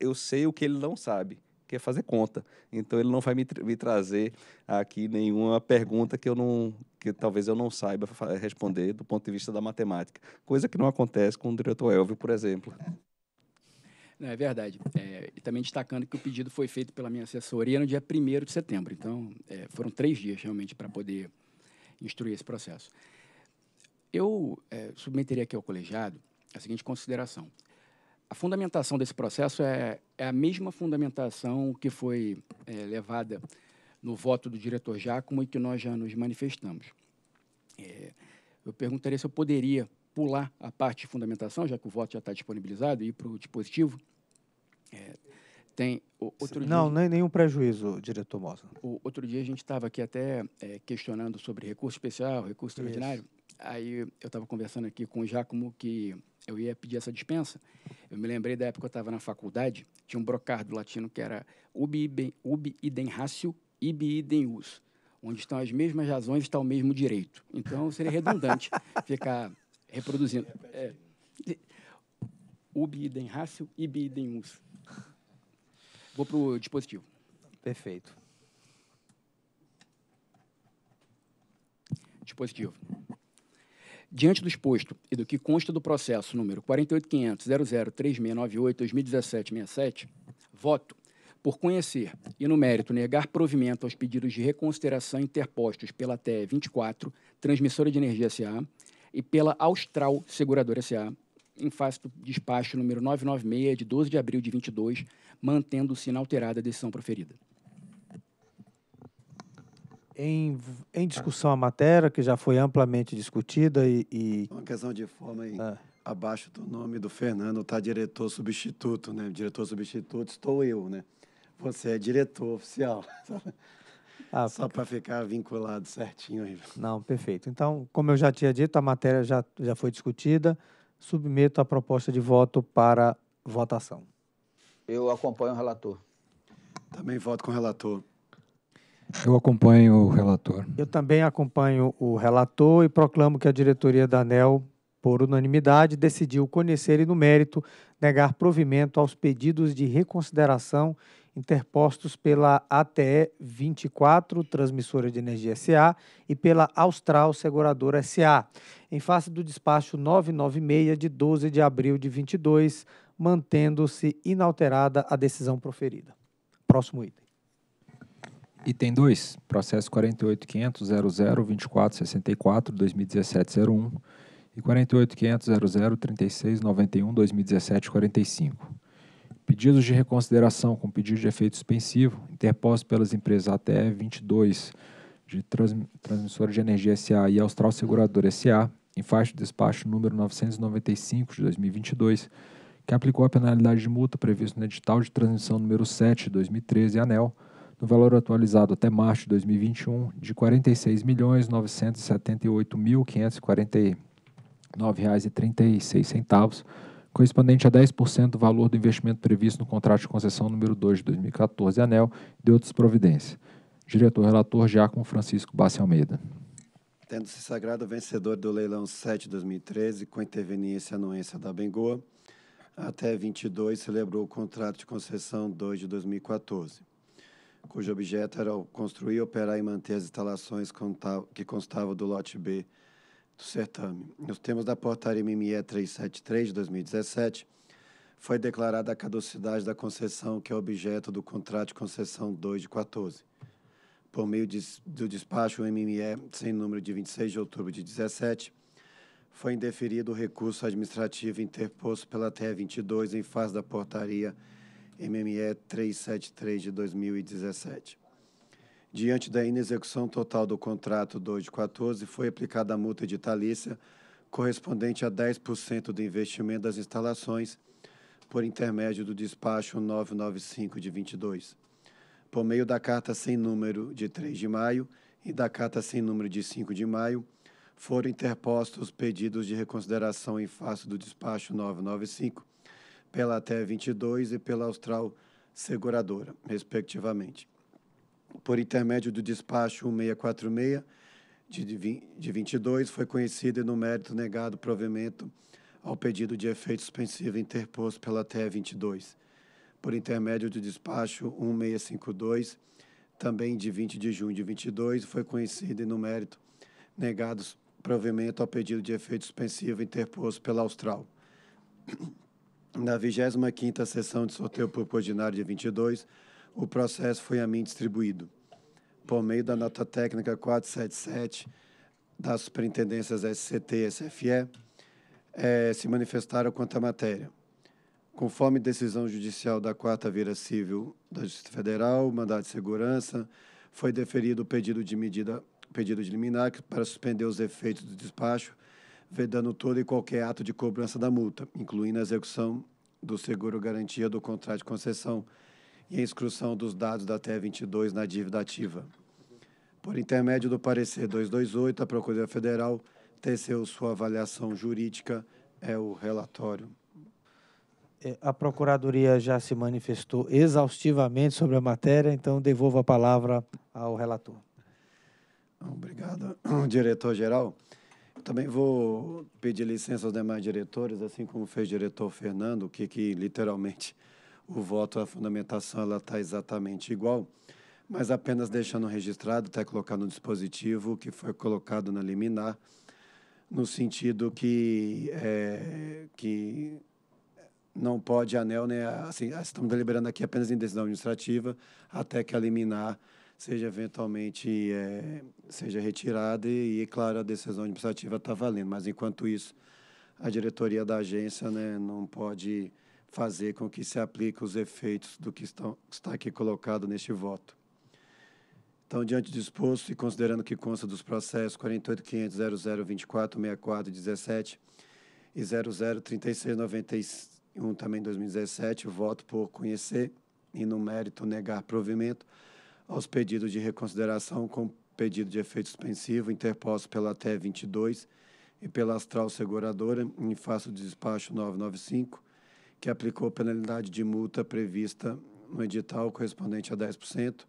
eu sei o que ele não sabe quer fazer conta. Então ele não vai me, tra me trazer aqui nenhuma pergunta que eu não que talvez eu não saiba responder do ponto de vista da matemática, coisa que não acontece com o diretor Elvio, por exemplo. Não, é verdade. É, e também destacando que o pedido foi feito pela minha assessoria no dia 1 de setembro. Então, é, foram três dias realmente para poder instruir esse processo. Eu é, submeteria aqui ao colegiado a seguinte consideração a fundamentação desse processo é, é, a mesma fundamentação que foi é, levada no voto do diretor Jacomo e que nós já nos manifestamos. É, eu perguntaria se eu poderia pular a parte de fundamentação, já que o voto já está disponibilizado, e ir para o dispositivo. É, tem o, outro Não, dia, nem nenhum prejuízo, diretor Mosa. Outro dia a gente estava aqui até é, questionando sobre recurso especial, recurso Isso. extraordinário. Aí eu estava conversando aqui com o Jacomo que eu ia pedir essa dispensa. Eu me lembrei da época que eu estava na faculdade, tinha um brocardo latino que era ubi idem, ubi idem ratio, ibi idem us. Onde estão as mesmas razões, está o mesmo direito. Então, seria redundante ficar reproduzindo. É, é, ubi idem ratio, ibi idem us. Vou para o dispositivo. Perfeito. Dispositivo. Diante do exposto e do que consta do processo número 48.500.003698.2017.67, voto por conhecer e, no mérito, negar provimento aos pedidos de reconsideração interpostos pela TE 24, Transmissora de Energia S.A., e pela Austral Seguradora S.A., em face do despacho número 996, de 12 de abril de 22, mantendo-se inalterada a decisão proferida em, em discussão a matéria, que já foi amplamente discutida e. e... Uma questão de forma aí. É. Abaixo do nome do Fernando está diretor substituto, né? Diretor substituto estou eu, né? Você é diretor oficial. Ah, Só porque... para ficar vinculado certinho aí. Não, perfeito. Então, como eu já tinha dito, a matéria já, já foi discutida. Submeto a proposta de voto para votação. Eu acompanho o relator. Também voto com o relator. Eu acompanho o relator. Eu também acompanho o relator e proclamo que a diretoria da ANEL, por unanimidade, decidiu conhecer e, no mérito, negar provimento aos pedidos de reconsideração interpostos pela ATE 24, Transmissora de Energia SA, e pela Austral Seguradora SA, em face do despacho 996 de 12 de abril de 22, mantendo-se inalterada a decisão proferida. Próximo item. Item 2, processo 48.500.00.24.64.2017.01 e 48.500.00.36.91.2017.45. Pedidos de reconsideração com pedido de efeito suspensivo, interposto pelas empresas ATE 22 de trans, Transmissora de Energia SA e Austral Seguradora SA, em faixa de despacho número 995 de 2022, que aplicou a penalidade de multa prevista no edital de transmissão número 7 de 2013, ANEL, no valor atualizado até março de 2021 de R$ 46.978.549,36, correspondente a 10% do valor do investimento previsto no contrato de concessão número 2 de 2014, ANEL, e de outras providências. Diretor relator Giacomo Francisco Bassi Almeida. Tendo-se sagrado vencedor do leilão 7 2013, com interveniência e anuência da Bengoa, até 22 celebrou o contrato de concessão 2 de 2014 cujo objeto era construir, operar e manter as instalações que constavam do lote B do certame. Nos termos da portaria MME 373 de 2017, foi declarada a caducidade da concessão que é objeto do contrato de concessão 2 de 14. Por meio de, do despacho MME sem número de 26 de outubro de 17, foi indeferido o recurso administrativo interposto pela TE 22 em face da portaria MME MME 373 de 2017. Diante da inexecução total do contrato 2 de 14, foi aplicada a multa de talícia correspondente a 10% do investimento das instalações por intermédio do despacho 995 de 22, por meio da carta sem número de 3 de maio e da carta sem número de 5 de maio, foram interpostos pedidos de reconsideração em face do despacho 995 pela te 22 e pela Austral Seguradora, respectivamente. Por intermédio do despacho 1646 de, de 22, foi e no mérito negado provimento ao pedido de efeito suspensivo interposto pela te 22. Por intermédio do despacho 1652, também de 20 de junho de 22, foi e no mérito negados provimento ao pedido de efeito suspensivo interposto pela Austral. Na 25ª sessão de sorteio por ordinário de 22, o processo foi a mim distribuído. Por meio da nota técnica 477 das superintendências SCT e SFE, eh, se manifestaram quanto à matéria. Conforme decisão judicial da Quarta Vira Civil da Justiça Federal, mandado de segurança, foi deferido o pedido de medida, pedido de liminar para suspender os efeitos do despacho vedando todo e qualquer ato de cobrança da multa, incluindo a execução do seguro garantia do contrato de concessão e a inscrição dos dados da TE22 na dívida ativa. Por intermédio do parecer 228, a Procuradoria Federal teceu sua avaliação jurídica, é o relatório. É, a Procuradoria já se manifestou exaustivamente sobre a matéria, então devolvo a palavra ao relator. Obrigado, diretor-geral também vou pedir licença aos demais diretores, assim como fez o diretor Fernando, que, que literalmente o voto, a fundamentação, ela está exatamente igual, mas apenas deixando registrado, até colocar no dispositivo que foi colocado na liminar, no sentido que, é, que não pode anel, né? Assim, ah, estamos deliberando aqui apenas em decisão administrativa, até que a liminar seja eventualmente é, seja retirada e, e, claro, a decisão administrativa está valendo. Mas, enquanto isso, a diretoria da agência né, não pode fazer com que se aplique os efeitos do que estão, está aqui colocado neste voto. Então, diante do exposto e considerando que consta dos processos 48.500.0024.64.17 e 003691 também 2017, voto por conhecer e no mérito negar provimento aos pedidos de reconsideração com pedido de efeito suspensivo interposto pela TE 22 e pela Astral Seguradora em face do despacho 995, que aplicou penalidade de multa prevista no edital correspondente a 10%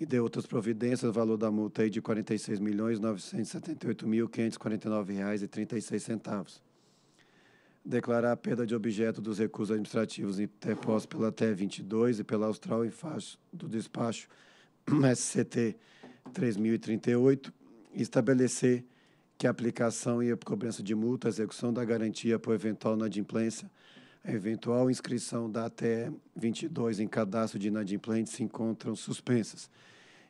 e deu outras providências, valor da multa aí de R$ 46.978.549,36 declarar a perda de objeto dos recursos administrativos interpostos pela TE 22 e pela Austral em face do despacho SCT 3038 e estabelecer que a aplicação e a cobrança de multa, a execução da garantia por eventual inadimplência, a eventual inscrição da TE 22 em cadastro de inadimplente se encontram suspensas,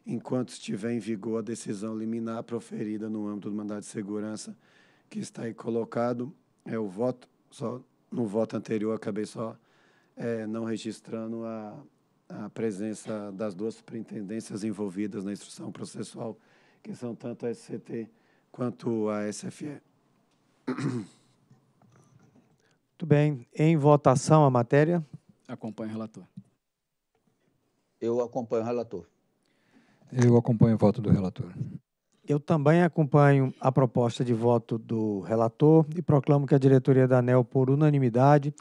enquanto estiver em vigor a decisão liminar proferida no âmbito do mandado de segurança que está aí colocado, é o voto só no voto anterior acabei só é, não registrando a, a presença das duas superintendências envolvidas na instrução processual, que são tanto a SCT quanto a SFE. Muito bem. Em votação a matéria? Acompanho o relator. Eu acompanho o relator. Eu acompanho o voto do relator. Eu também acompanho a proposta de voto do relator e proclamo que a diretoria da ANEL, por unanimidade,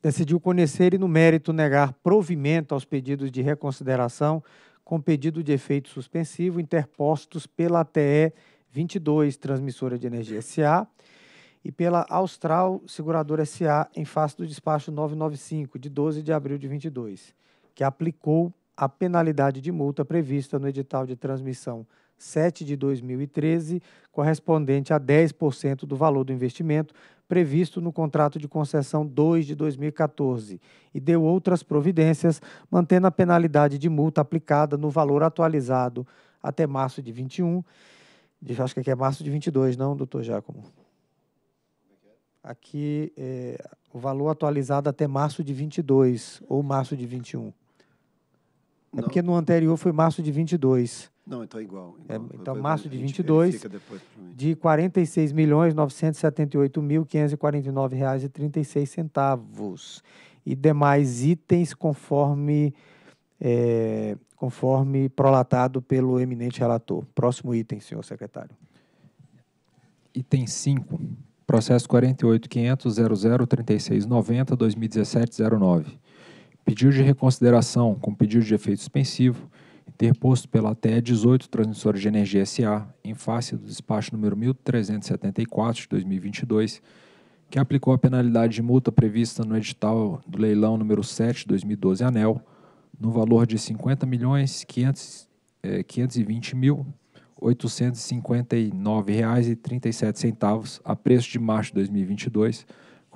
decidiu conhecer e, no mérito, negar provimento aos pedidos de reconsideração com pedido de efeito suspensivo interpostos pela TE 22, Transmissora de Energia SA, e pela Austral Seguradora SA, em face do despacho 995, de 12 de abril de 22, que aplicou a penalidade de multa prevista no edital de transmissão 7 de 2013, correspondente a 10% do valor do investimento previsto no contrato de concessão 2 de 2014, e deu outras providências, mantendo a penalidade de multa aplicada no valor atualizado até março de 21. De, acho que aqui é março de 22, não, doutor Giacomo? Aqui é, o valor atualizado até março de 22 ou março de 21. É não. É porque no anterior foi março de 22. Não, então é igual. É, igual. É, então, março de 22, depois, de R$ 46.978.549,36 e demais itens conforme, é, conforme prolatado pelo eminente relator. Próximo item, senhor secretário. Item 5, processo 48.500.00.36.90.2017.09. Pedido de reconsideração com pedido de efeito suspensivo interposto pela TE 18 Transmissora de Energia SA, em face do despacho número 1374 de 2022, que aplicou a penalidade de multa prevista no edital do leilão número 7 de 2012 ANEL, no valor de 50 milhões 500, eh, 520 R$ a preço de março de 2022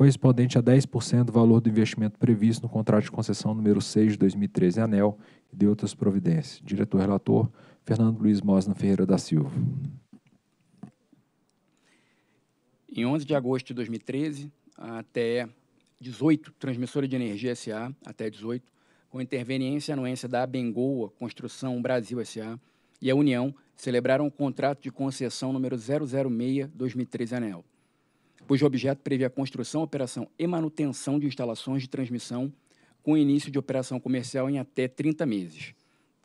correspondente a 10% do valor do investimento previsto no contrato de concessão número 6 de 2013, ANEL, e de outras providências. Diretor-relator, Fernando Luiz Mosna Ferreira da Silva. Em 11 de agosto de 2013, a 18, Transmissora de Energia SA, até 18, com interveniência e anuência da Abengoa Construção Brasil SA e a União, celebraram o contrato de concessão número 006-2013 ANEL, cujo objeto prevê a construção, operação e manutenção de instalações de transmissão com início de operação comercial em até 30 meses,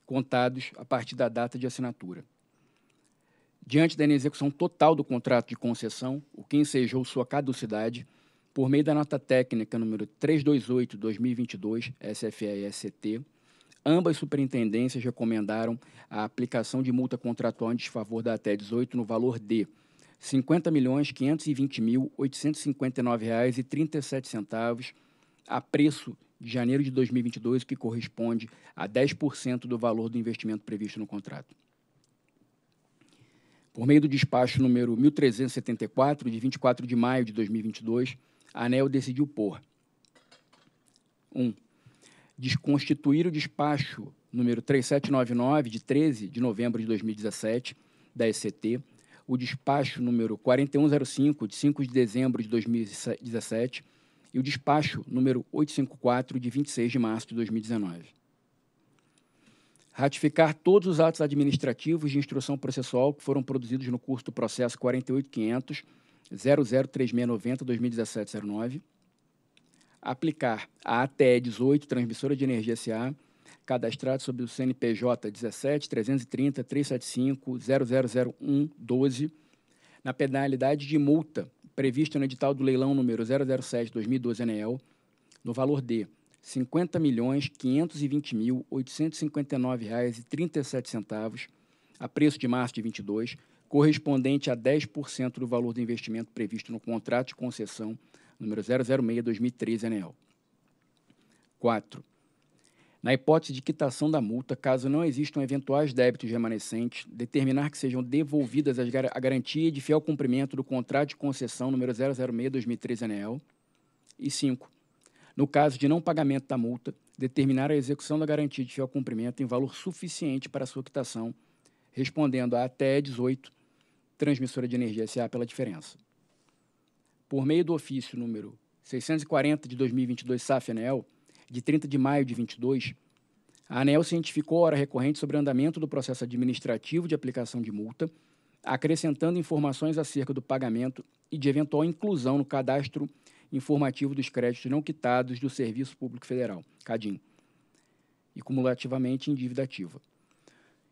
contados a partir da data de assinatura. Diante da inexecução total do contrato de concessão, o que ensejou sua caducidade, por meio da nota técnica número 328-2022, SFE-SCT, ambas superintendências recomendaram a aplicação de multa contratual em desfavor da até 18 no valor de R$ 50.520.859,37 a preço de janeiro de 2022, que corresponde a 10% do valor do investimento previsto no contrato. Por meio do despacho número 1374 de 24 de maio de 2022, a ANEL decidiu por 1. Um, desconstituir o despacho número 3799 de 13 de novembro de 2017 da ECT o despacho número 4105, de 5 de dezembro de 2017, e o despacho número 854, de 26 de março de 2019. Ratificar todos os atos administrativos de instrução processual que foram produzidos no curso do processo 48500 003690 2017 09 aplicar a ATE 18, Transmissora de Energia SA, cadastrado sob o CNPJ 17 330 375 0001 12, na penalidade de multa prevista no edital do leilão número 007 2012 enel no valor de R$ 50.520.859,37, a preço de março de 22, correspondente a 10% do valor do investimento previsto no contrato de concessão número 006-2013 enel 4. Na hipótese de quitação da multa, caso não existam eventuais débitos remanescentes, determinar que sejam devolvidas a garantia de fiel cumprimento do contrato de concessão número 006-2013 ANEL. E 5. No caso de não pagamento da multa, determinar a execução da garantia de fiel cumprimento em valor suficiente para sua quitação, respondendo a até 18 transmissora de energia SA pela diferença. Por meio do ofício número 640 de 2022 SAF-ANEL, de 30 de maio de 22, a ANEL cientificou hora recorrente sobre o andamento do processo administrativo de aplicação de multa, acrescentando informações acerca do pagamento e de eventual inclusão no cadastro informativo dos créditos não quitados do Serviço Público Federal, CADIM, e cumulativamente em dívida ativa.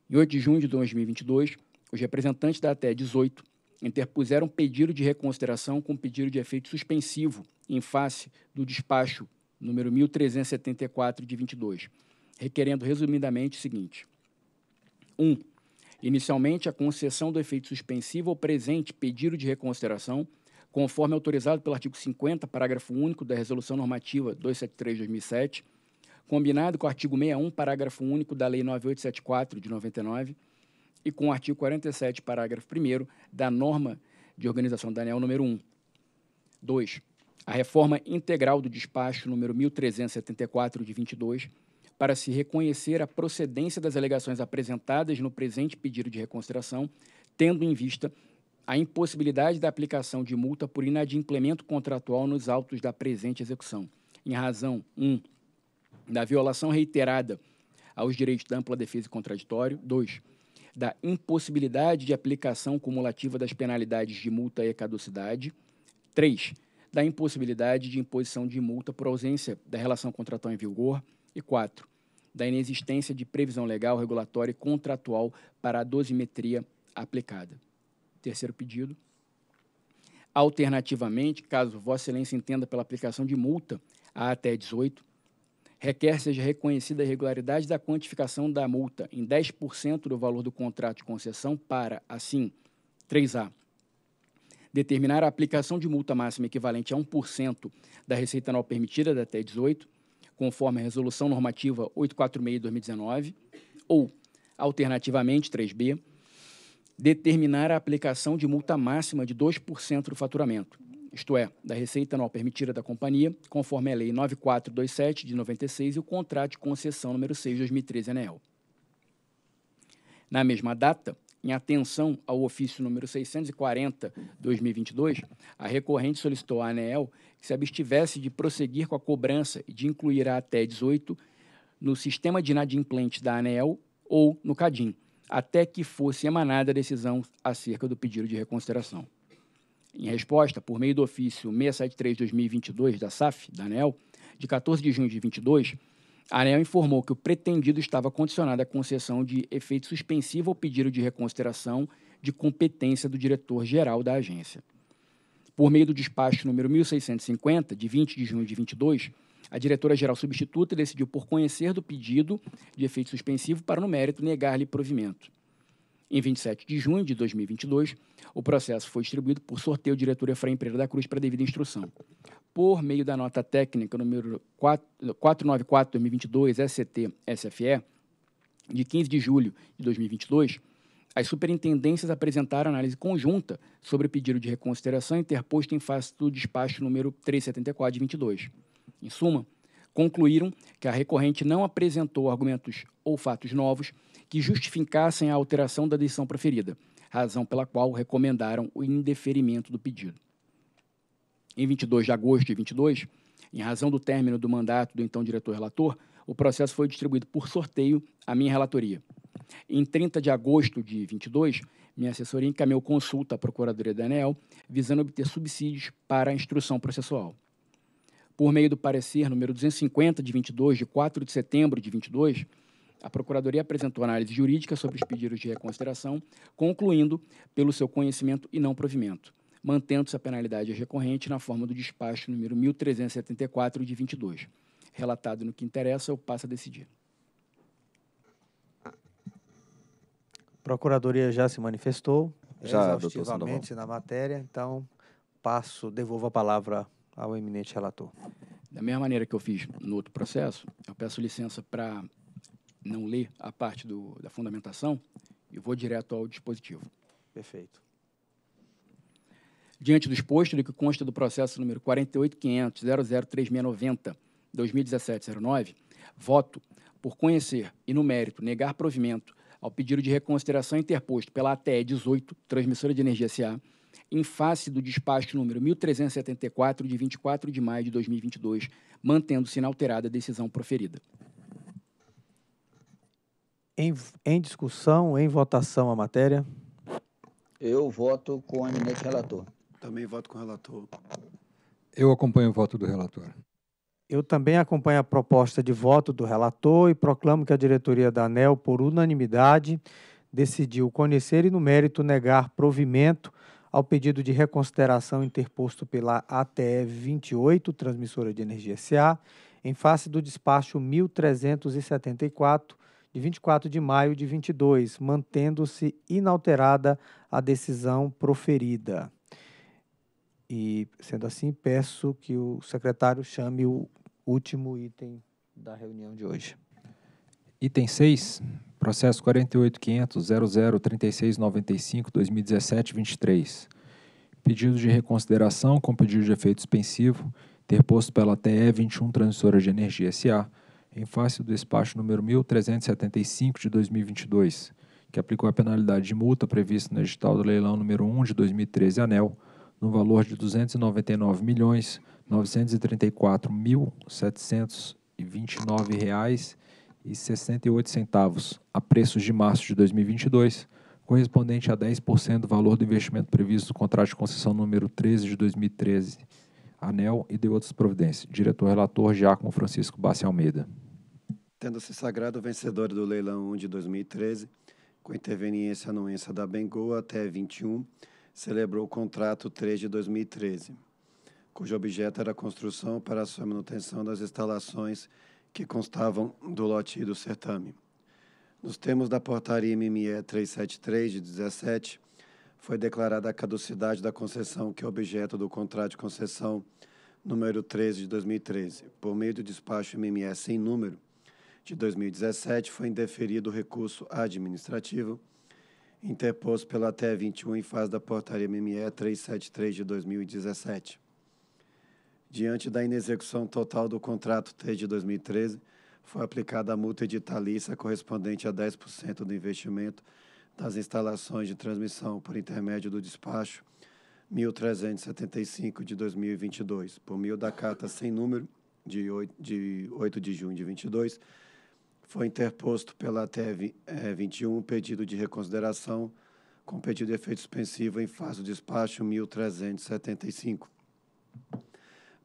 Em 8 de junho de 2022, os representantes da ATE 18 interpuseram pedido de reconsideração com pedido de efeito suspensivo em face do despacho número 1374 de 22, requerendo resumidamente o seguinte: 1. Um, inicialmente, a concessão do efeito suspensivo ao presente pedido de reconsideração, conforme autorizado pelo artigo 50, parágrafo único da Resolução Normativa 273/2007, combinado com o artigo 61, parágrafo único da Lei 9874 de 99 e com o artigo 47, parágrafo 1 da norma de organização da ANEL número 1. 2 a reforma integral do despacho número 1374 de 22 para se reconhecer a procedência das alegações apresentadas no presente pedido de reconsideração, tendo em vista a impossibilidade da aplicação de multa por inadimplemento contratual nos autos da presente execução, em razão 1. Um, da violação reiterada aos direitos da ampla defesa e contraditório. 2. Da impossibilidade de aplicação cumulativa das penalidades de multa e caducidade. 3 da impossibilidade de imposição de multa por ausência da relação contratual em vigor. E quatro, da inexistência de previsão legal, regulatória e contratual para a dosimetria aplicada. Terceiro pedido. Alternativamente, caso Vossa Excelência entenda pela aplicação de multa a até 18, requer seja reconhecida a regularidade da quantificação da multa em 10% do valor do contrato de concessão para, assim, 3A, determinar a aplicação de multa máxima equivalente a 1% da receita anual permitida da TE 18, conforme a Resolução Normativa 846-2019, ou, alternativamente, 3B, determinar a aplicação de multa máxima de 2% do faturamento, isto é, da receita anual permitida da companhia, conforme a Lei 9427 de 96 e o contrato de concessão número 6 de 2013 ANEEL. Na mesma data, em atenção ao ofício número 640-2022, a recorrente solicitou à ANEEL que se abstivesse de prosseguir com a cobrança e de incluir a até 18 no sistema de inadimplente da ANEEL ou no CADIM, até que fosse emanada a decisão acerca do pedido de reconsideração. Em resposta, por meio do ofício 673-2022 da SAF, da ANEEL, de 14 de junho de 22, a ANEL informou que o pretendido estava condicionado à concessão de efeito suspensivo ao pedido de reconsideração de competência do diretor-geral da agência. Por meio do despacho número 1650, de 20 de junho de 22, a diretora-geral substituta decidiu, por conhecer do pedido de efeito suspensivo, para no mérito negar-lhe provimento. Em 27 de junho de 2022, o processo foi distribuído por sorteio diretor Efraim Pereira da Cruz para devida instrução por meio da nota técnica número 494-2022 SCT-SFE, de 15 de julho de 2022, as superintendências apresentaram análise conjunta sobre o pedido de reconsideração interposto em face do despacho número 374 de 22. Em suma, concluíram que a recorrente não apresentou argumentos ou fatos novos que justificassem a alteração da decisão preferida, razão pela qual recomendaram o indeferimento do pedido. Em 22 de agosto de 22, em razão do término do mandato do então diretor-relator, o processo foi distribuído por sorteio à minha relatoria. Em 30 de agosto de 22, minha assessoria encaminhou consulta à Procuradoria da ANEL, visando obter subsídios para a instrução processual. Por meio do parecer número 250 de 22, de 4 de setembro de 22, a Procuradoria apresentou análise jurídica sobre os pedidos de reconsideração, concluindo pelo seu conhecimento e não provimento mantendo-se a penalidade recorrente na forma do despacho número 1374 de 22. Relatado no que interessa, eu passo a decidir. A Procuradoria já se manifestou já, exaustivamente na matéria, então passo, devolvo a palavra ao eminente relator. Da mesma maneira que eu fiz no outro processo, eu peço licença para não ler a parte do, da fundamentação e vou direto ao dispositivo. Perfeito. Diante do exposto, do que consta do processo número 48.500.003690-2017-09, voto por conhecer e, no mérito, negar provimento ao pedido de reconsideração interposto pela ATE 18, Transmissora de Energia SA, em face do despacho número 1374, de 24 de maio de 2022, mantendo-se inalterada a decisão proferida. Em, em, discussão, em votação a matéria? Eu voto com o eminente relator. Também voto com o relator. Eu acompanho o voto do relator. Eu também acompanho a proposta de voto do relator e proclamo que a diretoria da ANEL, por unanimidade, decidiu conhecer e, no mérito, negar provimento ao pedido de reconsideração interposto pela ATE 28, Transmissora de Energia SA, em face do despacho 1374, de 24 de maio de 22, mantendo-se inalterada a decisão proferida. E, sendo assim, peço que o secretário chame o último item da reunião de hoje. Item 6, processo 48.500.003695.2017.23. 23 Pedido de reconsideração com pedido de efeito suspensivo, interposto pela TE 21 Transmissora de Energia SA, em face do despacho número 1375 de 2022, que aplicou a penalidade de multa prevista no edital do leilão número 1 de 2013, ANEL, no valor de 299 milhões 934 reais e 68 centavos a preços de março de 2022, correspondente a 10% do valor do investimento previsto no contrato de concessão número 13 de 2013, ANEL e de outras providências. Diretor-relator Giacomo Francisco Bassi Almeida. Tendo-se sagrado vencedor do leilão 1 de 2013, com interveniência e anuência da Bengoa até 21, celebrou o contrato 3 de 2013, cujo objeto era a construção, a sua manutenção das instalações que constavam do lote e do certame. Nos termos da portaria MME 373 de 17, foi declarada a caducidade da concessão que é objeto do contrato de concessão número 13 de 2013. Por meio do despacho MME sem número de 2017, foi indeferido o recurso administrativo interposto pela TE 21 em fase da portaria MME 373 de 2017. Diante da inexecução total do contrato T de 2013, foi aplicada a multa editalícia correspondente a 10% do investimento das instalações de transmissão por intermédio do despacho 1375 de 2022, por meio da carta sem número de 8 de, 8 de junho de 22, foi interposto pela eh, TEV 21 pedido de reconsideração com pedido de efeito suspensivo em fase do despacho 1375.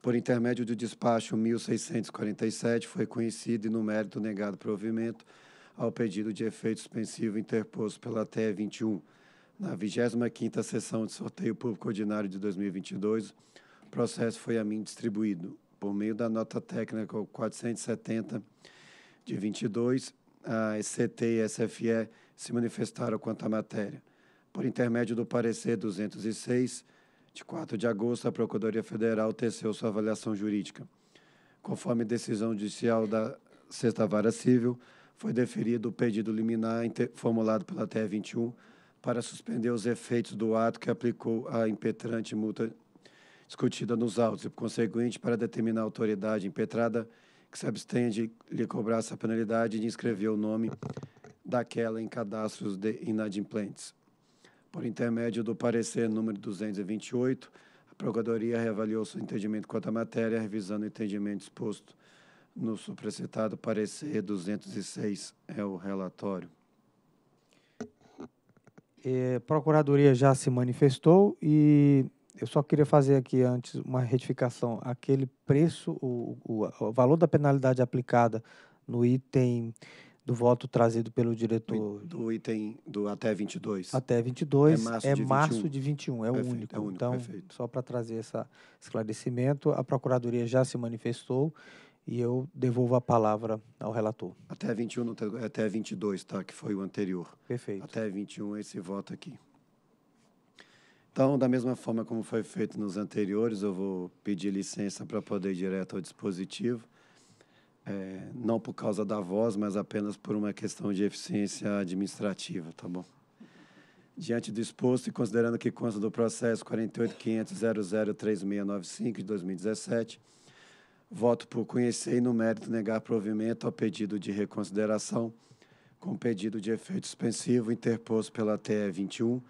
Por intermédio do despacho 1647, foi conhecido e no mérito negado provimento ao pedido de efeito suspensivo interposto pela TE 21. Na 25ª sessão de sorteio público ordinário de 2022, o processo foi a mim distribuído por meio da nota técnica 470 de 22, a ECT e a SFE se manifestaram quanto à matéria. Por intermédio do parecer 206, de 4 de agosto, a Procuradoria Federal teceu sua avaliação jurídica. Conforme decisão judicial da Sexta Vara Civil, foi deferido o pedido liminar formulado pela TE 21 para suspender os efeitos do ato que aplicou a impetrante multa discutida nos autos e, por conseguinte, para determinar a autoridade impetrada que se abstenha de lhe cobrar essa penalidade e de inscrever o nome daquela em cadastros de inadimplentes. Por intermédio do parecer número 228, a Procuradoria reavaliou seu entendimento quanto à matéria, revisando o entendimento exposto no supracitado parecer 206, é o relatório. É, a Procuradoria já se manifestou e eu só queria fazer aqui antes uma retificação. Aquele preço, o, o, o valor da penalidade aplicada no item do voto trazido pelo diretor. Do item do até 22. Até 22. É março, é de, março 21. de 21. É, perfeito, é único. é único. Então, perfeito. só para trazer esse esclarecimento, a Procuradoria já se manifestou e eu devolvo a palavra ao relator. Até 21, até 22, tá? Que foi o anterior. Perfeito. Até 21 esse voto aqui. Então, da mesma forma como foi feito nos anteriores, eu vou pedir licença para poder ir direto ao dispositivo, é, não por causa da voz, mas apenas por uma questão de eficiência administrativa, tá bom? Diante do exposto e considerando que consta do processo 48.500.003695 de 2017, voto por conhecer e, no mérito, negar provimento ao pedido de reconsideração com pedido de efeito suspensivo interposto pela TE 21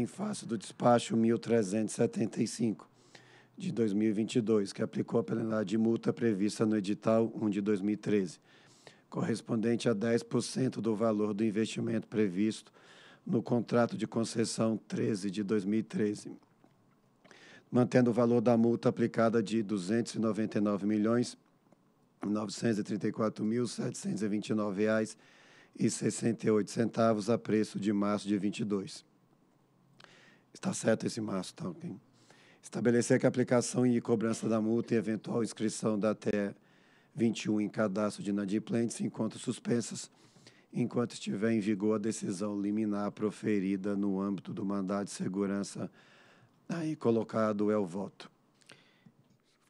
em face do despacho 1375 de 2022, que aplicou a penalidade de multa prevista no edital 1 de 2013, correspondente a 10% do valor do investimento previsto no contrato de concessão 13 de 2013, mantendo o valor da multa aplicada de R$ milhões reais e 68 centavos a preço de março de 22. Está certo esse março, tá Estabelecer que a aplicação e cobrança da multa e eventual inscrição da TE 21 em cadastro de inadimplentes se encontram suspensas enquanto estiver em vigor a decisão liminar proferida no âmbito do mandado de segurança aí colocado é o voto.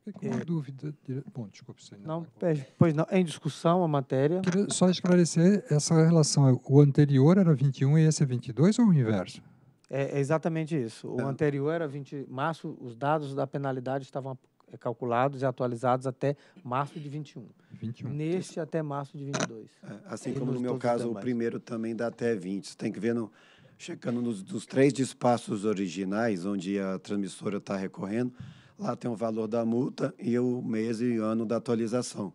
Fiquei com uma é. dúvida. Bom, desculpe, senhor. Não, tá pois não. É em discussão a matéria. Queria só esclarecer essa relação. O anterior era 21 e esse é 22 ou o inverso? É, é, exatamente isso. O é. anterior era 20 de março, os dados da penalidade estavam é, calculados e atualizados até março de 21. 21. Neste até março de 22. É, assim como no meu caso, o primeiro também dá até 20. Você tem que ver, no, checando nos, nos três espaços originais, onde a transmissora está recorrendo, lá tem o valor da multa e o mês e ano da atualização.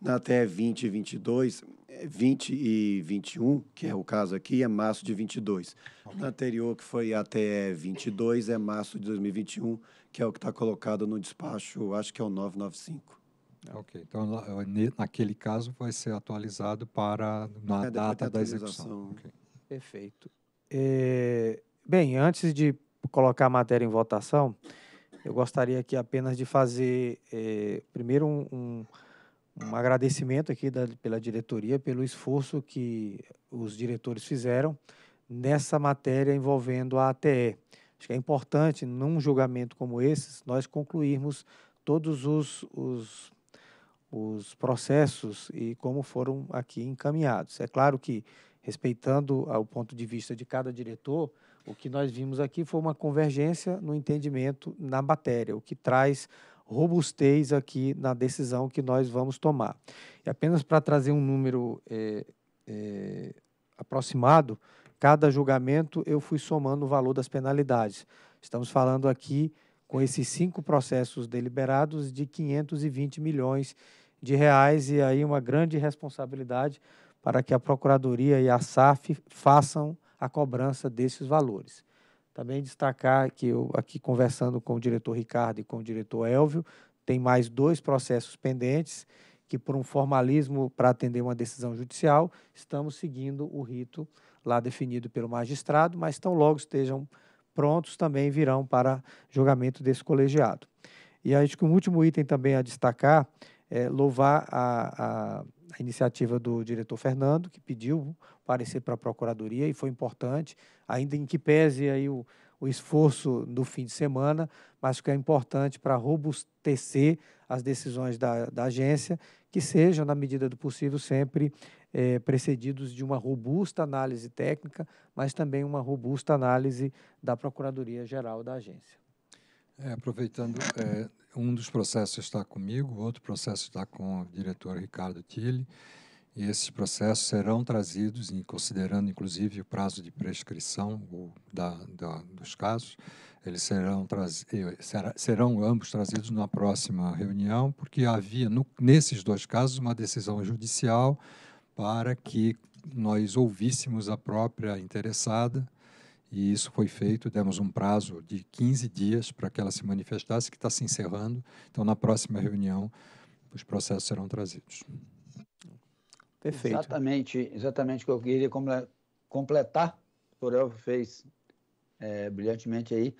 Na até 2022, 20 e 21, que é o caso aqui, é março de 22. No anterior, que foi até 22, é março de 2021, que é o que está colocado no despacho, acho que é o 995. É. Ok, então eh, naquele caso vai ser atualizado para na é, data da execução. Okay. Perfeito. É, bem, antes de colocar a matéria em votação, eu gostaria aqui apenas de fazer é, primeiro um, um um agradecimento aqui da, pela diretoria pelo esforço que os diretores fizeram nessa matéria envolvendo a ATE. Acho que é importante, num julgamento como esse, nós concluirmos todos os, os, os processos e como foram aqui encaminhados. É claro que, respeitando o ponto de vista de cada diretor, o que nós vimos aqui foi uma convergência no entendimento na matéria, o que traz robustez aqui na decisão que nós vamos tomar. E apenas para trazer um número é, é, aproximado, cada julgamento eu fui somando o valor das penalidades. Estamos falando aqui, com esses cinco processos deliberados, de 520 milhões de reais e aí uma grande responsabilidade para que a Procuradoria e a SAF façam a cobrança desses valores. Também destacar que eu, aqui conversando com o diretor Ricardo e com o diretor Elvio, tem mais dois processos pendentes que, por um formalismo para atender uma decisão judicial, estamos seguindo o rito lá definido pelo magistrado, mas tão logo estejam prontos também virão para julgamento desse colegiado. E acho que um último item também a destacar é louvar a, a, a iniciativa do diretor Fernando, que pediu parecer para a Procuradoria, e foi importante, ainda em que pese aí o, o esforço do fim de semana, mas que é importante para robustecer as decisões da, da, agência, que sejam, na medida do possível, sempre é, precedidos de uma robusta análise técnica, mas também uma robusta análise da Procuradoria-Geral da agência. É, aproveitando, é, um dos processos está comigo, outro processo está com o diretor Ricardo Tille, e esses processos serão trazidos, considerando inclusive o prazo de prescrição da, da, dos casos, eles serão, serão ambos trazidos na próxima reunião, porque havia, no, nesses dois casos, uma decisão judicial para que nós ouvíssemos a própria interessada, e isso foi feito. Demos um prazo de 15 dias para que ela se manifestasse, que está se encerrando. Então, na próxima reunião, os processos serão trazidos. Perfeito. Exatamente, exatamente o que eu queria completar. O Torel fez é, brilhantemente aí.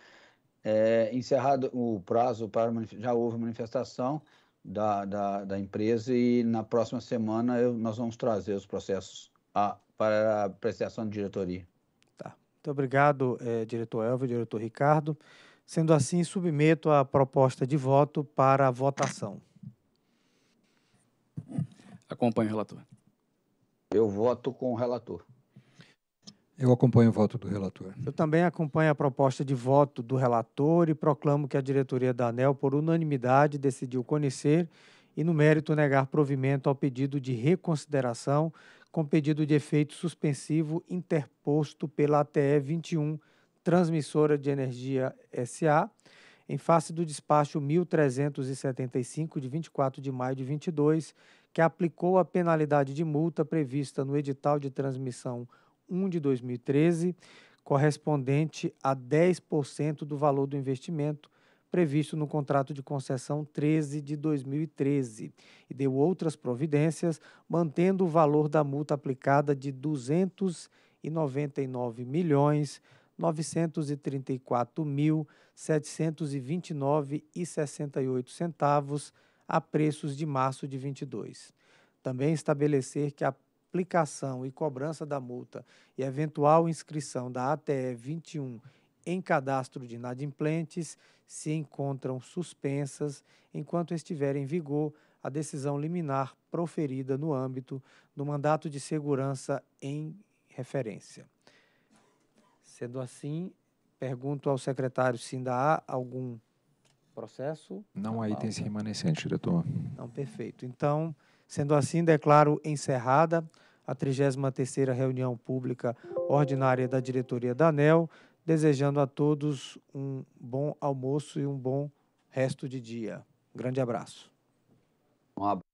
É, encerrado o prazo para já houve manifestação da, da, da empresa e na próxima semana eu, nós vamos trazer os processos a, para a apreciação de diretoria. Tá. Muito obrigado, é, diretor Elvio, diretor Ricardo. Sendo assim, submeto a proposta de voto para a votação. Acompanhe relator. Eu voto com o relator. Eu acompanho o voto do relator. Eu também acompanho a proposta de voto do relator e proclamo que a diretoria da ANEL, por unanimidade, decidiu conhecer e, no mérito, negar provimento ao pedido de reconsideração com pedido de efeito suspensivo interposto pela ATE 21, transmissora de energia SA, em face do despacho 1375, de 24 de maio de 22, que aplicou a penalidade de multa prevista no edital de transmissão 1 de 2013, correspondente a 10% do valor do investimento previsto no contrato de concessão 13 de 2013, e deu outras providências, mantendo o valor da multa aplicada de 299 milhões 934.729,68 centavos a preços de março de 22. Também estabelecer que a aplicação e cobrança da multa e eventual inscrição da ATE 21 em cadastro de inadimplentes se encontram suspensas enquanto estiver em vigor a decisão liminar proferida no âmbito do mandato de segurança em referência. Sendo assim, pergunto ao secretário se ainda há algum Processo? Não há itens né? remanescentes, diretor. Não, perfeito. Então, sendo assim, declaro encerrada a 33ª reunião pública ordinária da diretoria da ANEL, desejando a todos um bom almoço e um bom resto de dia. Um grande abraço. Um abraço.